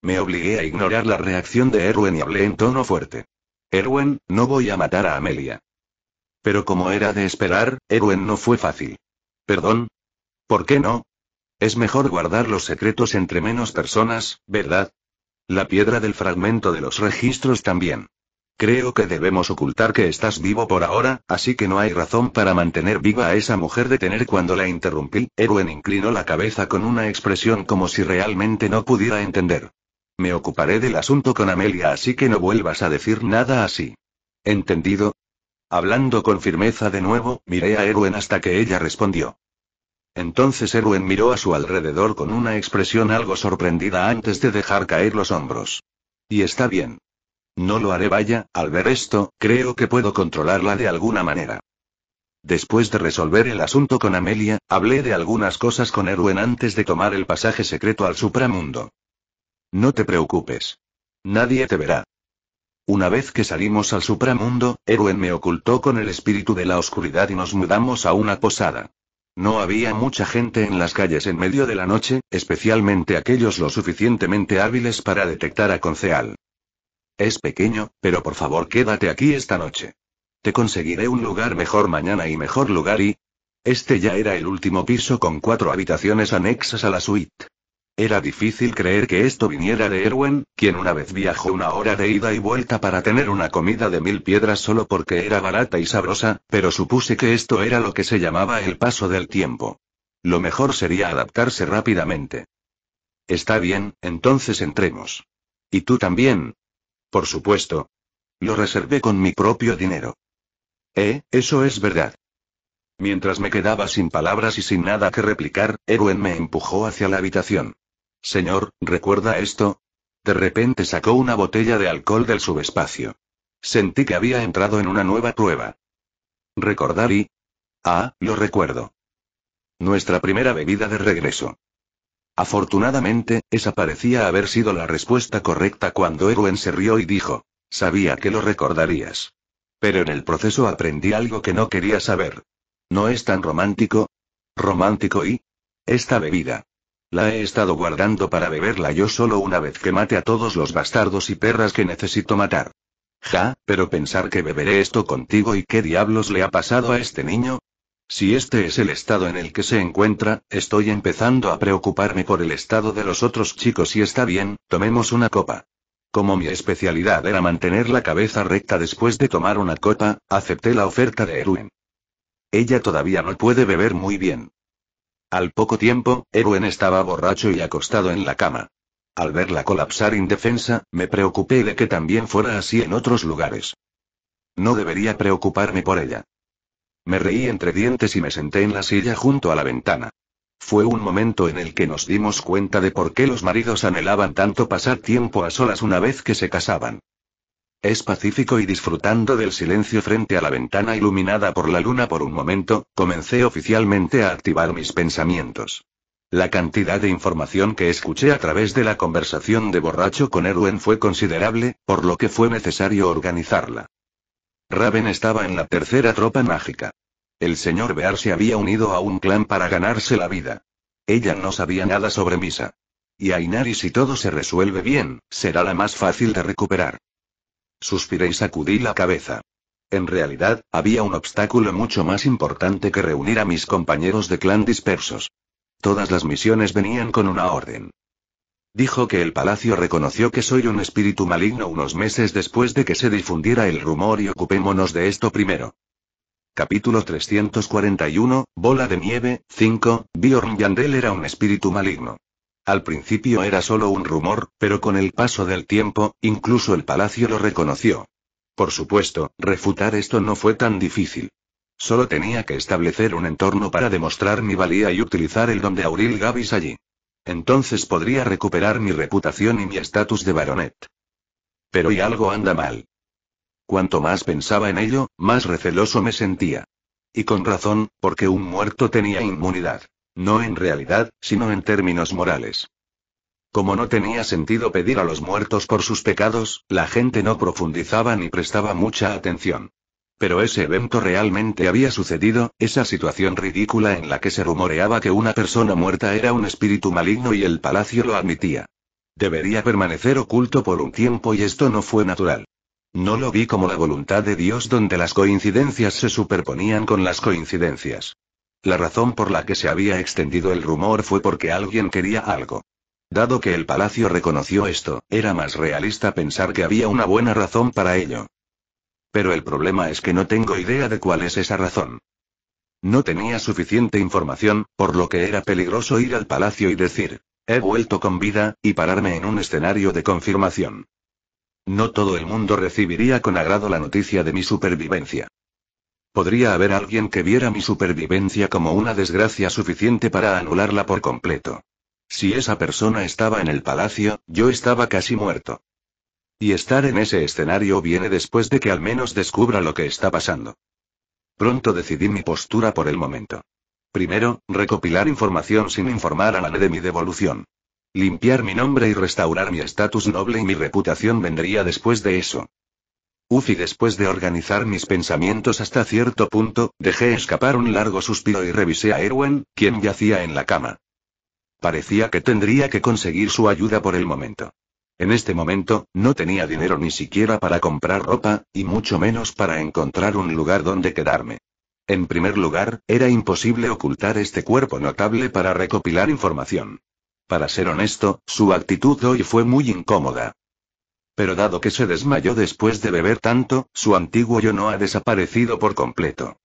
Me obligué a ignorar la reacción de Erwin y hablé en tono fuerte. Erwin, no voy a matar a Amelia. Pero como era de esperar, Erwin no fue fácil. Perdón, ¿Por qué no? Es mejor guardar los secretos entre menos personas, ¿verdad? La piedra del fragmento de los registros también. Creo que debemos ocultar que estás vivo por ahora, así que no hay razón para mantener viva a esa mujer de tener cuando la interrumpí. Erwin inclinó la cabeza con una expresión como si realmente no pudiera entender. Me ocuparé del asunto con Amelia, así que no vuelvas a decir nada así. ¿Entendido? Hablando con firmeza de nuevo, miré a Erwin hasta que ella respondió. Entonces Erwin miró a su alrededor con una expresión algo sorprendida antes de dejar caer los hombros. Y está bien. No lo haré, vaya, al ver esto, creo que puedo controlarla de alguna manera. Después de resolver el asunto con Amelia, hablé de algunas cosas con Erwin antes de tomar el pasaje secreto al supramundo. No te preocupes. Nadie te verá. Una vez que salimos al supramundo, Erwin me ocultó con el espíritu de la oscuridad y nos mudamos a una posada. No había mucha gente en las calles en medio de la noche, especialmente aquellos lo suficientemente hábiles para detectar a Conceal. Es pequeño, pero por favor quédate aquí esta noche. Te conseguiré un lugar mejor mañana y mejor lugar y... Este ya era el último piso con cuatro habitaciones anexas a la suite. Era difícil creer que esto viniera de Erwin, quien una vez viajó una hora de ida y vuelta para tener una comida de mil piedras solo porque era barata y sabrosa, pero supuse que esto era lo que se llamaba el paso del tiempo. Lo mejor sería adaptarse rápidamente. Está bien, entonces entremos. ¿Y tú también? Por supuesto. Lo reservé con mi propio dinero. Eh, eso es verdad. Mientras me quedaba sin palabras y sin nada que replicar, Erwin me empujó hacia la habitación. Señor, ¿recuerda esto? De repente sacó una botella de alcohol del subespacio. Sentí que había entrado en una nueva prueba. Recordar y... Ah, lo recuerdo. Nuestra primera bebida de regreso. Afortunadamente, esa parecía haber sido la respuesta correcta cuando Erwin se rió y dijo, sabía que lo recordarías. Pero en el proceso aprendí algo que no quería saber. ¿No es tan romántico? Romántico y... Esta bebida. La he estado guardando para beberla yo solo una vez que mate a todos los bastardos y perras que necesito matar. Ja, pero pensar que beberé esto contigo y qué diablos le ha pasado a este niño. Si este es el estado en el que se encuentra, estoy empezando a preocuparme por el estado de los otros chicos y está bien, tomemos una copa. Como mi especialidad era mantener la cabeza recta después de tomar una copa, acepté la oferta de Erwin. Ella todavía no puede beber muy bien, al poco tiempo, Ewen estaba borracho y acostado en la cama. Al verla colapsar indefensa, me preocupé de que también fuera así en otros lugares. No debería preocuparme por ella. Me reí entre dientes y me senté en la silla junto a la ventana. Fue un momento en el que nos dimos cuenta de por qué los maridos anhelaban tanto pasar tiempo a solas una vez que se casaban. Es pacífico y disfrutando del silencio frente a la ventana iluminada por la luna por un momento, comencé oficialmente a activar mis pensamientos. La cantidad de información que escuché a través de la conversación de borracho con Erwin fue considerable, por lo que fue necesario organizarla. Raven estaba en la tercera tropa mágica. El señor Bear se había unido a un clan para ganarse la vida. Ella no sabía nada sobre Misa. Y Ainari si todo se resuelve bien, será la más fácil de recuperar. Suspiré y sacudí la cabeza. En realidad, había un obstáculo mucho más importante que reunir a mis compañeros de clan dispersos. Todas las misiones venían con una orden. Dijo que el palacio reconoció que soy un espíritu maligno unos meses después de que se difundiera el rumor y ocupémonos de esto primero. Capítulo 341, Bola de Nieve, 5, Bjorn Yandel era un espíritu maligno. Al principio era solo un rumor, pero con el paso del tiempo, incluso el palacio lo reconoció. Por supuesto, refutar esto no fue tan difícil. Solo tenía que establecer un entorno para demostrar mi valía y utilizar el don de Auril Gavis allí. Entonces podría recuperar mi reputación y mi estatus de baronet. Pero y algo anda mal. Cuanto más pensaba en ello, más receloso me sentía. Y con razón, porque un muerto tenía inmunidad. No en realidad, sino en términos morales. Como no tenía sentido pedir a los muertos por sus pecados, la gente no profundizaba ni prestaba mucha atención. Pero ese evento realmente había sucedido, esa situación ridícula en la que se rumoreaba que una persona muerta era un espíritu maligno y el palacio lo admitía. Debería permanecer oculto por un tiempo y esto no fue natural. No lo vi como la voluntad de Dios donde las coincidencias se superponían con las coincidencias. La razón por la que se había extendido el rumor fue porque alguien quería algo. Dado que el palacio reconoció esto, era más realista pensar que había una buena razón para ello. Pero el problema es que no tengo idea de cuál es esa razón. No tenía suficiente información, por lo que era peligroso ir al palacio y decir, he vuelto con vida, y pararme en un escenario de confirmación. No todo el mundo recibiría con agrado la noticia de mi supervivencia. Podría haber alguien que viera mi supervivencia como una desgracia suficiente para anularla por completo. Si esa persona estaba en el palacio, yo estaba casi muerto. Y estar en ese escenario viene después de que al menos descubra lo que está pasando. Pronto decidí mi postura por el momento. Primero, recopilar información sin informar a la de mi devolución. Limpiar mi nombre y restaurar mi estatus noble y mi reputación vendría después de eso. Y después de organizar mis pensamientos hasta cierto punto, dejé escapar un largo suspiro y revisé a Erwin, quien yacía en la cama. Parecía que tendría que conseguir su ayuda por el momento. En este momento, no tenía dinero ni siquiera para comprar ropa, y mucho menos para encontrar un lugar donde quedarme. En primer lugar, era imposible ocultar este cuerpo notable para recopilar información. Para ser honesto, su actitud hoy fue muy incómoda. Pero dado que se desmayó después de beber tanto, su antiguo yo no ha desaparecido por completo.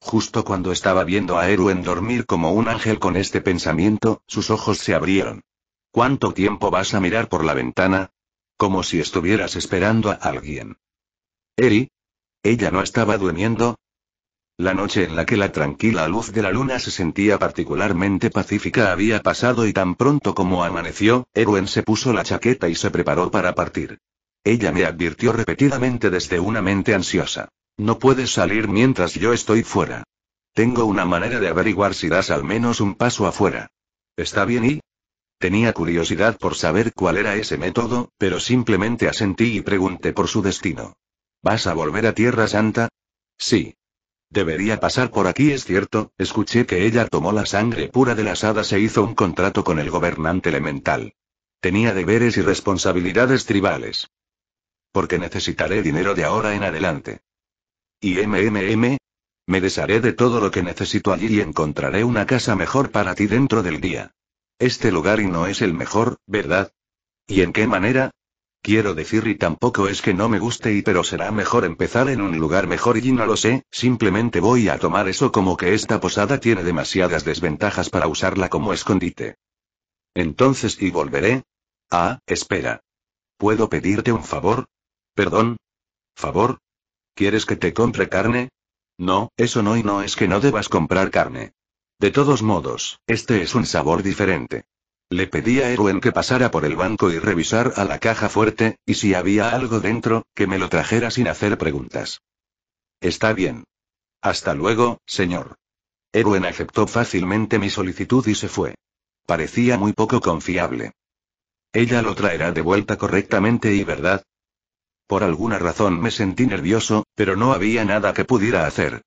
Justo cuando estaba viendo a Eruen dormir como un ángel con este pensamiento, sus ojos se abrieron. ¿Cuánto tiempo vas a mirar por la ventana? Como si estuvieras esperando a alguien. Eri. Ella no estaba durmiendo, la noche en la que la tranquila luz de la luna se sentía particularmente pacífica había pasado y tan pronto como amaneció, Erwin se puso la chaqueta y se preparó para partir. Ella me advirtió repetidamente desde una mente ansiosa. No puedes salir mientras yo estoy fuera. Tengo una manera de averiguar si das al menos un paso afuera. ¿Está bien y? Tenía curiosidad por saber cuál era ese método, pero simplemente asentí y pregunté por su destino. ¿Vas a volver a Tierra Santa? Sí, Debería pasar por aquí, es cierto, escuché que ella tomó la sangre pura de las hadas e hizo un contrato con el gobernante elemental. Tenía deberes y responsabilidades tribales. Porque necesitaré dinero de ahora en adelante. ¿Y MMM? Me desharé de todo lo que necesito allí y encontraré una casa mejor para ti dentro del día. Este lugar y no es el mejor, ¿verdad? ¿Y en qué manera? Quiero decir y tampoco es que no me guste y pero será mejor empezar en un lugar mejor y no lo sé, simplemente voy a tomar eso como que esta posada tiene demasiadas desventajas para usarla como escondite. Entonces y volveré. Ah, espera. ¿Puedo pedirte un favor? ¿Perdón? ¿Favor? ¿Quieres que te compre carne? No, eso no y no es que no debas comprar carne. De todos modos, este es un sabor diferente. Le pedí a Erwin que pasara por el banco y revisar a la caja fuerte, y si había algo dentro, que me lo trajera sin hacer preguntas. Está bien. Hasta luego, señor. Erwin aceptó fácilmente mi solicitud y se fue. Parecía muy poco confiable. Ella lo traerá de vuelta correctamente y verdad. Por alguna razón me sentí nervioso, pero no había nada que pudiera hacer.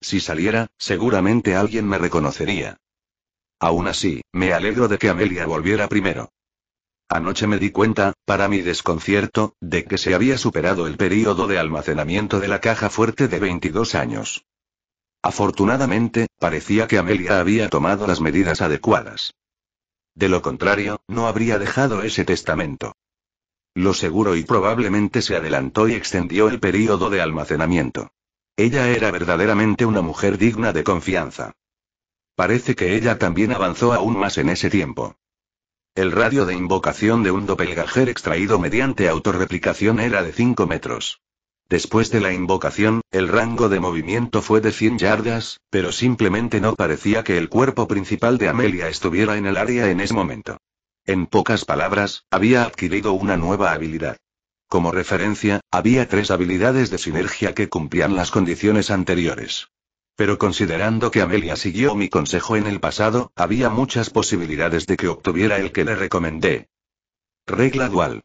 Si saliera, seguramente alguien me reconocería. Aún así, me alegro de que Amelia volviera primero. Anoche me di cuenta, para mi desconcierto, de que se había superado el período de almacenamiento de la caja fuerte de 22 años. Afortunadamente, parecía que Amelia había tomado las medidas adecuadas. De lo contrario, no habría dejado ese testamento. Lo seguro y probablemente se adelantó y extendió el período de almacenamiento. Ella era verdaderamente una mujer digna de confianza. Parece que ella también avanzó aún más en ese tiempo. El radio de invocación de un doppelganger extraído mediante autorreplicación era de 5 metros. Después de la invocación, el rango de movimiento fue de 100 yardas, pero simplemente no parecía que el cuerpo principal de Amelia estuviera en el área en ese momento. En pocas palabras, había adquirido una nueva habilidad. Como referencia, había tres habilidades de sinergia que cumplían las condiciones anteriores. Pero considerando que Amelia siguió mi consejo en el pasado, había muchas posibilidades de que obtuviera el que le recomendé. Regla dual.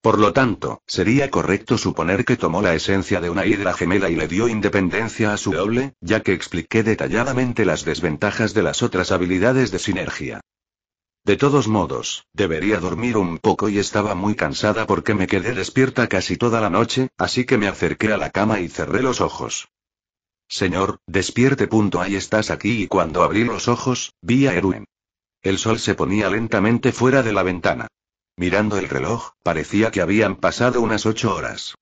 Por lo tanto, sería correcto suponer que tomó la esencia de una hidra gemela y le dio independencia a su doble, ya que expliqué detalladamente las desventajas de las otras habilidades de sinergia. De todos modos, debería dormir un poco y estaba muy cansada porque me quedé despierta casi toda la noche, así que me acerqué a la cama y cerré los ojos. Señor, despierte. Ahí estás aquí y cuando abrí los ojos, vi a Erwin. El sol se ponía lentamente fuera de la ventana. Mirando el reloj, parecía que habían pasado unas ocho horas.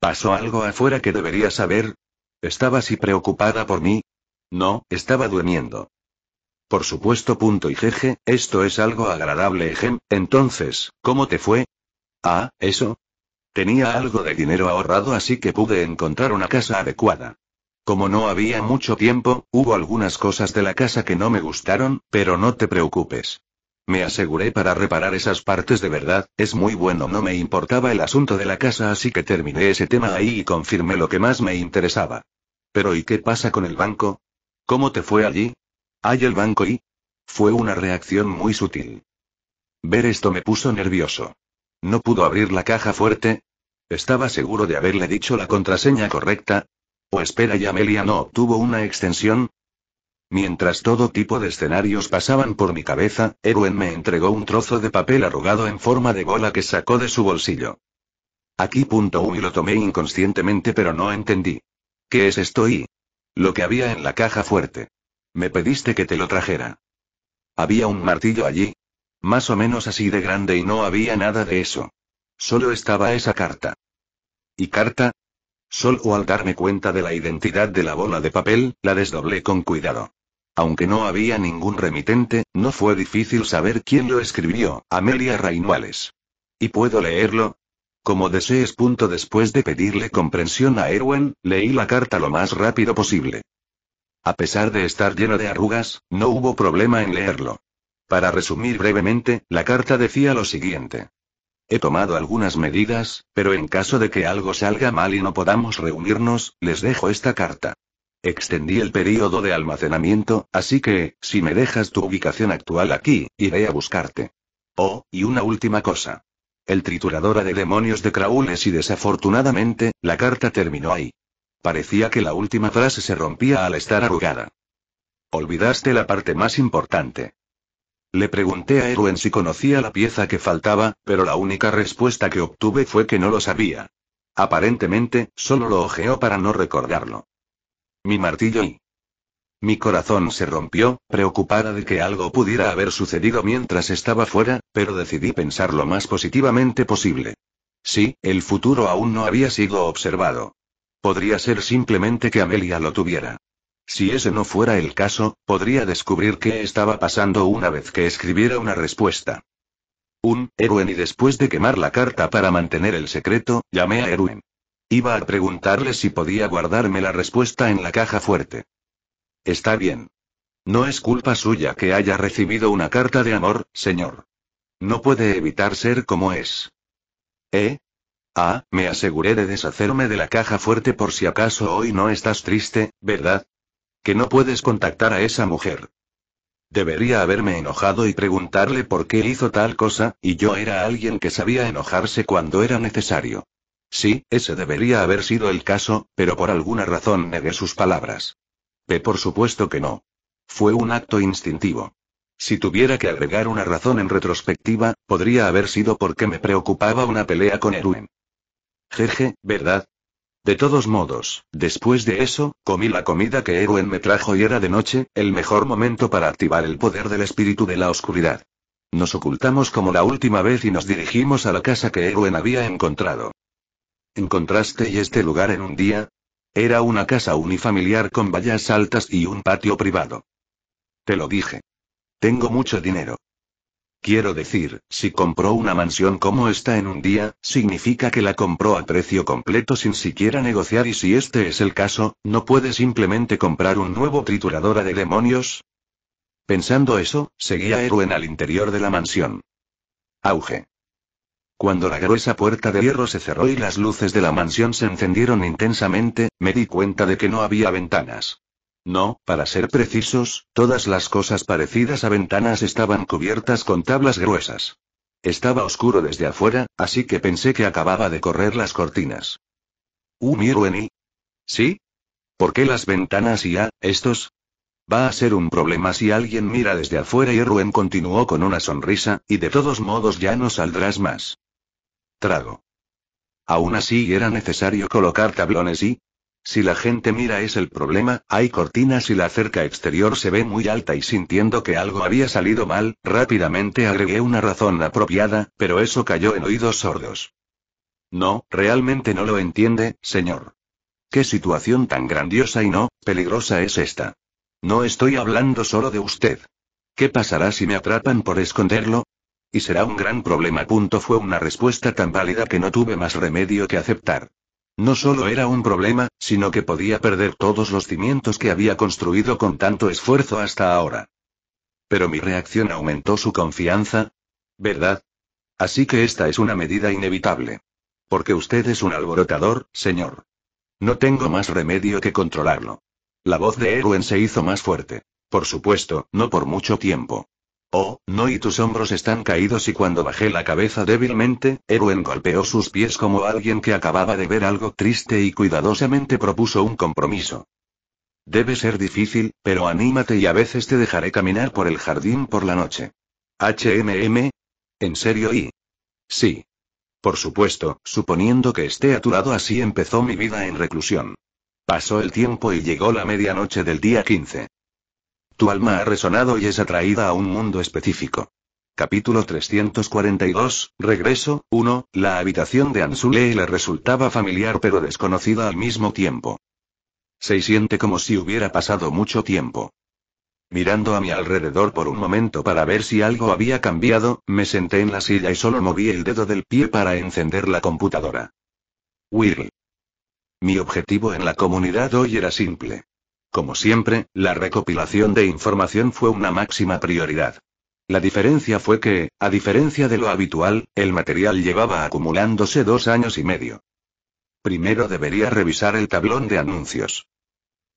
¿Pasó algo afuera que debería saber? ¿Estaba así preocupada por mí? No, estaba durmiendo. Por supuesto. Punto y jeje, esto es algo agradable. Ejem, entonces, ¿cómo te fue? Ah, eso. Tenía algo de dinero ahorrado así que pude encontrar una casa adecuada. Como no había mucho tiempo, hubo algunas cosas de la casa que no me gustaron, pero no te preocupes. Me aseguré para reparar esas partes de verdad, es muy bueno, no me importaba el asunto de la casa, así que terminé ese tema ahí y confirmé lo que más me interesaba. Pero ¿y qué pasa con el banco? ¿Cómo te fue allí? Hay el banco y... Fue una reacción muy sutil. Ver esto me puso nervioso. No pudo abrir la caja fuerte. Estaba seguro de haberle dicho la contraseña correcta, Oh, espera y Amelia no obtuvo una extensión. Mientras todo tipo de escenarios pasaban por mi cabeza, Erwin me entregó un trozo de papel arrugado en forma de bola que sacó de su bolsillo. Aquí punto uno y lo tomé inconscientemente pero no entendí. ¿Qué es esto y? Lo que había en la caja fuerte. Me pediste que te lo trajera. Había un martillo allí. Más o menos así de grande y no había nada de eso. Solo estaba esa carta. ¿Y carta? Solo al darme cuenta de la identidad de la bola de papel, la desdoblé con cuidado. Aunque no había ningún remitente, no fue difícil saber quién lo escribió, Amelia Rainuales. ¿Y puedo leerlo? Como desees. Punto después de pedirle comprensión a Erwin, leí la carta lo más rápido posible. A pesar de estar lleno de arrugas, no hubo problema en leerlo. Para resumir brevemente, la carta decía lo siguiente. He tomado algunas medidas, pero en caso de que algo salga mal y no podamos reunirnos, les dejo esta carta. Extendí el período de almacenamiento, así que, si me dejas tu ubicación actual aquí, iré a buscarte. Oh, y una última cosa. El trituradora de demonios de Craules y desafortunadamente, la carta terminó ahí. Parecía que la última frase se rompía al estar arrugada. Olvidaste la parte más importante. Le pregunté a Erwin si conocía la pieza que faltaba, pero la única respuesta que obtuve fue que no lo sabía. Aparentemente, solo lo ojeó para no recordarlo. Mi martillo y... Mi corazón se rompió, preocupada de que algo pudiera haber sucedido mientras estaba fuera, pero decidí pensar lo más positivamente posible. Sí, el futuro aún no había sido observado. Podría ser simplemente que Amelia lo tuviera. Si ese no fuera el caso, podría descubrir qué estaba pasando una vez que escribiera una respuesta. Un, Erwin y después de quemar la carta para mantener el secreto, llamé a Erwin. Iba a preguntarle si podía guardarme la respuesta en la caja fuerte. Está bien. No es culpa suya que haya recibido una carta de amor, señor. No puede evitar ser como es. ¿Eh? Ah, me aseguré de deshacerme de la caja fuerte por si acaso hoy no estás triste, ¿verdad? que no puedes contactar a esa mujer. Debería haberme enojado y preguntarle por qué hizo tal cosa, y yo era alguien que sabía enojarse cuando era necesario. Sí, ese debería haber sido el caso, pero por alguna razón negué sus palabras. P. Por supuesto que no. Fue un acto instintivo. Si tuviera que agregar una razón en retrospectiva, podría haber sido porque me preocupaba una pelea con Erwin. Jeje, ¿verdad? De todos modos, después de eso, comí la comida que Ewen me trajo y era de noche, el mejor momento para activar el poder del espíritu de la oscuridad. Nos ocultamos como la última vez y nos dirigimos a la casa que Ewen había encontrado. ¿Encontraste y este lugar en un día? Era una casa unifamiliar con vallas altas y un patio privado. Te lo dije. Tengo mucho dinero. Quiero decir, si compró una mansión como esta en un día, significa que la compró a precio completo sin siquiera negociar y si este es el caso, ¿no puede simplemente comprar un nuevo trituradora de demonios? Pensando eso, seguía Erwin al interior de la mansión. Auge. Cuando la gruesa puerta de hierro se cerró y las luces de la mansión se encendieron intensamente, me di cuenta de que no había ventanas. No, para ser precisos, todas las cosas parecidas a ventanas estaban cubiertas con tablas gruesas. Estaba oscuro desde afuera, así que pensé que acababa de correr las cortinas. ¿Un uh, y. ¿Sí? ¿Por qué las ventanas y a, estos? Va a ser un problema si alguien mira desde afuera y Ruen continuó con una sonrisa, y de todos modos ya no saldrás más. Trago. Aún así era necesario colocar tablones y, si la gente mira es el problema, hay cortinas y la cerca exterior se ve muy alta y sintiendo que algo había salido mal, rápidamente agregué una razón apropiada, pero eso cayó en oídos sordos. No, realmente no lo entiende, señor. ¿Qué situación tan grandiosa y no, peligrosa es esta? No estoy hablando solo de usted. ¿Qué pasará si me atrapan por esconderlo? Y será un gran problema. Punto fue una respuesta tan válida que no tuve más remedio que aceptar. No solo era un problema, sino que podía perder todos los cimientos que había construido con tanto esfuerzo hasta ahora. Pero mi reacción aumentó su confianza. ¿Verdad? Así que esta es una medida inevitable. Porque usted es un alborotador, señor. No tengo más remedio que controlarlo. La voz de Erwin se hizo más fuerte. Por supuesto, no por mucho tiempo. Oh, no, y tus hombros están caídos y cuando bajé la cabeza débilmente, Erwin golpeó sus pies como alguien que acababa de ver algo triste y cuidadosamente propuso un compromiso. Debe ser difícil, pero anímate y a veces te dejaré caminar por el jardín por la noche. HMM? ¿En serio y? Sí. Por supuesto, suponiendo que esté aturado así empezó mi vida en reclusión. Pasó el tiempo y llegó la medianoche del día 15. Tu alma ha resonado y es atraída a un mundo específico. Capítulo 342, Regreso, 1. La habitación de Anzule le resultaba familiar pero desconocida al mismo tiempo. Se siente como si hubiera pasado mucho tiempo. Mirando a mi alrededor por un momento para ver si algo había cambiado, me senté en la silla y solo moví el dedo del pie para encender la computadora. Will. Mi objetivo en la comunidad hoy era simple. Como siempre, la recopilación de información fue una máxima prioridad. La diferencia fue que, a diferencia de lo habitual, el material llevaba acumulándose dos años y medio. Primero debería revisar el tablón de anuncios.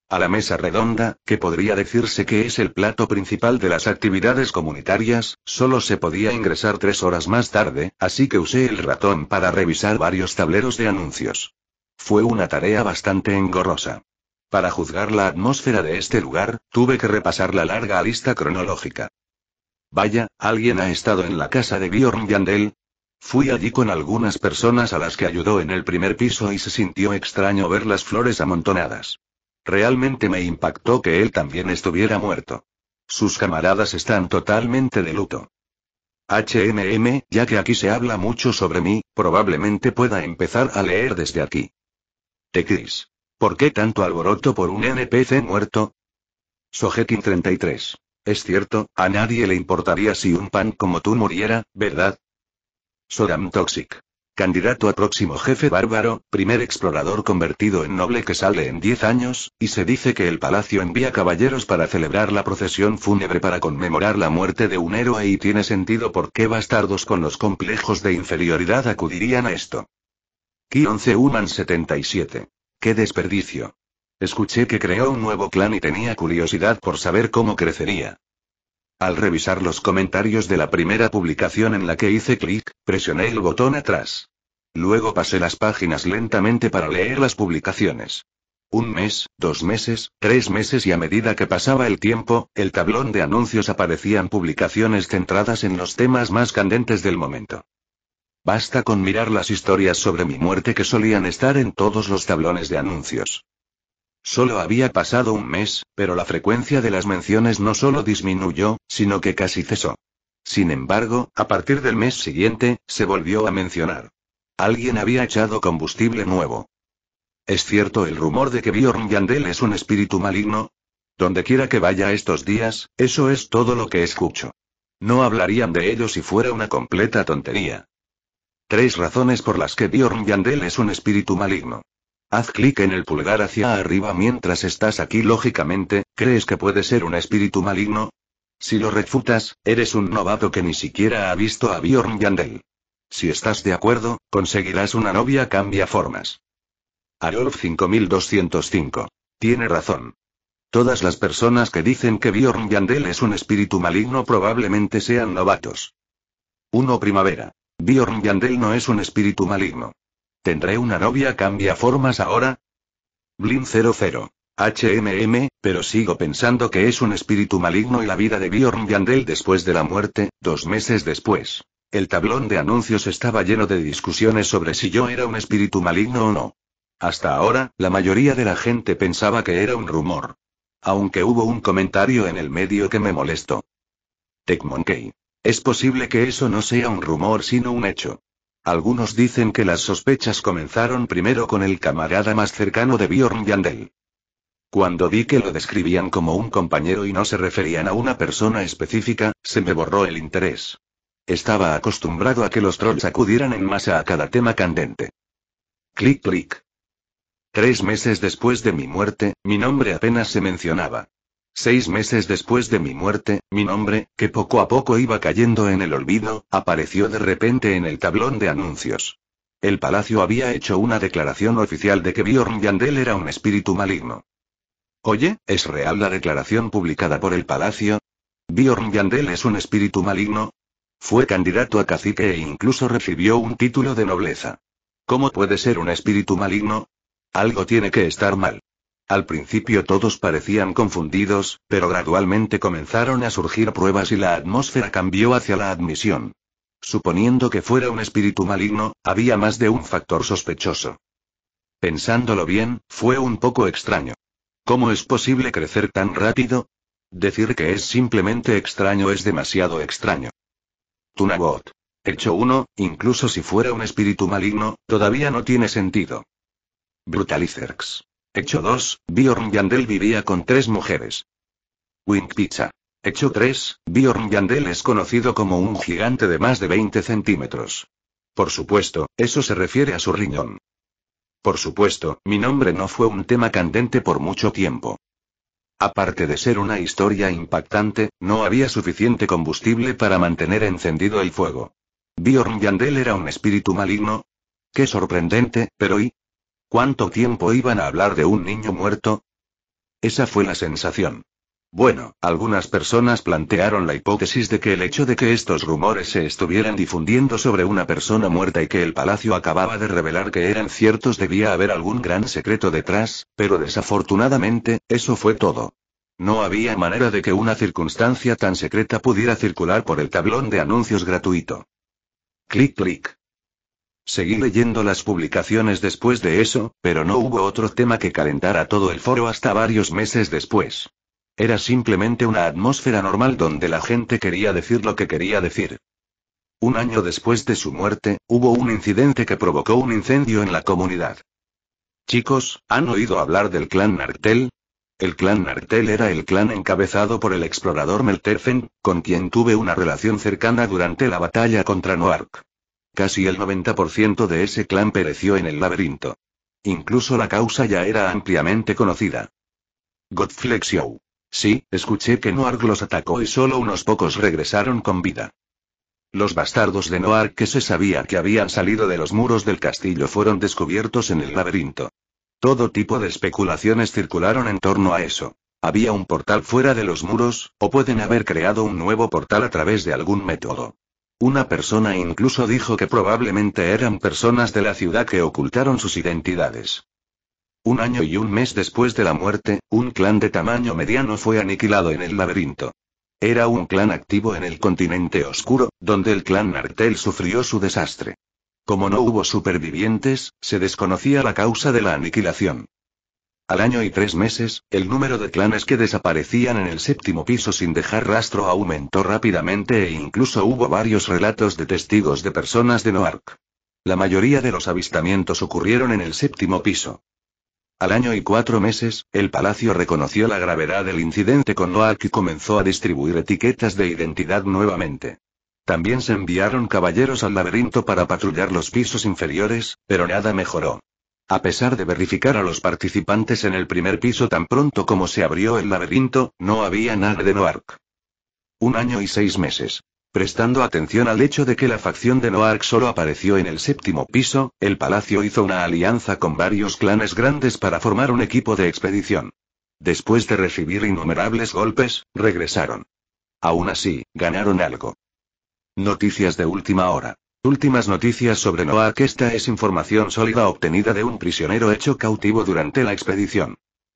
A la mesa redonda, que podría decirse que es el plato principal de las actividades comunitarias, solo se podía ingresar tres horas más tarde, así que usé el ratón para revisar varios tableros de anuncios. Fue una tarea bastante engorrosa. Para juzgar la atmósfera de este lugar, tuve que repasar la larga lista cronológica. Vaya, alguien ha estado en la casa de Bjorn Yandel. Fui allí con algunas personas a las que ayudó en el primer piso y se sintió extraño ver las flores amontonadas. Realmente me impactó que él también estuviera muerto. Sus camaradas están totalmente de luto. HMM, ya que aquí se habla mucho sobre mí, probablemente pueda empezar a leer desde aquí. Tequis. ¿Por qué tanto alboroto por un NPC muerto? Sojekin 33. Es cierto, a nadie le importaría si un pan como tú muriera, ¿verdad? Sodam Toxic. Candidato a próximo jefe bárbaro, primer explorador convertido en noble que sale en 10 años, y se dice que el palacio envía caballeros para celebrar la procesión fúnebre para conmemorar la muerte de un héroe y tiene sentido por qué bastardos con los complejos de inferioridad acudirían a esto. Ki 11 Human 77. ¡Qué desperdicio! Escuché que creó un nuevo clan y tenía curiosidad por saber cómo crecería. Al revisar los comentarios de la primera publicación en la que hice clic, presioné el botón atrás. Luego pasé las páginas lentamente para leer las publicaciones. Un mes, dos meses, tres meses y a medida que pasaba el tiempo, el tablón de anuncios aparecían publicaciones centradas en los temas más candentes del momento. Basta con mirar las historias sobre mi muerte que solían estar en todos los tablones de anuncios. Solo había pasado un mes, pero la frecuencia de las menciones no solo disminuyó, sino que casi cesó. Sin embargo, a partir del mes siguiente, se volvió a mencionar. Alguien había echado combustible nuevo. ¿Es cierto el rumor de que Bjorn Yandel es un espíritu maligno? Donde quiera que vaya estos días, eso es todo lo que escucho. No hablarían de ello si fuera una completa tontería. Tres razones por las que Bjorn Yandel es un espíritu maligno. Haz clic en el pulgar hacia arriba mientras estás aquí. Lógicamente, ¿crees que puede ser un espíritu maligno? Si lo refutas, eres un novato que ni siquiera ha visto a Bjorn Yandel. Si estás de acuerdo, conseguirás una novia cambia formas. Arolf 5205. Tiene razón. Todas las personas que dicen que Bjorn Yandel es un espíritu maligno probablemente sean novatos. 1 Primavera. Bjorn no es un espíritu maligno. ¿Tendré una novia cambia formas ahora? Blin 00. HMM, pero sigo pensando que es un espíritu maligno y la vida de Bjorn Yandel después de la muerte, dos meses después. El tablón de anuncios estaba lleno de discusiones sobre si yo era un espíritu maligno o no. Hasta ahora, la mayoría de la gente pensaba que era un rumor. Aunque hubo un comentario en el medio que me molestó. Tecmonkey. Es posible que eso no sea un rumor sino un hecho. Algunos dicen que las sospechas comenzaron primero con el camarada más cercano de Bjorn Yandel. Cuando vi que lo describían como un compañero y no se referían a una persona específica, se me borró el interés. Estaba acostumbrado a que los trolls acudieran en masa a cada tema candente. Clic clic. Tres meses después de mi muerte, mi nombre apenas se mencionaba. Seis meses después de mi muerte, mi nombre, que poco a poco iba cayendo en el olvido, apareció de repente en el tablón de anuncios. El palacio había hecho una declaración oficial de que Bjorn era un espíritu maligno. Oye, ¿es real la declaración publicada por el palacio? ¿Bjorn es un espíritu maligno? Fue candidato a cacique e incluso recibió un título de nobleza. ¿Cómo puede ser un espíritu maligno? Algo tiene que estar mal. Al principio todos parecían confundidos, pero gradualmente comenzaron a surgir pruebas y la atmósfera cambió hacia la admisión. Suponiendo que fuera un espíritu maligno, había más de un factor sospechoso. Pensándolo bien, fue un poco extraño. ¿Cómo es posible crecer tan rápido? Decir que es simplemente extraño es demasiado extraño. Tunabot. Hecho uno, incluso si fuera un espíritu maligno, todavía no tiene sentido. Brutalizerx. Hecho 2, Bjorn Yandel vivía con tres mujeres. Wink Pizza. Hecho 3, Bjorn Yandel es conocido como un gigante de más de 20 centímetros. Por supuesto, eso se refiere a su riñón. Por supuesto, mi nombre no fue un tema candente por mucho tiempo. Aparte de ser una historia impactante, no había suficiente combustible para mantener encendido el fuego. Bjorn Yandel era un espíritu maligno. Qué sorprendente, pero ¿y? ¿Cuánto tiempo iban a hablar de un niño muerto? Esa fue la sensación. Bueno, algunas personas plantearon la hipótesis de que el hecho de que estos rumores se estuvieran difundiendo sobre una persona muerta y que el palacio acababa de revelar que eran ciertos debía haber algún gran secreto detrás, pero desafortunadamente, eso fue todo. No había manera de que una circunstancia tan secreta pudiera circular por el tablón de anuncios gratuito. Clic clic. Seguí leyendo las publicaciones después de eso, pero no hubo otro tema que calentara todo el foro hasta varios meses después. Era simplemente una atmósfera normal donde la gente quería decir lo que quería decir. Un año después de su muerte, hubo un incidente que provocó un incendio en la comunidad. Chicos, ¿han oído hablar del clan Nartel? El clan Nartel era el clan encabezado por el explorador Melterfen, con quien tuve una relación cercana durante la batalla contra Noark. Casi el 90% de ese clan pereció en el laberinto. Incluso la causa ya era ampliamente conocida. Godflexio. Sí, escuché que Noark los atacó y solo unos pocos regresaron con vida. Los bastardos de Noar que se sabía que habían salido de los muros del castillo fueron descubiertos en el laberinto. Todo tipo de especulaciones circularon en torno a eso. Había un portal fuera de los muros, o pueden haber creado un nuevo portal a través de algún método. Una persona incluso dijo que probablemente eran personas de la ciudad que ocultaron sus identidades. Un año y un mes después de la muerte, un clan de tamaño mediano fue aniquilado en el laberinto. Era un clan activo en el continente oscuro, donde el clan Nartel sufrió su desastre. Como no hubo supervivientes, se desconocía la causa de la aniquilación. Al año y tres meses, el número de clanes que desaparecían en el séptimo piso sin dejar rastro aumentó rápidamente e incluso hubo varios relatos de testigos de personas de Noark. La mayoría de los avistamientos ocurrieron en el séptimo piso. Al año y cuatro meses, el palacio reconoció la gravedad del incidente con Noark y comenzó a distribuir etiquetas de identidad nuevamente. También se enviaron caballeros al laberinto para patrullar los pisos inferiores, pero nada mejoró. A pesar de verificar a los participantes en el primer piso tan pronto como se abrió el laberinto, no había nada de Noark. Un año y seis meses. Prestando atención al hecho de que la facción de Noark solo apareció en el séptimo piso, el palacio hizo una alianza con varios clanes grandes para formar un equipo de expedición. Después de recibir innumerables golpes, regresaron. Aún así, ganaron algo. Noticias de última hora. Últimas noticias sobre Noak. Esta es información sólida obtenida de un prisionero hecho cautivo durante la expedición.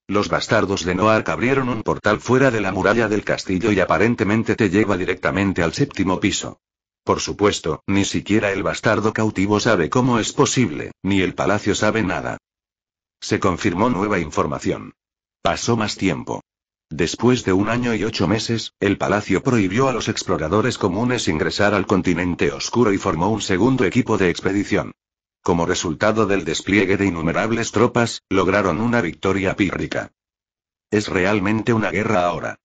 Los bastardos de Noah abrieron un portal fuera de la muralla del castillo y aparentemente te lleva directamente al séptimo piso. Por supuesto, ni siquiera el bastardo cautivo sabe cómo es posible, ni el palacio sabe nada. Se confirmó nueva información. Pasó más tiempo. Después de un año y ocho meses, el palacio prohibió a los exploradores comunes ingresar al continente oscuro y formó un segundo equipo de expedición. Como resultado del despliegue de innumerables tropas, lograron una victoria pírrica. Es realmente una guerra ahora.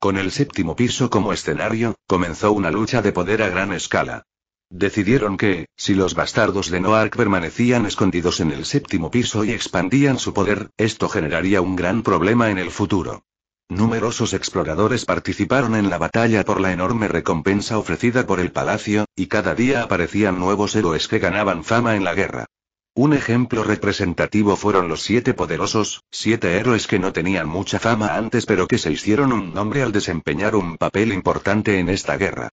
Con el séptimo piso como escenario, comenzó una lucha de poder a gran escala. Decidieron que, si los bastardos de Noark permanecían escondidos en el séptimo piso y expandían su poder, esto generaría un gran problema en el futuro. Numerosos exploradores participaron en la batalla por la enorme recompensa ofrecida por el palacio, y cada día aparecían nuevos héroes que ganaban fama en la guerra. Un ejemplo representativo fueron los siete poderosos, siete héroes que no tenían mucha fama antes pero que se hicieron un nombre al desempeñar un papel importante en esta guerra.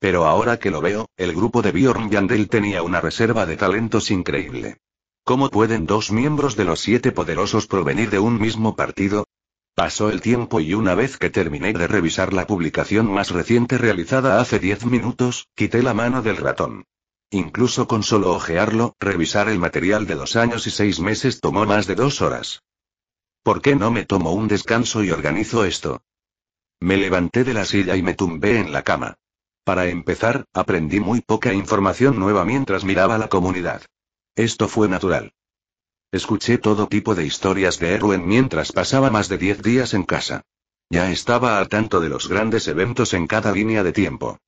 Pero ahora que lo veo, el grupo de Bjorn Yandel tenía una reserva de talentos increíble. ¿Cómo pueden dos miembros de los siete poderosos provenir de un mismo partido? Pasó el tiempo y una vez que terminé de revisar la publicación más reciente realizada hace diez minutos, quité la mano del ratón. Incluso con solo ojearlo, revisar el material de dos años y seis meses tomó más de dos horas. ¿Por qué no me tomo un descanso y organizo esto? Me levanté de la silla y me tumbé en la cama. Para empezar, aprendí muy poca información nueva mientras miraba la comunidad. Esto fue natural. Escuché todo tipo de historias de Erwin mientras pasaba más de 10 días en casa. Ya estaba al tanto de los grandes eventos en cada línea de tiempo.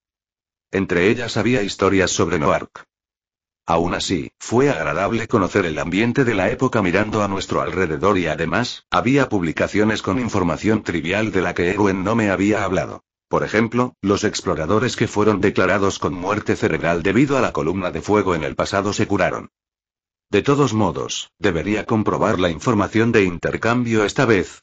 Entre ellas había historias sobre Noark. Aún así, fue agradable conocer el ambiente de la época mirando a nuestro alrededor y además, había publicaciones con información trivial de la que Erwin no me había hablado. Por ejemplo, los exploradores que fueron declarados con muerte cerebral debido a la columna de fuego en el pasado se curaron. De todos modos, debería comprobar la información de intercambio esta vez.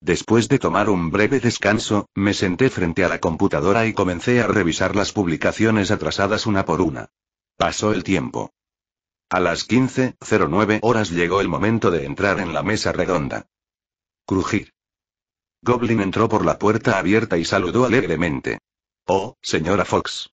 Después de tomar un breve descanso, me senté frente a la computadora y comencé a revisar las publicaciones atrasadas una por una. Pasó el tiempo. A las 15.09 horas llegó el momento de entrar en la mesa redonda. Crujir. Goblin entró por la puerta abierta y saludó alegremente. Oh, señora Fox.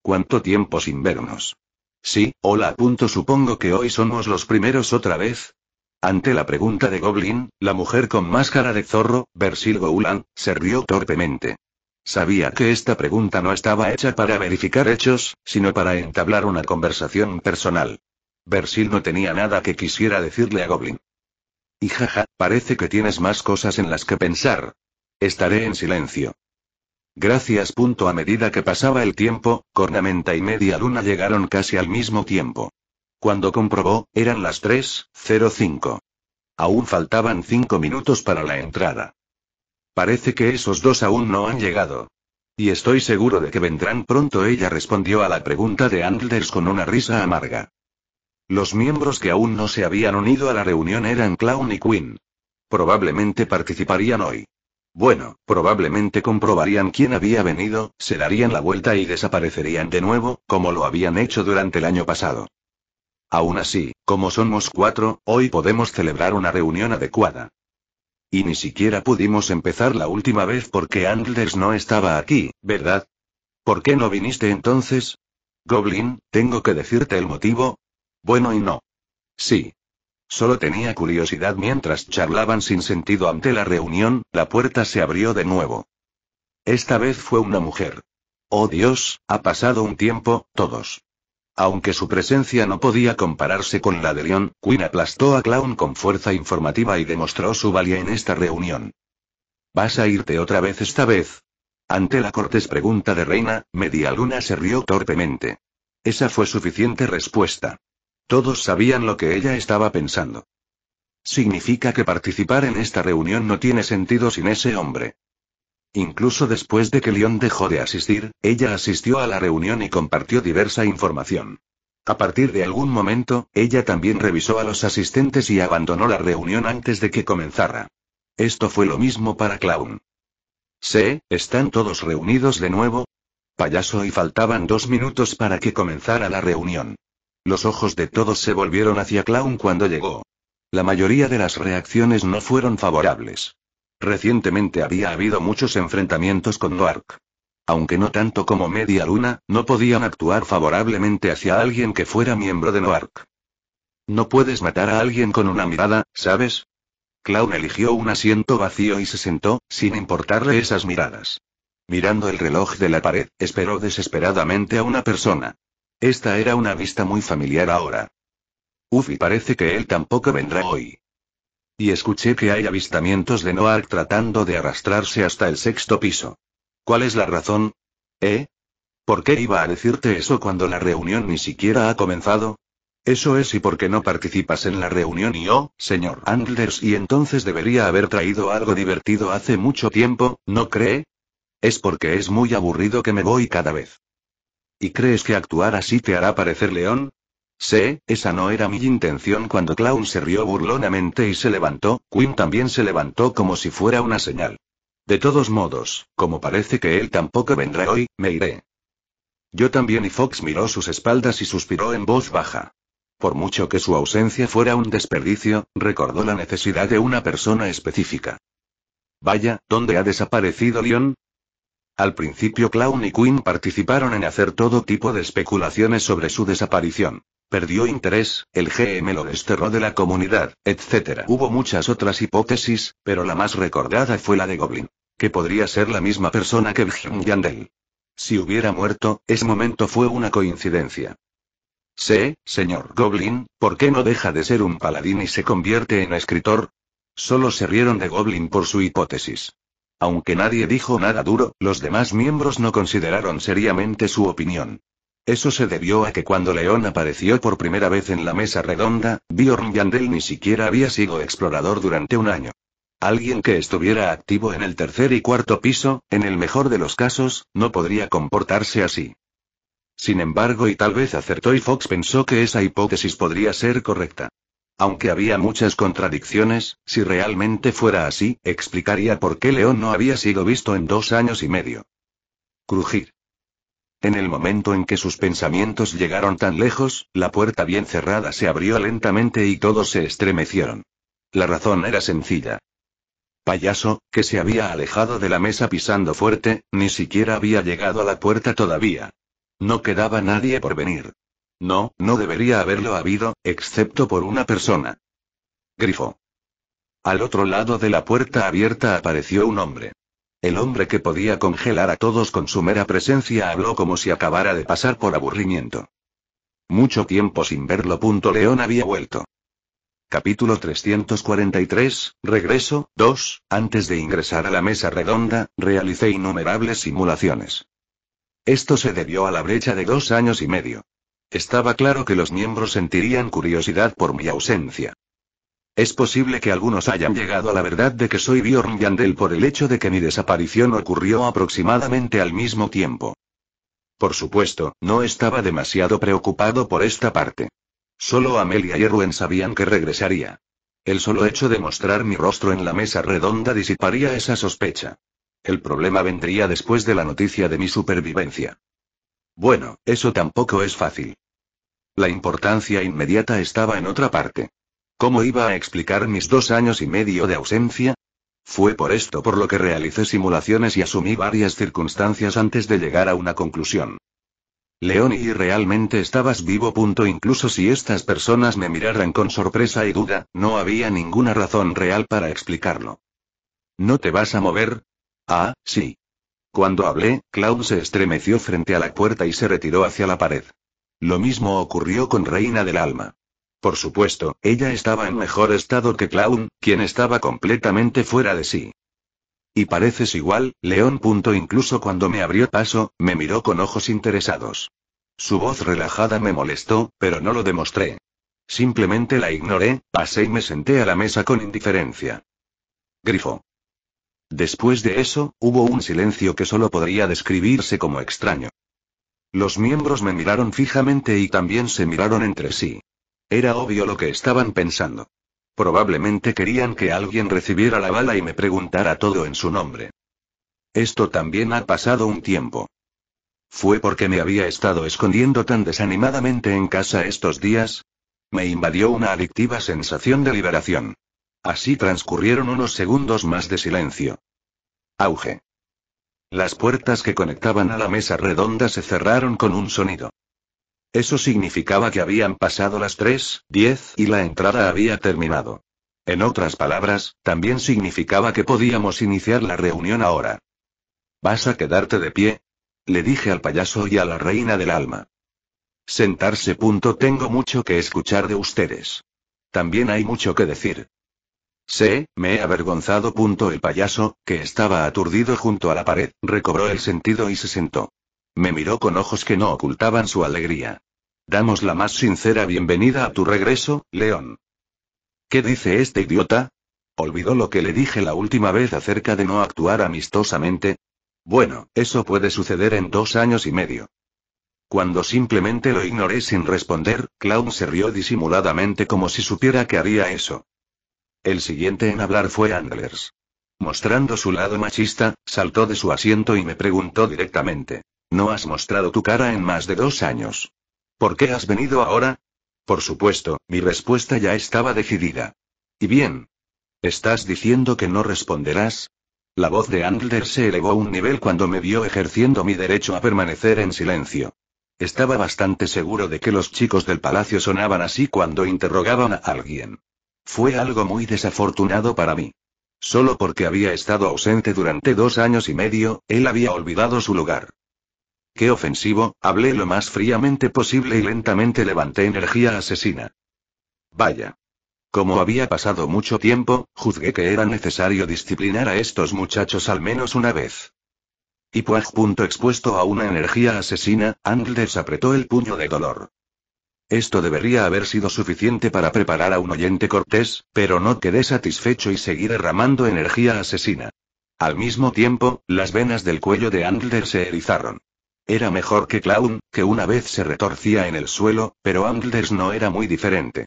¿Cuánto tiempo sin vernos? Sí, hola. Punto supongo que hoy somos los primeros otra vez. Ante la pregunta de Goblin, la mujer con máscara de zorro, Bersil Goulan, se rió torpemente. Sabía que esta pregunta no estaba hecha para verificar hechos, sino para entablar una conversación personal. Bersil no tenía nada que quisiera decirle a Goblin. Y jaja, parece que tienes más cosas en las que pensar. Estaré en silencio. Gracias. Punto A medida que pasaba el tiempo, Cornamenta y Media Luna llegaron casi al mismo tiempo. Cuando comprobó, eran las 3.05. Aún faltaban cinco minutos para la entrada. Parece que esos dos aún no han llegado. Y estoy seguro de que vendrán pronto, ella respondió a la pregunta de Anders con una risa amarga. Los miembros que aún no se habían unido a la reunión eran Clown y Quinn. Probablemente participarían hoy. Bueno, probablemente comprobarían quién había venido, se darían la vuelta y desaparecerían de nuevo, como lo habían hecho durante el año pasado. Aún así, como somos cuatro, hoy podemos celebrar una reunión adecuada. Y ni siquiera pudimos empezar la última vez porque Andlers no estaba aquí, ¿verdad? ¿Por qué no viniste entonces? Goblin, tengo que decirte el motivo. Bueno y no. Sí, Solo tenía curiosidad mientras charlaban sin sentido ante la reunión, la puerta se abrió de nuevo. Esta vez fue una mujer. Oh Dios, ha pasado un tiempo, todos. Aunque su presencia no podía compararse con la de Leon, Queen aplastó a Clown con fuerza informativa y demostró su valía en esta reunión. ¿Vas a irte otra vez esta vez? Ante la cortés pregunta de Reina, Luna se rió torpemente. Esa fue suficiente respuesta. Todos sabían lo que ella estaba pensando. Significa que participar en esta reunión no tiene sentido sin ese hombre. Incluso después de que Leon dejó de asistir, ella asistió a la reunión y compartió diversa información. A partir de algún momento, ella también revisó a los asistentes y abandonó la reunión antes de que comenzara. Esto fue lo mismo para Clown. ¿Sí? ¿Están todos reunidos de nuevo? Payaso y faltaban dos minutos para que comenzara la reunión. Los ojos de todos se volvieron hacia Clown cuando llegó. La mayoría de las reacciones no fueron favorables. Recientemente había habido muchos enfrentamientos con Noark. Aunque no tanto como Media Luna, no podían actuar favorablemente hacia alguien que fuera miembro de Noark. No puedes matar a alguien con una mirada, ¿sabes? Clown eligió un asiento vacío y se sentó, sin importarle esas miradas. Mirando el reloj de la pared, esperó desesperadamente a una persona. Esta era una vista muy familiar ahora. Uf, y parece que él tampoco vendrá hoy. Y escuché que hay avistamientos de Noah tratando de arrastrarse hasta el sexto piso. ¿Cuál es la razón? ¿Eh? ¿Por qué iba a decirte eso cuando la reunión ni siquiera ha comenzado? Eso es y porque no participas en la reunión y yo, señor Anders y entonces debería haber traído algo divertido hace mucho tiempo, ¿no cree? Es porque es muy aburrido que me voy cada vez. ¿Y crees que actuar así te hará parecer león? Sé, esa no era mi intención cuando Clown se rió burlonamente y se levantó, Quinn también se levantó como si fuera una señal. De todos modos, como parece que él tampoco vendrá hoy, me iré. Yo también y Fox miró sus espaldas y suspiró en voz baja. Por mucho que su ausencia fuera un desperdicio, recordó la necesidad de una persona específica. Vaya, ¿dónde ha desaparecido León? Al principio Clown y Quinn participaron en hacer todo tipo de especulaciones sobre su desaparición. Perdió interés, el GM lo desterró de la comunidad, etc. Hubo muchas otras hipótesis, pero la más recordada fue la de Goblin. Que podría ser la misma persona que Bjorn Yandel. Si hubiera muerto, ese momento fue una coincidencia. Sé, señor Goblin, ¿por qué no deja de ser un paladín y se convierte en escritor? Solo se rieron de Goblin por su hipótesis. Aunque nadie dijo nada duro, los demás miembros no consideraron seriamente su opinión. Eso se debió a que cuando León apareció por primera vez en la mesa redonda, Bjorn Yandel ni siquiera había sido explorador durante un año. Alguien que estuviera activo en el tercer y cuarto piso, en el mejor de los casos, no podría comportarse así. Sin embargo, y tal vez acertó y Fox pensó que esa hipótesis podría ser correcta. Aunque había muchas contradicciones, si realmente fuera así, explicaría por qué León no había sido visto en dos años y medio. Crujir. En el momento en que sus pensamientos llegaron tan lejos, la puerta bien cerrada se abrió lentamente y todos se estremecieron. La razón era sencilla. Payaso, que se había alejado de la mesa pisando fuerte, ni siquiera había llegado a la puerta todavía. No quedaba nadie por venir. No, no debería haberlo habido, excepto por una persona. Grifo. Al otro lado de la puerta abierta apareció un hombre. El hombre que podía congelar a todos con su mera presencia habló como si acabara de pasar por aburrimiento. Mucho tiempo sin verlo. Punto León había vuelto. Capítulo 343, Regreso, 2. Antes de ingresar a la mesa redonda, realicé innumerables simulaciones. Esto se debió a la brecha de dos años y medio. Estaba claro que los miembros sentirían curiosidad por mi ausencia. Es posible que algunos hayan llegado a la verdad de que soy Bjorn Yandel por el hecho de que mi desaparición ocurrió aproximadamente al mismo tiempo. Por supuesto, no estaba demasiado preocupado por esta parte. Solo Amelia y Erwin sabían que regresaría. El solo hecho de mostrar mi rostro en la mesa redonda disiparía esa sospecha. El problema vendría después de la noticia de mi supervivencia. Bueno, eso tampoco es fácil. La importancia inmediata estaba en otra parte. ¿Cómo iba a explicar mis dos años y medio de ausencia? Fue por esto por lo que realicé simulaciones y asumí varias circunstancias antes de llegar a una conclusión. León y realmente estabas vivo. Punto. Incluso si estas personas me miraran con sorpresa y duda, no había ninguna razón real para explicarlo. ¿No te vas a mover? Ah, sí. Cuando hablé, Clown se estremeció frente a la puerta y se retiró hacia la pared. Lo mismo ocurrió con Reina del Alma. Por supuesto, ella estaba en mejor estado que Clown, quien estaba completamente fuera de sí. Y pareces igual, León. Incluso cuando me abrió paso, me miró con ojos interesados. Su voz relajada me molestó, pero no lo demostré. Simplemente la ignoré, pasé y me senté a la mesa con indiferencia. Grifo. Después de eso, hubo un silencio que solo podría describirse como extraño. Los miembros me miraron fijamente y también se miraron entre sí. Era obvio lo que estaban pensando. Probablemente querían que alguien recibiera la bala y me preguntara todo en su nombre. Esto también ha pasado un tiempo. ¿Fue porque me había estado escondiendo tan desanimadamente en casa estos días? Me invadió una adictiva sensación de liberación. Así transcurrieron unos segundos más de silencio. Auge. Las puertas que conectaban a la mesa redonda se cerraron con un sonido. Eso significaba que habían pasado las 3, 10 y la entrada había terminado. En otras palabras, también significaba que podíamos iniciar la reunión ahora. ¿Vas a quedarte de pie? Le dije al payaso y a la reina del alma. Sentarse. Punto. Tengo mucho que escuchar de ustedes. También hay mucho que decir. Sé, me he avergonzado. Punto el payaso, que estaba aturdido junto a la pared, recobró el sentido y se sentó. Me miró con ojos que no ocultaban su alegría. Damos la más sincera bienvenida a tu regreso, León. ¿Qué dice este idiota? ¿Olvidó lo que le dije la última vez acerca de no actuar amistosamente? Bueno, eso puede suceder en dos años y medio. Cuando simplemente lo ignoré sin responder, Clown se rió disimuladamente como si supiera que haría eso. El siguiente en hablar fue Andlers. Mostrando su lado machista, saltó de su asiento y me preguntó directamente. No has mostrado tu cara en más de dos años. ¿Por qué has venido ahora? Por supuesto, mi respuesta ya estaba decidida. ¿Y bien? ¿Estás diciendo que no responderás? La voz de Andlers se elevó un nivel cuando me vio ejerciendo mi derecho a permanecer en silencio. Estaba bastante seguro de que los chicos del palacio sonaban así cuando interrogaban a alguien. Fue algo muy desafortunado para mí. Solo porque había estado ausente durante dos años y medio, él había olvidado su lugar. Qué ofensivo, hablé lo más fríamente posible y lentamente levanté energía asesina. Vaya. Como había pasado mucho tiempo, juzgué que era necesario disciplinar a estos muchachos al menos una vez. Y pues punto expuesto a una energía asesina, se apretó el puño de dolor. Esto debería haber sido suficiente para preparar a un oyente cortés, pero no quedé satisfecho y seguí derramando energía asesina. Al mismo tiempo, las venas del cuello de Andler se erizaron. Era mejor que Clown, que una vez se retorcía en el suelo, pero Andler no era muy diferente.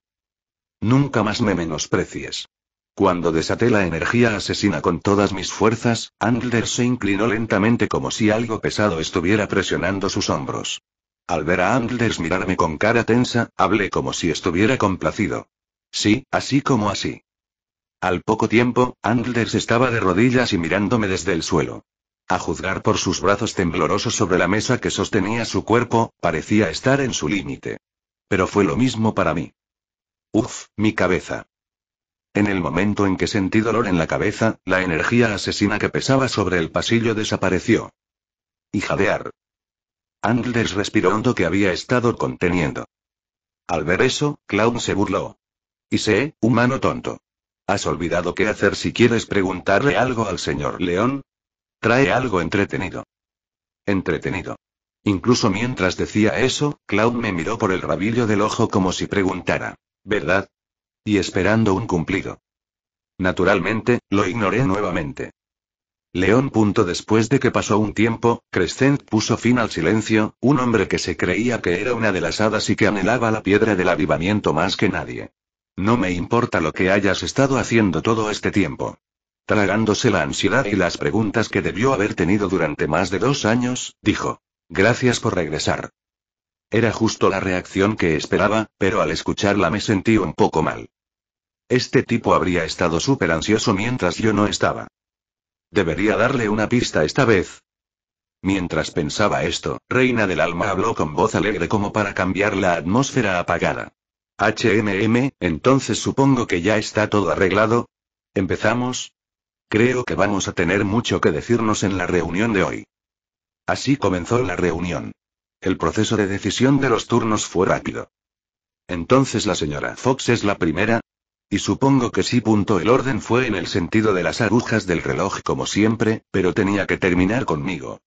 Nunca más me menosprecies. Cuando desaté la energía asesina con todas mis fuerzas, Andler se inclinó lentamente como si algo pesado estuviera presionando sus hombros. Al ver a Anders mirarme con cara tensa, hablé como si estuviera complacido. Sí, así como así. Al poco tiempo, Anders estaba de rodillas y mirándome desde el suelo. A juzgar por sus brazos temblorosos sobre la mesa que sostenía su cuerpo, parecía estar en su límite. Pero fue lo mismo para mí. Uf, mi cabeza. En el momento en que sentí dolor en la cabeza, la energía asesina que pesaba sobre el pasillo desapareció. Y jadear. Anders respiró hondo que había estado conteniendo. Al ver eso, Clown se burló. Y sé, humano tonto. ¿Has olvidado qué hacer si quieres preguntarle algo al señor León? Trae algo entretenido. Entretenido. Incluso mientras decía eso, Clown me miró por el rabillo del ojo como si preguntara. ¿Verdad? Y esperando un cumplido. Naturalmente, lo ignoré nuevamente. León. Después de que pasó un tiempo, Crescent puso fin al silencio, un hombre que se creía que era una de las hadas y que anhelaba la piedra del avivamiento más que nadie. No me importa lo que hayas estado haciendo todo este tiempo. Tragándose la ansiedad y las preguntas que debió haber tenido durante más de dos años, dijo. Gracias por regresar. Era justo la reacción que esperaba, pero al escucharla me sentí un poco mal. Este tipo habría estado súper ansioso mientras yo no estaba. Debería darle una pista esta vez. Mientras pensaba esto, Reina del Alma habló con voz alegre como para cambiar la atmósfera apagada. HMM, entonces supongo que ya está todo arreglado. ¿Empezamos? Creo que vamos a tener mucho que decirnos en la reunión de hoy. Así comenzó la reunión. El proceso de decisión de los turnos fue rápido. Entonces la señora Fox es la primera, y supongo que sí. Punto. El orden fue en el sentido de las agujas del reloj como siempre, pero tenía que terminar conmigo.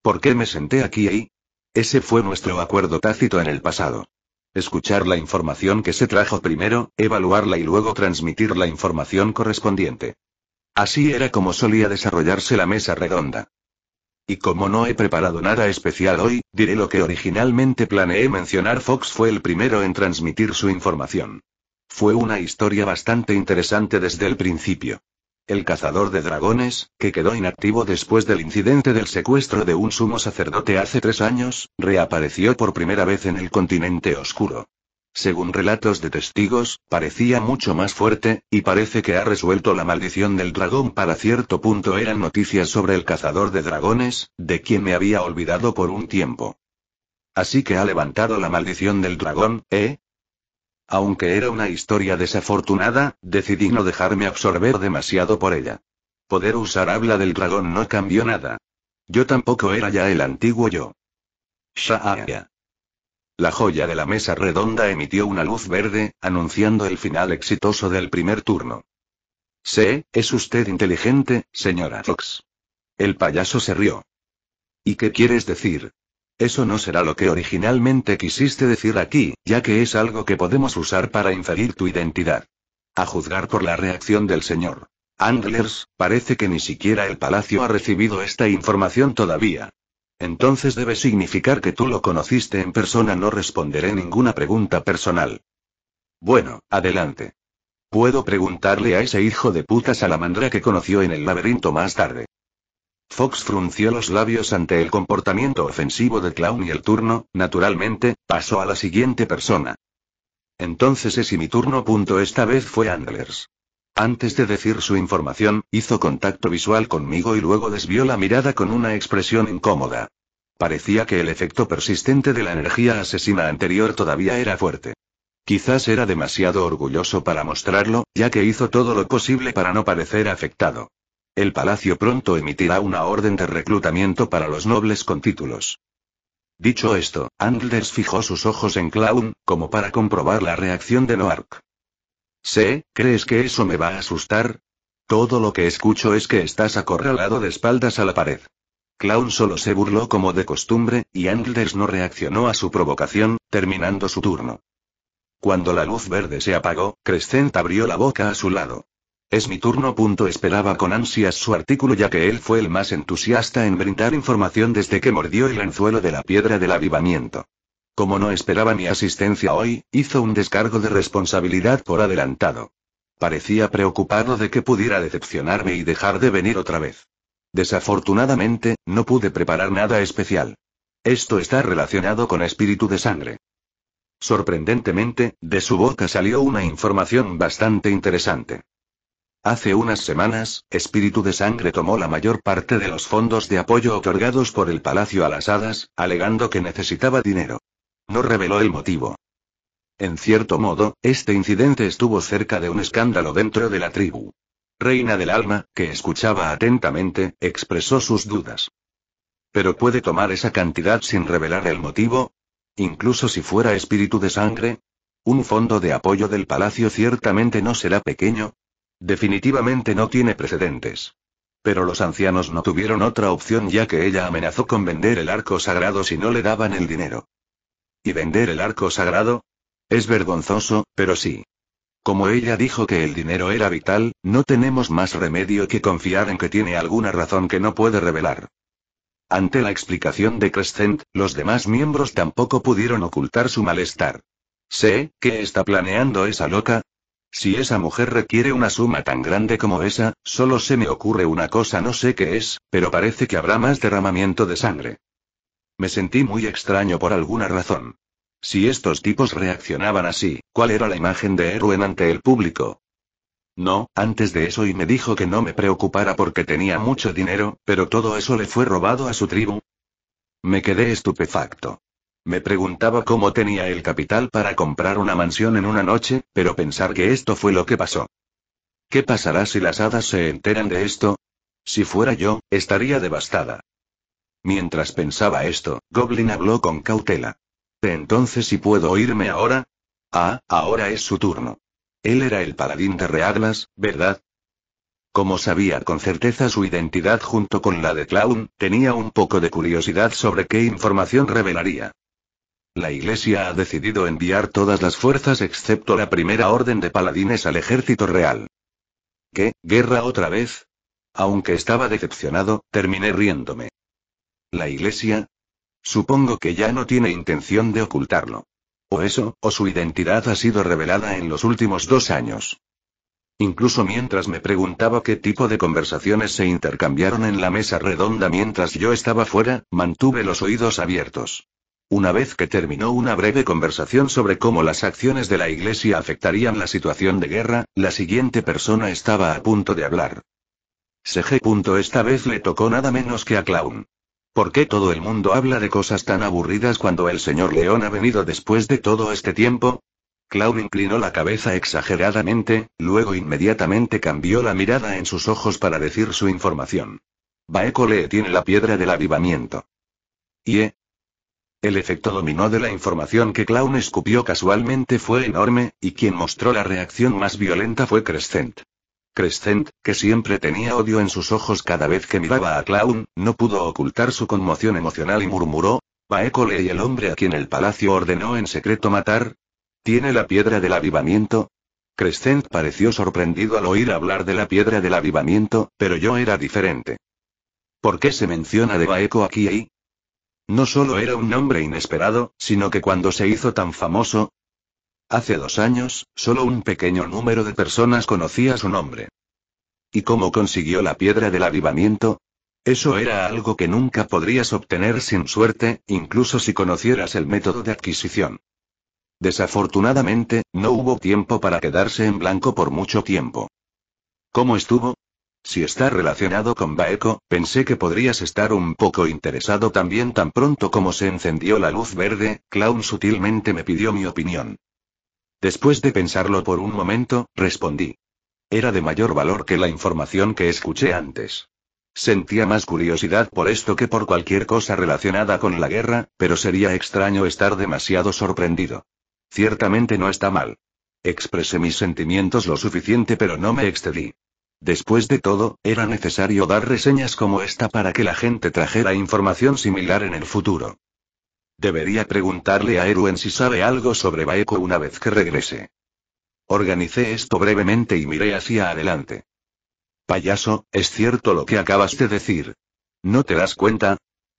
¿Por qué me senté aquí ahí? Ese fue nuestro acuerdo tácito en el pasado. Escuchar la información que se trajo primero, evaluarla y luego transmitir la información correspondiente. Así era como solía desarrollarse la mesa redonda. Y como no he preparado nada especial hoy, diré lo que originalmente planeé mencionar. Fox fue el primero en transmitir su información. Fue una historia bastante interesante desde el principio. El cazador de dragones, que quedó inactivo después del incidente del secuestro de un sumo sacerdote hace tres años, reapareció por primera vez en el continente oscuro. Según relatos de testigos, parecía mucho más fuerte, y parece que ha resuelto la maldición del dragón para cierto punto eran noticias sobre el cazador de dragones, de quien me había olvidado por un tiempo. Así que ha levantado la maldición del dragón, ¿eh? Aunque era una historia desafortunada, decidí no dejarme absorber demasiado por ella. Poder usar habla del dragón no cambió nada. Yo tampoco era ya el antiguo yo. Shaaya. La joya de la mesa redonda emitió una luz verde, anunciando el final exitoso del primer turno. Sé, es usted inteligente, señora Fox. El payaso se rió. ¿Y qué quieres decir? Eso no será lo que originalmente quisiste decir aquí, ya que es algo que podemos usar para inferir tu identidad. A juzgar por la reacción del señor. Andlers, parece que ni siquiera el palacio ha recibido esta información todavía. Entonces debe significar que tú lo conociste en persona, no responderé ninguna pregunta personal. Bueno, adelante. Puedo preguntarle a ese hijo de puta salamandra que conoció en el laberinto más tarde. Fox frunció los labios ante el comportamiento ofensivo de Clown y el turno, naturalmente, pasó a la siguiente persona. Entonces es mi turno. Punto esta vez fue Andlers. Antes de decir su información, hizo contacto visual conmigo y luego desvió la mirada con una expresión incómoda. Parecía que el efecto persistente de la energía asesina anterior todavía era fuerte. Quizás era demasiado orgulloso para mostrarlo, ya que hizo todo lo posible para no parecer afectado. El palacio pronto emitirá una orden de reclutamiento para los nobles con títulos. Dicho esto, Anders fijó sus ojos en Clown, como para comprobar la reacción de Noark. Sé, ¿crees que eso me va a asustar? Todo lo que escucho es que estás acorralado de espaldas a la pared. Clown solo se burló como de costumbre, y Anders no reaccionó a su provocación, terminando su turno. Cuando la luz verde se apagó, Crescent abrió la boca a su lado. Es mi turno. Esperaba con ansias su artículo ya que él fue el más entusiasta en brindar información desde que mordió el anzuelo de la piedra del avivamiento. Como no esperaba mi asistencia hoy, hizo un descargo de responsabilidad por adelantado. Parecía preocupado de que pudiera decepcionarme y dejar de venir otra vez. Desafortunadamente, no pude preparar nada especial. Esto está relacionado con espíritu de sangre. Sorprendentemente, de su boca salió una información bastante interesante. Hace unas semanas, Espíritu de Sangre tomó la mayor parte de los fondos de apoyo otorgados por el Palacio a las Hadas, alegando que necesitaba dinero. No reveló el motivo. En cierto modo, este incidente estuvo cerca de un escándalo dentro de la tribu. Reina del Alma, que escuchaba atentamente, expresó sus dudas. ¿Pero puede tomar esa cantidad sin revelar el motivo? Incluso si fuera espíritu de sangre, un fondo de apoyo del palacio ciertamente no será pequeño, Definitivamente no tiene precedentes. Pero los ancianos no tuvieron otra opción ya que ella amenazó con vender el arco sagrado si no le daban el dinero. ¿Y vender el arco sagrado? Es vergonzoso, pero sí. Como ella dijo que el dinero era vital, no tenemos más remedio que confiar en que tiene alguna razón que no puede revelar. Ante la explicación de Crescent, los demás miembros tampoco pudieron ocultar su malestar. Sé, ¿qué está planeando esa loca? Si esa mujer requiere una suma tan grande como esa, solo se me ocurre una cosa, no sé qué es, pero parece que habrá más derramamiento de sangre. Me sentí muy extraño por alguna razón. Si estos tipos reaccionaban así, ¿cuál era la imagen de héroe ante el público? No, antes de eso y me dijo que no me preocupara porque tenía mucho dinero, pero todo eso le fue robado a su tribu. Me quedé estupefacto. Me preguntaba cómo tenía el capital para comprar una mansión en una noche, pero pensar que esto fue lo que pasó. ¿Qué pasará si las hadas se enteran de esto? Si fuera yo, estaría devastada. Mientras pensaba esto, Goblin habló con cautela. ¿De entonces si puedo oírme ahora? Ah, ahora es su turno. Él era el paladín de Reaglas, ¿verdad? Como sabía con certeza su identidad junto con la de Clown, tenía un poco de curiosidad sobre qué información revelaría. La Iglesia ha decidido enviar todas las fuerzas excepto la primera orden de paladines al ejército real. ¿Qué? ¿Guerra otra vez? Aunque estaba decepcionado, terminé riéndome. ¿La Iglesia? Supongo que ya no tiene intención de ocultarlo. O eso, o su identidad ha sido revelada en los últimos dos años. Incluso mientras me preguntaba qué tipo de conversaciones se intercambiaron en la mesa redonda mientras yo estaba fuera, mantuve los oídos abiertos. Una vez que terminó una breve conversación sobre cómo las acciones de la Iglesia afectarían la situación de guerra, la siguiente persona estaba a punto de hablar. CG. Esta vez le tocó nada menos que a Clown. ¿Por qué todo el mundo habla de cosas tan aburridas cuando el señor León ha venido después de todo este tiempo? Clown inclinó la cabeza exageradamente, luego inmediatamente cambió la mirada en sus ojos para decir su información. Baeko le tiene la piedra del avivamiento. Y, eh, el efecto dominó de la información que Clown escupió casualmente fue enorme, y quien mostró la reacción más violenta fue Crescent. Crescent, que siempre tenía odio en sus ojos cada vez que miraba a Clown, no pudo ocultar su conmoción emocional y murmuró, «¿Baeco y el hombre a quien el palacio ordenó en secreto matar. ¿Tiene la piedra del avivamiento? Crescent pareció sorprendido al oír hablar de la piedra del avivamiento, pero yo era diferente. ¿Por qué se menciona de Baeco aquí y no solo era un nombre inesperado, sino que cuando se hizo tan famoso, hace dos años, solo un pequeño número de personas conocía su nombre. ¿Y cómo consiguió la piedra del avivamiento? Eso era algo que nunca podrías obtener sin suerte, incluso si conocieras el método de adquisición. Desafortunadamente, no hubo tiempo para quedarse en blanco por mucho tiempo. ¿Cómo estuvo? Si está relacionado con Baeko, pensé que podrías estar un poco interesado también tan pronto como se encendió la luz verde, Clown sutilmente me pidió mi opinión. Después de pensarlo por un momento, respondí. Era de mayor valor que la información que escuché antes. Sentía más curiosidad por esto que por cualquier cosa relacionada con la guerra, pero sería extraño estar demasiado sorprendido. Ciertamente no está mal. Expresé mis sentimientos lo suficiente pero no me excedí. Después de todo, era necesario dar reseñas como esta para que la gente trajera información similar en el futuro. Debería preguntarle a Eruen si sabe algo sobre Baeko una vez que regrese. Organicé esto brevemente y miré hacia adelante. Payaso, es cierto lo que acabas de decir. ¿No te das cuenta?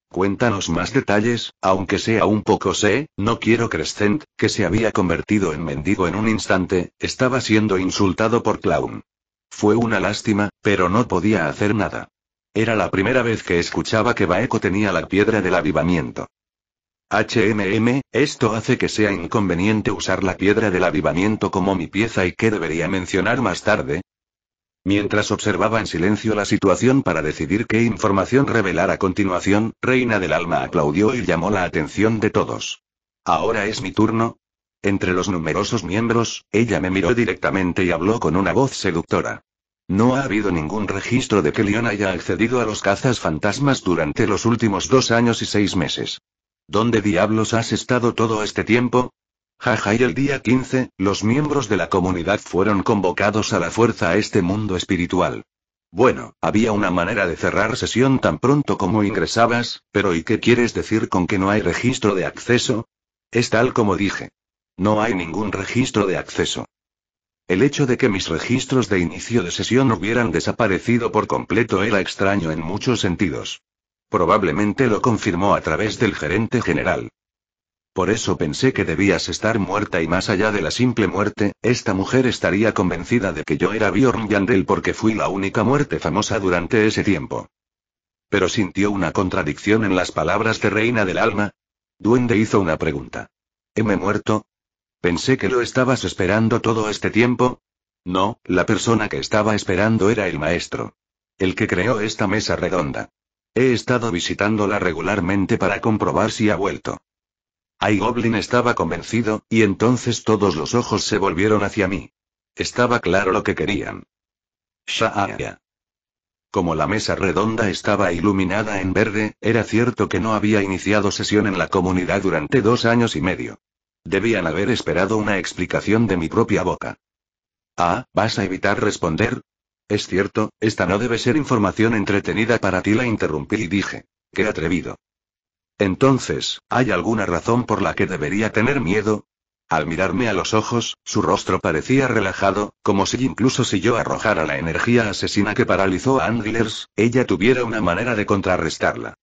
Cuéntanos más detalles, aunque sea un poco sé, no quiero Crescent, que se había convertido en mendigo en un instante, estaba siendo insultado por Clown. Fue una lástima, pero no podía hacer nada. Era la primera vez que escuchaba que Baeko tenía la piedra del avivamiento. HMM, esto hace que sea inconveniente usar la piedra del avivamiento como mi pieza y que debería mencionar más tarde. Mientras observaba en silencio la situación para decidir qué información revelar a continuación, Reina del Alma aplaudió y llamó la atención de todos. Ahora es mi turno, entre los numerosos miembros, ella me miró directamente y habló con una voz seductora. No ha habido ningún registro de que Leon haya accedido a los cazas fantasmas durante los últimos dos años y seis meses. ¿Dónde diablos has estado todo este tiempo? Jaja, y el día 15, los miembros de la comunidad fueron convocados a la fuerza a este mundo espiritual. Bueno, había una manera de cerrar sesión tan pronto como ingresabas, pero ¿y qué quieres decir con que no hay registro de acceso? Es tal como dije. No hay ningún registro de acceso. El hecho de que mis registros de inicio de sesión hubieran desaparecido por completo era extraño en muchos sentidos. Probablemente lo confirmó a través del gerente general. Por eso pensé que debías estar muerta y más allá de la simple muerte, esta mujer estaría convencida de que yo era Bjorn Yandel porque fui la única muerte famosa durante ese tiempo. Pero sintió una contradicción en las palabras de Reina del Alma. Duende hizo una pregunta. ¿Heme muerto? Pensé que lo estabas esperando todo este tiempo. No, la persona que estaba esperando era el maestro. El que creó esta mesa redonda. He estado visitándola regularmente para comprobar si ha vuelto. Ay Goblin estaba convencido, y entonces todos los ojos se volvieron hacia mí. Estaba claro lo que querían. Shaaya. Como la mesa redonda estaba iluminada en verde, era cierto que no había iniciado sesión en la comunidad durante dos años y medio. Debían haber esperado una explicación de mi propia boca. Ah, ¿vas a evitar responder? Es cierto, esta no debe ser información entretenida para ti, la interrumpí y dije. Qué atrevido. Entonces, ¿hay alguna razón por la que debería tener miedo? Al mirarme a los ojos, su rostro parecía relajado, como si incluso si yo arrojara la energía asesina que paralizó a Anglers, ella tuviera una manera de contrarrestarla.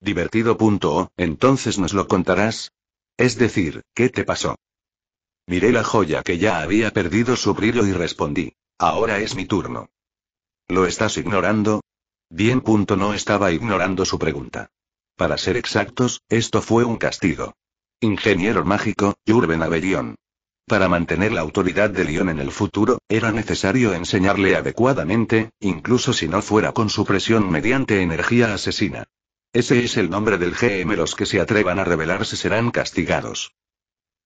Divertido. Punto. entonces nos lo contarás, es decir, ¿qué te pasó? Miré la joya que ya había perdido su brillo y respondí. Ahora es mi turno. ¿Lo estás ignorando? Bien, punto, no estaba ignorando su pregunta. Para ser exactos, esto fue un castigo. Ingeniero mágico, Jurben Abellion. Para mantener la autoridad de Lyon en el futuro, era necesario enseñarle adecuadamente, incluso si no fuera con su presión mediante energía asesina. Ese es el nombre del GM. Los que se atrevan a rebelarse serán castigados.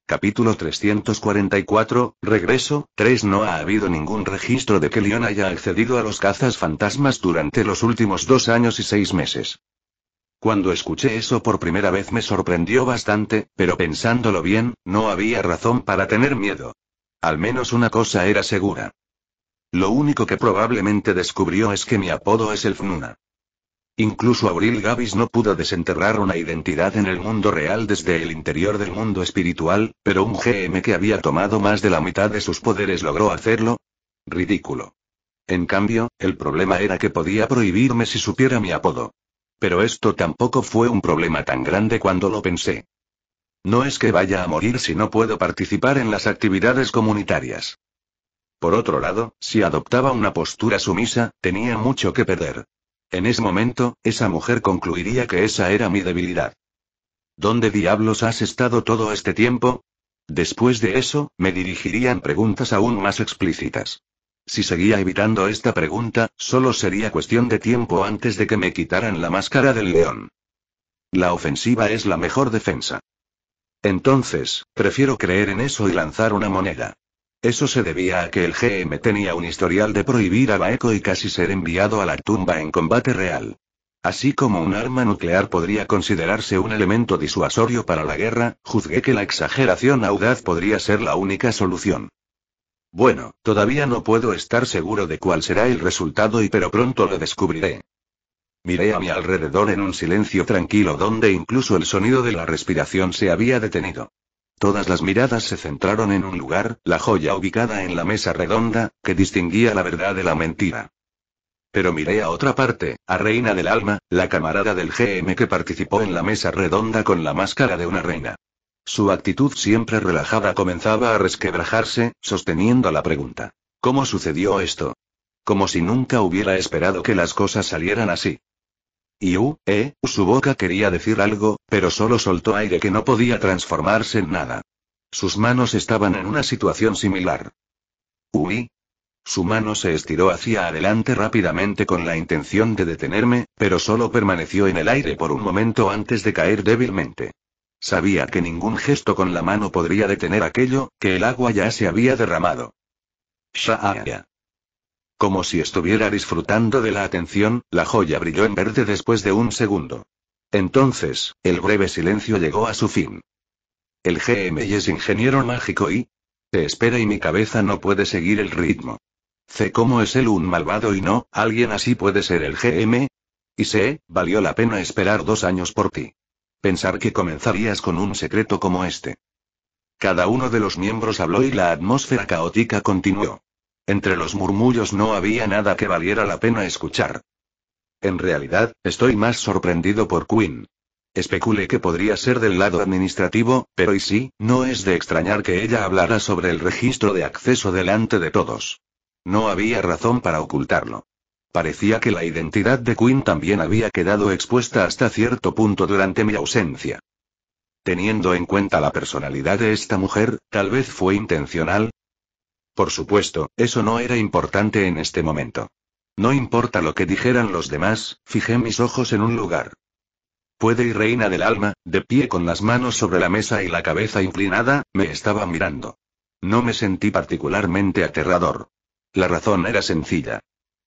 Capítulo 344, Regreso, 3. No ha habido ningún registro de que Leon haya accedido a los cazas fantasmas durante los últimos dos años y seis meses. Cuando escuché eso por primera vez me sorprendió bastante, pero pensándolo bien, no había razón para tener miedo. Al menos una cosa era segura. Lo único que probablemente descubrió es que mi apodo es el Fnuna. Incluso Auril Gavis no pudo desenterrar una identidad en el mundo real desde el interior del mundo espiritual, pero un GM que había tomado más de la mitad de sus poderes logró hacerlo. Ridículo. En cambio, el problema era que podía prohibirme si supiera mi apodo. Pero esto tampoco fue un problema tan grande cuando lo pensé. No es que vaya a morir si no puedo participar en las actividades comunitarias. Por otro lado, si adoptaba una postura sumisa, tenía mucho que perder. En ese momento, esa mujer concluiría que esa era mi debilidad. ¿Dónde diablos has estado todo este tiempo? Después de eso, me dirigirían preguntas aún más explícitas. Si seguía evitando esta pregunta, solo sería cuestión de tiempo antes de que me quitaran la máscara del león. La ofensiva es la mejor defensa. Entonces, prefiero creer en eso y lanzar una moneda. Eso se debía a que el GM tenía un historial de prohibir a ECO y casi ser enviado a la tumba en combate real. Así como un arma nuclear podría considerarse un elemento disuasorio para la guerra, juzgué que la exageración audaz podría ser la única solución. Bueno, todavía no puedo estar seguro de cuál será el resultado y pero pronto lo descubriré. Miré a mi alrededor en un silencio tranquilo donde incluso el sonido de la respiración se había detenido. Todas las miradas se centraron en un lugar, la joya ubicada en la mesa redonda, que distinguía la verdad de la mentira. Pero miré a otra parte, a Reina del Alma, la camarada del GM que participó en la mesa redonda con la máscara de una reina. Su actitud siempre relajada comenzaba a resquebrajarse, sosteniendo la pregunta. ¿Cómo sucedió esto? Como si nunca hubiera esperado que las cosas salieran así. Y U, e, su boca quería decir algo, pero solo soltó aire que no podía transformarse en nada. Sus manos estaban en una situación similar. Uy. Su mano se estiró hacia adelante rápidamente con la intención de detenerme, pero solo permaneció en el aire por un momento antes de caer débilmente. Sabía que ningún gesto con la mano podría detener aquello, que el agua ya se había derramado. Shaaya. Como si estuviera disfrutando de la atención, la joya brilló en verde después de un segundo. Entonces, el breve silencio llegó a su fin. El GM es ingeniero mágico y... Te espera y mi cabeza no puede seguir el ritmo. C. ¿Cómo es él un malvado y no, alguien así puede ser el GM? Y sé, valió la pena esperar dos años por ti. Pensar que comenzarías con un secreto como este. Cada uno de los miembros habló y la atmósfera caótica continuó. Entre los murmullos no había nada que valiera la pena escuchar. En realidad, estoy más sorprendido por Quinn. Especulé que podría ser del lado administrativo, pero y sí, no es de extrañar que ella hablara sobre el registro de acceso delante de todos. No había razón para ocultarlo. Parecía que la identidad de Quinn también había quedado expuesta hasta cierto punto durante mi ausencia. Teniendo en cuenta la personalidad de esta mujer, tal vez fue intencional, por supuesto, eso no era importante en este momento. No importa lo que dijeran los demás, fijé mis ojos en un lugar. Puede y reina del alma, de pie con las manos sobre la mesa y la cabeza inclinada, me estaba mirando. No me sentí particularmente aterrador. La razón era sencilla.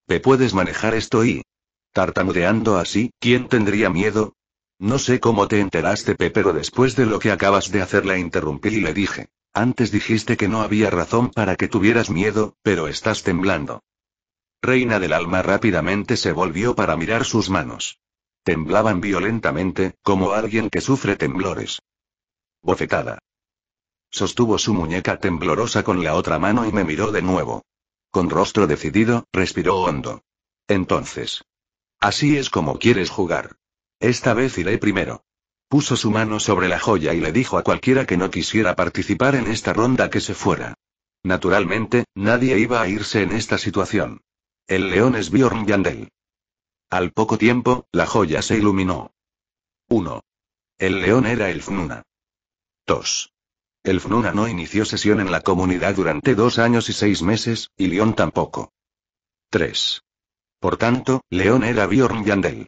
¿Te puedes manejar esto y... Tartamudeando así, ¿quién tendría miedo? No sé cómo te enteraste, Pe, pero después de lo que acabas de hacer la interrumpí y le dije. Antes dijiste que no había razón para que tuvieras miedo, pero estás temblando. Reina del alma rápidamente se volvió para mirar sus manos. Temblaban violentamente, como alguien que sufre temblores. Bofetada. Sostuvo su muñeca temblorosa con la otra mano y me miró de nuevo. Con rostro decidido, respiró hondo. Entonces. Así es como quieres jugar. Esta vez iré primero. Puso su mano sobre la joya y le dijo a cualquiera que no quisiera participar en esta ronda que se fuera. Naturalmente, nadie iba a irse en esta situación. El león es Bjorn Yandel. Al poco tiempo, la joya se iluminó. 1. El león era el Fnuna. 2. El Fnuna no inició sesión en la comunidad durante dos años y seis meses, y León tampoco. 3. Por tanto, León era Bjorn Yandel.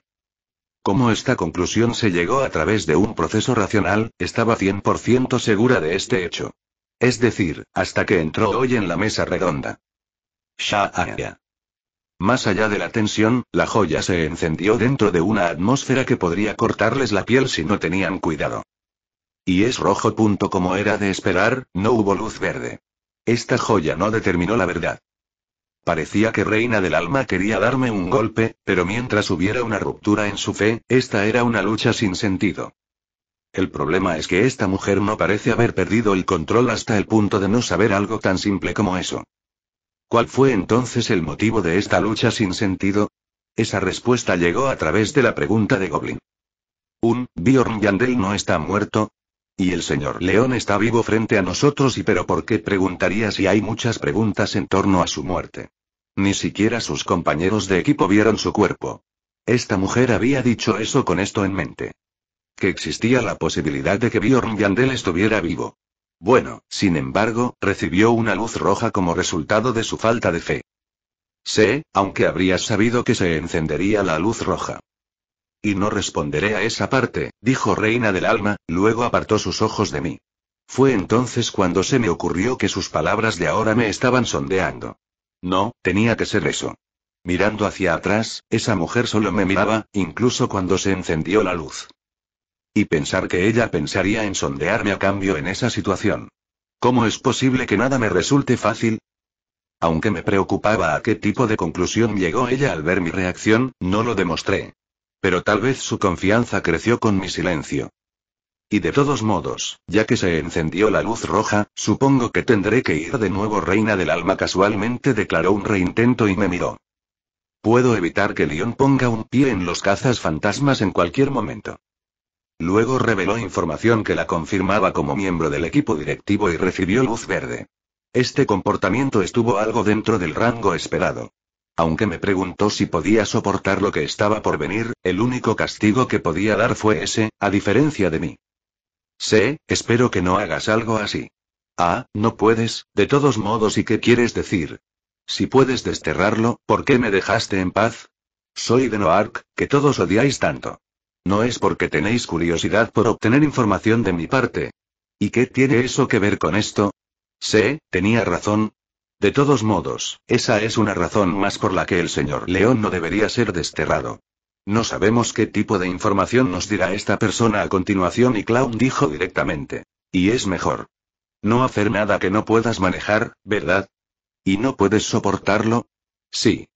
Como esta conclusión se llegó a través de un proceso racional, estaba 100% segura de este hecho. Es decir, hasta que entró hoy en la mesa redonda. Sha'aya. Más allá de la tensión, la joya se encendió dentro de una atmósfera que podría cortarles la piel si no tenían cuidado. Y es rojo. Punto como era de esperar, no hubo luz verde. Esta joya no determinó la verdad. Parecía que Reina del Alma quería darme un golpe, pero mientras hubiera una ruptura en su fe, esta era una lucha sin sentido. El problema es que esta mujer no parece haber perdido el control hasta el punto de no saber algo tan simple como eso. ¿Cuál fue entonces el motivo de esta lucha sin sentido? Esa respuesta llegó a través de la pregunta de Goblin. Un, Bjorn Yandel no está muerto. Y el señor León está vivo frente a nosotros y pero ¿por qué preguntaría si hay muchas preguntas en torno a su muerte? Ni siquiera sus compañeros de equipo vieron su cuerpo. Esta mujer había dicho eso con esto en mente. Que existía la posibilidad de que Bjorn Yandel estuviera vivo. Bueno, sin embargo, recibió una luz roja como resultado de su falta de fe. Sé, aunque habría sabido que se encendería la luz roja. Y no responderé a esa parte, dijo Reina del Alma, luego apartó sus ojos de mí. Fue entonces cuando se me ocurrió que sus palabras de ahora me estaban sondeando. No, tenía que ser eso. Mirando hacia atrás, esa mujer solo me miraba, incluso cuando se encendió la luz. Y pensar que ella pensaría en sondearme a cambio en esa situación. ¿Cómo es posible que nada me resulte fácil? Aunque me preocupaba a qué tipo de conclusión llegó ella al ver mi reacción, no lo demostré. Pero tal vez su confianza creció con mi silencio. Y de todos modos, ya que se encendió la luz roja, supongo que tendré que ir de nuevo reina del alma casualmente declaró un reintento y me miró. Puedo evitar que León ponga un pie en los cazas fantasmas en cualquier momento. Luego reveló información que la confirmaba como miembro del equipo directivo y recibió luz verde. Este comportamiento estuvo algo dentro del rango esperado. Aunque me preguntó si podía soportar lo que estaba por venir, el único castigo que podía dar fue ese, a diferencia de mí. Sé, espero que no hagas algo así. Ah, no puedes, de todos modos, ¿y qué quieres decir? Si puedes desterrarlo, ¿por qué me dejaste en paz? Soy de Noark, que todos odiáis tanto. No es porque tenéis curiosidad por obtener información de mi parte. ¿Y qué tiene eso que ver con esto? Sé, tenía razón. De todos modos, esa es una razón más por la que el señor León no debería ser desterrado. No sabemos qué tipo de información nos dirá esta persona a continuación y Clown dijo directamente. Y es mejor. No hacer nada que no puedas manejar, ¿verdad? ¿Y no puedes soportarlo? Sí.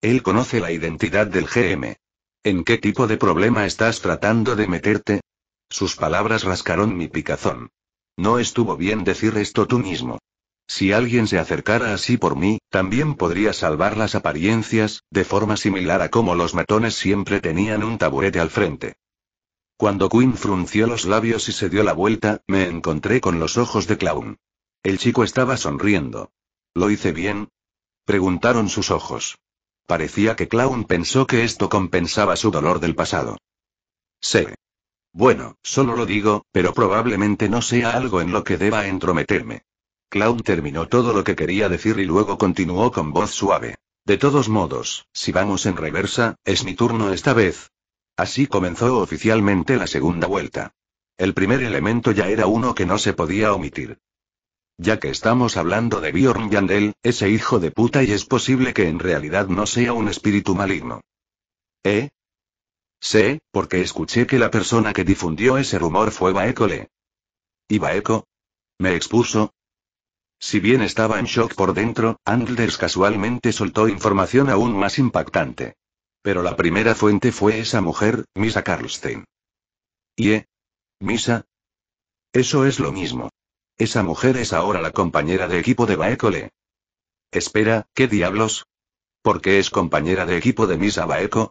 Él conoce la identidad del GM. ¿En qué tipo de problema estás tratando de meterte? Sus palabras rascaron mi picazón. No estuvo bien decir esto tú mismo. Si alguien se acercara así por mí, también podría salvar las apariencias, de forma similar a como los matones siempre tenían un taburete al frente. Cuando Quinn frunció los labios y se dio la vuelta, me encontré con los ojos de Clown. El chico estaba sonriendo. ¿Lo hice bien? Preguntaron sus ojos. Parecía que Clown pensó que esto compensaba su dolor del pasado. Sé. Bueno, solo lo digo, pero probablemente no sea algo en lo que deba entrometerme. Clown terminó todo lo que quería decir y luego continuó con voz suave. De todos modos, si vamos en reversa, es mi turno esta vez. Así comenzó oficialmente la segunda vuelta. El primer elemento ya era uno que no se podía omitir. Ya que estamos hablando de Bjorn Yandel, ese hijo de puta y es posible que en realidad no sea un espíritu maligno. ¿Eh? Sé, porque escuché que la persona que difundió ese rumor fue Baekole. ¿Y Baeko? Me expuso, si bien estaba en shock por dentro, Anders casualmente soltó información aún más impactante. Pero la primera fuente fue esa mujer, Misa Karlstein. ¿Y eh? ¿Misa? Eso es lo mismo. Esa mujer es ahora la compañera de equipo de Baekole. Espera, ¿qué diablos? ¿Por qué es compañera de equipo de Misa Baeko?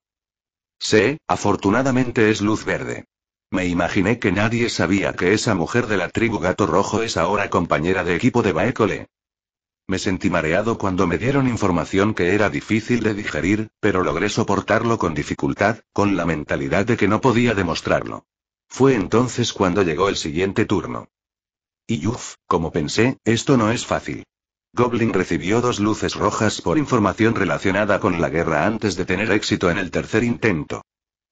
Sí, afortunadamente es luz verde. Me imaginé que nadie sabía que esa mujer de la tribu Gato Rojo es ahora compañera de equipo de Baekole. Me sentí mareado cuando me dieron información que era difícil de digerir, pero logré soportarlo con dificultad, con la mentalidad de que no podía demostrarlo. Fue entonces cuando llegó el siguiente turno. Y uff, como pensé, esto no es fácil. Goblin recibió dos luces rojas por información relacionada con la guerra antes de tener éxito en el tercer intento.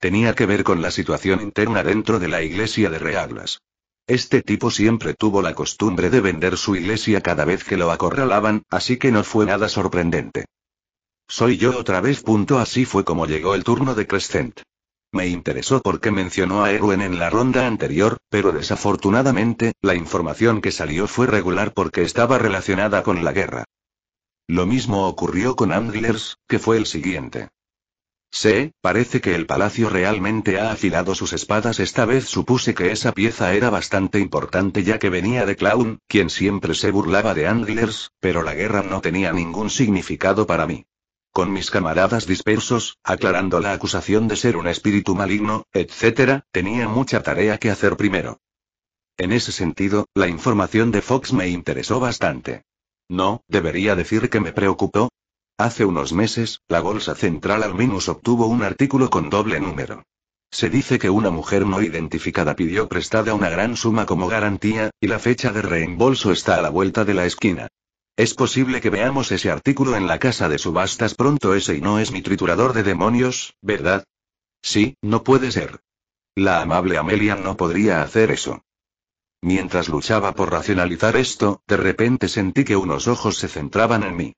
Tenía que ver con la situación interna dentro de la iglesia de Reaglas. Este tipo siempre tuvo la costumbre de vender su iglesia cada vez que lo acorralaban, así que no fue nada sorprendente. Soy yo otra vez. así fue como llegó el turno de Crescent. Me interesó porque mencionó a Erwin en la ronda anterior, pero desafortunadamente, la información que salió fue regular porque estaba relacionada con la guerra. Lo mismo ocurrió con Andlers, que fue el siguiente. Sé, parece que el palacio realmente ha afilado sus espadas. Esta vez supuse que esa pieza era bastante importante ya que venía de Clown, quien siempre se burlaba de Anglers, pero la guerra no tenía ningún significado para mí. Con mis camaradas dispersos, aclarando la acusación de ser un espíritu maligno, etc., tenía mucha tarea que hacer primero. En ese sentido, la información de Fox me interesó bastante. No, debería decir que me preocupó, Hace unos meses, la Bolsa Central al obtuvo un artículo con doble número. Se dice que una mujer no identificada pidió prestada una gran suma como garantía, y la fecha de reembolso está a la vuelta de la esquina. Es posible que veamos ese artículo en la casa de subastas pronto ese y no es mi triturador de demonios, ¿verdad? Sí, no puede ser. La amable Amelia no podría hacer eso. Mientras luchaba por racionalizar esto, de repente sentí que unos ojos se centraban en mí.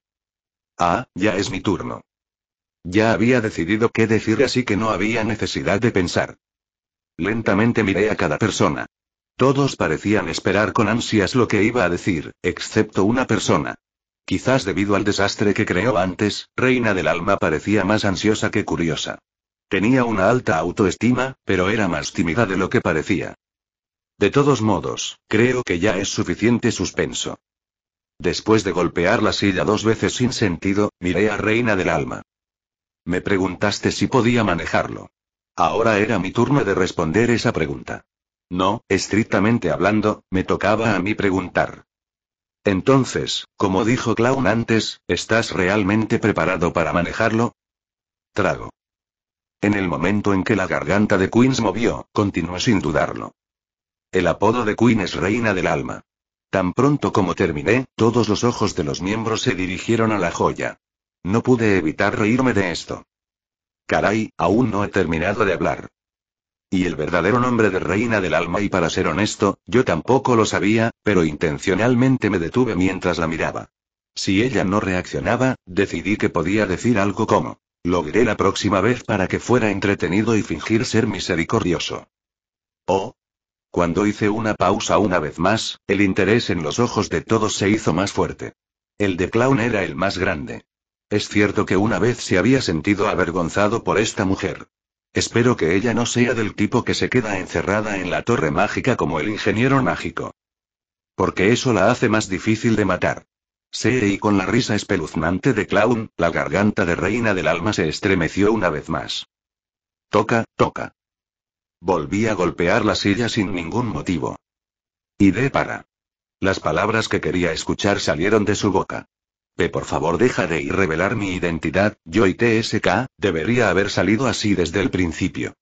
Ah, ya es mi turno. Ya había decidido qué decir así que no había necesidad de pensar. Lentamente miré a cada persona. Todos parecían esperar con ansias lo que iba a decir, excepto una persona. Quizás debido al desastre que creó antes, Reina del Alma parecía más ansiosa que curiosa. Tenía una alta autoestima, pero era más tímida de lo que parecía. De todos modos, creo que ya es suficiente suspenso. Después de golpear la silla dos veces sin sentido, miré a Reina del Alma. Me preguntaste si podía manejarlo. Ahora era mi turno de responder esa pregunta. No, estrictamente hablando, me tocaba a mí preguntar. Entonces, como dijo Clown antes, ¿estás realmente preparado para manejarlo? Trago. En el momento en que la garganta de Queens movió, continué sin dudarlo. El apodo de Queen es Reina del Alma. Tan pronto como terminé, todos los ojos de los miembros se dirigieron a la joya. No pude evitar reírme de esto. Caray, aún no he terminado de hablar. Y el verdadero nombre de Reina del Alma y para ser honesto, yo tampoco lo sabía, pero intencionalmente me detuve mientras la miraba. Si ella no reaccionaba, decidí que podía decir algo como, lo diré la próxima vez para que fuera entretenido y fingir ser misericordioso. Oh, cuando hice una pausa una vez más, el interés en los ojos de todos se hizo más fuerte. El de Clown era el más grande. Es cierto que una vez se había sentido avergonzado por esta mujer. Espero que ella no sea del tipo que se queda encerrada en la torre mágica como el ingeniero mágico. Porque eso la hace más difícil de matar. Se y con la risa espeluznante de Clown, la garganta de reina del alma se estremeció una vez más. Toca, toca. Volví a golpear la silla sin ningún motivo. Y de para. Las palabras que quería escuchar salieron de su boca. P, por favor, deja de ir revelar mi identidad, yo y TSK, debería haber salido así desde el principio.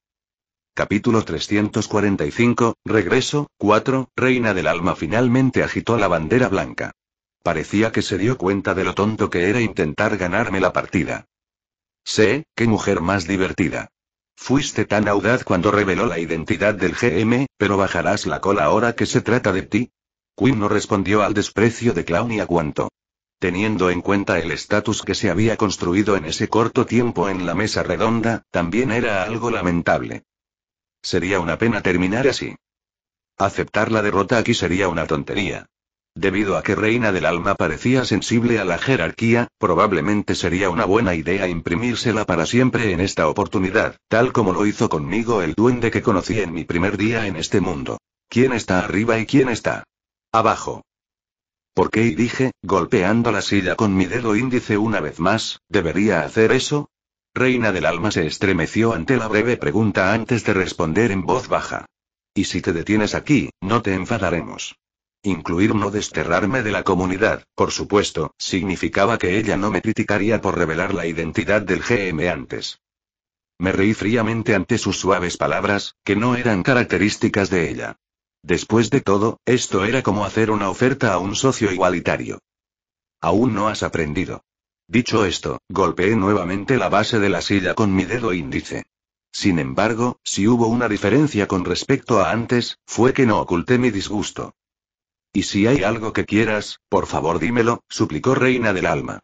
Capítulo 345, Regreso, 4, Reina del Alma finalmente agitó la bandera blanca. Parecía que se dio cuenta de lo tonto que era intentar ganarme la partida. Sé, qué mujer más divertida. Fuiste tan audaz cuando reveló la identidad del GM, pero bajarás la cola ahora que se trata de ti. Quinn no respondió al desprecio de Clown y Cuanto. Teniendo en cuenta el estatus que se había construido en ese corto tiempo en la mesa redonda, también era algo lamentable. Sería una pena terminar así. Aceptar la derrota aquí sería una tontería. Debido a que Reina del Alma parecía sensible a la jerarquía, probablemente sería una buena idea imprimírsela para siempre en esta oportunidad, tal como lo hizo conmigo el duende que conocí en mi primer día en este mundo. ¿Quién está arriba y quién está abajo? ¿Por qué? Y dije, golpeando la silla con mi dedo índice una vez más, ¿debería hacer eso? Reina del Alma se estremeció ante la breve pregunta antes de responder en voz baja. Y si te detienes aquí, no te enfadaremos. Incluir no desterrarme de la comunidad, por supuesto, significaba que ella no me criticaría por revelar la identidad del GM antes. Me reí fríamente ante sus suaves palabras, que no eran características de ella. Después de todo, esto era como hacer una oferta a un socio igualitario. Aún no has aprendido. Dicho esto, golpeé nuevamente la base de la silla con mi dedo índice. Sin embargo, si hubo una diferencia con respecto a antes, fue que no oculté mi disgusto. Y si hay algo que quieras, por favor dímelo, suplicó Reina del Alma.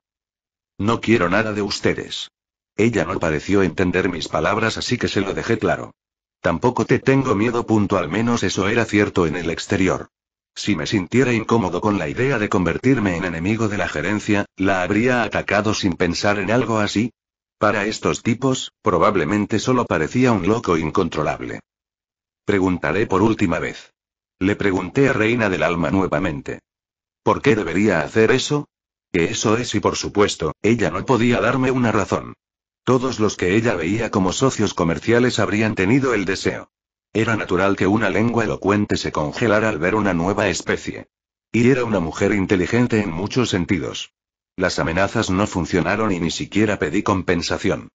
No quiero nada de ustedes. Ella no pareció entender mis palabras, así que se lo dejé claro. Tampoco te tengo miedo, punto al menos eso era cierto en el exterior. Si me sintiera incómodo con la idea de convertirme en enemigo de la gerencia, la habría atacado sin pensar en algo así. Para estos tipos, probablemente solo parecía un loco incontrolable. Preguntaré por última vez. Le pregunté a Reina del Alma nuevamente. ¿Por qué debería hacer eso? Que eso es y por supuesto, ella no podía darme una razón. Todos los que ella veía como socios comerciales habrían tenido el deseo. Era natural que una lengua elocuente se congelara al ver una nueva especie. Y era una mujer inteligente en muchos sentidos. Las amenazas no funcionaron y ni siquiera pedí compensación.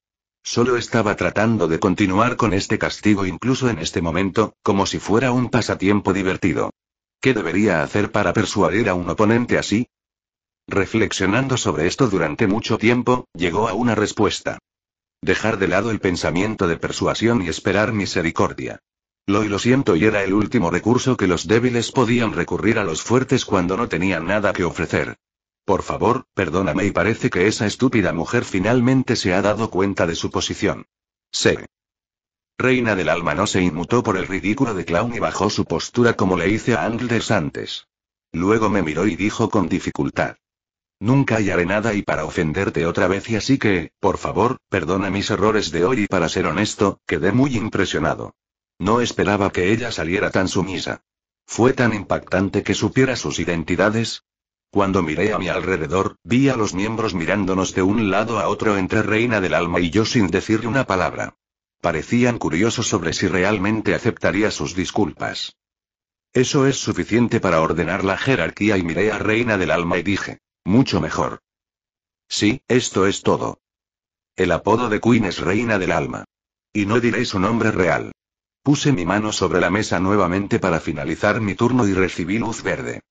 Solo estaba tratando de continuar con este castigo incluso en este momento, como si fuera un pasatiempo divertido. ¿Qué debería hacer para persuadir a un oponente así? Reflexionando sobre esto durante mucho tiempo, llegó a una respuesta. Dejar de lado el pensamiento de persuasión y esperar misericordia. Lo y lo siento y era el último recurso que los débiles podían recurrir a los fuertes cuando no tenían nada que ofrecer. Por favor, perdóname y parece que esa estúpida mujer finalmente se ha dado cuenta de su posición. Sé. Reina del alma no se inmutó por el ridículo de Clown y bajó su postura como le hice a Angles antes. Luego me miró y dijo con dificultad. Nunca hallaré nada y para ofenderte otra vez y así que, por favor, perdona mis errores de hoy y para ser honesto, quedé muy impresionado. No esperaba que ella saliera tan sumisa. Fue tan impactante que supiera sus identidades, cuando miré a mi alrededor, vi a los miembros mirándonos de un lado a otro entre Reina del Alma y yo sin decir una palabra. Parecían curiosos sobre si realmente aceptaría sus disculpas. Eso es suficiente para ordenar la jerarquía y miré a Reina del Alma y dije, mucho mejor. Sí, esto es todo. El apodo de Queen es Reina del Alma. Y no diré su nombre real. Puse mi mano sobre la mesa nuevamente para finalizar mi turno y recibí luz verde.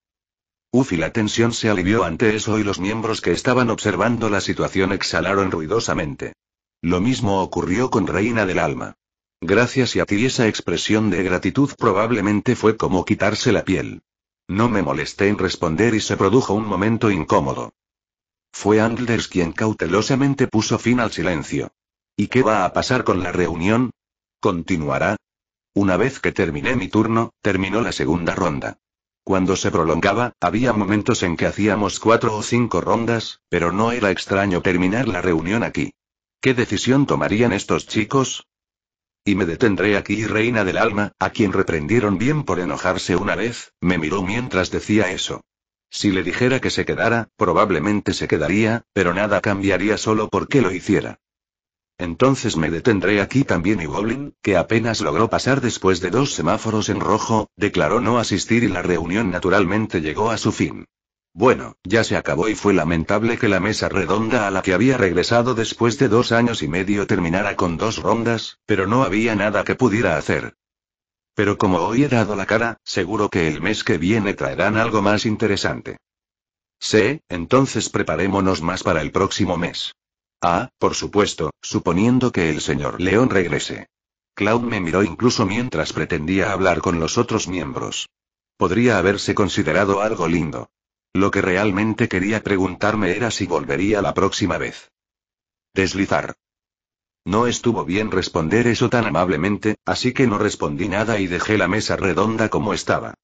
Uf y la tensión se alivió ante eso y los miembros que estaban observando la situación exhalaron ruidosamente. Lo mismo ocurrió con Reina del Alma. Gracias y a ti esa expresión de gratitud probablemente fue como quitarse la piel. No me molesté en responder y se produjo un momento incómodo. Fue Anders quien cautelosamente puso fin al silencio. ¿Y qué va a pasar con la reunión? ¿Continuará? Una vez que terminé mi turno, terminó la segunda ronda. Cuando se prolongaba, había momentos en que hacíamos cuatro o cinco rondas, pero no era extraño terminar la reunión aquí. ¿Qué decisión tomarían estos chicos? Y me detendré aquí, reina del alma, a quien reprendieron bien por enojarse una vez, me miró mientras decía eso. Si le dijera que se quedara, probablemente se quedaría, pero nada cambiaría solo porque lo hiciera. Entonces me detendré aquí también y Goblin, que apenas logró pasar después de dos semáforos en rojo, declaró no asistir y la reunión naturalmente llegó a su fin. Bueno, ya se acabó y fue lamentable que la mesa redonda a la que había regresado después de dos años y medio terminara con dos rondas, pero no había nada que pudiera hacer. Pero como hoy he dado la cara, seguro que el mes que viene traerán algo más interesante. Sí, entonces preparémonos más para el próximo mes. Ah, por supuesto, suponiendo que el señor León regrese. Cloud me miró incluso mientras pretendía hablar con los otros miembros. Podría haberse considerado algo lindo. Lo que realmente quería preguntarme era si volvería la próxima vez. Deslizar. No estuvo bien responder eso tan amablemente, así que no respondí nada y dejé la mesa redonda como estaba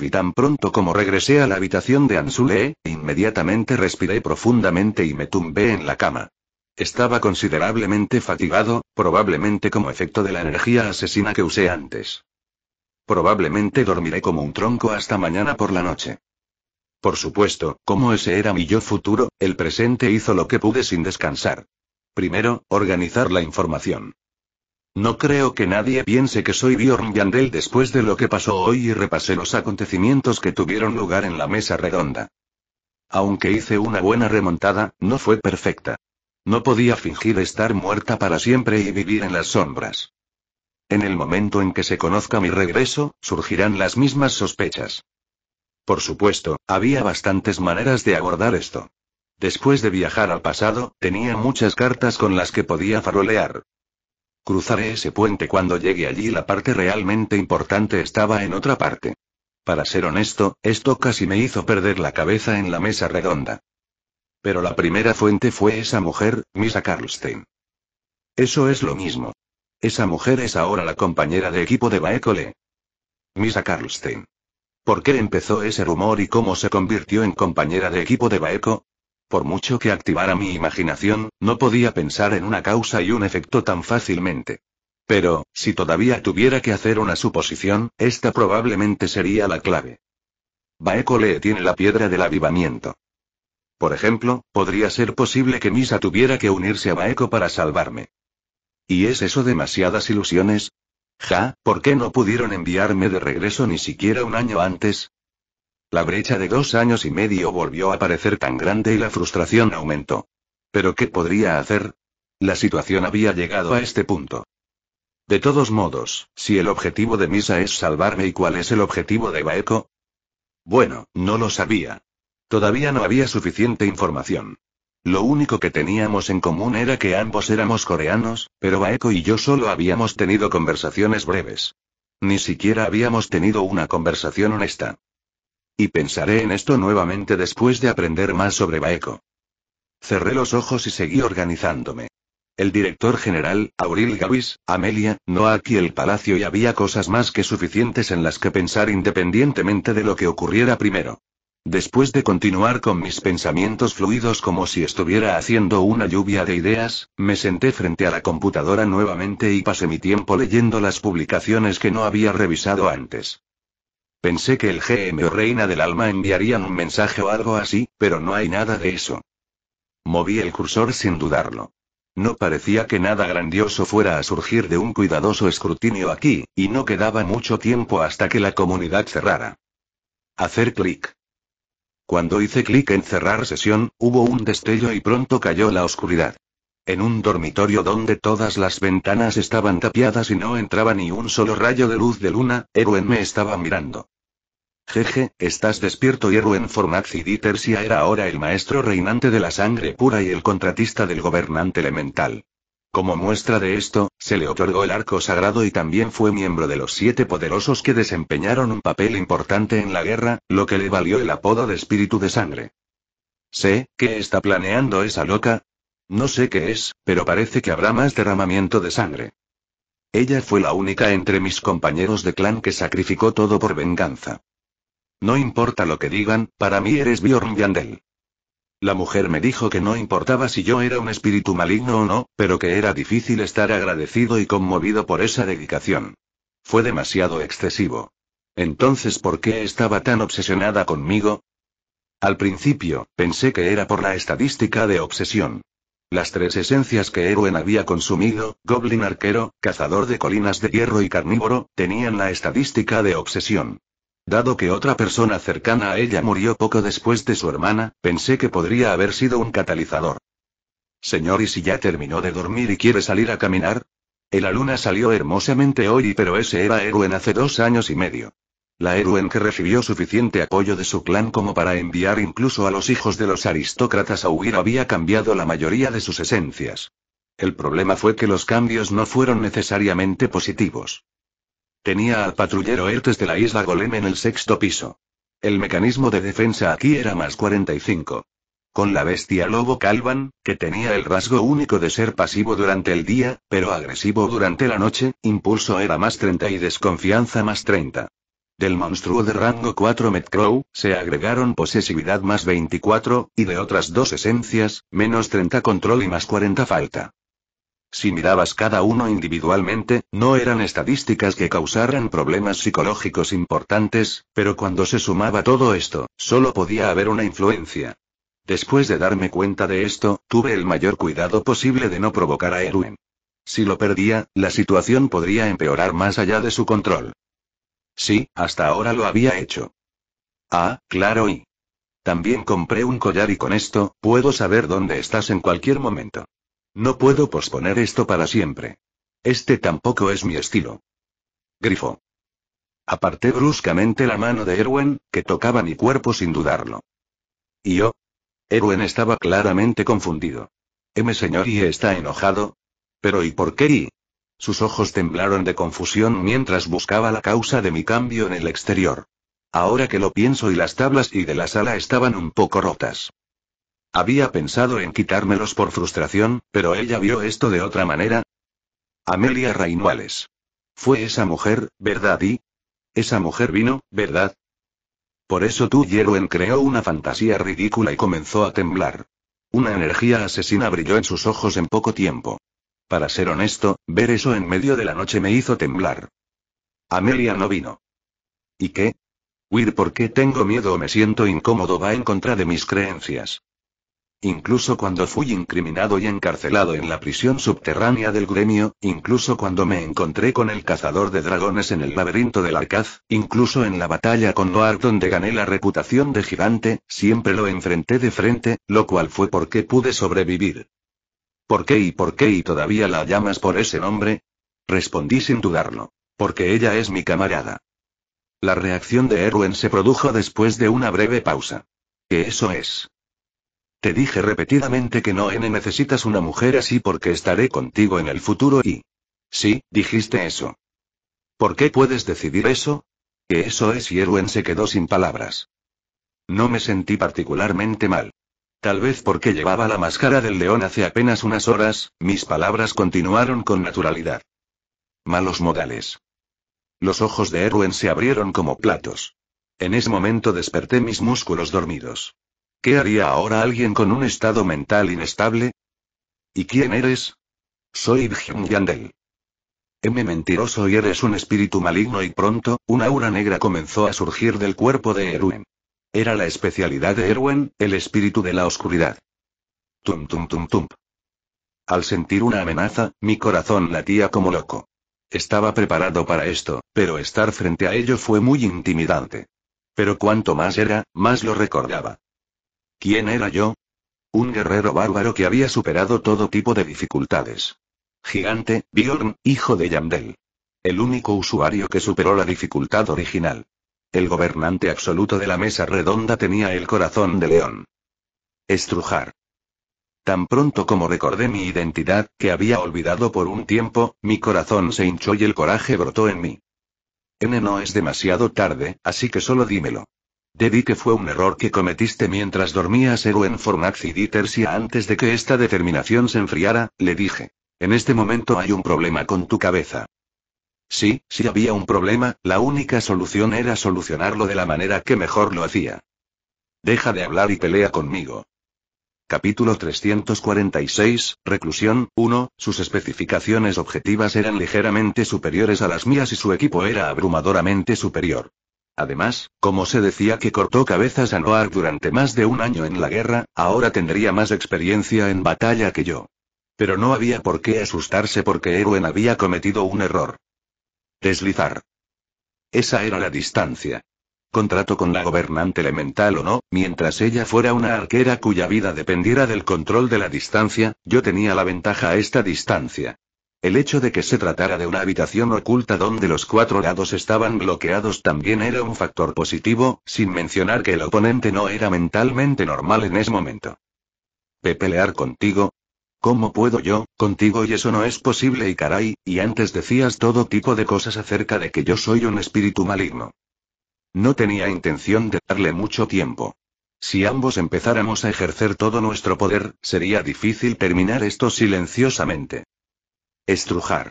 y tan pronto como regresé a la habitación de Anzule, inmediatamente respiré profundamente y me tumbé en la cama. Estaba considerablemente fatigado, probablemente como efecto de la energía asesina que usé antes. Probablemente dormiré como un tronco hasta mañana por la noche. Por supuesto, como ese era mi yo futuro, el presente hizo lo que pude sin descansar. Primero, organizar la información. No creo que nadie piense que soy Bjorn Yandel después de lo que pasó hoy y repasé los acontecimientos que tuvieron lugar en la mesa redonda. Aunque hice una buena remontada, no fue perfecta. No podía fingir estar muerta para siempre y vivir en las sombras. En el momento en que se conozca mi regreso, surgirán las mismas sospechas. Por supuesto, había bastantes maneras de abordar esto. Después de viajar al pasado, tenía muchas cartas con las que podía farolear. Cruzaré ese puente cuando llegue allí. La parte realmente importante estaba en otra parte. Para ser honesto, esto casi me hizo perder la cabeza en la mesa redonda. Pero la primera fuente fue esa mujer, Misa Carlstein. Eso es lo mismo. Esa mujer es ahora la compañera de equipo de Baekole. Misa Carlstein. ¿Por qué empezó ese rumor y cómo se convirtió en compañera de equipo de Baeco? Por mucho que activara mi imaginación, no podía pensar en una causa y un efecto tan fácilmente. Pero, si todavía tuviera que hacer una suposición, esta probablemente sería la clave. Lee tiene la piedra del avivamiento. Por ejemplo, podría ser posible que Misa tuviera que unirse a Baeko para salvarme. ¿Y es eso demasiadas ilusiones? Ja, ¿por qué no pudieron enviarme de regreso ni siquiera un año antes? La brecha de dos años y medio volvió a parecer tan grande y la frustración aumentó. ¿Pero qué podría hacer? La situación había llegado a este punto. De todos modos, si el objetivo de Misa es salvarme y cuál es el objetivo de Baeko? Bueno, no lo sabía. Todavía no había suficiente información. Lo único que teníamos en común era que ambos éramos coreanos, pero Baeko y yo solo habíamos tenido conversaciones breves. Ni siquiera habíamos tenido una conversación honesta. Y pensaré en esto nuevamente después de aprender más sobre Baeco. Cerré los ojos y seguí organizándome. El director general, Auril Gavis, Amelia, no aquí el palacio y había cosas más que suficientes en las que pensar independientemente de lo que ocurriera primero. Después de continuar con mis pensamientos fluidos como si estuviera haciendo una lluvia de ideas, me senté frente a la computadora nuevamente y pasé mi tiempo leyendo las publicaciones que no había revisado antes. Pensé que el GM o Reina del Alma enviarían un mensaje o algo así, pero no hay nada de eso. Moví el cursor sin dudarlo. No parecía que nada grandioso fuera a surgir de un cuidadoso escrutinio aquí, y no quedaba mucho tiempo hasta que la comunidad cerrara. Hacer clic. Cuando hice clic en cerrar sesión, hubo un destello y pronto cayó la oscuridad en un dormitorio donde todas las ventanas estaban tapiadas y no entraba ni un solo rayo de luz de luna, Erwin me estaba mirando. Jeje, estás despierto y Erwin y era ahora el maestro reinante de la sangre pura y el contratista del gobernante elemental. Como muestra de esto, se le otorgó el arco sagrado y también fue miembro de los siete poderosos que desempeñaron un papel importante en la guerra, lo que le valió el apodo de espíritu de sangre. Sé, ¿qué está planeando esa loca? No sé qué es, pero parece que habrá más derramamiento de sangre. Ella fue la única entre mis compañeros de clan que sacrificó todo por venganza. No importa lo que digan, para mí eres Bjorn Yandel. La mujer me dijo que no importaba si yo era un espíritu maligno o no, pero que era difícil estar agradecido y conmovido por esa dedicación. Fue demasiado excesivo. Entonces, ¿por qué estaba tan obsesionada conmigo? Al principio, pensé que era por la estadística de obsesión. Las tres esencias que Héroe había consumido, Goblin Arquero, Cazador de Colinas de Hierro y Carnívoro, tenían la estadística de obsesión. Dado que otra persona cercana a ella murió poco después de su hermana, pensé que podría haber sido un catalizador. Señor, ¿y si ya terminó de dormir y quiere salir a caminar? La luna salió hermosamente hoy, pero ese era Héroe hace dos años y medio. La Eruen que recibió suficiente apoyo de su clan como para enviar incluso a los hijos de los aristócratas a huir había cambiado la mayoría de sus esencias. El problema fue que los cambios no fueron necesariamente positivos. Tenía al patrullero Ertes de la isla Golem en el sexto piso. El mecanismo de defensa aquí era más 45. Con la bestia lobo Calvan, que tenía el rasgo único de ser pasivo durante el día, pero agresivo durante la noche, impulso era más 30 y desconfianza más 30. Del monstruo de rango 4 Metcrow, se agregaron posesividad más 24, y de otras dos esencias, menos 30 control y más 40 falta. Si mirabas cada uno individualmente, no eran estadísticas que causaran problemas psicológicos importantes, pero cuando se sumaba todo esto, solo podía haber una influencia. Después de darme cuenta de esto, tuve el mayor cuidado posible de no provocar a Erwin. Si lo perdía, la situación podría empeorar más allá de su control. Sí, hasta ahora lo había hecho. Ah, claro y... También compré un collar y con esto, puedo saber dónde estás en cualquier momento. No puedo posponer esto para siempre. Este tampoco es mi estilo. Grifo. Aparté bruscamente la mano de Erwin, que tocaba mi cuerpo sin dudarlo. ¿Y yo? Erwin estaba claramente confundido. M señor y está enojado. Pero ¿y por qué y? Sus ojos temblaron de confusión mientras buscaba la causa de mi cambio en el exterior. Ahora que lo pienso y las tablas y de la sala estaban un poco rotas. Había pensado en quitármelos por frustración, pero ella vio esto de otra manera. Amelia Rainuales. Fue esa mujer, ¿verdad? Y esa mujer vino, ¿verdad? Por eso tu creó una fantasía ridícula y comenzó a temblar. Una energía asesina brilló en sus ojos en poco tiempo. Para ser honesto, ver eso en medio de la noche me hizo temblar. Amelia no vino. ¿Y qué? Huir porque tengo miedo o me siento incómodo va en contra de mis creencias. Incluso cuando fui incriminado y encarcelado en la prisión subterránea del gremio, incluso cuando me encontré con el cazador de dragones en el laberinto del Arcaz, incluso en la batalla con Noir donde gané la reputación de gigante, siempre lo enfrenté de frente, lo cual fue porque pude sobrevivir. ¿Por qué y por qué y todavía la llamas por ese nombre? Respondí sin dudarlo. Porque ella es mi camarada. La reacción de Erwin se produjo después de una breve pausa. ¿Qué eso es? Te dije repetidamente que no, N necesitas una mujer así porque estaré contigo en el futuro y... Sí, dijiste eso. ¿Por qué puedes decidir eso? Que eso es y Erwin se quedó sin palabras. No me sentí particularmente mal. Tal vez porque llevaba la máscara del león hace apenas unas horas, mis palabras continuaron con naturalidad. Malos modales. Los ojos de Erwin se abrieron como platos. En ese momento desperté mis músculos dormidos. ¿Qué haría ahora alguien con un estado mental inestable? ¿Y quién eres? Soy Bjorn Yandel. M mentiroso y eres un espíritu maligno y pronto, una aura negra comenzó a surgir del cuerpo de Erwin. Era la especialidad de Erwin, el espíritu de la oscuridad. Tum tum tum tum. Al sentir una amenaza, mi corazón latía como loco. Estaba preparado para esto, pero estar frente a ello fue muy intimidante. Pero cuanto más era, más lo recordaba. ¿Quién era yo? Un guerrero bárbaro que había superado todo tipo de dificultades. Gigante, Bjorn, hijo de Yamdel. El único usuario que superó la dificultad original. El gobernante absoluto de la mesa redonda tenía el corazón de león. Estrujar. Tan pronto como recordé mi identidad, que había olvidado por un tiempo, mi corazón se hinchó y el coraje brotó en mí. N no es demasiado tarde, así que solo dímelo. Debí que fue un error que cometiste mientras dormías en Fornax y Tersia antes de que esta determinación se enfriara, le dije. En este momento hay un problema con tu cabeza. Sí, si había un problema, la única solución era solucionarlo de la manera que mejor lo hacía. Deja de hablar y pelea conmigo. Capítulo 346, Reclusión, 1. Sus especificaciones objetivas eran ligeramente superiores a las mías y su equipo era abrumadoramente superior. Además, como se decía que cortó cabezas a Noah durante más de un año en la guerra, ahora tendría más experiencia en batalla que yo. Pero no había por qué asustarse porque Erwin había cometido un error. Deslizar. Esa era la distancia. Contrato con la gobernante elemental o no, mientras ella fuera una arquera cuya vida dependiera del control de la distancia, yo tenía la ventaja a esta distancia. El hecho de que se tratara de una habitación oculta donde los cuatro lados estaban bloqueados también era un factor positivo, sin mencionar que el oponente no era mentalmente normal en ese momento. Pepelear contigo, ¿Cómo puedo yo, contigo y eso no es posible y caray, y antes decías todo tipo de cosas acerca de que yo soy un espíritu maligno? No tenía intención de darle mucho tiempo. Si ambos empezáramos a ejercer todo nuestro poder, sería difícil terminar esto silenciosamente. Estrujar.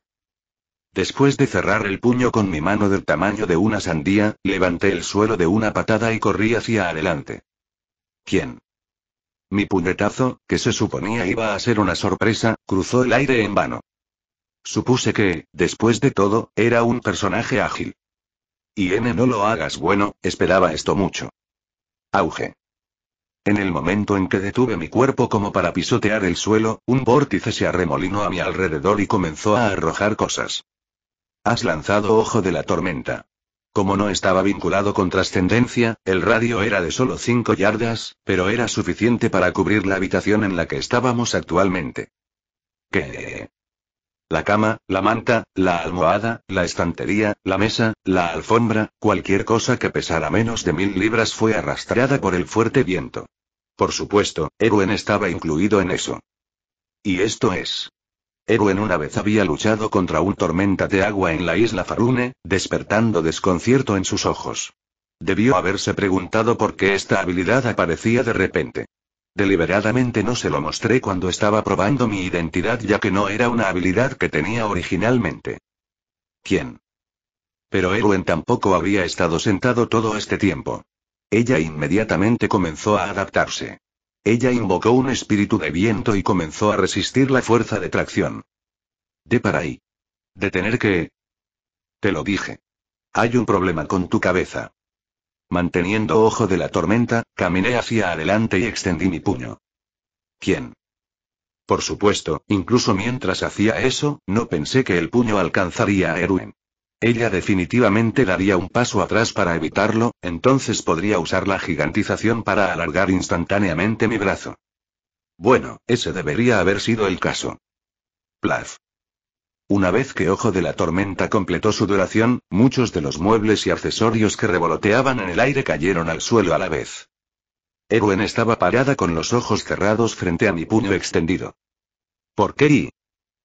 Después de cerrar el puño con mi mano del tamaño de una sandía, levanté el suelo de una patada y corrí hacia adelante. ¿Quién? Mi puñetazo, que se suponía iba a ser una sorpresa, cruzó el aire en vano. Supuse que, después de todo, era un personaje ágil. Y N no lo hagas bueno, esperaba esto mucho. Auge. En el momento en que detuve mi cuerpo como para pisotear el suelo, un vórtice se arremolinó a mi alrededor y comenzó a arrojar cosas. Has lanzado ojo de la tormenta. Como no estaba vinculado con trascendencia, el radio era de solo 5 yardas, pero era suficiente para cubrir la habitación en la que estábamos actualmente. ¿Qué? La cama, la manta, la almohada, la estantería, la mesa, la alfombra, cualquier cosa que pesara menos de mil libras fue arrastrada por el fuerte viento. Por supuesto, Erwin estaba incluido en eso. Y esto es. Erwin una vez había luchado contra un tormenta de agua en la isla Farune, despertando desconcierto en sus ojos. Debió haberse preguntado por qué esta habilidad aparecía de repente. Deliberadamente no se lo mostré cuando estaba probando mi identidad ya que no era una habilidad que tenía originalmente. ¿Quién? Pero Erwin tampoco había estado sentado todo este tiempo. Ella inmediatamente comenzó a adaptarse. Ella invocó un espíritu de viento y comenzó a resistir la fuerza de tracción. De para ahí. De tener que... Te lo dije. Hay un problema con tu cabeza. Manteniendo ojo de la tormenta, caminé hacia adelante y extendí mi puño. ¿Quién? Por supuesto, incluso mientras hacía eso, no pensé que el puño alcanzaría a Erwin. Ella definitivamente daría un paso atrás para evitarlo, entonces podría usar la gigantización para alargar instantáneamente mi brazo. Bueno, ese debería haber sido el caso. Plaf. Una vez que Ojo de la Tormenta completó su duración, muchos de los muebles y accesorios que revoloteaban en el aire cayeron al suelo a la vez. Ewen estaba parada con los ojos cerrados frente a mi puño extendido. ¿Por qué? Y...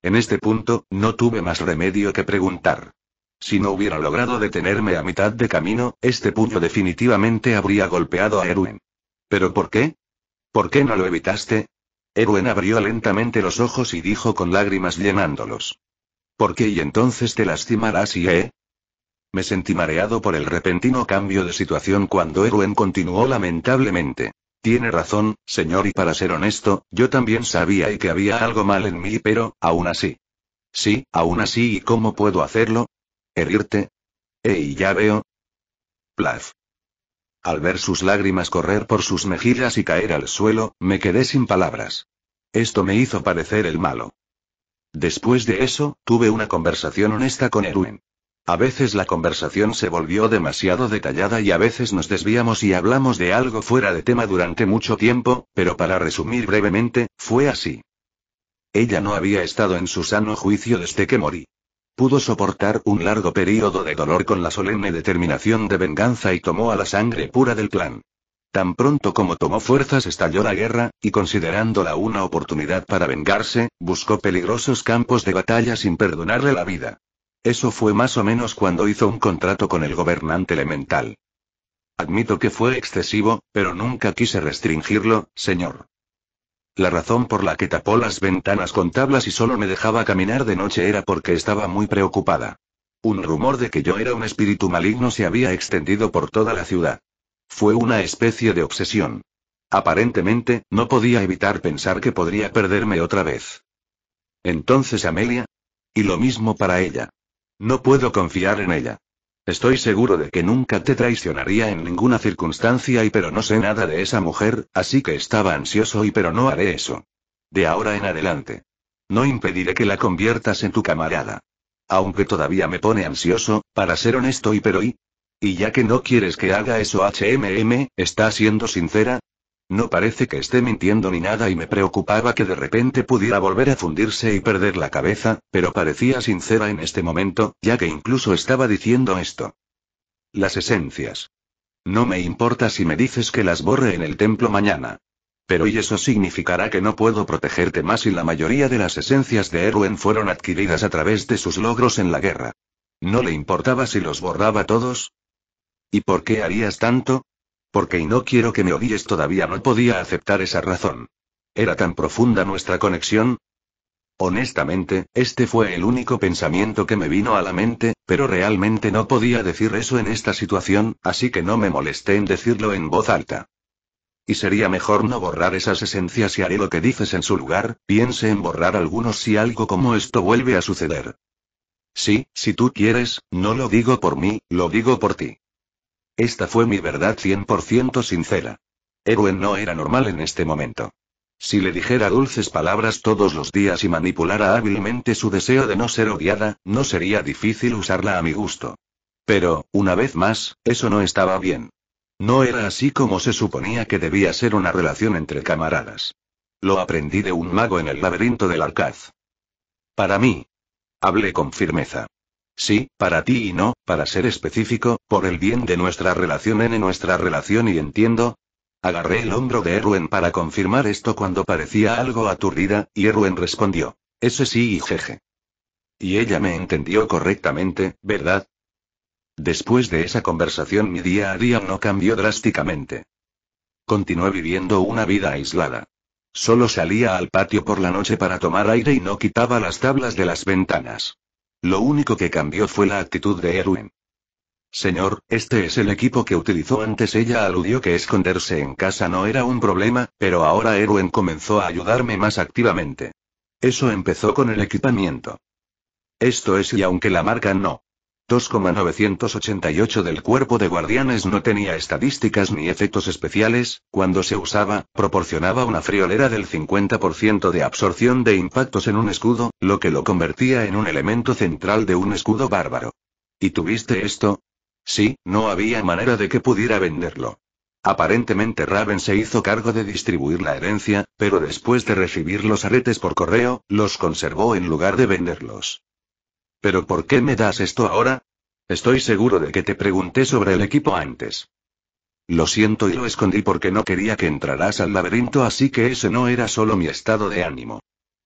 En este punto, no tuve más remedio que preguntar. Si no hubiera logrado detenerme a mitad de camino, este puño definitivamente habría golpeado a Erwin. ¿Pero por qué? ¿Por qué no lo evitaste? Erwin abrió lentamente los ojos y dijo con lágrimas llenándolos. ¿Por qué y entonces te lastimarás y eh? Me sentí mareado por el repentino cambio de situación cuando Erwin continuó lamentablemente. Tiene razón, señor, y para ser honesto, yo también sabía y que había algo mal en mí, pero, aún así. Sí, aún así, ¿y cómo puedo hacerlo? herirte. ¡Ey, ya veo! Plaf. Al ver sus lágrimas correr por sus mejillas y caer al suelo, me quedé sin palabras. Esto me hizo parecer el malo. Después de eso, tuve una conversación honesta con Erwin. A veces la conversación se volvió demasiado detallada y a veces nos desviamos y hablamos de algo fuera de tema durante mucho tiempo, pero para resumir brevemente, fue así. Ella no había estado en su sano juicio desde que morí. Pudo soportar un largo período de dolor con la solemne determinación de venganza y tomó a la sangre pura del clan. Tan pronto como tomó fuerzas estalló la guerra, y considerándola una oportunidad para vengarse, buscó peligrosos campos de batalla sin perdonarle la vida. Eso fue más o menos cuando hizo un contrato con el gobernante elemental. Admito que fue excesivo, pero nunca quise restringirlo, señor. La razón por la que tapó las ventanas con tablas y solo me dejaba caminar de noche era porque estaba muy preocupada. Un rumor de que yo era un espíritu maligno se había extendido por toda la ciudad. Fue una especie de obsesión. Aparentemente, no podía evitar pensar que podría perderme otra vez. Entonces Amelia. Y lo mismo para ella. No puedo confiar en ella. Estoy seguro de que nunca te traicionaría en ninguna circunstancia y pero no sé nada de esa mujer, así que estaba ansioso y pero no haré eso. De ahora en adelante. No impediré que la conviertas en tu camarada. Aunque todavía me pone ansioso, para ser honesto y pero y... Y ya que no quieres que haga eso HMM, ¿está siendo sincera? No parece que esté mintiendo ni nada y me preocupaba que de repente pudiera volver a fundirse y perder la cabeza, pero parecía sincera en este momento, ya que incluso estaba diciendo esto. Las esencias. No me importa si me dices que las borre en el templo mañana. Pero y eso significará que no puedo protegerte más y la mayoría de las esencias de Erwin fueron adquiridas a través de sus logros en la guerra. ¿No le importaba si los borraba todos? ¿Y por qué harías tanto? Porque y no quiero que me odies todavía no podía aceptar esa razón. ¿Era tan profunda nuestra conexión? Honestamente, este fue el único pensamiento que me vino a la mente, pero realmente no podía decir eso en esta situación, así que no me molesté en decirlo en voz alta. Y sería mejor no borrar esas esencias y haré lo que dices en su lugar, piense en borrar algunos si algo como esto vuelve a suceder. Sí, si tú quieres, no lo digo por mí, lo digo por ti. Esta fue mi verdad 100% sincera. Erwin no era normal en este momento. Si le dijera dulces palabras todos los días y manipulara hábilmente su deseo de no ser odiada, no sería difícil usarla a mi gusto. Pero, una vez más, eso no estaba bien. No era así como se suponía que debía ser una relación entre camaradas. Lo aprendí de un mago en el laberinto del Arcaz. Para mí. Hablé con firmeza. Sí, para ti y no, para ser específico, por el bien de nuestra relación en nuestra relación y entiendo. Agarré el hombro de Erwin para confirmar esto cuando parecía algo aturdida, y Erwin respondió. Ese sí y jeje. Y ella me entendió correctamente, ¿verdad? Después de esa conversación mi día a día no cambió drásticamente. Continué viviendo una vida aislada. Solo salía al patio por la noche para tomar aire y no quitaba las tablas de las ventanas. Lo único que cambió fue la actitud de Erwin. Señor, este es el equipo que utilizó antes. Ella aludió que esconderse en casa no era un problema, pero ahora Erwin comenzó a ayudarme más activamente. Eso empezó con el equipamiento. Esto es y aunque la marca no 2,988 del cuerpo de guardianes no tenía estadísticas ni efectos especiales, cuando se usaba, proporcionaba una friolera del 50% de absorción de impactos en un escudo, lo que lo convertía en un elemento central de un escudo bárbaro. ¿Y tuviste esto? Sí, no había manera de que pudiera venderlo. Aparentemente Raven se hizo cargo de distribuir la herencia, pero después de recibir los aretes por correo, los conservó en lugar de venderlos. ¿Pero por qué me das esto ahora? Estoy seguro de que te pregunté sobre el equipo antes. Lo siento y lo escondí porque no quería que entraras al laberinto, así que ese no era solo mi estado de ánimo.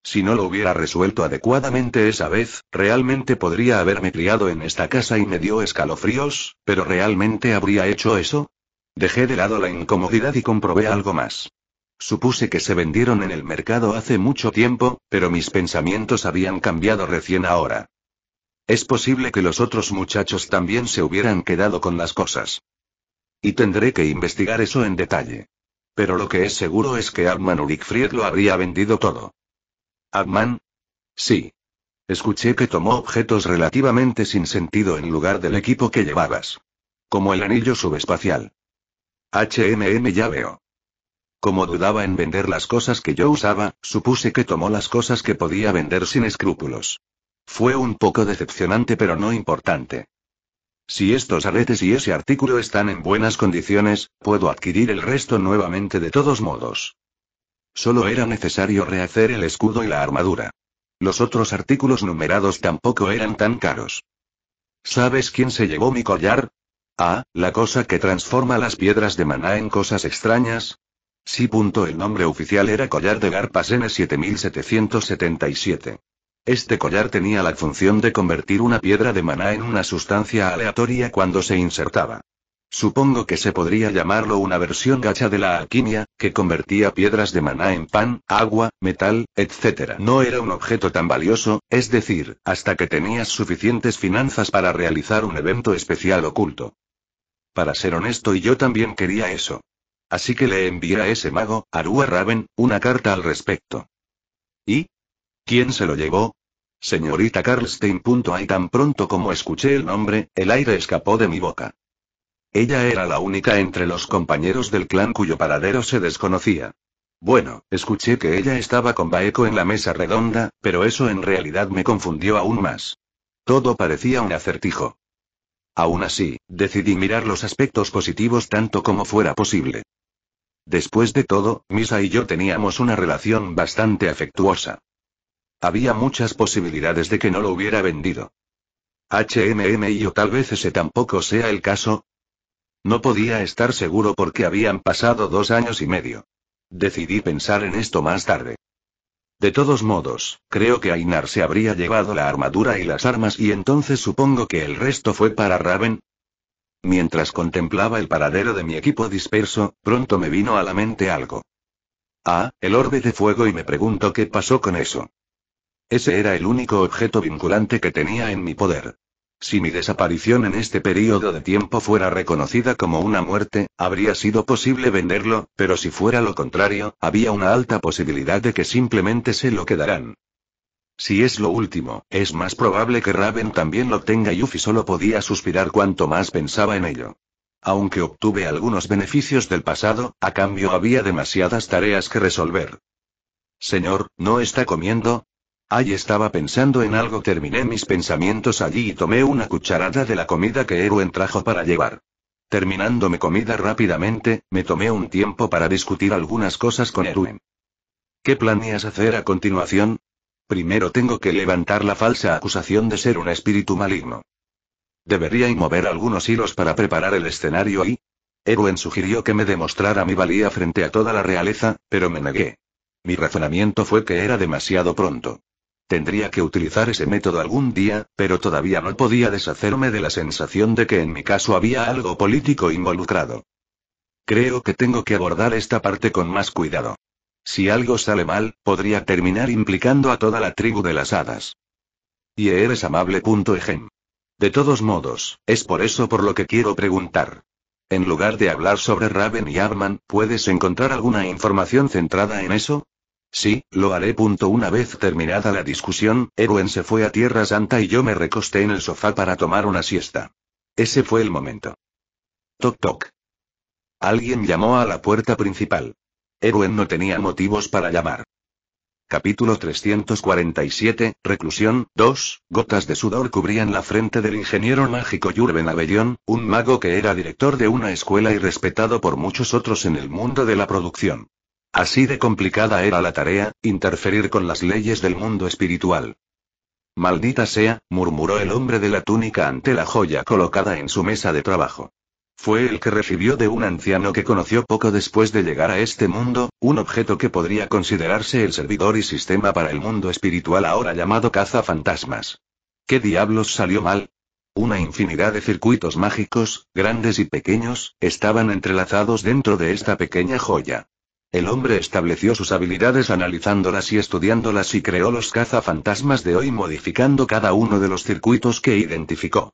Si no lo hubiera resuelto adecuadamente esa vez, realmente podría haberme criado en esta casa y me dio escalofríos, pero ¿realmente habría hecho eso? Dejé de lado la incomodidad y comprobé algo más. Supuse que se vendieron en el mercado hace mucho tiempo, pero mis pensamientos habían cambiado recién ahora. Es posible que los otros muchachos también se hubieran quedado con las cosas. Y tendré que investigar eso en detalle. Pero lo que es seguro es que Arman Fried lo habría vendido todo. ¿Arman? Sí. Escuché que tomó objetos relativamente sin sentido en lugar del equipo que llevabas. Como el anillo subespacial. HMM ya veo. Como dudaba en vender las cosas que yo usaba, supuse que tomó las cosas que podía vender sin escrúpulos. Fue un poco decepcionante pero no importante. Si estos aretes y ese artículo están en buenas condiciones, puedo adquirir el resto nuevamente de todos modos. Solo era necesario rehacer el escudo y la armadura. Los otros artículos numerados tampoco eran tan caros. ¿Sabes quién se llevó mi collar? Ah, la cosa que transforma las piedras de maná en cosas extrañas. Sí. Punto el nombre oficial era collar de garpas N7777. Este collar tenía la función de convertir una piedra de maná en una sustancia aleatoria cuando se insertaba. Supongo que se podría llamarlo una versión gacha de la alquimia, que convertía piedras de maná en pan, agua, metal, etc. No era un objeto tan valioso, es decir, hasta que tenías suficientes finanzas para realizar un evento especial oculto. Para ser honesto, y yo también quería eso. Así que le envié a ese mago, Arua Raven, una carta al respecto. ¿Y? ¿Quién se lo llevó? Señorita Carlstein. Ahí tan pronto como escuché el nombre, el aire escapó de mi boca. Ella era la única entre los compañeros del clan cuyo paradero se desconocía. Bueno, escuché que ella estaba con Baeko en la mesa redonda, pero eso en realidad me confundió aún más. Todo parecía un acertijo. Aún así, decidí mirar los aspectos positivos tanto como fuera posible. Después de todo, Misa y yo teníamos una relación bastante afectuosa. Había muchas posibilidades de que no lo hubiera vendido. y o tal vez ese tampoco sea el caso. No podía estar seguro porque habían pasado dos años y medio. Decidí pensar en esto más tarde. De todos modos, creo que Ainar se habría llevado la armadura y las armas y entonces supongo que el resto fue para Raven. Mientras contemplaba el paradero de mi equipo disperso, pronto me vino a la mente algo. Ah, el orbe de fuego y me pregunto qué pasó con eso. Ese era el único objeto vinculante que tenía en mi poder. Si mi desaparición en este periodo de tiempo fuera reconocida como una muerte, habría sido posible venderlo, pero si fuera lo contrario, había una alta posibilidad de que simplemente se lo quedaran. Si es lo último, es más probable que Raven también lo tenga y Uffy solo podía suspirar cuanto más pensaba en ello. Aunque obtuve algunos beneficios del pasado, a cambio había demasiadas tareas que resolver. Señor, ¿no está comiendo? Allí estaba pensando en algo, terminé mis pensamientos allí y tomé una cucharada de la comida que Erwin trajo para llevar. Terminando mi comida rápidamente, me tomé un tiempo para discutir algunas cosas con Erwin. ¿Qué planeas hacer a continuación? Primero tengo que levantar la falsa acusación de ser un espíritu maligno. Debería mover algunos hilos para preparar el escenario y... Erwin sugirió que me demostrara mi valía frente a toda la realeza, pero me negué. Mi razonamiento fue que era demasiado pronto. Tendría que utilizar ese método algún día, pero todavía no podía deshacerme de la sensación de que en mi caso había algo político involucrado. Creo que tengo que abordar esta parte con más cuidado. Si algo sale mal, podría terminar implicando a toda la tribu de las hadas. Y eres amable. De todos modos, es por eso por lo que quiero preguntar. En lugar de hablar sobre Raven y Arman, ¿puedes encontrar alguna información centrada en eso? Sí, lo haré. Punto una vez terminada la discusión, Erwin se fue a Tierra Santa y yo me recosté en el sofá para tomar una siesta. Ese fue el momento. Toc toc. Alguien llamó a la puerta principal. Erwin no tenía motivos para llamar. Capítulo 347, Reclusión, 2. Gotas de sudor cubrían la frente del ingeniero mágico yurven Abellón, un mago que era director de una escuela y respetado por muchos otros en el mundo de la producción. Así de complicada era la tarea, interferir con las leyes del mundo espiritual. Maldita sea, murmuró el hombre de la túnica ante la joya colocada en su mesa de trabajo. Fue el que recibió de un anciano que conoció poco después de llegar a este mundo, un objeto que podría considerarse el servidor y sistema para el mundo espiritual ahora llamado caza fantasmas. ¿Qué diablos salió mal? Una infinidad de circuitos mágicos, grandes y pequeños, estaban entrelazados dentro de esta pequeña joya. El hombre estableció sus habilidades analizándolas y estudiándolas y creó los cazafantasmas de hoy modificando cada uno de los circuitos que identificó.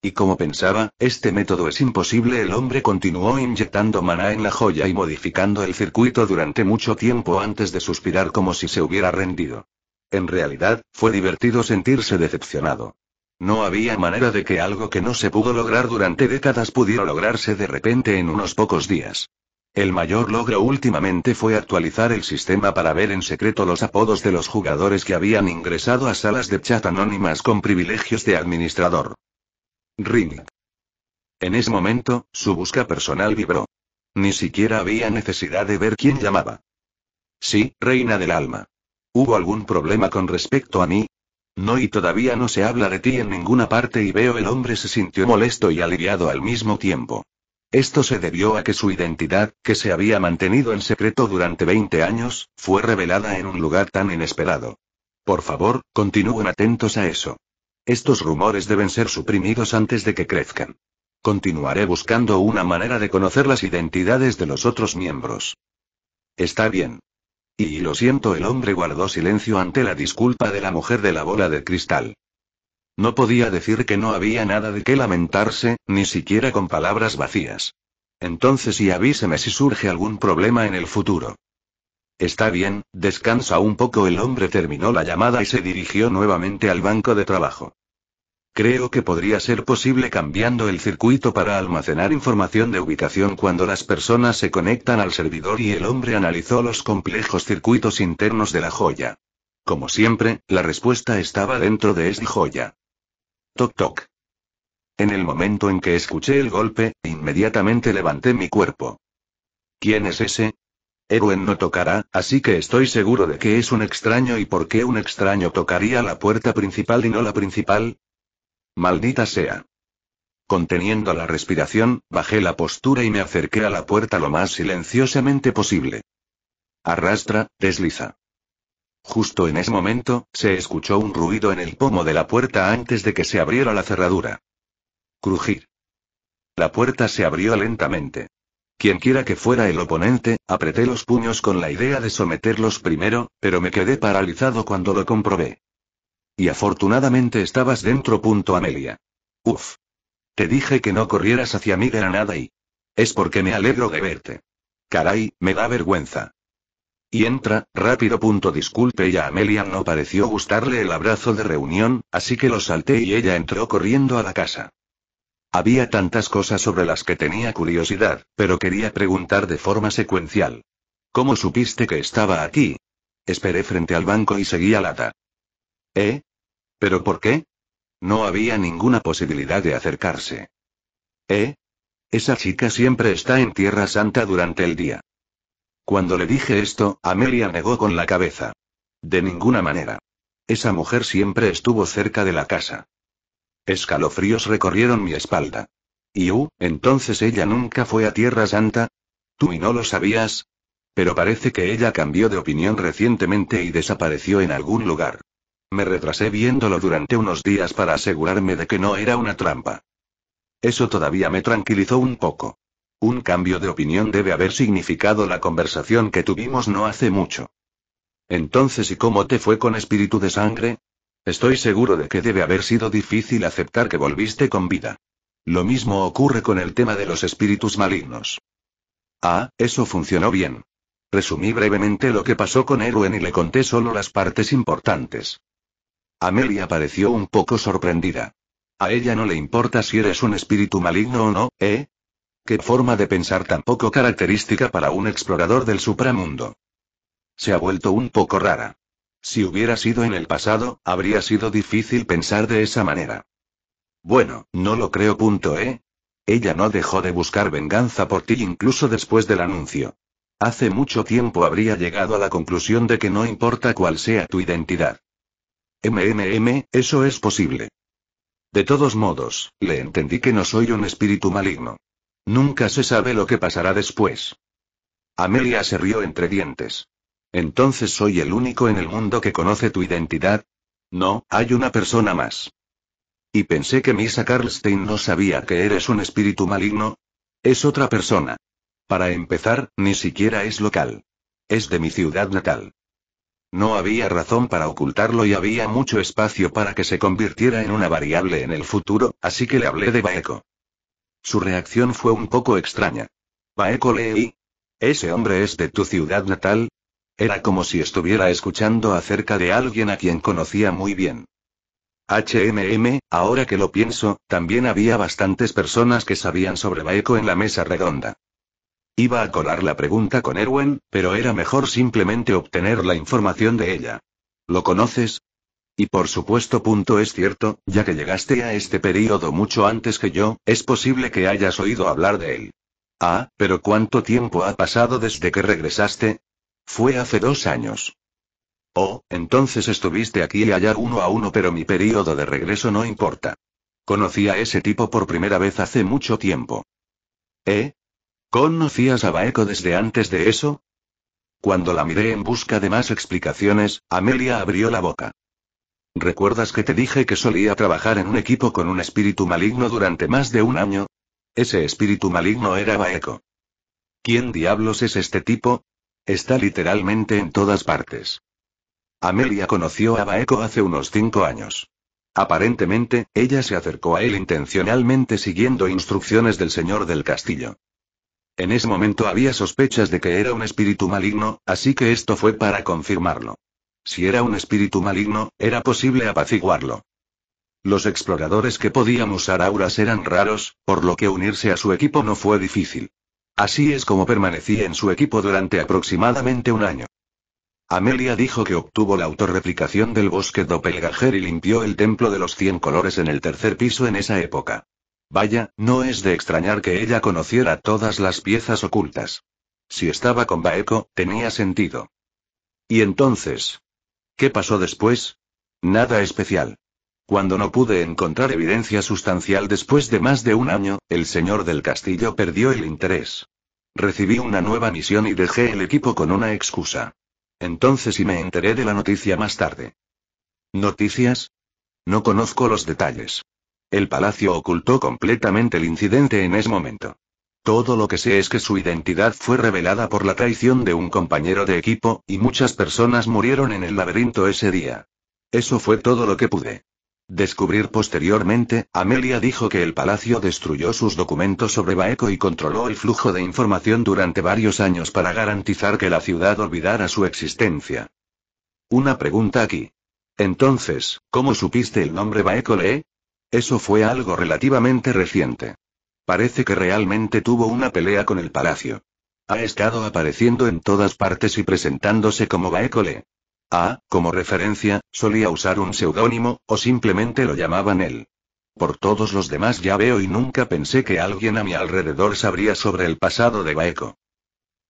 Y como pensaba, este método es imposible, el hombre continuó inyectando maná en la joya y modificando el circuito durante mucho tiempo antes de suspirar como si se hubiera rendido. En realidad, fue divertido sentirse decepcionado. No había manera de que algo que no se pudo lograr durante décadas pudiera lograrse de repente en unos pocos días. El mayor logro últimamente fue actualizar el sistema para ver en secreto los apodos de los jugadores que habían ingresado a salas de chat anónimas con privilegios de administrador. Ring. En ese momento, su busca personal vibró. Ni siquiera había necesidad de ver quién llamaba. Sí, reina del alma. ¿Hubo algún problema con respecto a mí? No y todavía no se habla de ti en ninguna parte y veo el hombre se sintió molesto y aliviado al mismo tiempo. Esto se debió a que su identidad, que se había mantenido en secreto durante 20 años, fue revelada en un lugar tan inesperado. Por favor, continúen atentos a eso. Estos rumores deben ser suprimidos antes de que crezcan. Continuaré buscando una manera de conocer las identidades de los otros miembros. Está bien. Y lo siento, el hombre guardó silencio ante la disculpa de la mujer de la bola de cristal. No podía decir que no había nada de qué lamentarse, ni siquiera con palabras vacías. Entonces y avíseme si surge algún problema en el futuro. Está bien, descansa un poco. El hombre terminó la llamada y se dirigió nuevamente al banco de trabajo. Creo que podría ser posible cambiando el circuito para almacenar información de ubicación cuando las personas se conectan al servidor y el hombre analizó los complejos circuitos internos de la joya. Como siempre, la respuesta estaba dentro de esta joya. Toc toc. En el momento en que escuché el golpe, inmediatamente levanté mi cuerpo. ¿Quién es ese? Erwin no tocará, así que estoy seguro de que es un extraño y por qué un extraño tocaría la puerta principal y no la principal. Maldita sea. Conteniendo la respiración, bajé la postura y me acerqué a la puerta lo más silenciosamente posible. Arrastra, desliza. Justo en ese momento, se escuchó un ruido en el pomo de la puerta antes de que se abriera la cerradura. Crujir. La puerta se abrió lentamente. Quienquiera que fuera el oponente, apreté los puños con la idea de someterlos primero, pero me quedé paralizado cuando lo comprobé. Y afortunadamente estabas dentro. Punto Amelia. Uf. Te dije que no corrieras hacia mí nada y... Es porque me alegro de verte. Caray, me da vergüenza. Y entra, rápido. Punto disculpe y a Amelia no pareció gustarle el abrazo de reunión, así que lo salté y ella entró corriendo a la casa. Había tantas cosas sobre las que tenía curiosidad, pero quería preguntar de forma secuencial. ¿Cómo supiste que estaba aquí? Esperé frente al banco y seguí a Lata. ¿Eh? ¿Pero por qué? No había ninguna posibilidad de acercarse. ¿Eh? Esa chica siempre está en Tierra Santa durante el día. Cuando le dije esto, Amelia negó con la cabeza. De ninguna manera. Esa mujer siempre estuvo cerca de la casa. Escalofríos recorrieron mi espalda. ¿Y uh, entonces ella nunca fue a Tierra Santa? ¿Tú y no lo sabías? Pero parece que ella cambió de opinión recientemente y desapareció en algún lugar. Me retrasé viéndolo durante unos días para asegurarme de que no era una trampa. Eso todavía me tranquilizó un poco. Un cambio de opinión debe haber significado la conversación que tuvimos no hace mucho. Entonces, ¿y cómo te fue con espíritu de sangre? Estoy seguro de que debe haber sido difícil aceptar que volviste con vida. Lo mismo ocurre con el tema de los espíritus malignos. Ah, eso funcionó bien. Resumí brevemente lo que pasó con Erwin y le conté solo las partes importantes. Amelia pareció un poco sorprendida. A ella no le importa si eres un espíritu maligno o no, ¿eh? Qué forma de pensar tan poco característica para un explorador del supramundo. Se ha vuelto un poco rara. Si hubiera sido en el pasado, habría sido difícil pensar de esa manera. Bueno, no lo creo. Punto, ¿eh? Ella no dejó de buscar venganza por ti incluso después del anuncio. Hace mucho tiempo habría llegado a la conclusión de que no importa cuál sea tu identidad. MMM, eso es posible. De todos modos, le entendí que no soy un espíritu maligno. Nunca se sabe lo que pasará después. Amelia se rió entre dientes. Entonces soy el único en el mundo que conoce tu identidad. No, hay una persona más. Y pensé que Misa Karlstein no sabía que eres un espíritu maligno. Es otra persona. Para empezar, ni siquiera es local. Es de mi ciudad natal. No había razón para ocultarlo y había mucho espacio para que se convirtiera en una variable en el futuro, así que le hablé de Baeko. Su reacción fue un poco extraña. leí. ¿Ese hombre es de tu ciudad natal? Era como si estuviera escuchando acerca de alguien a quien conocía muy bien. HMM, ahora que lo pienso, también había bastantes personas que sabían sobre Baeco en la mesa redonda. Iba a colar la pregunta con Erwin, pero era mejor simplemente obtener la información de ella. ¿Lo conoces? Y por supuesto punto es cierto, ya que llegaste a este período mucho antes que yo, es posible que hayas oído hablar de él. Ah, pero ¿cuánto tiempo ha pasado desde que regresaste? Fue hace dos años. Oh, entonces estuviste aquí y allá uno a uno, pero mi período de regreso no importa. Conocí a ese tipo por primera vez hace mucho tiempo. ¿Eh? ¿Conocías a Baeko desde antes de eso? Cuando la miré en busca de más explicaciones, Amelia abrió la boca. ¿Recuerdas que te dije que solía trabajar en un equipo con un espíritu maligno durante más de un año? Ese espíritu maligno era Baeko. ¿Quién diablos es este tipo? Está literalmente en todas partes. Amelia conoció a Baeko hace unos cinco años. Aparentemente, ella se acercó a él intencionalmente siguiendo instrucciones del señor del castillo. En ese momento había sospechas de que era un espíritu maligno, así que esto fue para confirmarlo. Si era un espíritu maligno, era posible apaciguarlo. Los exploradores que podían usar auras eran raros, por lo que unirse a su equipo no fue difícil. Así es como permanecí en su equipo durante aproximadamente un año. Amelia dijo que obtuvo la autorreplicación del bosque Doppelganger y limpió el templo de los cien colores en el tercer piso en esa época. Vaya, no es de extrañar que ella conociera todas las piezas ocultas. Si estaba con Baeko, tenía sentido. Y entonces, ¿Qué pasó después? Nada especial. Cuando no pude encontrar evidencia sustancial después de más de un año, el señor del castillo perdió el interés. Recibí una nueva misión y dejé el equipo con una excusa. Entonces y me enteré de la noticia más tarde. ¿Noticias? No conozco los detalles. El palacio ocultó completamente el incidente en ese momento. Todo lo que sé es que su identidad fue revelada por la traición de un compañero de equipo, y muchas personas murieron en el laberinto ese día. Eso fue todo lo que pude. Descubrir posteriormente, Amelia dijo que el palacio destruyó sus documentos sobre Baeco y controló el flujo de información durante varios años para garantizar que la ciudad olvidara su existencia. Una pregunta aquí. Entonces, ¿cómo supiste el nombre Baeco Lee? Eso fue algo relativamente reciente. Parece que realmente tuvo una pelea con el palacio. Ha estado apareciendo en todas partes y presentándose como Le. Ah, como referencia, solía usar un seudónimo, o simplemente lo llamaban él. Por todos los demás ya veo y nunca pensé que alguien a mi alrededor sabría sobre el pasado de Baeko.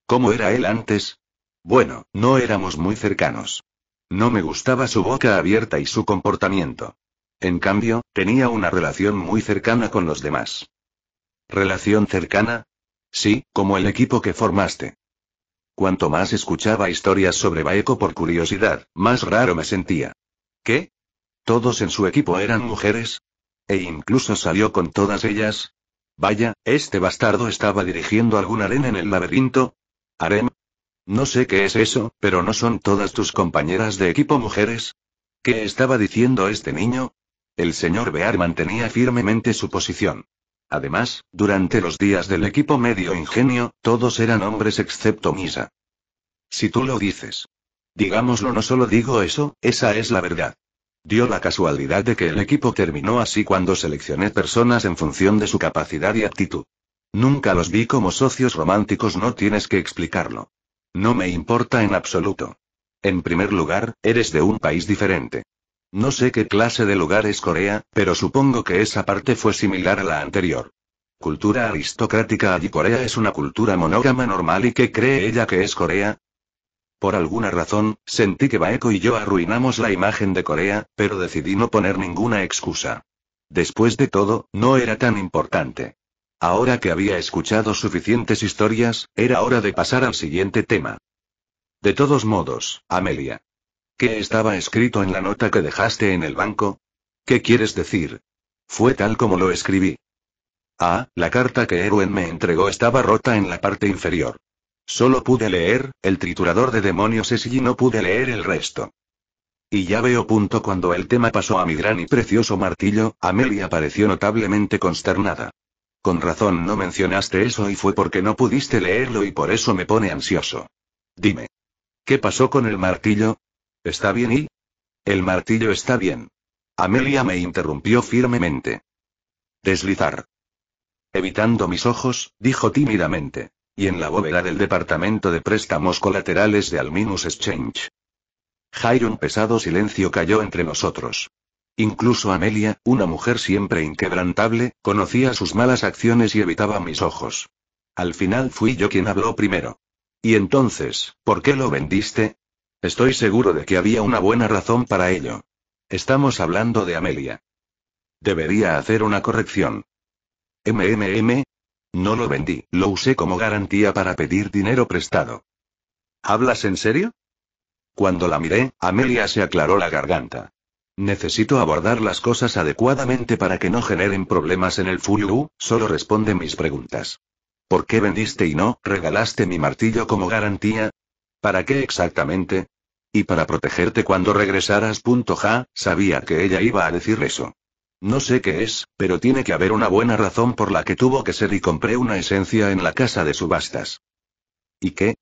¿Cómo era él antes? Bueno, no éramos muy cercanos. No me gustaba su boca abierta y su comportamiento. En cambio, tenía una relación muy cercana con los demás. ¿Relación cercana? Sí, como el equipo que formaste. Cuanto más escuchaba historias sobre Baeco por curiosidad, más raro me sentía. ¿Qué? ¿Todos en su equipo eran mujeres? E incluso salió con todas ellas. Vaya, este bastardo estaba dirigiendo algún arena en el laberinto. ¿Harem? No sé qué es eso, pero ¿no son todas tus compañeras de equipo mujeres? ¿Qué estaba diciendo este niño? El señor Bear mantenía firmemente su posición. Además, durante los días del equipo medio ingenio, todos eran hombres excepto Misa. Si tú lo dices. Digámoslo, no solo digo eso, esa es la verdad. Dio la casualidad de que el equipo terminó así cuando seleccioné personas en función de su capacidad y actitud. Nunca los vi como socios románticos, no tienes que explicarlo. No me importa en absoluto. En primer lugar, eres de un país diferente. No sé qué clase de lugar es Corea, pero supongo que esa parte fue similar a la anterior. Cultura aristocrática allí Corea es una cultura monógama normal y que cree ella que es Corea. Por alguna razón, sentí que Baeko y yo arruinamos la imagen de Corea, pero decidí no poner ninguna excusa. Después de todo, no era tan importante. Ahora que había escuchado suficientes historias, era hora de pasar al siguiente tema. De todos modos, Amelia, ¿Qué estaba escrito en la nota que dejaste en el banco? ¿Qué quieres decir? Fue tal como lo escribí. Ah, la carta que Erwin me entregó estaba rota en la parte inferior. Solo pude leer, el triturador de demonios es y no pude leer el resto. Y ya veo punto cuando el tema pasó a mi gran y precioso martillo, Amelia pareció notablemente consternada. Con razón no mencionaste eso y fue porque no pudiste leerlo y por eso me pone ansioso. Dime. ¿Qué pasó con el martillo? ¿Está bien y? El martillo está bien. Amelia me interrumpió firmemente. Deslizar. Evitando mis ojos, dijo tímidamente. Y en la bóveda del departamento de préstamos colaterales de Alminus Exchange. Jairo un pesado silencio cayó entre nosotros. Incluso Amelia, una mujer siempre inquebrantable, conocía sus malas acciones y evitaba mis ojos. Al final fui yo quien habló primero. ¿Y entonces, por qué lo vendiste? Estoy seguro de que había una buena razón para ello. Estamos hablando de Amelia. Debería hacer una corrección. MMM. No lo vendí, lo usé como garantía para pedir dinero prestado. ¿Hablas en serio? Cuando la miré, Amelia se aclaró la garganta. Necesito abordar las cosas adecuadamente para que no generen problemas en el Fuyu, solo responde mis preguntas. ¿Por qué vendiste y no regalaste mi martillo como garantía? ¿Para qué exactamente? Y para protegerte cuando regresaras. ja, sabía que ella iba a decir eso. No sé qué es, pero tiene que haber una buena razón por la que tuvo que ser y compré una esencia en la casa de subastas. ¿Y qué?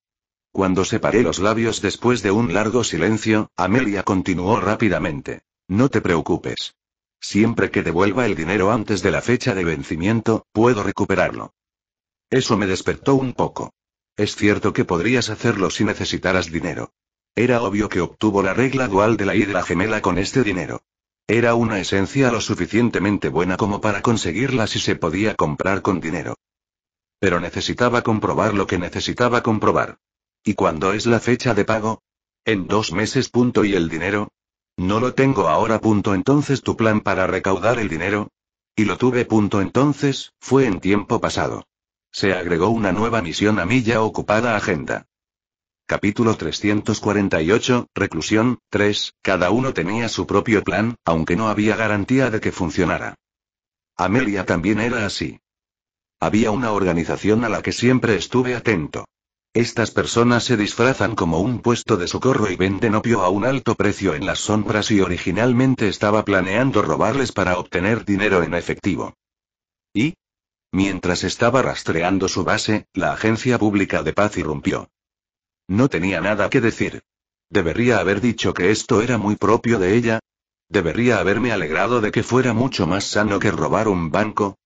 Cuando separé los labios después de un largo silencio, Amelia continuó rápidamente. No te preocupes. Siempre que devuelva el dinero antes de la fecha de vencimiento, puedo recuperarlo. Eso me despertó un poco. Es cierto que podrías hacerlo si necesitaras dinero. Era obvio que obtuvo la regla dual de la hidra gemela con este dinero. Era una esencia lo suficientemente buena como para conseguirla si se podía comprar con dinero. Pero necesitaba comprobar lo que necesitaba comprobar. ¿Y cuándo es la fecha de pago? En dos meses. Punto. ¿Y el dinero? No lo tengo ahora. Punto. Entonces tu plan para recaudar el dinero? Y lo tuve. Punto. Entonces, fue en tiempo pasado. Se agregó una nueva misión a mi ya ocupada agenda. Capítulo 348, Reclusión, 3, cada uno tenía su propio plan, aunque no había garantía de que funcionara. Amelia también era así. Había una organización a la que siempre estuve atento. Estas personas se disfrazan como un puesto de socorro y venden opio a un alto precio en las sombras y originalmente estaba planeando robarles para obtener dinero en efectivo. Y, Mientras estaba rastreando su base, la agencia pública de paz irrumpió. No tenía nada que decir. Debería haber dicho que esto era muy propio de ella. Debería haberme alegrado de que fuera mucho más sano que robar un banco.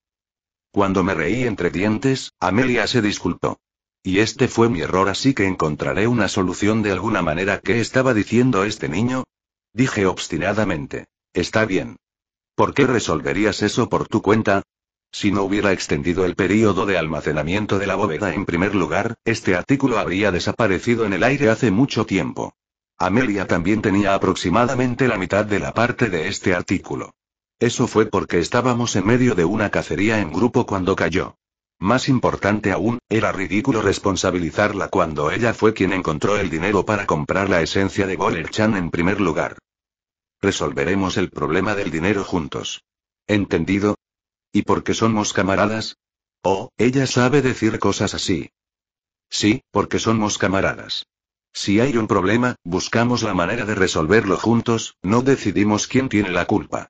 Cuando me reí entre dientes, Amelia se disculpó. Y este fue mi error, así que encontraré una solución de alguna manera. ¿Qué estaba diciendo este niño? Dije obstinadamente. Está bien. ¿Por qué resolverías eso por tu cuenta? Si no hubiera extendido el período de almacenamiento de la bóveda en primer lugar, este artículo habría desaparecido en el aire hace mucho tiempo. Amelia también tenía aproximadamente la mitad de la parte de este artículo. Eso fue porque estábamos en medio de una cacería en grupo cuando cayó. Más importante aún, era ridículo responsabilizarla cuando ella fue quien encontró el dinero para comprar la esencia de Boller-Chan en primer lugar. Resolveremos el problema del dinero juntos. ¿Entendido? ¿Y por qué somos camaradas? Oh, ella sabe decir cosas así. Sí, porque somos camaradas. Si hay un problema, buscamos la manera de resolverlo juntos, no decidimos quién tiene la culpa.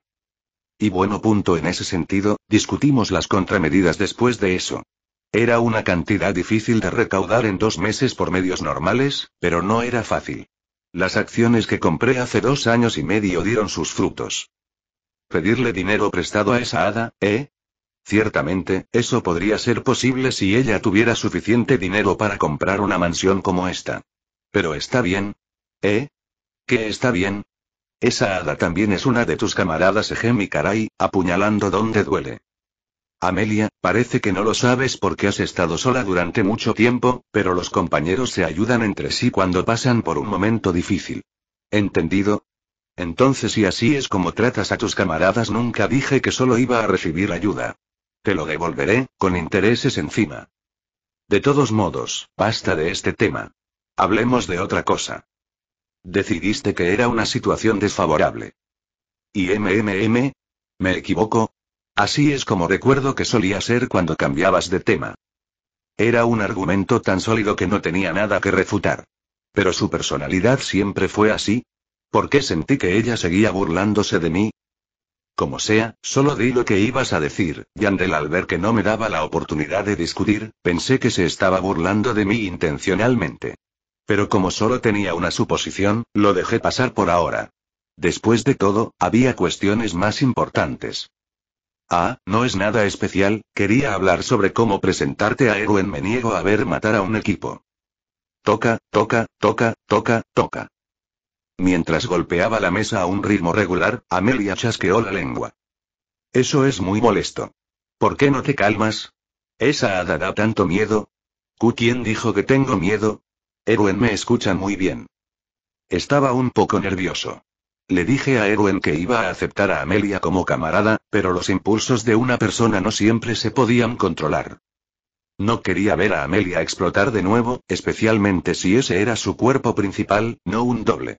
Y bueno, punto en ese sentido, discutimos las contramedidas después de eso. Era una cantidad difícil de recaudar en dos meses por medios normales, pero no era fácil. Las acciones que compré hace dos años y medio dieron sus frutos. Pedirle dinero prestado a esa hada, ¿eh? Ciertamente, eso podría ser posible si ella tuviera suficiente dinero para comprar una mansión como esta. Pero está bien. ¿Eh? ¿Qué está bien? Esa hada también es una de tus camaradas y Caray, apuñalando donde duele. Amelia, parece que no lo sabes porque has estado sola durante mucho tiempo, pero los compañeros se ayudan entre sí cuando pasan por un momento difícil. ¿Entendido? Entonces y así es como tratas a tus camaradas. Nunca dije que solo iba a recibir ayuda. Te lo devolveré, con intereses encima. De todos modos, basta de este tema. Hablemos de otra cosa. Decidiste que era una situación desfavorable. ¿Y MMM? ¿Me equivoco? Así es como recuerdo que solía ser cuando cambiabas de tema. Era un argumento tan sólido que no tenía nada que refutar. Pero su personalidad siempre fue así, ¿Por qué sentí que ella seguía burlándose de mí? Como sea, solo di lo que ibas a decir, Yandel al ver que no me daba la oportunidad de discutir, pensé que se estaba burlando de mí intencionalmente. Pero como solo tenía una suposición, lo dejé pasar por ahora. Después de todo, había cuestiones más importantes. Ah, no es nada especial, quería hablar sobre cómo presentarte a Erwin. Me niego a ver matar a un equipo. Toca, toca, toca, toca, toca. Mientras golpeaba la mesa a un ritmo regular, Amelia chasqueó la lengua. Eso es muy molesto. ¿Por qué no te calmas? ¿Esa hada da tanto miedo? ¿Quién dijo que tengo miedo? Erwin me escucha muy bien. Estaba un poco nervioso. Le dije a Erwin que iba a aceptar a Amelia como camarada, pero los impulsos de una persona no siempre se podían controlar. No quería ver a Amelia explotar de nuevo, especialmente si ese era su cuerpo principal, no un doble.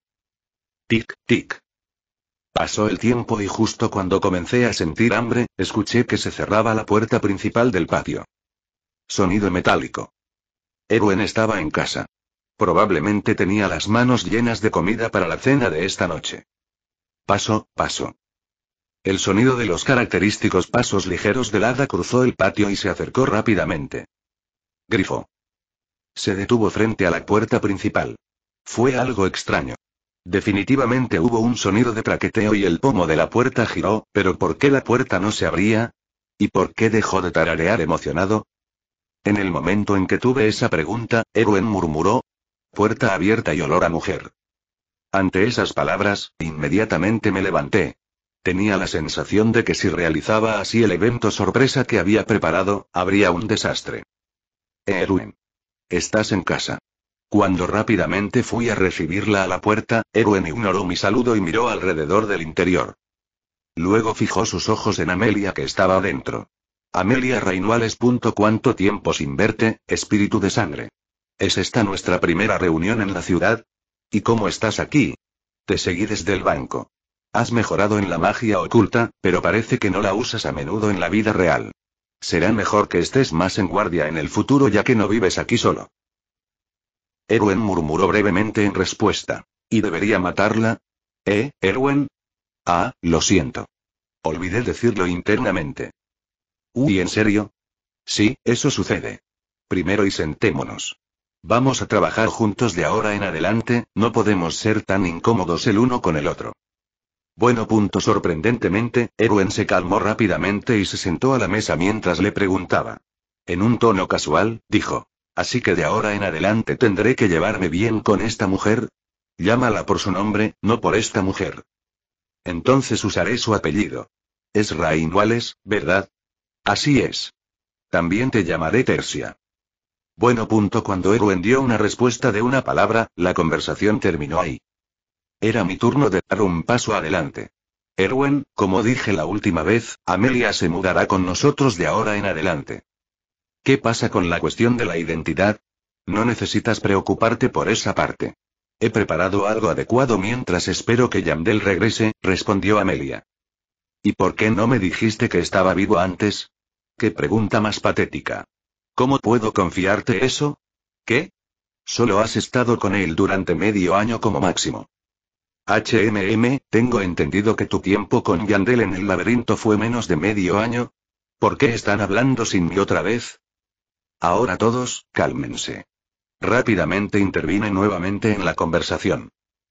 Tic, tic. Pasó el tiempo y justo cuando comencé a sentir hambre, escuché que se cerraba la puerta principal del patio. Sonido metálico. Erwin estaba en casa. Probablemente tenía las manos llenas de comida para la cena de esta noche. Paso, paso. El sonido de los característicos pasos ligeros del hada cruzó el patio y se acercó rápidamente. Grifo. Se detuvo frente a la puerta principal. Fue algo extraño. Definitivamente hubo un sonido de traqueteo y el pomo de la puerta giró, pero ¿por qué la puerta no se abría? ¿Y por qué dejó de tararear emocionado? En el momento en que tuve esa pregunta, Erwin murmuró. Puerta abierta y olor a mujer. Ante esas palabras, inmediatamente me levanté. Tenía la sensación de que si realizaba así el evento sorpresa que había preparado, habría un desastre. Erwin. Estás en casa. Cuando rápidamente fui a recibirla a la puerta, Erwin ignoró mi saludo y miró alrededor del interior. Luego fijó sus ojos en Amelia que estaba adentro. Amelia Rainuales. ¿Cuánto tiempo sin verte, espíritu de sangre? ¿Es esta nuestra primera reunión en la ciudad? ¿Y cómo estás aquí? Te seguí desde el banco. Has mejorado en la magia oculta, pero parece que no la usas a menudo en la vida real. Será mejor que estés más en guardia en el futuro ya que no vives aquí solo. Erwin murmuró brevemente en respuesta. ¿Y debería matarla? ¿Eh, Erwin? Ah, lo siento. Olvidé decirlo internamente. Uy, ¿en serio? Sí, eso sucede. Primero y sentémonos. Vamos a trabajar juntos de ahora en adelante, no podemos ser tan incómodos el uno con el otro. Bueno, punto sorprendentemente, Erwin se calmó rápidamente y se sentó a la mesa mientras le preguntaba. En un tono casual, dijo. Así que de ahora en adelante tendré que llevarme bien con esta mujer. Llámala por su nombre, no por esta mujer. Entonces usaré su apellido. Es Rainwales, ¿verdad? Así es. También te llamaré Tersia. Bueno, punto. Cuando Erwin dio una respuesta de una palabra, la conversación terminó ahí. Era mi turno de dar un paso adelante. Erwin, como dije la última vez, Amelia se mudará con nosotros de ahora en adelante. ¿Qué pasa con la cuestión de la identidad? No necesitas preocuparte por esa parte. He preparado algo adecuado mientras espero que Yandel regrese, respondió Amelia. ¿Y por qué no me dijiste que estaba vivo antes? Qué pregunta más patética. ¿Cómo puedo confiarte eso? ¿Qué? Solo has estado con él durante medio año como máximo. HMM, tengo entendido que tu tiempo con Yandel en el laberinto fue menos de medio año. ¿Por qué están hablando sin mí otra vez? Ahora todos, cálmense. Rápidamente intervine nuevamente en la conversación.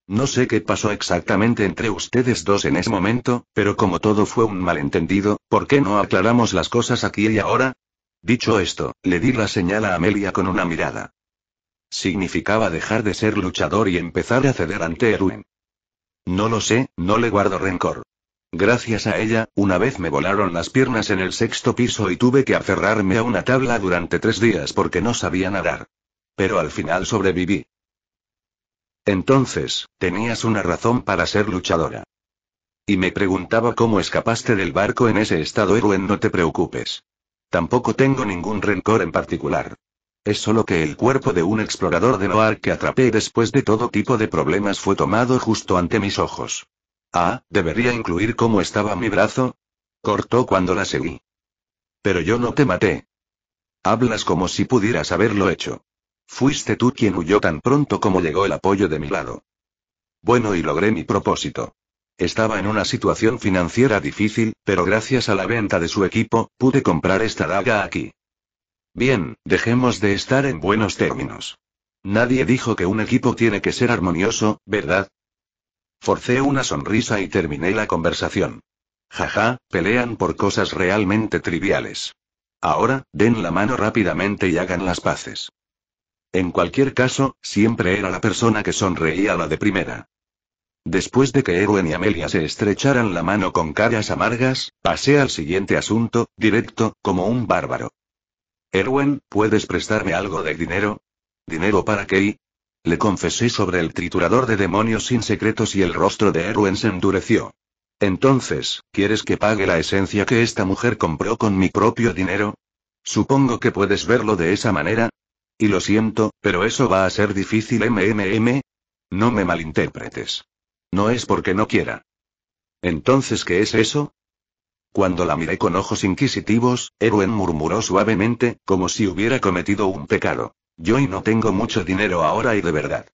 No sé qué pasó exactamente entre ustedes dos en ese momento, pero como todo fue un malentendido, ¿por qué no aclaramos las cosas aquí y ahora? Dicho esto, le di la señal a Amelia con una mirada. Significaba dejar de ser luchador y empezar a ceder ante Erwin. No lo sé, no le guardo rencor. Gracias a ella, una vez me volaron las piernas en el sexto piso y tuve que aferrarme a una tabla durante tres días porque no sabía nadar. Pero al final sobreviví. Entonces, tenías una razón para ser luchadora. Y me preguntaba cómo escapaste del barco en ese estado, héroe. no te preocupes. Tampoco tengo ningún rencor en particular. Es solo que el cuerpo de un explorador de Noar que atrapé después de todo tipo de problemas fue tomado justo ante mis ojos. Ah, debería incluir cómo estaba mi brazo. Cortó cuando la seguí. Pero yo no te maté. Hablas como si pudieras haberlo hecho. Fuiste tú quien huyó tan pronto como llegó el apoyo de mi lado. Bueno, y logré mi propósito. Estaba en una situación financiera difícil, pero gracias a la venta de su equipo, pude comprar esta daga aquí. Bien, dejemos de estar en buenos términos. Nadie dijo que un equipo tiene que ser armonioso, ¿verdad? Forcé una sonrisa y terminé la conversación. Jaja, pelean por cosas realmente triviales. Ahora, den la mano rápidamente y hagan las paces. En cualquier caso, siempre era la persona que sonreía la de primera. Después de que Erwin y Amelia se estrecharan la mano con caras amargas, pasé al siguiente asunto, directo, como un bárbaro. Erwin, ¿puedes prestarme algo de dinero? ¿Dinero para qué? Le confesé sobre el triturador de demonios sin secretos y el rostro de Erwin se endureció. Entonces, ¿quieres que pague la esencia que esta mujer compró con mi propio dinero? Supongo que puedes verlo de esa manera. Y lo siento, pero eso va a ser difícil, MMM. No me malinterpretes. No es porque no quiera. Entonces, ¿qué es eso? Cuando la miré con ojos inquisitivos, Erwin murmuró suavemente, como si hubiera cometido un pecado. Yo y no tengo mucho dinero ahora y de verdad.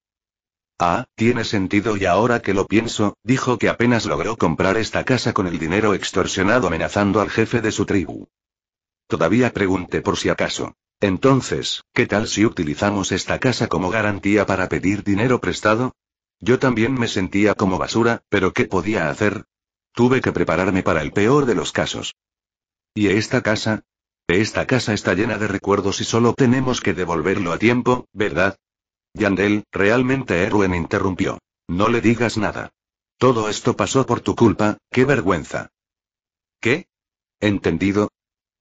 Ah, tiene sentido y ahora que lo pienso, dijo que apenas logró comprar esta casa con el dinero extorsionado amenazando al jefe de su tribu. Todavía pregunté por si acaso. Entonces, ¿qué tal si utilizamos esta casa como garantía para pedir dinero prestado? Yo también me sentía como basura, pero ¿qué podía hacer? Tuve que prepararme para el peor de los casos. ¿Y esta casa? Esta casa está llena de recuerdos y solo tenemos que devolverlo a tiempo, ¿verdad? Yandel, realmente Erwin interrumpió. No le digas nada. Todo esto pasó por tu culpa, qué vergüenza. ¿Qué? Entendido.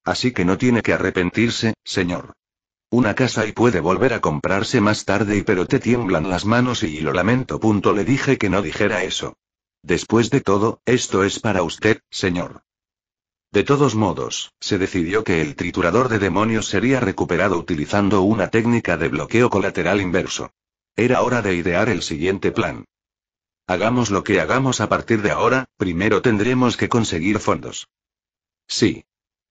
Así que no tiene que arrepentirse, señor. Una casa y puede volver a comprarse más tarde y pero te tiemblan las manos y lo lamento. Punto le dije que no dijera eso. Después de todo, esto es para usted, señor. De todos modos, se decidió que el triturador de demonios sería recuperado utilizando una técnica de bloqueo colateral inverso. Era hora de idear el siguiente plan. Hagamos lo que hagamos a partir de ahora, primero tendremos que conseguir fondos. Sí.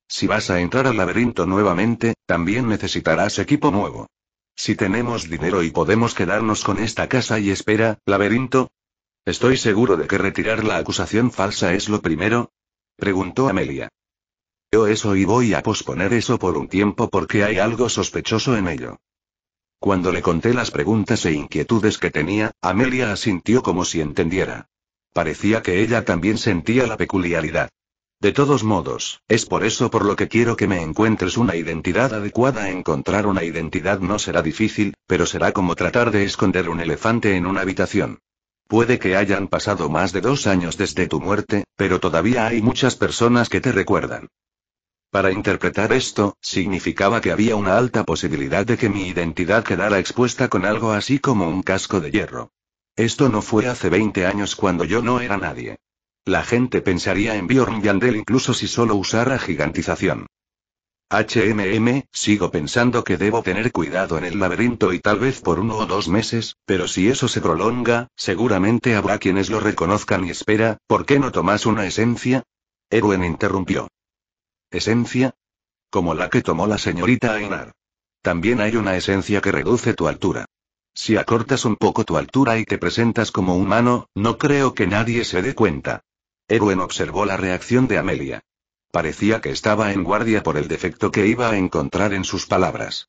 Si vas a entrar al laberinto nuevamente, también necesitarás equipo nuevo. Si tenemos dinero y podemos quedarnos con esta casa y espera, laberinto. Estoy seguro de que retirar la acusación falsa es lo primero, preguntó Amelia eso y voy a posponer eso por un tiempo porque hay algo sospechoso en ello. Cuando le conté las preguntas e inquietudes que tenía, Amelia asintió como si entendiera. Parecía que ella también sentía la peculiaridad. De todos modos, es por eso por lo que quiero que me encuentres una identidad adecuada. Encontrar una identidad no será difícil, pero será como tratar de esconder un elefante en una habitación. Puede que hayan pasado más de dos años desde tu muerte, pero todavía hay muchas personas que te recuerdan. Para interpretar esto, significaba que había una alta posibilidad de que mi identidad quedara expuesta con algo así como un casco de hierro. Esto no fue hace 20 años cuando yo no era nadie. La gente pensaría en Bjorn Yandel incluso si solo usara gigantización. HMM, sigo pensando que debo tener cuidado en el laberinto y tal vez por uno o dos meses, pero si eso se prolonga, seguramente habrá quienes lo reconozcan y espera, ¿por qué no tomas una esencia? Erwin interrumpió. ¿Esencia? Como la que tomó la señorita Einar. También hay una esencia que reduce tu altura. Si acortas un poco tu altura y te presentas como humano, no creo que nadie se dé cuenta. Erwin observó la reacción de Amelia. Parecía que estaba en guardia por el defecto que iba a encontrar en sus palabras.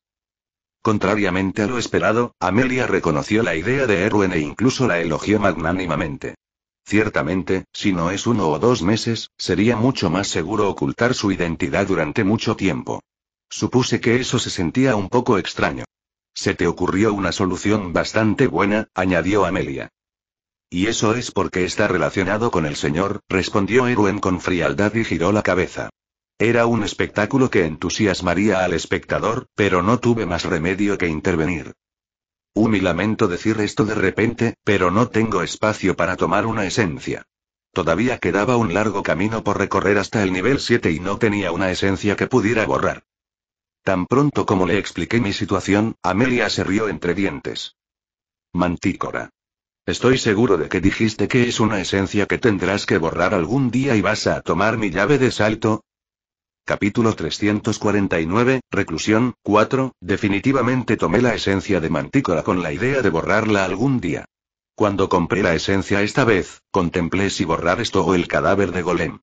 Contrariamente a lo esperado, Amelia reconoció la idea de Erwin e incluso la elogió magnánimamente. Ciertamente, si no es uno o dos meses, sería mucho más seguro ocultar su identidad durante mucho tiempo. Supuse que eso se sentía un poco extraño. Se te ocurrió una solución bastante buena, añadió Amelia. Y eso es porque está relacionado con el señor, respondió Erwin con frialdad y giró la cabeza. Era un espectáculo que entusiasmaría al espectador, pero no tuve más remedio que intervenir. Un y lamento decir esto de repente, pero no tengo espacio para tomar una esencia. Todavía quedaba un largo camino por recorrer hasta el nivel 7 y no tenía una esencia que pudiera borrar. Tan pronto como le expliqué mi situación, Amelia se rió entre dientes. Mantícora. Estoy seguro de que dijiste que es una esencia que tendrás que borrar algún día y vas a tomar mi llave de salto, Capítulo 349, Reclusión, 4. Definitivamente tomé la esencia de mantícora con la idea de borrarla algún día. Cuando compré la esencia esta vez, contemplé si borrar esto o el cadáver de Golem.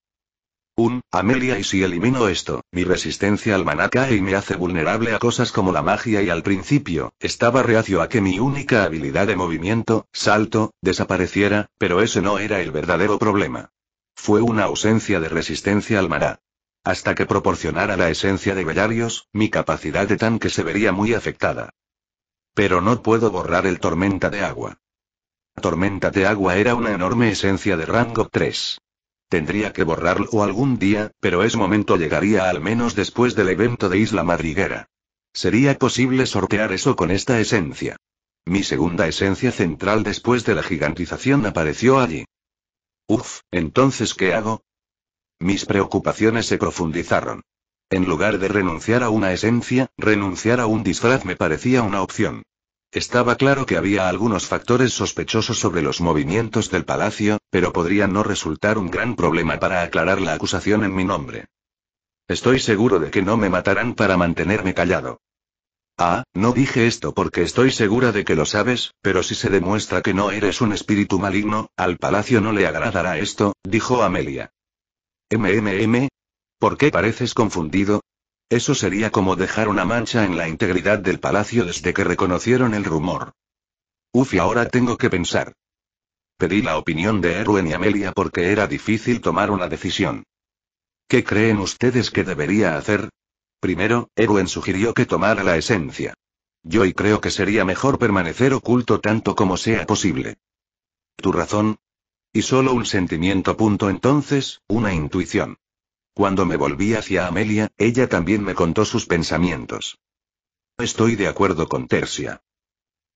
Un, Amelia, y si elimino esto, mi resistencia al maná cae y me hace vulnerable a cosas como la magia y al principio, estaba reacio a que mi única habilidad de movimiento, salto, desapareciera, pero ese no era el verdadero problema. Fue una ausencia de resistencia al maná. Hasta que proporcionara la esencia de Bellarios, mi capacidad de tanque se vería muy afectada. Pero no puedo borrar el tormenta de agua. Tormenta de agua era una enorme esencia de rango 3. Tendría que borrarlo algún día, pero ese momento llegaría al menos después del evento de Isla Madriguera. Sería posible sortear eso con esta esencia. Mi segunda esencia central después de la gigantización apareció allí. Uf, entonces ¿qué hago? Mis preocupaciones se profundizaron. En lugar de renunciar a una esencia, renunciar a un disfraz me parecía una opción. Estaba claro que había algunos factores sospechosos sobre los movimientos del palacio, pero podría no resultar un gran problema para aclarar la acusación en mi nombre. Estoy seguro de que no me matarán para mantenerme callado. Ah, no dije esto porque estoy segura de que lo sabes, pero si se demuestra que no eres un espíritu maligno, al palacio no le agradará esto, dijo Amelia. MMM. ¿Por qué pareces confundido? Eso sería como dejar una mancha en la integridad del palacio desde que reconocieron el rumor. Uf, y ahora tengo que pensar. Pedí la opinión de Erwin y Amelia porque era difícil tomar una decisión. ¿Qué creen ustedes que debería hacer? Primero, Erwin sugirió que tomara la esencia. Yo y creo que sería mejor permanecer oculto tanto como sea posible. Tu razón, y solo un sentimiento. Punto entonces, una intuición. Cuando me volví hacia Amelia, ella también me contó sus pensamientos. Estoy de acuerdo con Tersia.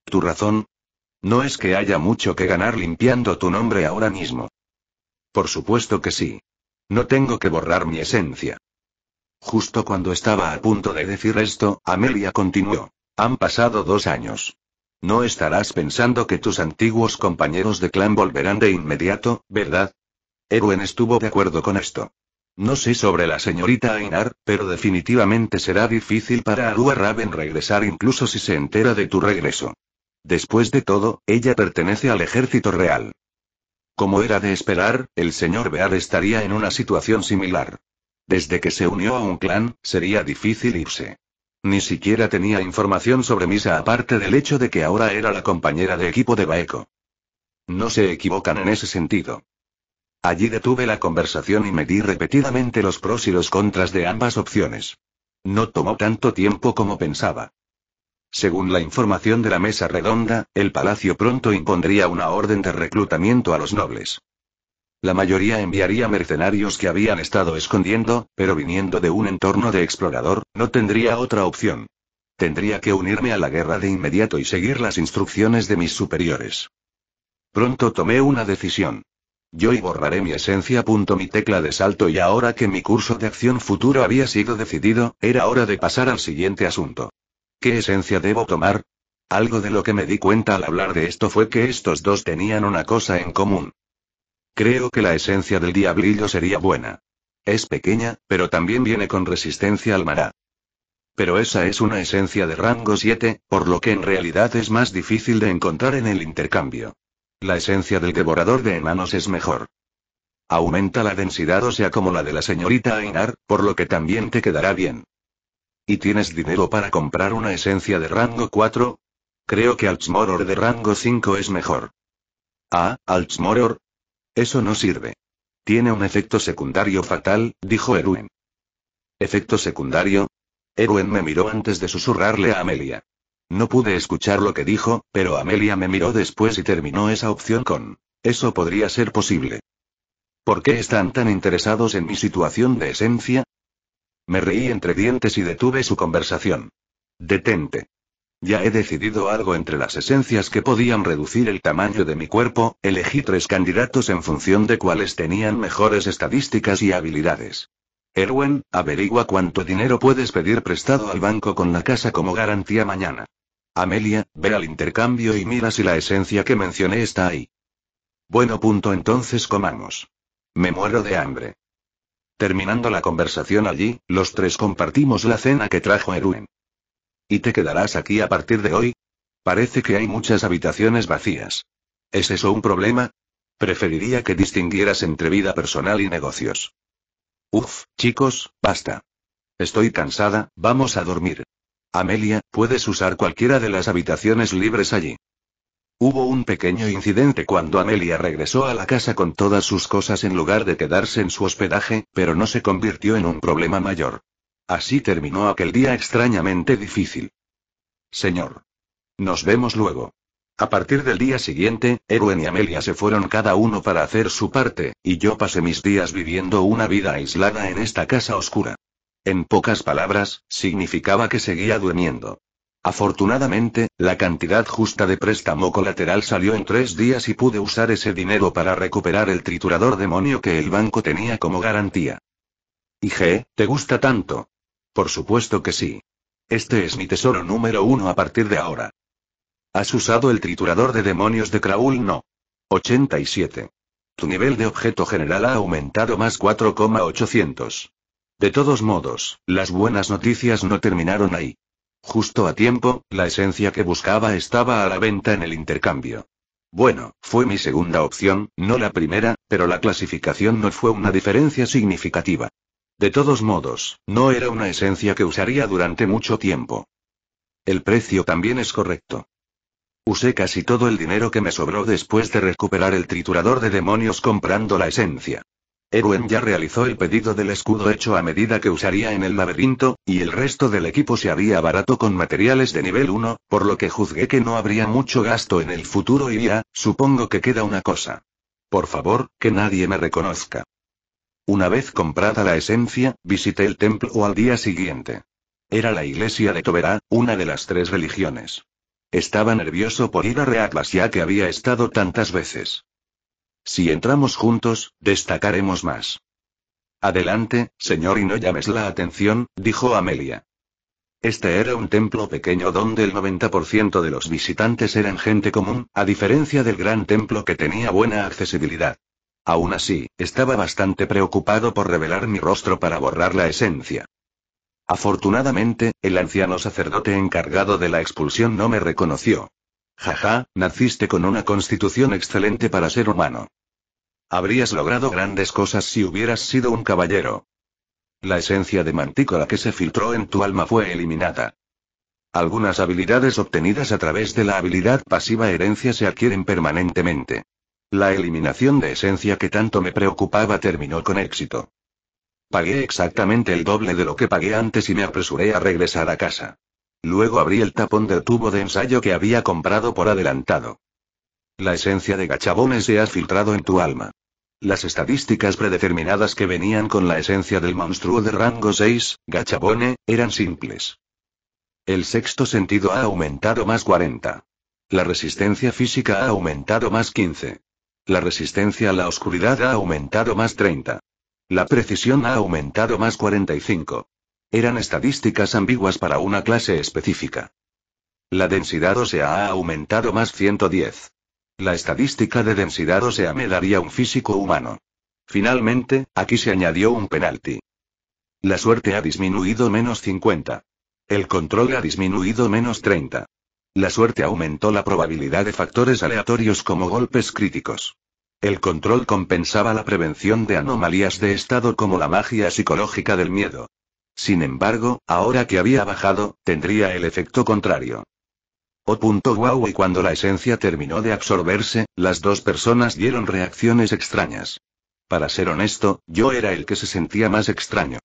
Tu razón. No es que haya mucho que ganar limpiando tu nombre ahora mismo. Por supuesto que sí. No tengo que borrar mi esencia. Justo cuando estaba a punto de decir esto, Amelia continuó. Han pasado dos años. No estarás pensando que tus antiguos compañeros de clan volverán de inmediato, ¿verdad? Erwen estuvo de acuerdo con esto. No sé sobre la señorita Ainar, pero definitivamente será difícil para Arua Raven regresar incluso si se entera de tu regreso. Después de todo, ella pertenece al ejército real. Como era de esperar, el señor Bear estaría en una situación similar. Desde que se unió a un clan, sería difícil irse. Ni siquiera tenía información sobre Misa aparte del hecho de que ahora era la compañera de equipo de Baeco. No se equivocan en ese sentido. Allí detuve la conversación y medí repetidamente los pros y los contras de ambas opciones. No tomó tanto tiempo como pensaba. Según la información de la mesa redonda, el palacio pronto impondría una orden de reclutamiento a los nobles. La mayoría enviaría mercenarios que habían estado escondiendo, pero viniendo de un entorno de explorador, no tendría otra opción. Tendría que unirme a la guerra de inmediato y seguir las instrucciones de mis superiores. Pronto tomé una decisión. Yo y borraré mi esencia. punto mi tecla de salto y ahora que mi curso de acción futuro había sido decidido, era hora de pasar al siguiente asunto. ¿Qué esencia debo tomar? Algo de lo que me di cuenta al hablar de esto fue que estos dos tenían una cosa en común. Creo que la esencia del diablillo sería buena. Es pequeña, pero también viene con resistencia al mará. Pero esa es una esencia de rango 7, por lo que en realidad es más difícil de encontrar en el intercambio. La esencia del devorador de enanos es mejor. Aumenta la densidad o sea como la de la señorita Ainar, por lo que también te quedará bien. ¿Y tienes dinero para comprar una esencia de rango 4? Creo que Altsmoror de rango 5 es mejor. Ah, Altsmoror, eso no sirve. Tiene un efecto secundario fatal, dijo Erwin. ¿Efecto secundario? Erwin me miró antes de susurrarle a Amelia. No pude escuchar lo que dijo, pero Amelia me miró después y terminó esa opción con. Eso podría ser posible. ¿Por qué están tan interesados en mi situación de esencia? Me reí entre dientes y detuve su conversación. Detente. Ya he decidido algo entre las esencias que podían reducir el tamaño de mi cuerpo, elegí tres candidatos en función de cuáles tenían mejores estadísticas y habilidades. Erwin, averigua cuánto dinero puedes pedir prestado al banco con la casa como garantía mañana. Amelia, ve al intercambio y mira si la esencia que mencioné está ahí. Bueno punto entonces comamos. Me muero de hambre. Terminando la conversación allí, los tres compartimos la cena que trajo Erwin. ¿Y te quedarás aquí a partir de hoy? Parece que hay muchas habitaciones vacías. ¿Es eso un problema? Preferiría que distinguieras entre vida personal y negocios. Uf, chicos, basta. Estoy cansada, vamos a dormir. Amelia, puedes usar cualquiera de las habitaciones libres allí. Hubo un pequeño incidente cuando Amelia regresó a la casa con todas sus cosas en lugar de quedarse en su hospedaje, pero no se convirtió en un problema mayor. Así terminó aquel día extrañamente difícil. Señor. Nos vemos luego. A partir del día siguiente, Erwin y Amelia se fueron cada uno para hacer su parte, y yo pasé mis días viviendo una vida aislada en esta casa oscura. En pocas palabras, significaba que seguía durmiendo. Afortunadamente, la cantidad justa de préstamo colateral salió en tres días y pude usar ese dinero para recuperar el triturador demonio que el banco tenía como garantía. G, ¿te gusta tanto? Por supuesto que sí. Este es mi tesoro número uno a partir de ahora. ¿Has usado el triturador de demonios de Kraul? No. 87. Tu nivel de objeto general ha aumentado más 4,800. De todos modos, las buenas noticias no terminaron ahí. Justo a tiempo, la esencia que buscaba estaba a la venta en el intercambio. Bueno, fue mi segunda opción, no la primera, pero la clasificación no fue una diferencia significativa. De todos modos, no era una esencia que usaría durante mucho tiempo. El precio también es correcto. Usé casi todo el dinero que me sobró después de recuperar el triturador de demonios comprando la esencia. Erwin ya realizó el pedido del escudo hecho a medida que usaría en el laberinto, y el resto del equipo se había barato con materiales de nivel 1, por lo que juzgué que no habría mucho gasto en el futuro y ya, supongo que queda una cosa. Por favor, que nadie me reconozca. Una vez comprada la esencia, visité el templo al día siguiente. Era la iglesia de Toberá, una de las tres religiones. Estaba nervioso por ir a Reatlas ya que había estado tantas veces. Si entramos juntos, destacaremos más. Adelante, señor, y no llames la atención, dijo Amelia. Este era un templo pequeño donde el 90% de los visitantes eran gente común, a diferencia del gran templo que tenía buena accesibilidad. Aún así, estaba bastante preocupado por revelar mi rostro para borrar la esencia. Afortunadamente, el anciano sacerdote encargado de la expulsión no me reconoció. Jaja, naciste con una constitución excelente para ser humano. Habrías logrado grandes cosas si hubieras sido un caballero. La esencia de mantícola que se filtró en tu alma fue eliminada. Algunas habilidades obtenidas a través de la habilidad pasiva herencia se adquieren permanentemente. La eliminación de esencia que tanto me preocupaba terminó con éxito. Pagué exactamente el doble de lo que pagué antes y me apresuré a regresar a casa. Luego abrí el tapón del tubo de ensayo que había comprado por adelantado. La esencia de Gachabones se ha filtrado en tu alma. Las estadísticas predeterminadas que venían con la esencia del monstruo de rango 6, Gachabone, eran simples. El sexto sentido ha aumentado más 40. La resistencia física ha aumentado más 15. La resistencia a la oscuridad ha aumentado más 30. La precisión ha aumentado más 45. Eran estadísticas ambiguas para una clase específica. La densidad ósea ha aumentado más 110. La estadística de densidad ósea me daría un físico humano. Finalmente, aquí se añadió un penalti. La suerte ha disminuido menos 50. El control ha disminuido menos 30. La suerte aumentó la probabilidad de factores aleatorios como golpes críticos. El control compensaba la prevención de anomalías de estado como la magia psicológica del miedo. Sin embargo, ahora que había bajado, tendría el efecto contrario. O punto wow y cuando la esencia terminó de absorberse, las dos personas dieron reacciones extrañas. Para ser honesto, yo era el que se sentía más extraño.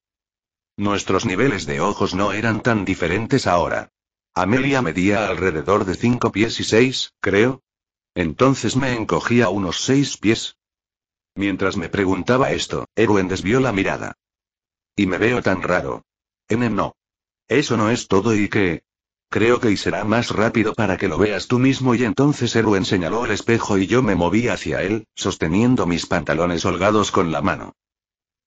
Nuestros niveles de ojos no eran tan diferentes ahora. Amelia medía alrededor de cinco pies y seis, creo. Entonces me encogía unos seis pies. Mientras me preguntaba esto, Erwin desvió la mirada. Y me veo tan raro. Enem no. Eso no es todo y que... Creo que y será más rápido para que lo veas tú mismo y entonces Erwin señaló el espejo y yo me moví hacia él, sosteniendo mis pantalones holgados con la mano.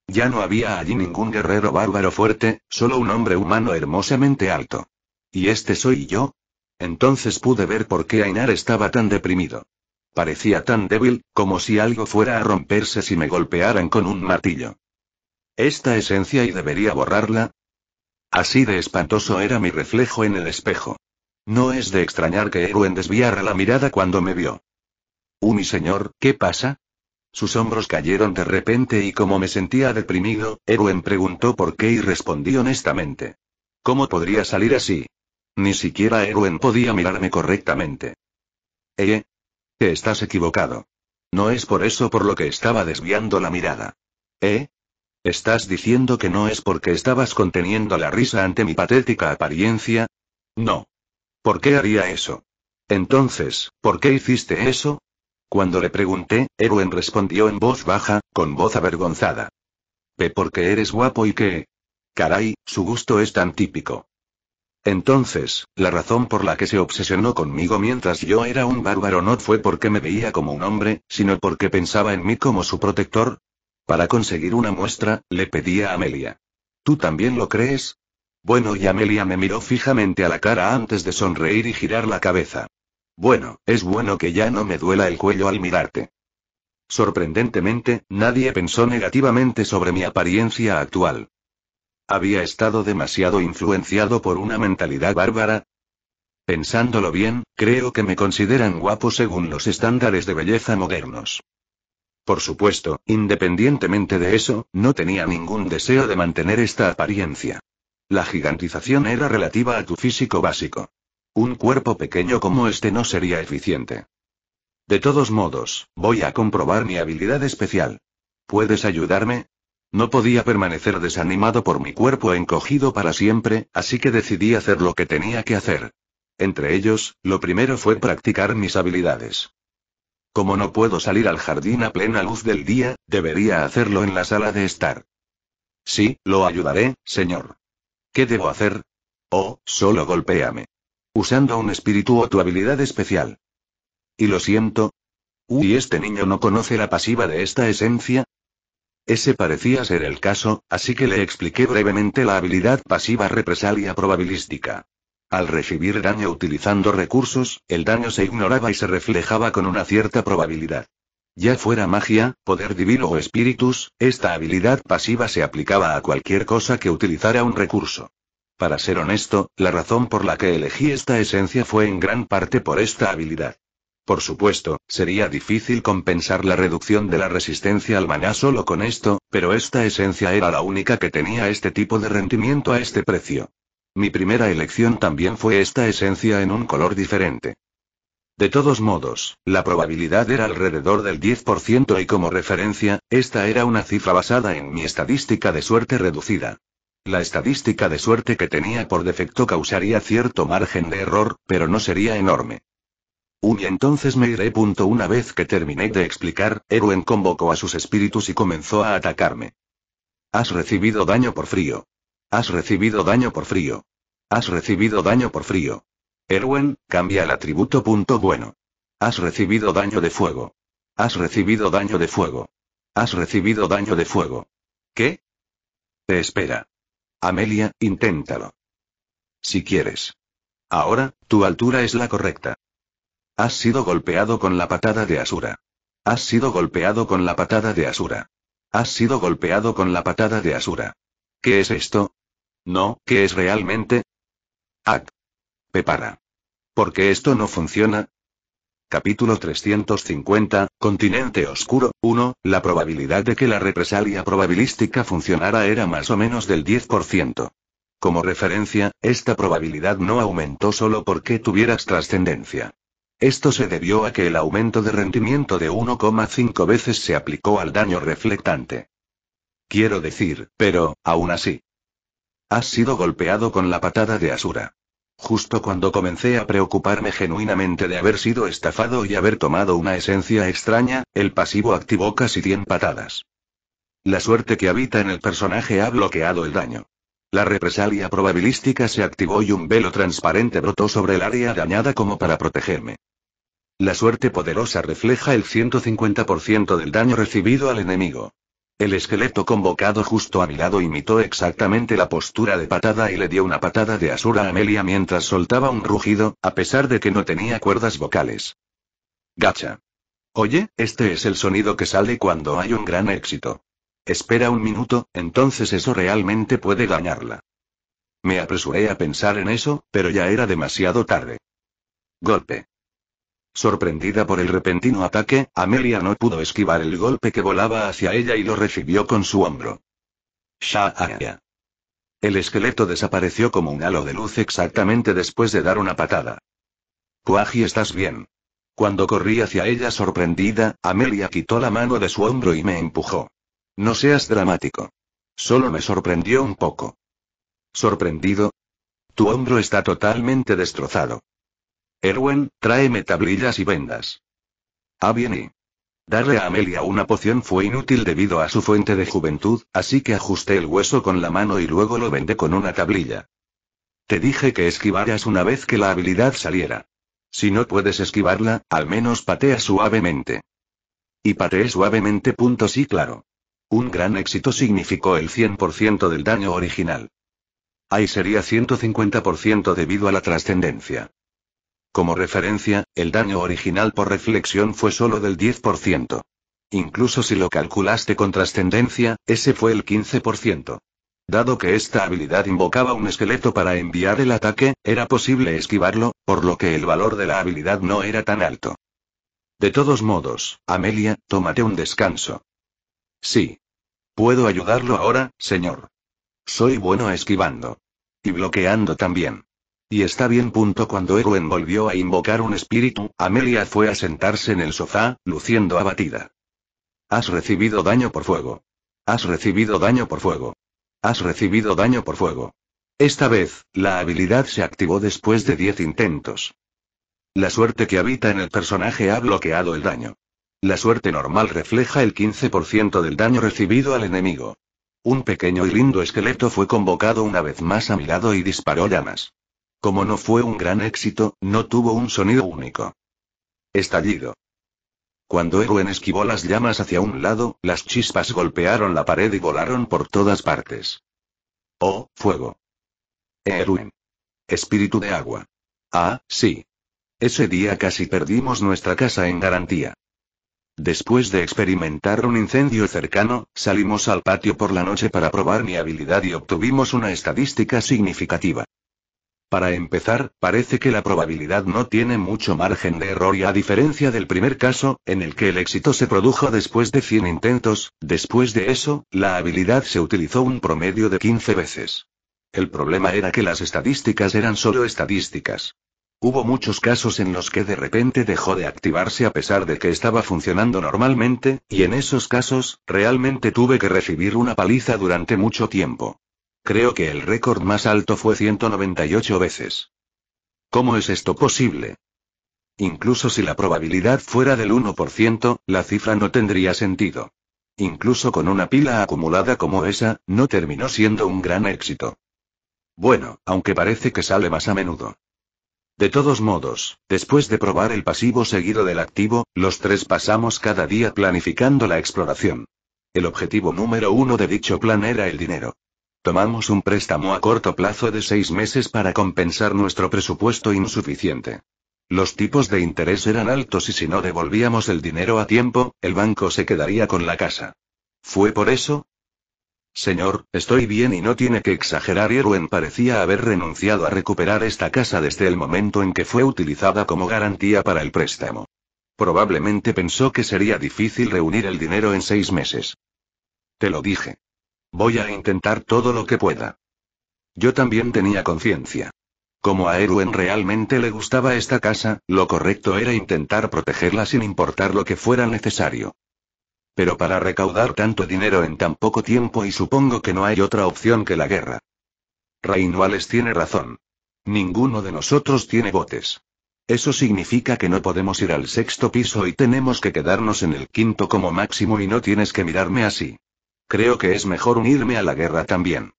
Ya no había allí ningún guerrero bárbaro fuerte, solo un hombre humano hermosamente alto. ¿Y este soy yo? Entonces pude ver por qué Ainar estaba tan deprimido. Parecía tan débil, como si algo fuera a romperse si me golpearan con un martillo. Esta esencia y debería borrarla. Así de espantoso era mi reflejo en el espejo. No es de extrañar que Eruen desviara la mirada cuando me vio. «Uh, señor, ¿qué pasa?» Sus hombros cayeron de repente y como me sentía deprimido, Eruen preguntó por qué y respondí honestamente. ¿Cómo podría salir así? Ni siquiera Erwin podía mirarme correctamente. ¿Eh? Te estás equivocado. No es por eso por lo que estaba desviando la mirada. ¿Eh? ¿Estás diciendo que no es porque estabas conteniendo la risa ante mi patética apariencia? No. ¿Por qué haría eso? Entonces, ¿por qué hiciste eso? Cuando le pregunté, Erwin respondió en voz baja, con voz avergonzada. P porque eres guapo y qué? Caray, su gusto es tan típico. Entonces, la razón por la que se obsesionó conmigo mientras yo era un bárbaro no fue porque me veía como un hombre, sino porque pensaba en mí como su protector. Para conseguir una muestra, le pedí a Amelia. ¿Tú también lo crees? Bueno, y Amelia me miró fijamente a la cara antes de sonreír y girar la cabeza. Bueno, es bueno que ya no me duela el cuello al mirarte. Sorprendentemente, nadie pensó negativamente sobre mi apariencia actual. Había estado demasiado influenciado por una mentalidad bárbara. Pensándolo bien, creo que me consideran guapo según los estándares de belleza modernos. Por supuesto, independientemente de eso, no tenía ningún deseo de mantener esta apariencia. La gigantización era relativa a tu físico básico. Un cuerpo pequeño como este no sería eficiente. De todos modos, voy a comprobar mi habilidad especial. ¿Puedes ayudarme? No podía permanecer desanimado por mi cuerpo encogido para siempre, así que decidí hacer lo que tenía que hacer. Entre ellos, lo primero fue practicar mis habilidades. Como no puedo salir al jardín a plena luz del día, debería hacerlo en la sala de estar. Sí, lo ayudaré, señor. ¿Qué debo hacer? Oh, solo golpéame. Usando un espíritu o tu habilidad especial. Y lo siento. Uy, este niño no conoce la pasiva de esta esencia, ese parecía ser el caso, así que le expliqué brevemente la habilidad pasiva represalia probabilística. Al recibir daño utilizando recursos, el daño se ignoraba y se reflejaba con una cierta probabilidad. Ya fuera magia, poder divino o espíritus, esta habilidad pasiva se aplicaba a cualquier cosa que utilizara un recurso. Para ser honesto, la razón por la que elegí esta esencia fue en gran parte por esta habilidad. Por supuesto, sería difícil compensar la reducción de la resistencia al maná solo con esto, pero esta esencia era la única que tenía este tipo de rendimiento a este precio. Mi primera elección también fue esta esencia en un color diferente. De todos modos, la probabilidad era alrededor del 10% y como referencia, esta era una cifra basada en mi estadística de suerte reducida. La estadística de suerte que tenía por defecto causaría cierto margen de error, pero no sería enorme. Un entonces me iré. Una vez que terminé de explicar, Erwin convocó a sus espíritus y comenzó a atacarme. Has recibido daño por frío. Has recibido daño por frío. Has recibido daño por frío. Erwin, cambia el atributo. Punto bueno. Has recibido daño de fuego. Has recibido daño de fuego. Has recibido daño de fuego. ¿Qué? Te espera. Amelia, inténtalo. Si quieres. Ahora, tu altura es la correcta. Has sido golpeado con la patada de Asura. Has sido golpeado con la patada de Asura. Has sido golpeado con la patada de Asura. ¿Qué es esto? No, ¿qué es realmente? Ah, Pepara. ¿Por qué esto no funciona. Capítulo 350, Continente Oscuro, 1. La probabilidad de que la represalia probabilística funcionara era más o menos del 10%. Como referencia, esta probabilidad no aumentó solo porque tuvieras trascendencia. Esto se debió a que el aumento de rendimiento de 1,5 veces se aplicó al daño reflectante. Quiero decir, pero, aún así. Has sido golpeado con la patada de Asura. Justo cuando comencé a preocuparme genuinamente de haber sido estafado y haber tomado una esencia extraña, el pasivo activó casi 100 patadas. La suerte que habita en el personaje ha bloqueado el daño. La represalia probabilística se activó y un velo transparente brotó sobre el área dañada como para protegerme. La suerte poderosa refleja el 150% del daño recibido al enemigo. El esqueleto convocado justo a mi lado imitó exactamente la postura de patada y le dio una patada de Asura a Amelia mientras soltaba un rugido, a pesar de que no tenía cuerdas vocales. Gacha. Oye, este es el sonido que sale cuando hay un gran éxito. Espera un minuto, entonces eso realmente puede dañarla. Me apresuré a pensar en eso, pero ya era demasiado tarde. Golpe. Sorprendida por el repentino ataque, Amelia no pudo esquivar el golpe que volaba hacia ella y lo recibió con su hombro. ¡Shahaya! El esqueleto desapareció como un halo de luz exactamente después de dar una patada. Kuaji, ¿estás bien? Cuando corrí hacia ella sorprendida, Amelia quitó la mano de su hombro y me empujó. No seas dramático. Solo me sorprendió un poco. ¿Sorprendido? Tu hombro está totalmente destrozado. Erwin, tráeme tablillas y vendas. Ah, bien y. Darle a Amelia una poción fue inútil debido a su fuente de juventud, así que ajusté el hueso con la mano y luego lo vendé con una tablilla. Te dije que esquivaras una vez que la habilidad saliera. Si no puedes esquivarla, al menos patea suavemente. Y pateé suavemente. Punto sí, claro. Un gran éxito significó el 100% del daño original. Ahí sería 150% debido a la trascendencia. Como referencia, el daño original por reflexión fue solo del 10%. Incluso si lo calculaste con trascendencia, ese fue el 15%. Dado que esta habilidad invocaba un esqueleto para enviar el ataque, era posible esquivarlo, por lo que el valor de la habilidad no era tan alto. De todos modos, Amelia, tómate un descanso. Sí. Puedo ayudarlo ahora, señor. Soy bueno esquivando. Y bloqueando también. Y está bien. Punto cuando Erwin volvió a invocar un espíritu, Amelia fue a sentarse en el sofá, luciendo abatida. Has recibido daño por fuego. Has recibido daño por fuego. Has recibido daño por fuego. Esta vez, la habilidad se activó después de 10 intentos. La suerte que habita en el personaje ha bloqueado el daño. La suerte normal refleja el 15% del daño recibido al enemigo. Un pequeño y lindo esqueleto fue convocado una vez más a mi lado y disparó llamas. Como no fue un gran éxito, no tuvo un sonido único. Estallido. Cuando Erwin esquivó las llamas hacia un lado, las chispas golpearon la pared y volaron por todas partes. Oh, fuego. Erwin. Espíritu de agua. Ah, sí. Ese día casi perdimos nuestra casa en garantía. Después de experimentar un incendio cercano, salimos al patio por la noche para probar mi habilidad y obtuvimos una estadística significativa. Para empezar, parece que la probabilidad no tiene mucho margen de error y a diferencia del primer caso, en el que el éxito se produjo después de 100 intentos, después de eso, la habilidad se utilizó un promedio de 15 veces. El problema era que las estadísticas eran solo estadísticas. Hubo muchos casos en los que de repente dejó de activarse a pesar de que estaba funcionando normalmente, y en esos casos, realmente tuve que recibir una paliza durante mucho tiempo. Creo que el récord más alto fue 198 veces. ¿Cómo es esto posible? Incluso si la probabilidad fuera del 1%, la cifra no tendría sentido. Incluso con una pila acumulada como esa, no terminó siendo un gran éxito. Bueno, aunque parece que sale más a menudo. De todos modos, después de probar el pasivo seguido del activo, los tres pasamos cada día planificando la exploración. El objetivo número uno de dicho plan era el dinero. Tomamos un préstamo a corto plazo de seis meses para compensar nuestro presupuesto insuficiente. Los tipos de interés eran altos y si no devolvíamos el dinero a tiempo, el banco se quedaría con la casa. ¿Fue por eso? Señor, estoy bien y no tiene que exagerar. Irwin parecía haber renunciado a recuperar esta casa desde el momento en que fue utilizada como garantía para el préstamo. Probablemente pensó que sería difícil reunir el dinero en seis meses. Te lo dije. Voy a intentar todo lo que pueda. Yo también tenía conciencia. Como a Erwin realmente le gustaba esta casa, lo correcto era intentar protegerla sin importar lo que fuera necesario. Pero para recaudar tanto dinero en tan poco tiempo y supongo que no hay otra opción que la guerra. Rainuales tiene razón. Ninguno de nosotros tiene botes. Eso significa que no podemos ir al sexto piso y tenemos que quedarnos en el quinto como máximo y no tienes que mirarme así. Creo que es mejor unirme a la guerra también.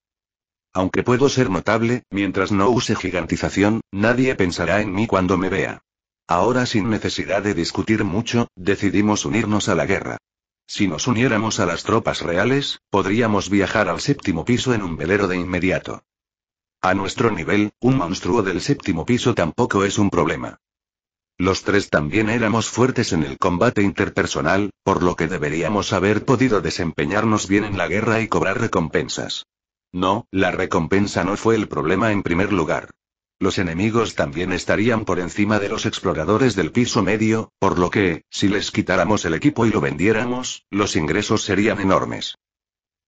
Aunque puedo ser notable, mientras no use gigantización, nadie pensará en mí cuando me vea. Ahora sin necesidad de discutir mucho, decidimos unirnos a la guerra. Si nos uniéramos a las tropas reales, podríamos viajar al séptimo piso en un velero de inmediato. A nuestro nivel, un monstruo del séptimo piso tampoco es un problema. Los tres también éramos fuertes en el combate interpersonal, por lo que deberíamos haber podido desempeñarnos bien en la guerra y cobrar recompensas. No, la recompensa no fue el problema en primer lugar. Los enemigos también estarían por encima de los exploradores del piso medio, por lo que, si les quitáramos el equipo y lo vendiéramos, los ingresos serían enormes.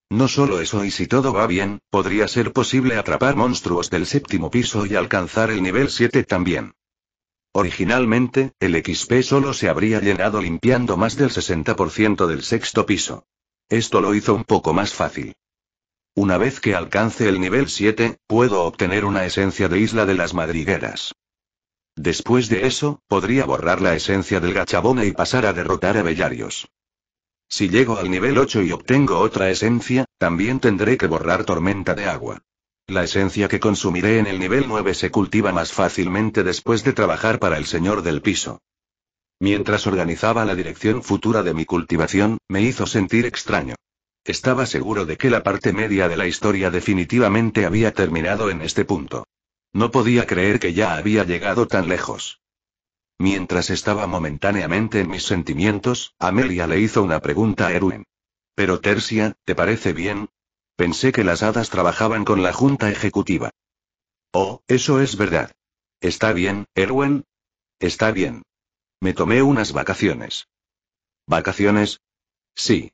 No solo eso y si todo va bien, podría ser posible atrapar monstruos del séptimo piso y alcanzar el nivel 7 también. Originalmente, el XP solo se habría llenado limpiando más del 60% del sexto piso. Esto lo hizo un poco más fácil. Una vez que alcance el nivel 7, puedo obtener una esencia de Isla de las Madrigueras. Después de eso, podría borrar la esencia del gachabone y pasar a derrotar a Bellarios. Si llego al nivel 8 y obtengo otra esencia, también tendré que borrar Tormenta de Agua. La esencia que consumiré en el nivel 9 se cultiva más fácilmente después de trabajar para el señor del piso. Mientras organizaba la dirección futura de mi cultivación, me hizo sentir extraño. Estaba seguro de que la parte media de la historia definitivamente había terminado en este punto. No podía creer que ya había llegado tan lejos. Mientras estaba momentáneamente en mis sentimientos, Amelia le hizo una pregunta a Erwin. Pero Tercia, ¿te parece bien? Pensé que las hadas trabajaban con la Junta Ejecutiva. Oh, eso es verdad. Está bien, Erwin. Está bien. Me tomé unas vacaciones. ¿Vacaciones? Sí.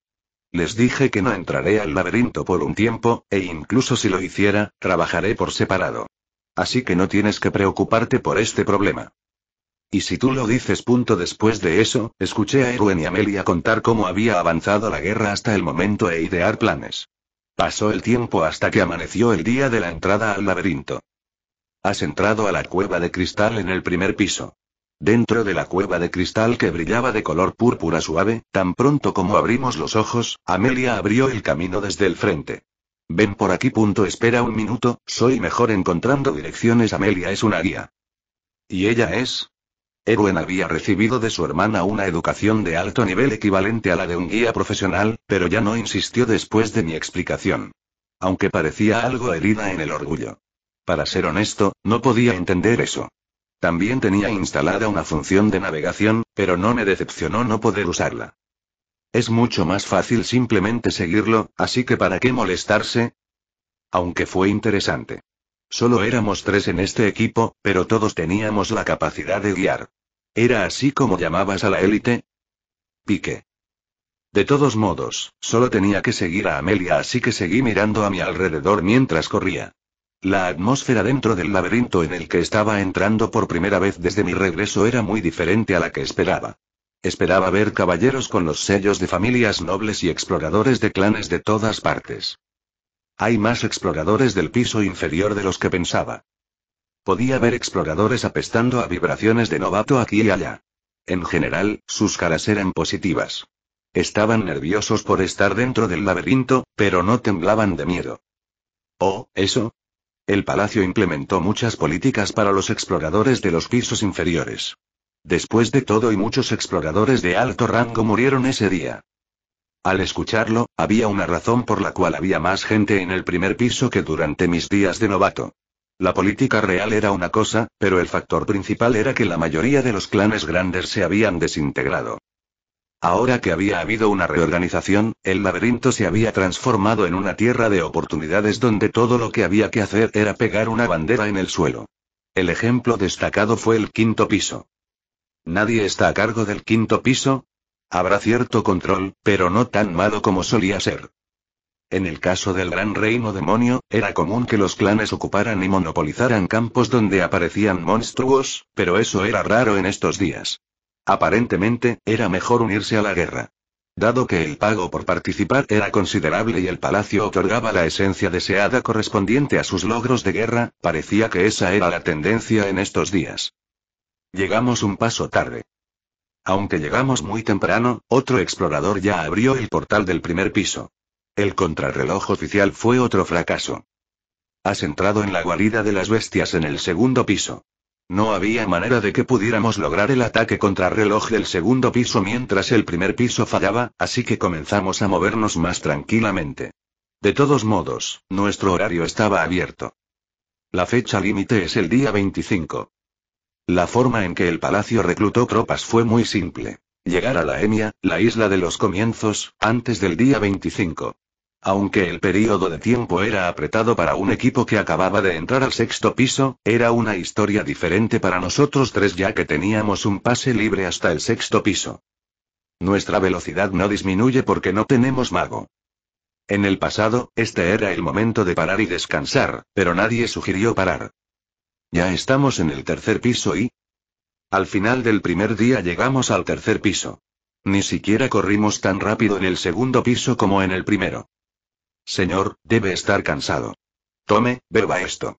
Les dije que no entraré al laberinto por un tiempo, e incluso si lo hiciera, trabajaré por separado. Así que no tienes que preocuparte por este problema. Y si tú lo dices, punto después de eso, escuché a Erwin y Amelia contar cómo había avanzado la guerra hasta el momento e idear planes. Pasó el tiempo hasta que amaneció el día de la entrada al laberinto. Has entrado a la cueva de cristal en el primer piso. Dentro de la cueva de cristal que brillaba de color púrpura suave, tan pronto como abrimos los ojos, Amelia abrió el camino desde el frente. Ven por aquí. Punto, espera un minuto, soy mejor encontrando direcciones. Amelia es una guía. Y ella es, Erwin había recibido de su hermana una educación de alto nivel equivalente a la de un guía profesional, pero ya no insistió después de mi explicación. Aunque parecía algo herida en el orgullo. Para ser honesto, no podía entender eso. También tenía instalada una función de navegación, pero no me decepcionó no poder usarla. Es mucho más fácil simplemente seguirlo, así que ¿para qué molestarse? Aunque fue interesante. Solo éramos tres en este equipo, pero todos teníamos la capacidad de guiar. ¿Era así como llamabas a la élite? Pique. De todos modos, solo tenía que seguir a Amelia, así que seguí mirando a mi alrededor mientras corría. La atmósfera dentro del laberinto en el que estaba entrando por primera vez desde mi regreso era muy diferente a la que esperaba. Esperaba ver caballeros con los sellos de familias nobles y exploradores de clanes de todas partes. Hay más exploradores del piso inferior de los que pensaba. Podía ver exploradores apestando a vibraciones de novato aquí y allá. En general, sus caras eran positivas. Estaban nerviosos por estar dentro del laberinto, pero no temblaban de miedo. ¿Oh, eso? El palacio implementó muchas políticas para los exploradores de los pisos inferiores. Después de todo y muchos exploradores de alto rango murieron ese día. Al escucharlo, había una razón por la cual había más gente en el primer piso que durante mis días de novato. La política real era una cosa, pero el factor principal era que la mayoría de los clanes grandes se habían desintegrado. Ahora que había habido una reorganización, el laberinto se había transformado en una tierra de oportunidades donde todo lo que había que hacer era pegar una bandera en el suelo. El ejemplo destacado fue el quinto piso. Nadie está a cargo del quinto piso, Habrá cierto control, pero no tan malo como solía ser. En el caso del Gran Reino Demonio, era común que los clanes ocuparan y monopolizaran campos donde aparecían monstruos, pero eso era raro en estos días. Aparentemente, era mejor unirse a la guerra. Dado que el pago por participar era considerable y el palacio otorgaba la esencia deseada correspondiente a sus logros de guerra, parecía que esa era la tendencia en estos días. Llegamos un paso tarde. Aunque llegamos muy temprano, otro explorador ya abrió el portal del primer piso. El contrarreloj oficial fue otro fracaso. Has entrado en la guarida de las bestias en el segundo piso. No había manera de que pudiéramos lograr el ataque contrarreloj del segundo piso mientras el primer piso fallaba, así que comenzamos a movernos más tranquilamente. De todos modos, nuestro horario estaba abierto. La fecha límite es el día 25. La forma en que el palacio reclutó tropas fue muy simple. Llegar a la Emia, la isla de los comienzos, antes del día 25. Aunque el período de tiempo era apretado para un equipo que acababa de entrar al sexto piso, era una historia diferente para nosotros tres ya que teníamos un pase libre hasta el sexto piso. Nuestra velocidad no disminuye porque no tenemos mago. En el pasado, este era el momento de parar y descansar, pero nadie sugirió parar. Ya estamos en el tercer piso y... Al final del primer día llegamos al tercer piso. Ni siquiera corrimos tan rápido en el segundo piso como en el primero. Señor, debe estar cansado. Tome, beba esto.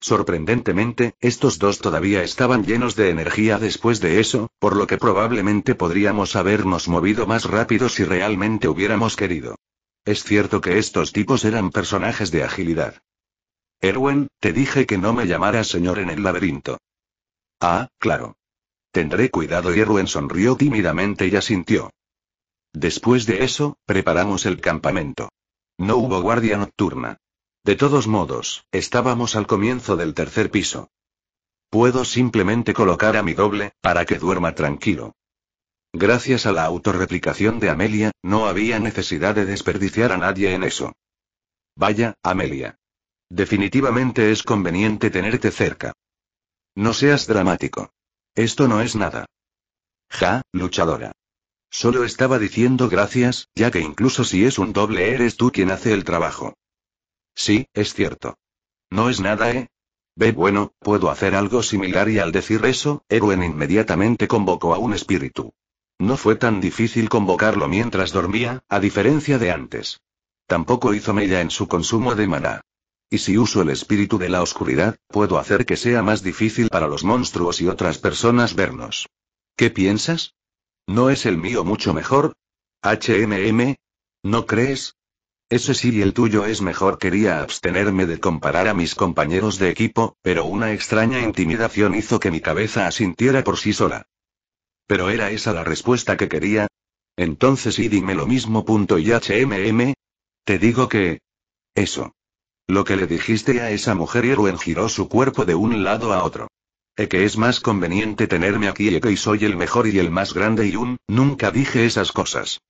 Sorprendentemente, estos dos todavía estaban llenos de energía después de eso, por lo que probablemente podríamos habernos movido más rápido si realmente hubiéramos querido. Es cierto que estos tipos eran personajes de agilidad. Erwin, te dije que no me llamaras señor en el laberinto. Ah, claro. Tendré cuidado y Erwin sonrió tímidamente y asintió. Después de eso, preparamos el campamento. No hubo guardia nocturna. De todos modos, estábamos al comienzo del tercer piso. Puedo simplemente colocar a mi doble, para que duerma tranquilo. Gracias a la autorreplicación de Amelia, no había necesidad de desperdiciar a nadie en eso. Vaya, Amelia. Definitivamente es conveniente tenerte cerca. No seas dramático. Esto no es nada. Ja, luchadora. Solo estaba diciendo gracias, ya que incluso si es un doble eres tú quien hace el trabajo. Sí, es cierto. No es nada, ¿eh? Ve, bueno, puedo hacer algo similar y al decir eso, Erwin inmediatamente convocó a un espíritu. No fue tan difícil convocarlo mientras dormía, a diferencia de antes. Tampoco hizo mella en su consumo de maná. Y si uso el espíritu de la oscuridad, puedo hacer que sea más difícil para los monstruos y otras personas vernos. ¿Qué piensas? ¿No es el mío mucho mejor? HMM. ¿No crees? Ese sí y el tuyo es mejor. Quería abstenerme de comparar a mis compañeros de equipo, pero una extraña intimidación hizo que mi cabeza asintiera por sí sola. ¿Pero era esa la respuesta que quería? Entonces y dime lo mismo punto y HMM. Te digo que... Eso. Lo que le dijiste a esa mujer héroe giró su cuerpo de un lado a otro. E que es más conveniente tenerme aquí y eh, que soy el mejor y el más grande y un, nunca dije esas cosas.